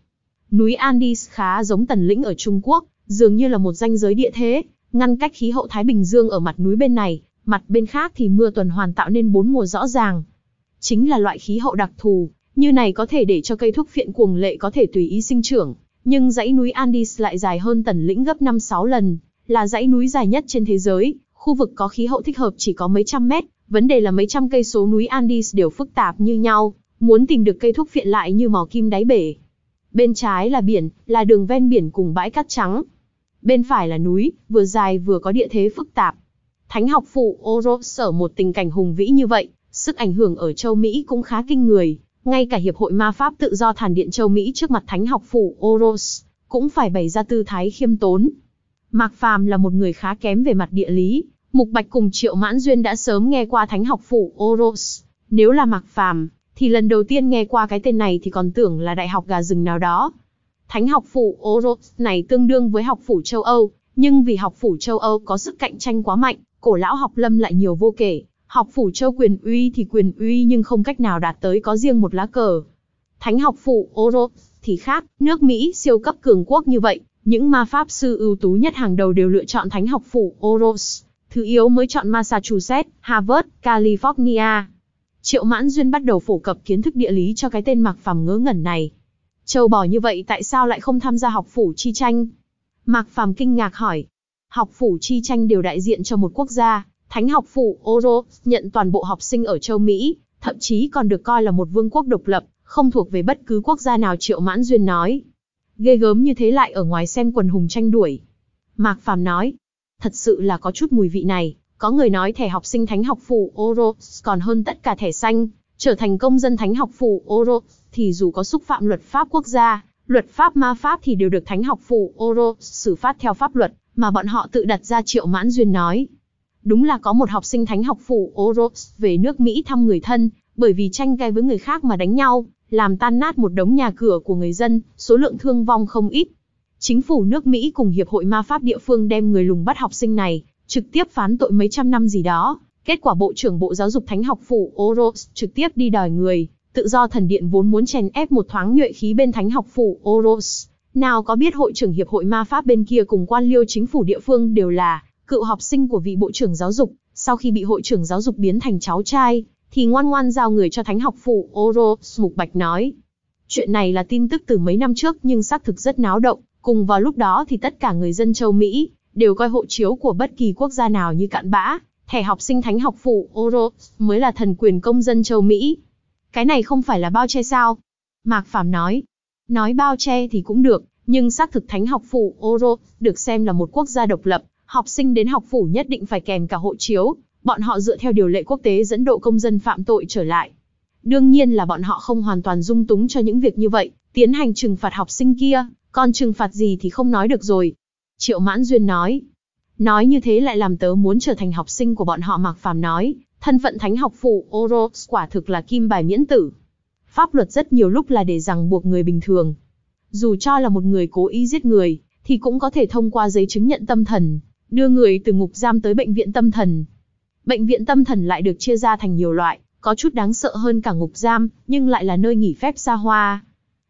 S1: Núi Andes khá giống tần lĩnh ở Trung Quốc, dường như là một ranh giới địa thế, ngăn cách khí hậu Thái Bình Dương ở mặt núi bên này, Mặt bên khác thì mưa tuần hoàn tạo nên bốn mùa rõ ràng. Chính là loại khí hậu đặc thù, như này có thể để cho cây thuốc phiện cuồng lệ có thể tùy ý sinh trưởng, nhưng dãy núi Andes lại dài hơn tần lĩnh gấp 5-6 lần, là dãy núi dài nhất trên thế giới, khu vực có khí hậu thích hợp chỉ có mấy trăm mét, vấn đề là mấy trăm cây số núi Andes đều phức tạp như nhau, muốn tìm được cây thuốc phiện lại như mỏ kim đáy bể. Bên trái là biển, là đường ven biển cùng bãi cát trắng. Bên phải là núi, vừa dài vừa có địa thế phức tạp. Thánh học phụ Oros sở một tình cảnh hùng vĩ như vậy, sức ảnh hưởng ở châu Mỹ cũng khá kinh người. Ngay cả Hiệp hội Ma Pháp tự do Thản Điện châu Mỹ trước mặt Thánh học phụ Oros, cũng phải bày ra tư thái khiêm tốn. Mạc Phàm là một người khá kém về mặt địa lý, Mục Bạch cùng Triệu Mãn Duyên đã sớm nghe qua Thánh học phụ Oros. Nếu là Mạc Phàm, thì lần đầu tiên nghe qua cái tên này thì còn tưởng là đại học gà rừng nào đó. Thánh học phụ Oros này tương đương với học phủ châu Âu, nhưng vì học phủ châu Âu có sức cạnh tranh quá mạnh, cổ lão học lâm lại nhiều vô kể, học phủ châu quyền uy thì quyền uy nhưng không cách nào đạt tới có riêng một lá cờ. Thánh học phủ Oro thì khác, nước Mỹ siêu cấp cường quốc như vậy, những ma pháp sư ưu tú nhất hàng đầu đều lựa chọn thánh học phủ Oros, thứ yếu mới chọn Massachusetts, Harvard, California. Triệu Mãn Duyên bắt đầu phổ cập kiến thức địa lý cho cái tên Mạc Phàm ngớ ngẩn này. Châu bò như vậy tại sao lại không tham gia học phủ chi tranh? Mạc Phàm kinh ngạc hỏi, học phủ chi tranh đều đại diện cho một quốc gia, thánh học phủ Oro nhận toàn bộ học sinh ở châu Mỹ, thậm chí còn được coi là một vương quốc độc lập, không thuộc về bất cứ quốc gia nào Triệu Mãn Duyên nói. Ghê gớm như thế lại ở ngoài xem quần hùng tranh đuổi. Mạc Phàm nói, thật sự là có chút mùi vị này, có người nói thẻ học sinh thánh học phủ Oro còn hơn tất cả thẻ xanh, trở thành công dân thánh học phủ Oro thì dù có xúc phạm luật pháp quốc gia, Luật pháp ma pháp thì đều được thánh học phụ Oro xử phát theo pháp luật mà bọn họ tự đặt ra triệu mãn duyên nói. Đúng là có một học sinh thánh học phụ Oro về nước Mỹ thăm người thân, bởi vì tranh cãi với người khác mà đánh nhau, làm tan nát một đống nhà cửa của người dân, số lượng thương vong không ít. Chính phủ nước Mỹ cùng Hiệp hội Ma pháp địa phương đem người lùng bắt học sinh này, trực tiếp phán tội mấy trăm năm gì đó. Kết quả Bộ trưởng Bộ Giáo dục Thánh học phụ Oros trực tiếp đi đòi người, tự do thần điện vốn muốn chèn ép một thoáng nhuệ khí bên thánh học phủ Oros, nào có biết hội trưởng hiệp hội ma pháp bên kia cùng quan liêu chính phủ địa phương đều là cựu học sinh của vị bộ trưởng giáo dục, sau khi bị hội trưởng giáo dục biến thành cháu trai, thì ngoan ngoan giao người cho thánh học phụ Oros Mục Bạch nói. Chuyện này là tin tức từ mấy năm trước nhưng xác thực rất náo động, cùng vào lúc đó thì tất cả người dân châu Mỹ đều coi hộ chiếu của bất kỳ quốc gia nào như cạn bã, thẻ học sinh thánh học phụ Oros mới là thần quyền công dân châu Mỹ. Cái này không phải là bao che sao? Mạc Phạm nói. Nói bao che thì cũng được, nhưng xác thực thánh học phủ Oro được xem là một quốc gia độc lập, học sinh đến học phủ nhất định phải kèm cả hộ chiếu, bọn họ dựa theo điều lệ quốc tế dẫn độ công dân phạm tội trở lại. Đương nhiên là bọn họ không hoàn toàn dung túng cho những việc như vậy, tiến hành trừng phạt học sinh kia, còn trừng phạt gì thì không nói được rồi. Triệu Mãn Duyên nói. Nói như thế lại làm tớ muốn trở thành học sinh của bọn họ Mạc Phạm nói, Thân phận thánh học phụ Oros quả thực là kim bài miễn tử. Pháp luật rất nhiều lúc là để ràng buộc người bình thường. Dù cho là một người cố ý giết người, thì cũng có thể thông qua giấy chứng nhận tâm thần, đưa người từ ngục giam tới bệnh viện tâm thần. Bệnh viện tâm thần lại được chia ra thành nhiều loại, có chút đáng sợ hơn cả ngục giam, nhưng lại là nơi nghỉ phép xa hoa.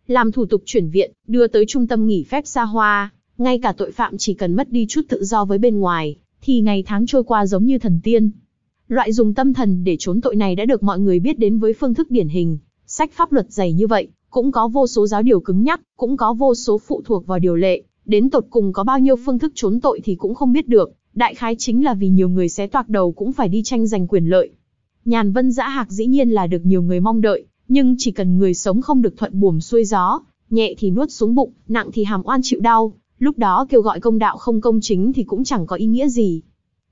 S1: Làm thủ tục chuyển viện, đưa tới trung tâm nghỉ phép xa hoa, ngay cả tội phạm chỉ cần mất đi chút tự do với bên ngoài, thì ngày tháng trôi qua giống như thần tiên. Loại dùng tâm thần để trốn tội này đã được mọi người biết đến với phương thức điển hình, sách pháp luật dày như vậy, cũng có vô số giáo điều cứng nhắc, cũng có vô số phụ thuộc vào điều lệ, đến tột cùng có bao nhiêu phương thức trốn tội thì cũng không biết được, đại khái chính là vì nhiều người xé toạc đầu cũng phải đi tranh giành quyền lợi. Nhàn Vân Dã Hạc dĩ nhiên là được nhiều người mong đợi, nhưng chỉ cần người sống không được thuận buồm xuôi gió, nhẹ thì nuốt xuống bụng, nặng thì hàm oan chịu đau, lúc đó kêu gọi công đạo không công chính thì cũng chẳng có ý nghĩa gì.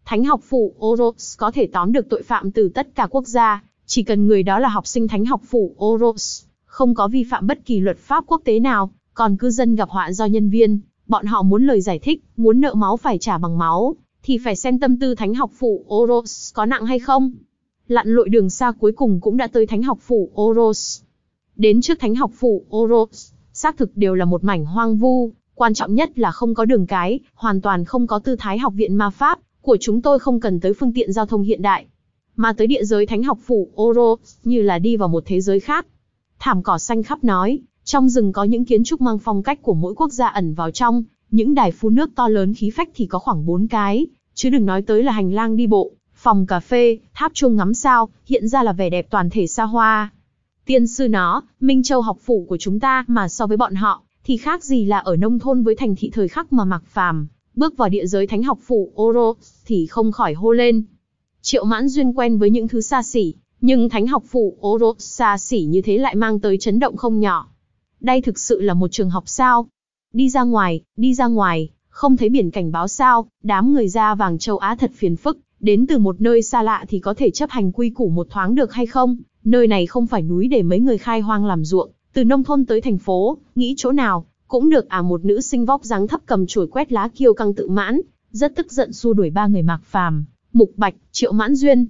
S1: Thánh học phụ Oros có thể tóm được tội phạm từ tất cả quốc gia, chỉ cần người đó là học sinh thánh học phụ Oros, không có vi phạm bất kỳ luật pháp quốc tế nào, còn cư dân gặp họa do nhân viên, bọn họ muốn lời giải thích, muốn nợ máu phải trả bằng máu, thì phải xem tâm tư thánh học phụ Oros có nặng hay không. Lặn lội đường xa cuối cùng cũng đã tới thánh học phụ Oros. Đến trước thánh học phụ Oros, xác thực đều là một mảnh hoang vu, quan trọng nhất là không có đường cái, hoàn toàn không có tư thái học viện ma pháp, của chúng tôi không cần tới phương tiện giao thông hiện đại, mà tới địa giới thánh học phủ Oro, như là đi vào một thế giới khác. Thảm cỏ xanh khắp nói, trong rừng có những kiến trúc mang phong cách của mỗi quốc gia ẩn vào trong, những đài phun nước to lớn khí phách thì có khoảng 4 cái, chứ đừng nói tới là hành lang đi bộ, phòng cà phê, tháp chuông ngắm sao, hiện ra là vẻ đẹp toàn thể xa hoa. Tiên sư nó, Minh Châu học phủ của chúng ta mà so với bọn họ, thì khác gì là ở nông thôn với thành thị thời khắc mà mặc phàm, bước vào địa giới thánh học phủ Oros thì không khỏi hô lên. Triệu Mãn Duyên quen với những thứ xa xỉ, nhưng thánh học phủ Oros xa xỉ như thế lại mang tới chấn động không nhỏ. Đây thực sự là một trường học sao? Đi ra ngoài, đi ra ngoài, không thấy biển cảnh báo sao, đám người da vàng châu Á thật phiền phức, đến từ một nơi xa lạ thì có thể chấp hành quy củ một thoáng được hay không? Nơi này không phải núi để mấy người khai hoang làm ruộng, từ nông thôn tới thành phố, nghĩ chỗ nào, cũng được à một nữ sinh vóc dáng thấp cầm chổi quét lá kiêu căng tự mãn, rất tức giận xua đuổi ba người Mạc Phàm, Mục Bạch, Triệu Mãn Duyên.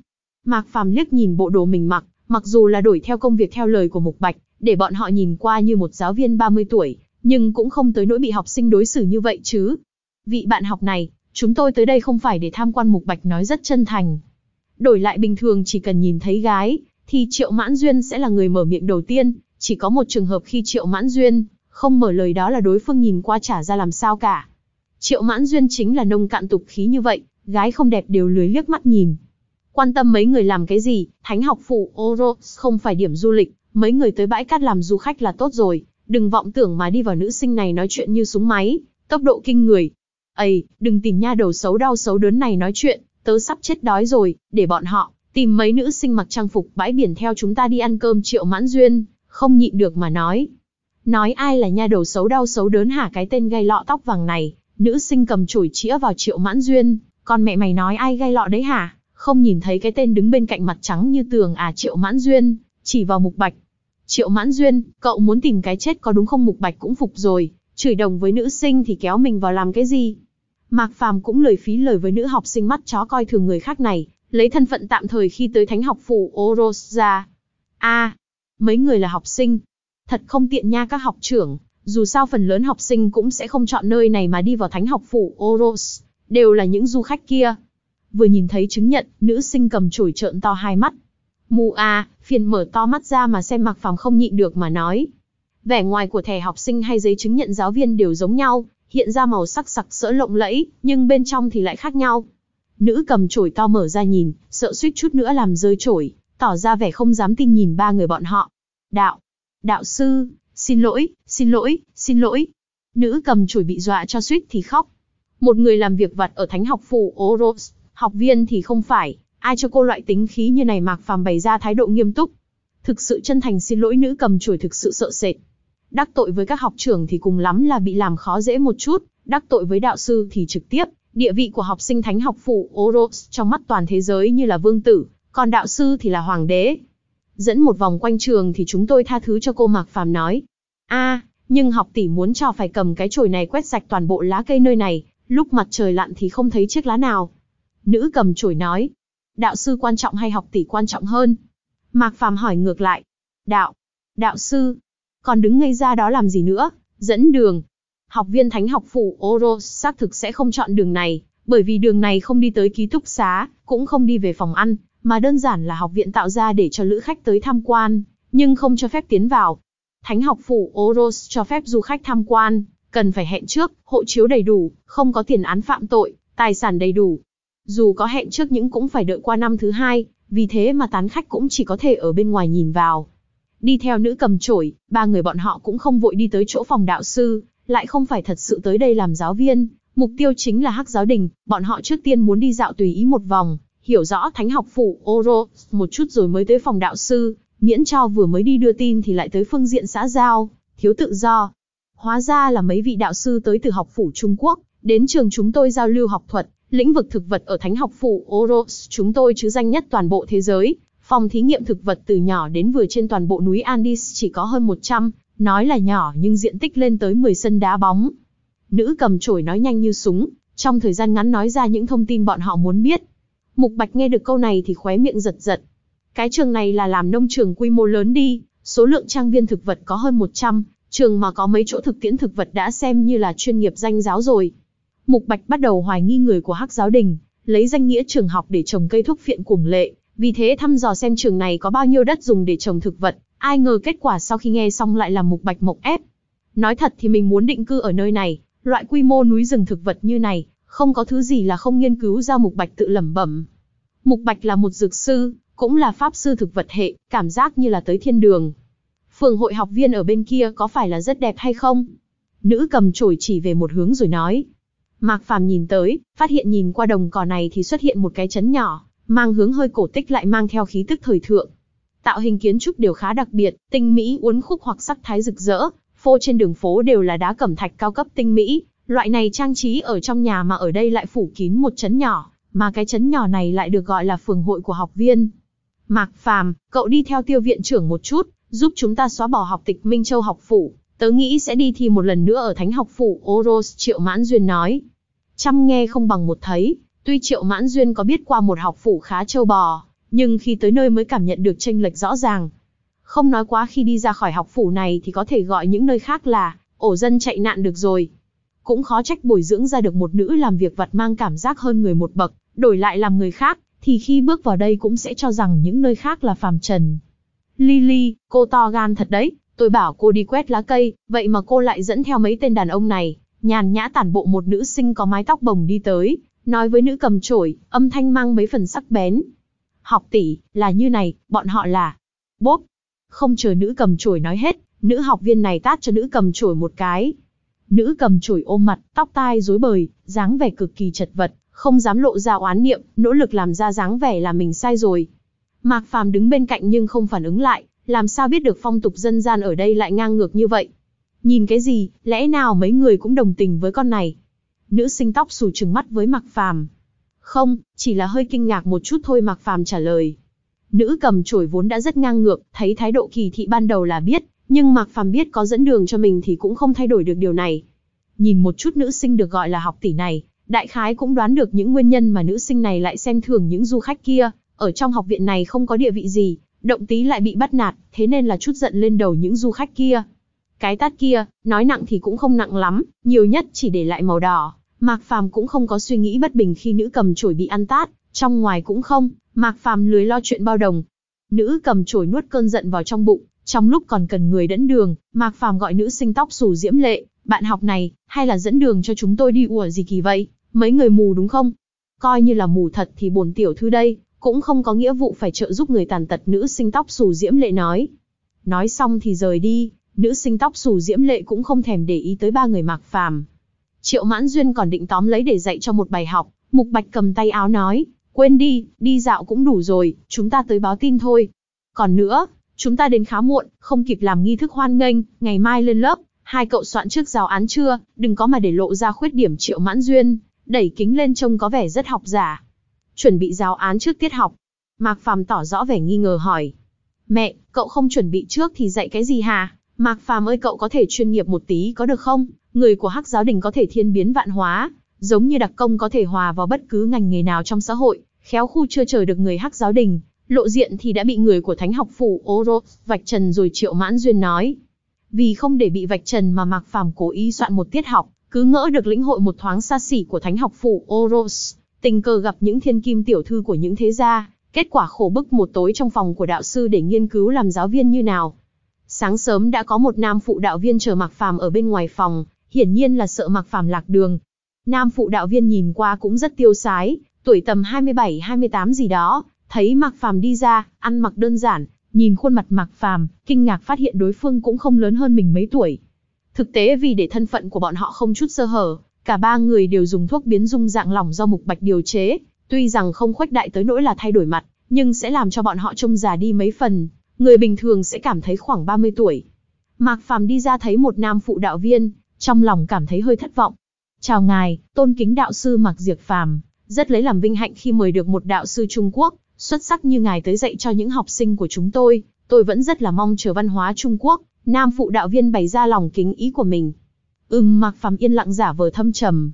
S1: Mạc Phàm liếc nhìn bộ đồ mình mặc, mặc dù là đổi theo công việc theo lời của Mục Bạch, để bọn họ nhìn qua như một giáo viên 30 tuổi, nhưng cũng không tới nỗi bị học sinh đối xử như vậy chứ. Vị bạn học này, chúng tôi tới đây không phải để tham quan Mục Bạch nói rất chân thành. Đổi lại bình thường chỉ cần nhìn thấy gái, thì Triệu Mãn Duyên sẽ là người mở miệng đầu tiên, chỉ có một trường hợp khi Triệu Mãn Duyên không mở lời đó là đối phương nhìn qua trả ra làm sao cả. Triệu mãn duyên chính là nông cạn tục khí như vậy, gái không đẹp đều lưới liếc mắt nhìn. Quan tâm mấy người làm cái gì, thánh học phụ, Oros không phải điểm du lịch, mấy người tới bãi cát làm du khách là tốt rồi, đừng vọng tưởng mà đi vào nữ sinh này nói chuyện như súng máy, tốc độ kinh người. Ây, đừng tìm nha đầu xấu đau xấu đớn này nói chuyện, tớ sắp chết đói rồi, để bọn họ, tìm mấy nữ sinh mặc trang phục bãi biển theo chúng ta đi ăn cơm triệu mãn duyên, không nhịn được mà nói, Nói ai là nha đầu xấu đau xấu đớn hả cái tên gây lọ tóc vàng này, nữ sinh cầm chổi chĩa vào triệu mãn duyên, còn mẹ mày nói ai gây lọ đấy hả, không nhìn thấy cái tên đứng bên cạnh mặt trắng như tường à triệu mãn duyên, chỉ vào mục bạch. Triệu mãn duyên, cậu muốn tìm cái chết có đúng không mục bạch cũng phục rồi, chửi đồng với nữ sinh thì kéo mình vào làm cái gì. Mạc Phàm cũng lời phí lời với nữ học sinh mắt chó coi thường người khác này, lấy thân phận tạm thời khi tới thánh học phủ Oros ra. a mấy người là học sinh, thật không tiện nha các học trưởng, dù sao phần lớn học sinh cũng sẽ không chọn nơi này mà đi vào thánh học phủ Oros, đều là những du khách kia. Vừa nhìn thấy chứng nhận, nữ sinh cầm chổi trợn to hai mắt. Mù à, phiền mở to mắt ra mà xem mặc phàm không nhịn được mà nói. Vẻ ngoài của thẻ học sinh hay giấy chứng nhận giáo viên đều giống nhau, hiện ra màu sắc sặc sỡ lộng lẫy, nhưng bên trong thì lại khác nhau. Nữ cầm chổi to mở ra nhìn, sợ suýt chút nữa làm rơi chổi, tỏ ra vẻ không dám tin nhìn ba người bọn họ. Đạo, đạo sư, xin lỗi, xin lỗi, xin lỗi. Nữ cầm chổi bị dọa cho suýt thì khóc. Một người làm việc vặt ở thánh học phủ Oros, học viên thì không phải, ai cho cô loại tính khí như này Mạc Phàm bày ra thái độ nghiêm túc. Thực sự chân thành xin lỗi nữ cầm chổi thực sự sợ sệt. Đắc tội với các học trưởng thì cùng lắm là bị làm khó dễ một chút, đắc tội với đạo sư thì trực tiếp, địa vị của học sinh thánh học phủ Oros trong mắt toàn thế giới như là vương tử, còn đạo sư thì là hoàng đế, Dẫn một vòng quanh trường thì chúng tôi tha thứ cho cô Mạc Phàm nói. a nhưng học tỷ muốn cho phải cầm cái chổi này quét sạch toàn bộ lá cây nơi này, lúc mặt trời lặn thì không thấy chiếc lá nào. Nữ cầm chổi nói, đạo sư quan trọng hay học tỷ quan trọng hơn? Mạc Phàm hỏi ngược lại, đạo, đạo sư, còn đứng ngây ra đó làm gì nữa, dẫn đường. Học viên thánh học phụ Oros xác thực sẽ không chọn đường này, bởi vì đường này không đi tới ký túc xá, cũng không đi về phòng ăn, mà đơn giản là học viện tạo ra để cho lữ khách tới tham quan, nhưng không cho phép tiến vào. Thánh học phủ Oros cho phép du khách tham quan, cần phải hẹn trước, hộ chiếu đầy đủ, không có tiền án phạm tội, tài sản đầy đủ. Dù có hẹn trước những cũng phải đợi qua năm thứ hai, vì thế mà tán khách cũng chỉ có thể ở bên ngoài nhìn vào. Đi theo nữ cầm chổi, ba người bọn họ cũng không vội đi tới chỗ phòng đạo sư, lại không phải thật sự tới đây làm giáo viên, mục tiêu chính là hắc giáo đình, bọn họ trước tiên muốn đi dạo tùy ý một vòng, hiểu rõ thánh học Phụ Oro một chút rồi mới tới phòng đạo sư, miễn cho vừa mới đi đưa tin thì lại tới phương diện xã giao, thiếu tự do. Hóa ra là mấy vị đạo sư tới từ học phủ Trung Quốc, đến trường chúng tôi giao lưu học thuật, lĩnh vực thực vật ở thánh học Phụ Oros chúng tôi chứ danh nhất toàn bộ thế giới. Phòng thí nghiệm thực vật từ nhỏ đến vừa trên toàn bộ núi Andes chỉ có hơn 100, nói là nhỏ nhưng diện tích lên tới 10 sân đá bóng. Nữ cầm chổi nói nhanh như súng, trong thời gian ngắn nói ra những thông tin bọn họ muốn biết, Mục Bạch nghe được câu này thì khóe miệng giật giật. Cái trường này là làm nông trường quy mô lớn đi, số lượng trang viên thực vật có hơn 100, trường mà có mấy chỗ thực tiễn thực vật đã xem như là chuyên nghiệp danh giáo rồi. Mục Bạch bắt đầu hoài nghi người của Hắc Giáo Đình, lấy danh nghĩa trường học để trồng cây thuốc phiện cuồng lệ, vì thế thăm dò xem trường này có bao nhiêu đất dùng để trồng thực vật, ai ngờ kết quả sau khi nghe xong lại là Mục Bạch mộc ép. Nói thật thì mình muốn định cư ở nơi này, loại quy mô núi rừng thực vật như này, không có thứ gì là không nghiên cứu ra Mục Bạch tự lẩm bẩm. Mục Bạch là một dược sư, cũng là pháp sư thực vật hệ, cảm giác như là tới thiên đường. Phường hội học viên ở bên kia có phải là rất đẹp hay không? Nữ cầm chổi chỉ về một hướng rồi nói. Mạc Phàm nhìn tới, phát hiện nhìn qua đồng cỏ này thì xuất hiện một cái chấn nhỏ, mang hướng hơi cổ tích lại mang theo khí tức thời thượng. Tạo hình kiến trúc đều khá đặc biệt, tinh mỹ uốn khúc hoặc sắc thái rực rỡ, phô trên đường phố đều là đá cẩm thạch cao cấp tinh mỹ, Loại này trang trí ở trong nhà mà ở đây lại phủ kín một chấn nhỏ, mà cái chấn nhỏ này lại được gọi là phường hội của học viên. Mạc Phàm, cậu đi theo tiêu viện trưởng một chút, giúp chúng ta xóa bỏ học tịch Minh Châu học phủ, tớ nghĩ sẽ đi thi một lần nữa ở Thánh học phủ, Oros Triệu Mãn Duyên nói. Chăm nghe không bằng một thấy, tuy Triệu Mãn Duyên có biết qua một học phủ khá châu bò, nhưng khi tới nơi mới cảm nhận được tranh lệch rõ ràng. Không nói quá khi đi ra khỏi học phủ này thì có thể gọi những nơi khác là ổ dân chạy nạn được rồi. Cũng khó trách bồi dưỡng ra được một nữ làm việc vặt mang cảm giác hơn người một bậc, đổi lại làm người khác, thì khi bước vào đây cũng sẽ cho rằng những nơi khác là phàm trần. Lily, cô to gan thật đấy, tôi bảo cô đi quét lá cây, vậy mà cô lại dẫn theo mấy tên đàn ông này, nhàn nhã tản bộ một nữ sinh có mái tóc bồng đi tới, nói với nữ cầm chổi, âm thanh mang mấy phần sắc bén. Học tỷ, là như này, bọn họ là... Bốp! Không chờ nữ cầm chổi nói hết, nữ học viên này tát cho nữ cầm chổi một cái, Nữ cầm chổi ôm mặt, tóc tai rối bời, dáng vẻ cực kỳ chật vật, không dám lộ ra oán niệm, nỗ lực làm ra dáng vẻ là mình sai rồi. Mạc Phàm đứng bên cạnh nhưng không phản ứng lại, làm sao biết được phong tục dân gian ở đây lại ngang ngược như vậy. Nhìn cái gì, lẽ nào mấy người cũng đồng tình với con này? Nữ sinh tóc xù trừng mắt với Mạc Phàm. Không, chỉ là hơi kinh ngạc một chút thôi Mạc Phàm trả lời. Nữ cầm chổi vốn đã rất ngang ngược, thấy thái độ kỳ thị ban đầu là biết, nhưng Mạc Phàm biết có dẫn đường cho mình thì cũng không thay đổi được điều này. Nhìn một chút nữ sinh được gọi là học tỷ này, đại khái cũng đoán được những nguyên nhân mà nữ sinh này lại xem thường những du khách kia, ở trong học viện này không có địa vị gì, động tí lại bị bắt nạt, thế nên là chút giận lên đầu những du khách kia. Cái tát kia, nói nặng thì cũng không nặng lắm, nhiều nhất chỉ để lại màu đỏ. Mạc Phàm cũng không có suy nghĩ bất bình khi nữ cầm chổi bị ăn tát, trong ngoài cũng không, Mạc Phàm lười lo chuyện bao đồng. Nữ cầm chổi nuốt cơn giận vào trong bụng, trong lúc còn cần người dẫn đường, Mạc Phàm gọi nữ sinh tóc xù diễm lệ, bạn học này, hay là dẫn đường cho chúng tôi đi ủa gì kỳ vậy, mấy người mù đúng không? Coi như là mù thật thì bổn tiểu thư đây, cũng không có nghĩa vụ phải trợ giúp người tàn tật nữ sinh tóc xù diễm lệ nói. Nói xong thì rời đi, nữ sinh tóc xù diễm lệ cũng không thèm để ý tới ba người Mạc Phàm. Triệu Mãn Duyên còn định tóm lấy để dạy cho một bài học, Mục Bạch cầm tay áo nói, quên đi, đi dạo cũng đủ rồi, chúng ta tới báo tin thôi. Còn nữa, Chúng ta đến khá muộn, không kịp làm nghi thức hoan nghênh, ngày mai lên lớp, hai cậu soạn trước giáo án chưa, đừng có mà để lộ ra khuyết điểm triệu mãn duyên, đẩy kính lên trông có vẻ rất học giả. Chuẩn bị giáo án trước tiết học. Mạc Phàm tỏ rõ vẻ nghi ngờ hỏi. Mẹ, cậu không chuẩn bị trước thì dạy cái gì hà? Mạc Phàm ơi cậu có thể chuyên nghiệp một tí có được không? Người của Hắc giáo đình có thể thiên biến vạn hóa, giống như đặc công có thể hòa vào bất cứ ngành nghề nào trong xã hội, khéo khu chưa chờ được người Hắc giáo đình, lộ diện thì đã bị người của thánh học phủ Oros vạch trần rồi Triệu Mãn Duyên nói. Vì không để bị vạch trần mà Mạc Phàm cố ý soạn một tiết học, cứ ngỡ được lĩnh hội một thoáng xa xỉ của thánh học phủ Oros, tình cờ gặp những thiên kim tiểu thư của những thế gia, kết quả khổ bức một tối trong phòng của đạo sư để nghiên cứu làm giáo viên như nào. Sáng sớm đã có một nam phụ đạo viên chờ Mạc Phàm ở bên ngoài phòng, hiển nhiên là sợ Mạc Phàm lạc đường. Nam phụ đạo viên nhìn qua cũng rất tiêu sái, tuổi tầm 27-28 gì đó, Thấy Mạc Phàm đi ra, ăn mặc đơn giản, nhìn khuôn mặt Mạc Phàm, kinh ngạc phát hiện đối phương cũng không lớn hơn mình mấy tuổi. Thực tế vì để thân phận của bọn họ không chút sơ hở, cả ba người đều dùng thuốc biến dung dạng lỏng do mục bạch điều chế, tuy rằng không khuếch đại tới nỗi là thay đổi mặt, nhưng sẽ làm cho bọn họ trông già đi mấy phần, người bình thường sẽ cảm thấy khoảng 30 tuổi. Mạc Phàm đi ra thấy một nam phụ đạo viên, trong lòng cảm thấy hơi thất vọng. Chào ngài, tôn kính đạo sư Mạc Diệp Phàm, rất lấy làm vinh hạnh khi mời được một đạo sư Trung Quốc Xuất sắc như ngài tới dạy cho những học sinh của chúng tôi, tôi vẫn rất là mong chờ văn hóa Trung Quốc, nam phụ đạo viên bày ra lòng kính ý của mình. Ừm mặc phàm yên lặng giả vờ thâm trầm.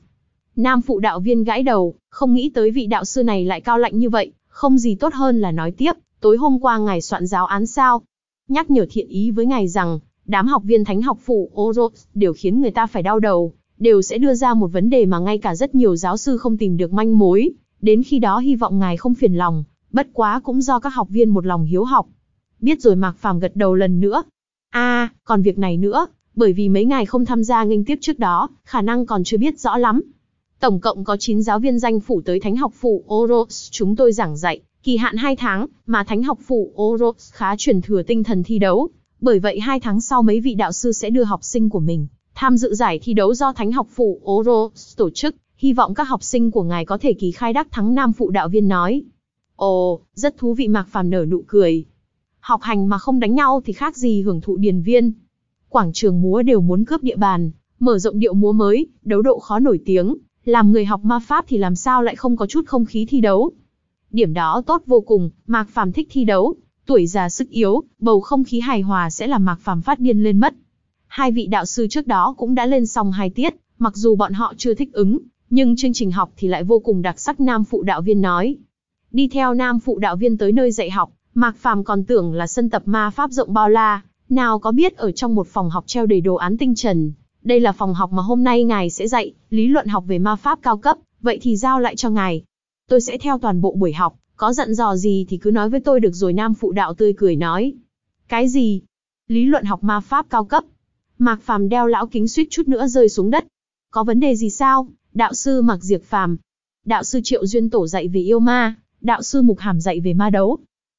S1: Nam phụ đạo viên gãi đầu, không nghĩ tới vị đạo sư này lại cao lạnh như vậy, không gì tốt hơn là nói tiếp, tối hôm qua ngài soạn giáo án sao. Nhắc nhở thiện ý với ngài rằng, đám học viên thánh học phụ Oros đều khiến người ta phải đau đầu, đều sẽ đưa ra một vấn đề mà ngay cả rất nhiều giáo sư không tìm được manh mối, đến khi đó hy vọng ngài không phiền lòng, bất quá cũng do các học viên một lòng hiếu học. Biết rồi Mạc Phàm gật đầu lần nữa. à, còn việc này nữa, bởi vì mấy ngày không tham gia nghênh tiếp trước đó, khả năng còn chưa biết rõ lắm. Tổng cộng có 9 giáo viên danh phủ tới Thánh học phủ Oros chúng tôi giảng dạy, kỳ hạn 2 tháng, mà Thánh học phủ Oros khá truyền thừa tinh thần thi đấu. Bởi vậy 2 tháng sau mấy vị đạo sư sẽ đưa học sinh của mình, tham dự giải thi đấu do Thánh học phủ Oros tổ chức. Hy vọng các học sinh của ngài có thể kỳ khai đắc thắng nam phụ đạo viên nói. Ồ, rất thú vị Mạc Phàm nở nụ cười. Học hành mà không đánh nhau thì khác gì hưởng thụ điền viên. Quảng trường múa đều muốn cướp địa bàn, mở rộng điệu múa mới, đấu độ khó nổi tiếng, làm người học ma pháp thì làm sao lại không có chút không khí thi đấu. Điểm đó tốt vô cùng, Mạc Phàm thích thi đấu, tuổi già sức yếu, bầu không khí hài hòa sẽ làm Mạc Phàm phát điên lên mất. Hai vị đạo sư trước đó cũng đã lên xong hai tiết, mặc dù bọn họ chưa thích ứng, nhưng chương trình học thì lại vô cùng đặc sắc nam phụ đạo viên nói, đi theo nam phụ đạo viên tới nơi dạy học, Mạc Phàm còn tưởng là sân tập ma pháp rộng bao la, nào có biết ở trong một phòng học treo đầy đồ án tinh trần. Đây là phòng học mà hôm nay ngài sẽ dạy, lý luận học về ma pháp cao cấp, vậy thì giao lại cho ngài. Tôi sẽ theo toàn bộ buổi học, có giận dò gì thì cứ nói với tôi được rồi nam phụ đạo tươi cười nói. Cái gì? Lý luận học ma pháp cao cấp. Mạc Phàm đeo lão kính suýt chút nữa rơi xuống đất. Có vấn đề gì sao? Đạo sư Mạc Diệp Phàm. Đạo sư Triệu Duyên Tổ dạy về yêu ma, đạo sư Mục Hàm dạy về ma đấu.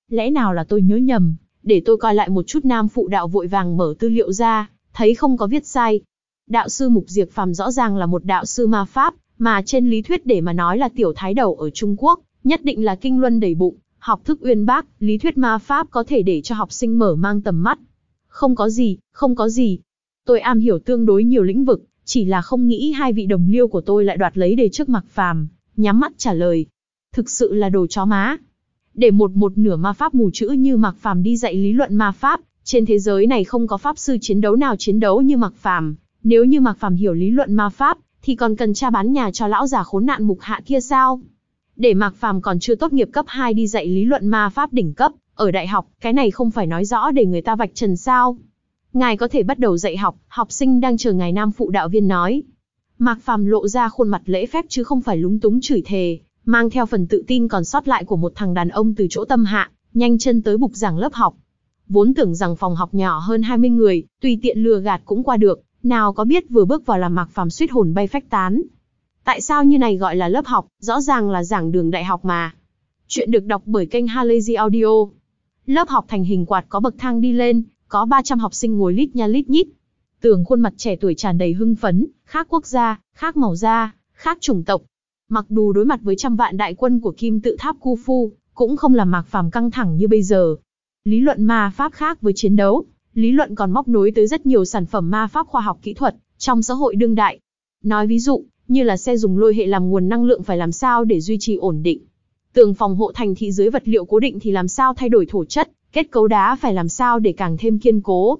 S1: Lẽ nào là tôi nhớ nhầm, để tôi coi lại một chút nam phụ đạo vội vàng mở tư liệu ra, thấy không có viết sai. Đạo sư Mục Diệp Phàm rõ ràng là một đạo sư ma pháp, mà trên lý thuyết để mà nói là tiểu thái đầu ở Trung Quốc, nhất định là kinh luân đầy bụng, học thức uyên bác, lý thuyết ma pháp có thể để cho học sinh mở mang tầm mắt. Không có gì, không có gì. Tôi am hiểu tương đối nhiều lĩnh vực, chỉ là không nghĩ hai vị đồng liêu của tôi lại đoạt lấy đề trước mặc phàm, nhắm mắt trả lời thực sự là đồ chó má. Để một một nửa ma pháp mù chữ như Mạc Phàm đi dạy lý luận ma pháp, trên thế giới này không có pháp sư chiến đấu nào chiến đấu như Mạc Phàm, nếu như Mạc Phàm hiểu lý luận ma pháp, thì còn cần tra bán nhà cho lão già khốn nạn mục hạ kia sao? Để Mạc Phàm còn chưa tốt nghiệp cấp 2 đi dạy lý luận ma pháp đỉnh cấp, ở đại học, cái này không phải nói rõ để người ta vạch trần sao? Ngài có thể bắt đầu dạy học, học sinh đang chờ ngài nam phụ đạo viên nói. Mạc Phàm lộ ra khuôn mặt lễ phép chứ không phải lúng túng chửi thề, mang theo phần tự tin còn sót lại của một thằng đàn ông từ chỗ tâm hạ, nhanh chân tới bục giảng lớp học. Vốn tưởng rằng phòng học nhỏ hơn 20 người, tùy tiện lừa gạt cũng qua được, nào có biết vừa bước vào là mặc Phàm suýt hồn bay phách tán. Tại sao như này gọi là lớp học, rõ ràng là giảng đường đại học mà. Chuyện được đọc bởi kênh Halazy Audio. Lớp học thành hình quạt có bậc thang đi lên, có 300 học sinh ngồi lít nha lít nhít. Tường khuôn mặt trẻ tuổi tràn đầy hưng phấn, khác quốc gia, khác màu da, khác chủng tộc, mặc dù đối mặt với trăm vạn đại quân của kim tự tháp Khu Phu, cũng không là Mạc Phàm căng thẳng như bây giờ. Lý luận ma pháp khác với chiến đấu, lý luận còn móc nối tới rất nhiều sản phẩm ma pháp khoa học kỹ thuật trong xã hội đương đại. Nói ví dụ, như là xe dùng lôi hệ làm nguồn năng lượng phải làm sao để duy trì ổn định. Tường phòng hộ thành thị dưới vật liệu cố định thì làm sao thay đổi thổ chất, kết cấu đá phải làm sao để càng thêm kiên cố.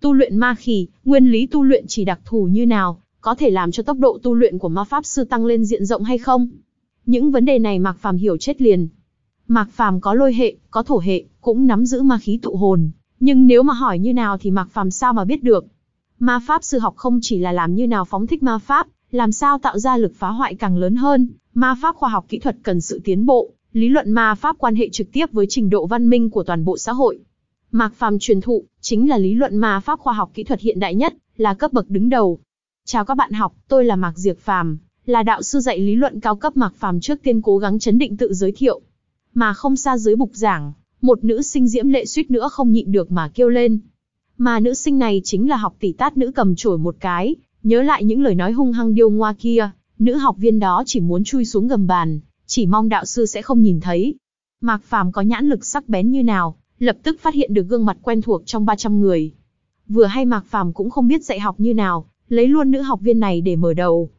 S1: Tu luyện ma khí, nguyên lý tu luyện chỉ đặc thù như nào, có thể làm cho tốc độ tu luyện của ma pháp sư tăng lên diện rộng hay không? Những vấn đề này Mạc Phàm hiểu chết liền. Mạc Phàm có lôi hệ, có thổ hệ, cũng nắm giữ ma khí tụ hồn, nhưng nếu mà hỏi như nào thì Mạc Phàm sao mà biết được? Ma pháp sư học không chỉ là làm như nào phóng thích ma pháp, làm sao tạo ra lực phá hoại càng lớn hơn, ma pháp khoa học kỹ thuật cần sự tiến bộ, lý luận ma pháp quan hệ trực tiếp với trình độ văn minh của toàn bộ xã hội. Mạc Phàm truyền thụ chính là lý luận ma pháp khoa học kỹ thuật hiện đại nhất, là cấp bậc đứng đầu, Chào các bạn học, tôi là Mạc Diệp Phàm, là đạo sư dạy lý luận cao cấp Mạc Phàm trước tiên cố gắng chấn định tự giới thiệu. Mà không xa dưới bục giảng, một nữ sinh diễm lệ suýt nữa không nhịn được mà kêu lên. Mà nữ sinh này chính là học tỷ tát nữ cầm chổi một cái, nhớ lại những lời nói hung hăng điêu ngoa kia, nữ học viên đó chỉ muốn chui xuống gầm bàn, chỉ mong đạo sư sẽ không nhìn thấy. Mạc Phàm có nhãn lực sắc bén như nào, lập tức phát hiện được gương mặt quen thuộc trong 300 người. Vừa hay Mạc Phàm cũng không biết dạy học như nào, lấy luôn nữ học viên này để mở đầu.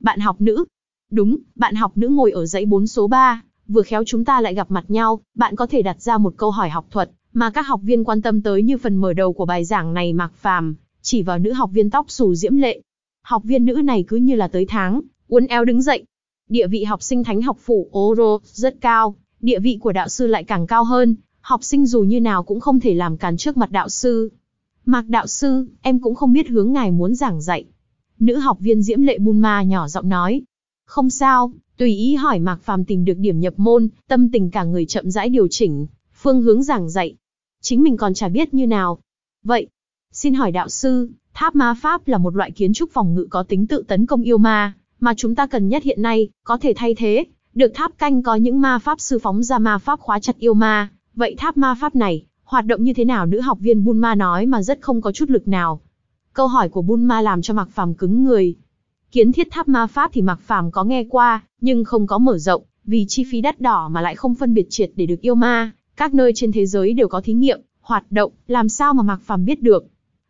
S1: Bạn học nữ. Đúng, bạn học nữ ngồi ở dãy 4 số 3, vừa khéo chúng ta lại gặp mặt nhau, bạn có thể đặt ra một câu hỏi học thuật mà các học viên quan tâm tới như phần mở đầu của bài giảng này Mạc Phàm chỉ vào nữ học viên tóc xù diễm lệ. Học viên nữ này cứ như là tới tháng, uốn éo đứng dậy. Địa vị học sinh thánh học phủ Oro rất cao, địa vị của đạo sư lại càng cao hơn, học sinh dù như nào cũng không thể làm càn trước mặt đạo sư. Mạc đạo sư, em cũng không biết hướng ngài muốn giảng dạy. Nữ học viên diễm lệ bun ma nhỏ giọng nói. Không sao, tùy ý hỏi Mạc Phàm tìm được điểm nhập môn, tâm tình cả người chậm rãi điều chỉnh, phương hướng giảng dạy. Chính mình còn chả biết như nào. Vậy, xin hỏi đạo sư, tháp ma pháp là một loại kiến trúc phòng ngự có tính tự tấn công yêu ma, mà chúng ta cần nhất hiện nay, có thể thay thế, được tháp canh có những ma pháp sư phóng ra ma pháp khóa chặt yêu ma, vậy tháp ma pháp này Hoạt động như thế nào nữ học viên Bunma nói mà rất không có chút lực nào. Câu hỏi của Bunma làm cho Mạc Phàm cứng người. Kiến thiết tháp ma pháp thì Mạc Phàm có nghe qua, nhưng không có mở rộng, vì chi phí đắt đỏ mà lại không phân biệt triệt để được yêu ma, các nơi trên thế giới đều có thí nghiệm, hoạt động, làm sao mà Mạc Phàm biết được?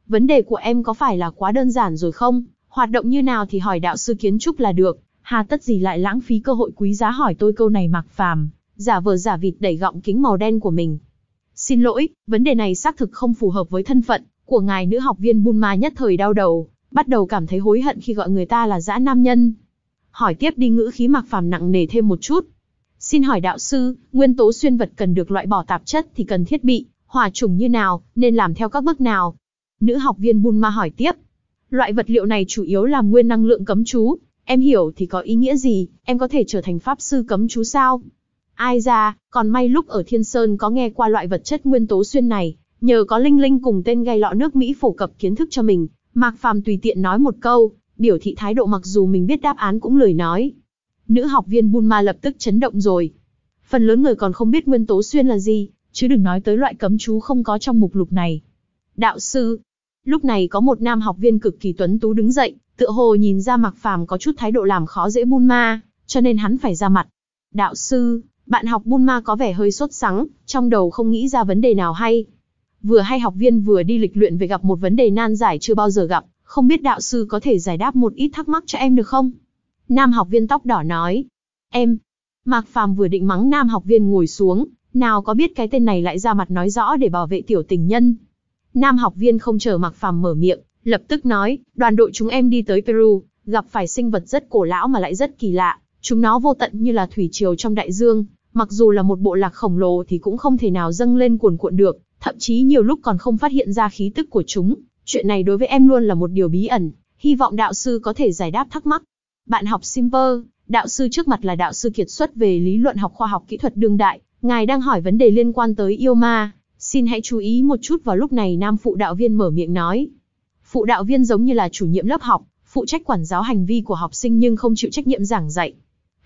S1: Vấn đề của em có phải là quá đơn giản rồi không? Hoạt động như nào thì hỏi đạo sư kiến trúc là được, hà tất gì lại lãng phí cơ hội quý giá hỏi tôi câu này Mạc Phàm, giả vờ giả vịt đẩy gọng kính màu đen của mình. Xin lỗi, vấn đề này xác thực không phù hợp với thân phận của ngài nữ học viên Bulma nhất thời đau đầu, bắt đầu cảm thấy hối hận khi gọi người ta là dã nam nhân. Hỏi tiếp đi ngữ khí mạc phàm nặng nề thêm một chút. Xin hỏi đạo sư, nguyên tố xuyên vật cần được loại bỏ tạp chất thì cần thiết bị, hòa trùng như nào, nên làm theo các bước nào? Nữ học viên Bulma hỏi tiếp. Loại vật liệu này chủ yếu là nguyên năng lượng cấm chú, em hiểu thì có ý nghĩa gì, em có thể trở thành pháp sư cấm chú sao? Ai ra, còn may lúc ở Thiên Sơn có nghe qua loại vật chất nguyên tố xuyên này, nhờ có Linh Linh cùng tên gây lọ nước Mỹ phổ cập kiến thức cho mình, Mạc Phàm tùy tiện nói một câu, biểu thị thái độ mặc dù mình biết đáp án cũng lời nói. Nữ học viên Bulma lập tức chấn động rồi. Phần lớn người còn không biết nguyên tố xuyên là gì, chứ đừng nói tới loại cấm chú không có trong mục lục này. Đạo sư, lúc này có một nam học viên cực kỳ tuấn tú đứng dậy, tựa hồ nhìn ra Mạc Phàm có chút thái độ làm khó dễ Bulma, cho nên hắn phải ra mặt. Đạo sư, bạn học Bunma có vẻ hơi sốt sắng, trong đầu không nghĩ ra vấn đề nào hay. Vừa hay học viên vừa đi lịch luyện về gặp một vấn đề nan giải chưa bao giờ gặp, không biết đạo sư có thể giải đáp một ít thắc mắc cho em được không? Nam học viên tóc đỏ nói. Em. Mạc Phàm vừa định mắng nam học viên ngồi xuống, nào có biết cái tên này lại ra mặt nói rõ để bảo vệ tiểu tình nhân. Nam học viên không chờ Mạc Phàm mở miệng, lập tức nói, đoàn đội chúng em đi tới Peru, gặp phải sinh vật rất cổ lão mà lại rất kỳ lạ, Chúng nó vô tận như là thủy triều trong đại dương, mặc dù là một bộ lạc khổng lồ thì cũng không thể nào dâng lên cuồn cuộn được, thậm chí nhiều lúc còn không phát hiện ra khí tức của chúng. Chuyện này đối với em luôn là một điều bí ẩn, hy vọng đạo sư có thể giải đáp thắc mắc. Bạn học Simper, đạo sư trước mặt là đạo sư kiệt xuất về lý luận học khoa học kỹ thuật đương đại, ngài đang hỏi vấn đề liên quan tới yêu ma, xin hãy chú ý một chút vào lúc này nam phụ đạo viên mở miệng nói. Phụ đạo viên giống như là chủ nhiệm lớp học, phụ trách quản giáo hành vi của học sinh nhưng không chịu trách nhiệm giảng dạy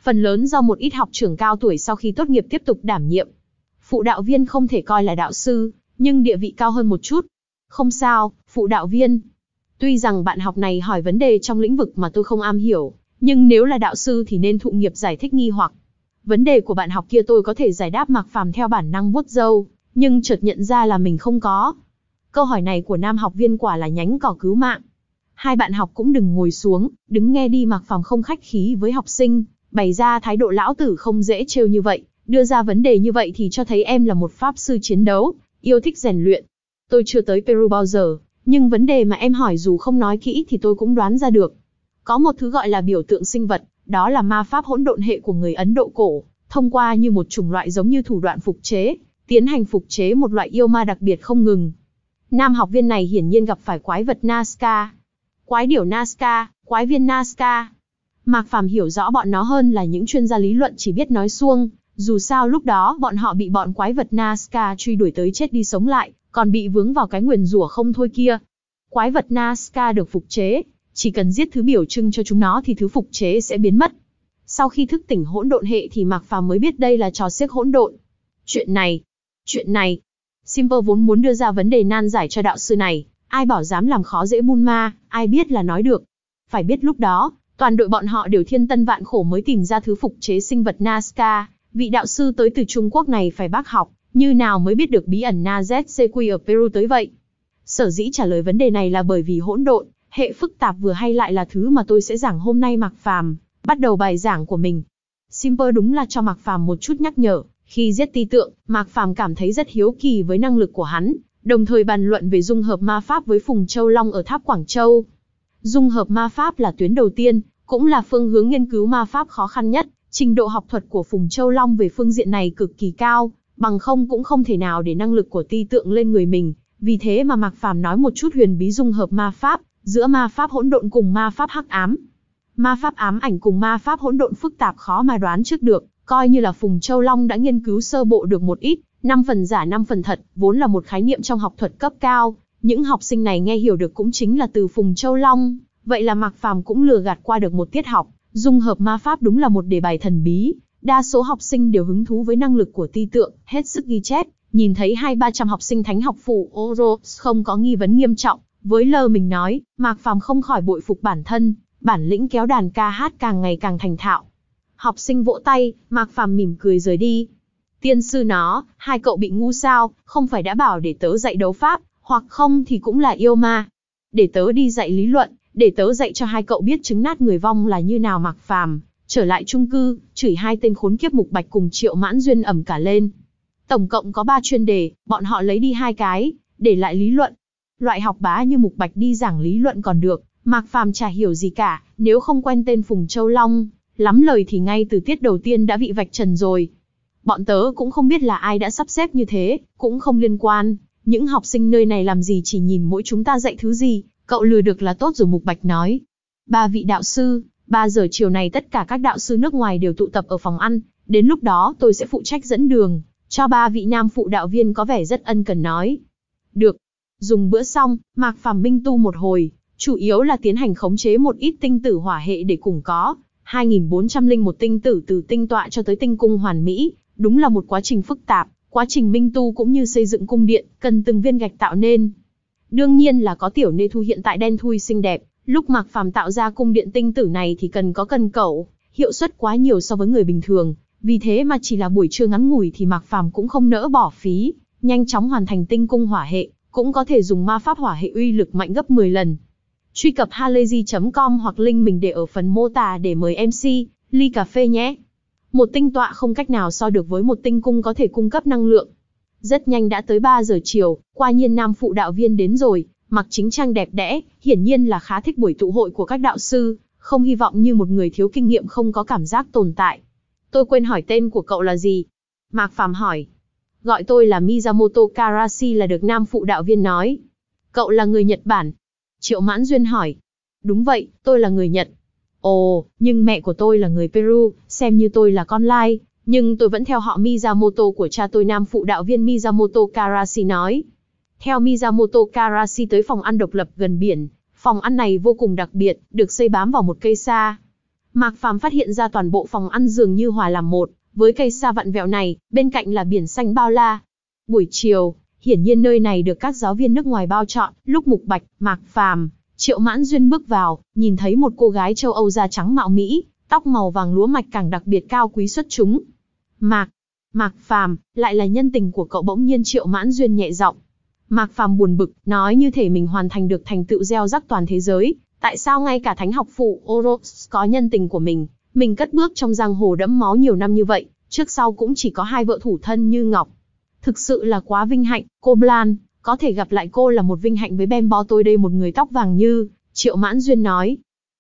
S1: phần lớn do một ít học trưởng cao tuổi sau khi tốt nghiệp tiếp tục đảm nhiệm. Phụ đạo viên không thể coi là đạo sư, nhưng địa vị cao hơn một chút. Không sao, phụ đạo viên. Tuy rằng bạn học này hỏi vấn đề trong lĩnh vực mà tôi không am hiểu, nhưng nếu là đạo sư thì nên thụ nghiệp giải thích nghi hoặc. Vấn đề của bạn học kia tôi có thể giải đáp mặc phàm theo bản năng vuốt dâu, nhưng chợt nhận ra là mình không có. Câu hỏi này của nam học viên quả là nhánh cỏ cứu mạng. Hai bạn học cũng đừng ngồi xuống, đứng nghe đi mặc phàm không khách khí với học sinh, bày ra thái độ lão tử không dễ trêu như vậy, đưa ra vấn đề như vậy thì cho thấy em là một pháp sư chiến đấu, yêu thích rèn luyện. Tôi chưa tới Peru bao giờ, nhưng vấn đề mà em hỏi dù không nói kỹ thì tôi cũng đoán ra được. Có một thứ gọi là biểu tượng sinh vật, đó là ma pháp hỗn độn hệ của người Ấn Độ cổ, thông qua như một chủng loại giống như thủ đoạn phục chế, tiến hành phục chế một loại yêu ma đặc biệt không ngừng. Nam học viên này hiển nhiên gặp phải quái vật Nazca, quái điểu Nazca, quái viên Nazca, Mạc Phàm hiểu rõ bọn nó hơn là những chuyên gia lý luận chỉ biết nói suông, dù sao lúc đó bọn họ bị bọn quái vật Nazca truy đuổi tới chết đi sống lại, còn bị vướng vào cái nguyền rủa không thôi kia. Quái vật Nazca được phục chế, chỉ cần giết thứ biểu trưng cho chúng nó thì thứ phục chế sẽ biến mất. Sau khi thức tỉnh hỗn độn hệ thì Mạc Phàm mới biết đây là trò siếc hỗn độn. Chuyện này, chuyện này, Simper vốn muốn đưa ra vấn đề nan giải cho đạo sư này, ai bảo dám làm khó dễ Bunma, ai biết là nói được. Phải biết lúc đó, Toàn đội bọn họ đều thiên tân vạn khổ mới tìm ra thứ phục chế sinh vật Nazca, vị đạo sư tới từ Trung Quốc này phải bác học, như nào mới biết được bí ẩn NaZCQ ở Peru tới vậy. Sở dĩ trả lời vấn đề này là bởi vì hỗn độn, hệ phức tạp vừa hay lại là thứ mà tôi sẽ giảng hôm nay Mạc Phàm, bắt đầu bài giảng của mình. Simper đúng là cho Mạc Phàm một chút nhắc nhở, khi giết ti tượng, Mạc Phàm cảm thấy rất hiếu kỳ với năng lực của hắn, đồng thời bàn luận về dung hợp ma pháp với Phùng Châu Long ở tháp Quảng Châu, Dung hợp ma pháp là tuyến đầu tiên, cũng là phương hướng nghiên cứu ma pháp khó khăn nhất, trình độ học thuật của Phùng Châu Long về phương diện này cực kỳ cao, bằng không cũng không thể nào để năng lực của ti tượng lên người mình, vì thế mà Mạc Phàm nói một chút huyền bí dung hợp ma pháp, giữa ma pháp hỗn độn cùng ma pháp hắc ám. Ma pháp ám ảnh cùng ma pháp hỗn độn phức tạp khó mà đoán trước được, coi như là Phùng Châu Long đã nghiên cứu sơ bộ được một ít, năm phần giả năm phần thật, vốn là một khái niệm trong học thuật cấp cao, những học sinh này nghe hiểu được cũng chính là từ Phùng Châu Long, vậy là Mạc Phàm cũng lừa gạt qua được một tiết học, dung hợp ma pháp đúng là một đề bài thần bí, đa số học sinh đều hứng thú với năng lực của ti tượng, hết sức ghi chép, nhìn thấy hai ba trăm học sinh thánh học phụ Oros không có nghi vấn nghiêm trọng, với lơ mình nói, Mạc Phàm không khỏi bội phục bản thân, bản lĩnh kéo đàn ca hát càng ngày càng thành thạo. Học sinh vỗ tay, Mạc Phàm mỉm cười rời đi. Tiên sư nó, hai cậu bị ngu sao, không phải đã bảo để tớ dạy đấu pháp, hoặc không thì cũng là yêu ma. Để tớ đi dạy lý luận, để tớ dạy cho hai cậu biết chứng nát người vong là như nào mặc phàm, trở lại trung cư, chửi hai tên khốn kiếp mục bạch cùng triệu mãn duyên ẩm cả lên. Tổng cộng có ba chuyên đề, bọn họ lấy đi hai cái, để lại lý luận. Loại học bá như mục bạch đi giảng lý luận còn được, Mặc phàm chả hiểu gì cả, nếu không quen tên Phùng Châu Long, lắm lời thì ngay từ tiết đầu tiên đã bị vạch trần rồi. Bọn tớ cũng không biết là ai đã sắp xếp như thế, cũng không liên quan, những học sinh nơi này làm gì chỉ nhìn mỗi chúng ta dạy thứ gì, cậu lừa được là tốt rồi Mục Bạch nói. Ba vị đạo sư, ba giờ chiều này tất cả các đạo sư nước ngoài đều tụ tập ở phòng ăn, đến lúc đó tôi sẽ phụ trách dẫn đường, cho ba vị nam phụ đạo viên có vẻ rất ân cần nói. Được. Dùng bữa xong, Mạc Phàm Minh tu một hồi, chủ yếu là tiến hành khống chế một ít tinh tử hỏa hệ để cùng có, 2 2401 tinh tử từ tinh tọa cho tới tinh cung hoàn mỹ, đúng là một quá trình phức tạp, Quá trình minh tu cũng như xây dựng cung điện, cần từng viên gạch tạo nên. Đương nhiên là có tiểu nê thu hiện tại đen thui xinh đẹp, lúc Mạc Phàm tạo ra cung điện tinh tử này thì cần có cần cẩu, hiệu suất quá nhiều so với người bình thường, vì thế mà chỉ là buổi trưa ngắn ngủi thì Mạc Phàm cũng không nỡ bỏ phí, nhanh chóng hoàn thành tinh cung hỏa hệ, cũng có thể dùng ma pháp hỏa hệ uy lực mạnh gấp 10 lần. Truy cập halayzi.com hoặc link mình để ở phần mô tả để mời MC, ly cà phê nhé. Một tinh tọa không cách nào so được với một tinh cung có thể cung cấp năng lượng. Rất nhanh đã tới 3 giờ chiều, qua nhiên nam phụ đạo viên đến rồi, mặc chính trang đẹp đẽ, hiển nhiên là khá thích buổi tụ hội của các đạo sư, không hy vọng như một người thiếu kinh nghiệm không có cảm giác tồn tại. Tôi quên hỏi tên của cậu là gì? Mạc Phàm hỏi. Gọi tôi là Miyamoto Karashi là được nam phụ đạo viên nói. Cậu là người Nhật Bản. Triệu Mãn Duyên hỏi. Đúng vậy, tôi là người Nhật. Ồ, nhưng mẹ của tôi là người Peru, xem như tôi là con lai, nhưng tôi vẫn theo họ Miyamoto của cha tôi nam phụ đạo viên Miyamoto Karashi nói. Theo Miyamoto Karashi tới phòng ăn độc lập gần biển, phòng ăn này vô cùng đặc biệt, được xây bám vào một cây sa. Mạc Phàm phát hiện ra toàn bộ phòng ăn dường như hòa làm một, với cây sa vặn vẹo này, bên cạnh là biển xanh bao la. Buổi chiều, hiển nhiên nơi này được các giáo viên nước ngoài bao chọn, lúc mục bạch, Mạc Phàm, Triệu mãn duyên bước vào, nhìn thấy một cô gái châu Âu da trắng mạo Mỹ, tóc màu vàng lúa mạch càng đặc biệt cao quý xuất chúng. Mạc, Mạc Phàm, lại là nhân tình của cậu bỗng nhiên Triệu mãn duyên nhẹ giọng. Mạc Phàm buồn bực, nói như thể mình hoàn thành được thành tựu gieo rắc toàn thế giới, tại sao ngay cả thánh học phụ Oros có nhân tình của mình, mình cất bước trong giang hồ đẫm máu nhiều năm như vậy, trước sau cũng chỉ có hai vợ thủ thân như Ngọc. Thực sự là quá vinh hạnh, cô Blan, có thể gặp lại cô là một vinh hạnh với Ben Bo tôi đây một người tóc vàng như, Triệu Mãn Duyên nói.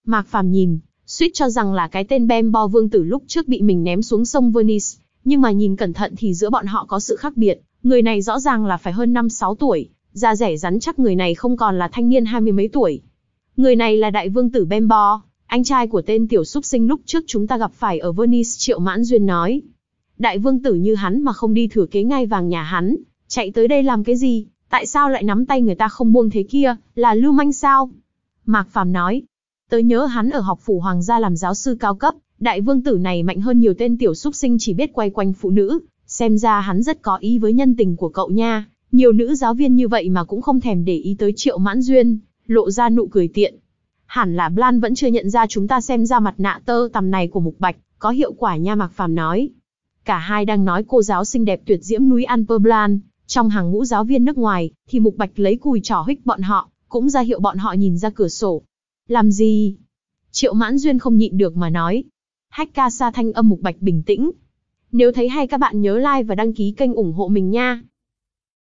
S1: Mạc Phàm nhìn, suýt cho rằng là cái tên Ben Bo Vương Tử lúc trước bị mình ném xuống sông Venice, nhưng mà nhìn cẩn thận thì giữa bọn họ có sự khác biệt, người này rõ ràng là phải hơn 5-6 tuổi, da rẻ rắn chắc người này không còn là thanh niên hai mươi mấy tuổi. Người này là đại vương tử Bembo, anh trai của tên tiểu súc sinh lúc trước chúng ta gặp phải ở Venice Triệu Mãn Duyên nói. Đại vương tử như hắn mà không đi thừa kế ngay vàng nhà hắn, chạy tới đây làm cái gì, Tại sao lại nắm tay người ta không buông thế kia, là lưu manh sao? Mạc Phàm nói, tớ nhớ hắn ở học phủ hoàng gia làm giáo sư cao cấp, đại vương tử này mạnh hơn nhiều tên tiểu súc sinh chỉ biết quay quanh phụ nữ, xem ra hắn rất có ý với nhân tình của cậu nha. Nhiều nữ giáo viên như vậy mà cũng không thèm để ý tới triệu mãn duyên, lộ ra nụ cười tiện. Hẳn là Blan vẫn chưa nhận ra chúng ta xem ra mặt nạ tơ tầm này của Mục Bạch, có hiệu quả nha Mạc Phàm nói. Cả hai đang nói cô giáo xinh đẹp tuyệt diễm núi Anper Blan, trong hàng ngũ giáo viên nước ngoài, thì Mục Bạch lấy cùi trỏ hích bọn họ, cũng ra hiệu bọn họ nhìn ra cửa sổ. Làm gì? Triệu Mãn Duyên không nhịn được mà nói. Hách ca sa thanh âm Mục Bạch bình tĩnh. Nếu thấy hay các bạn nhớ like và đăng ký kênh ủng hộ mình nha.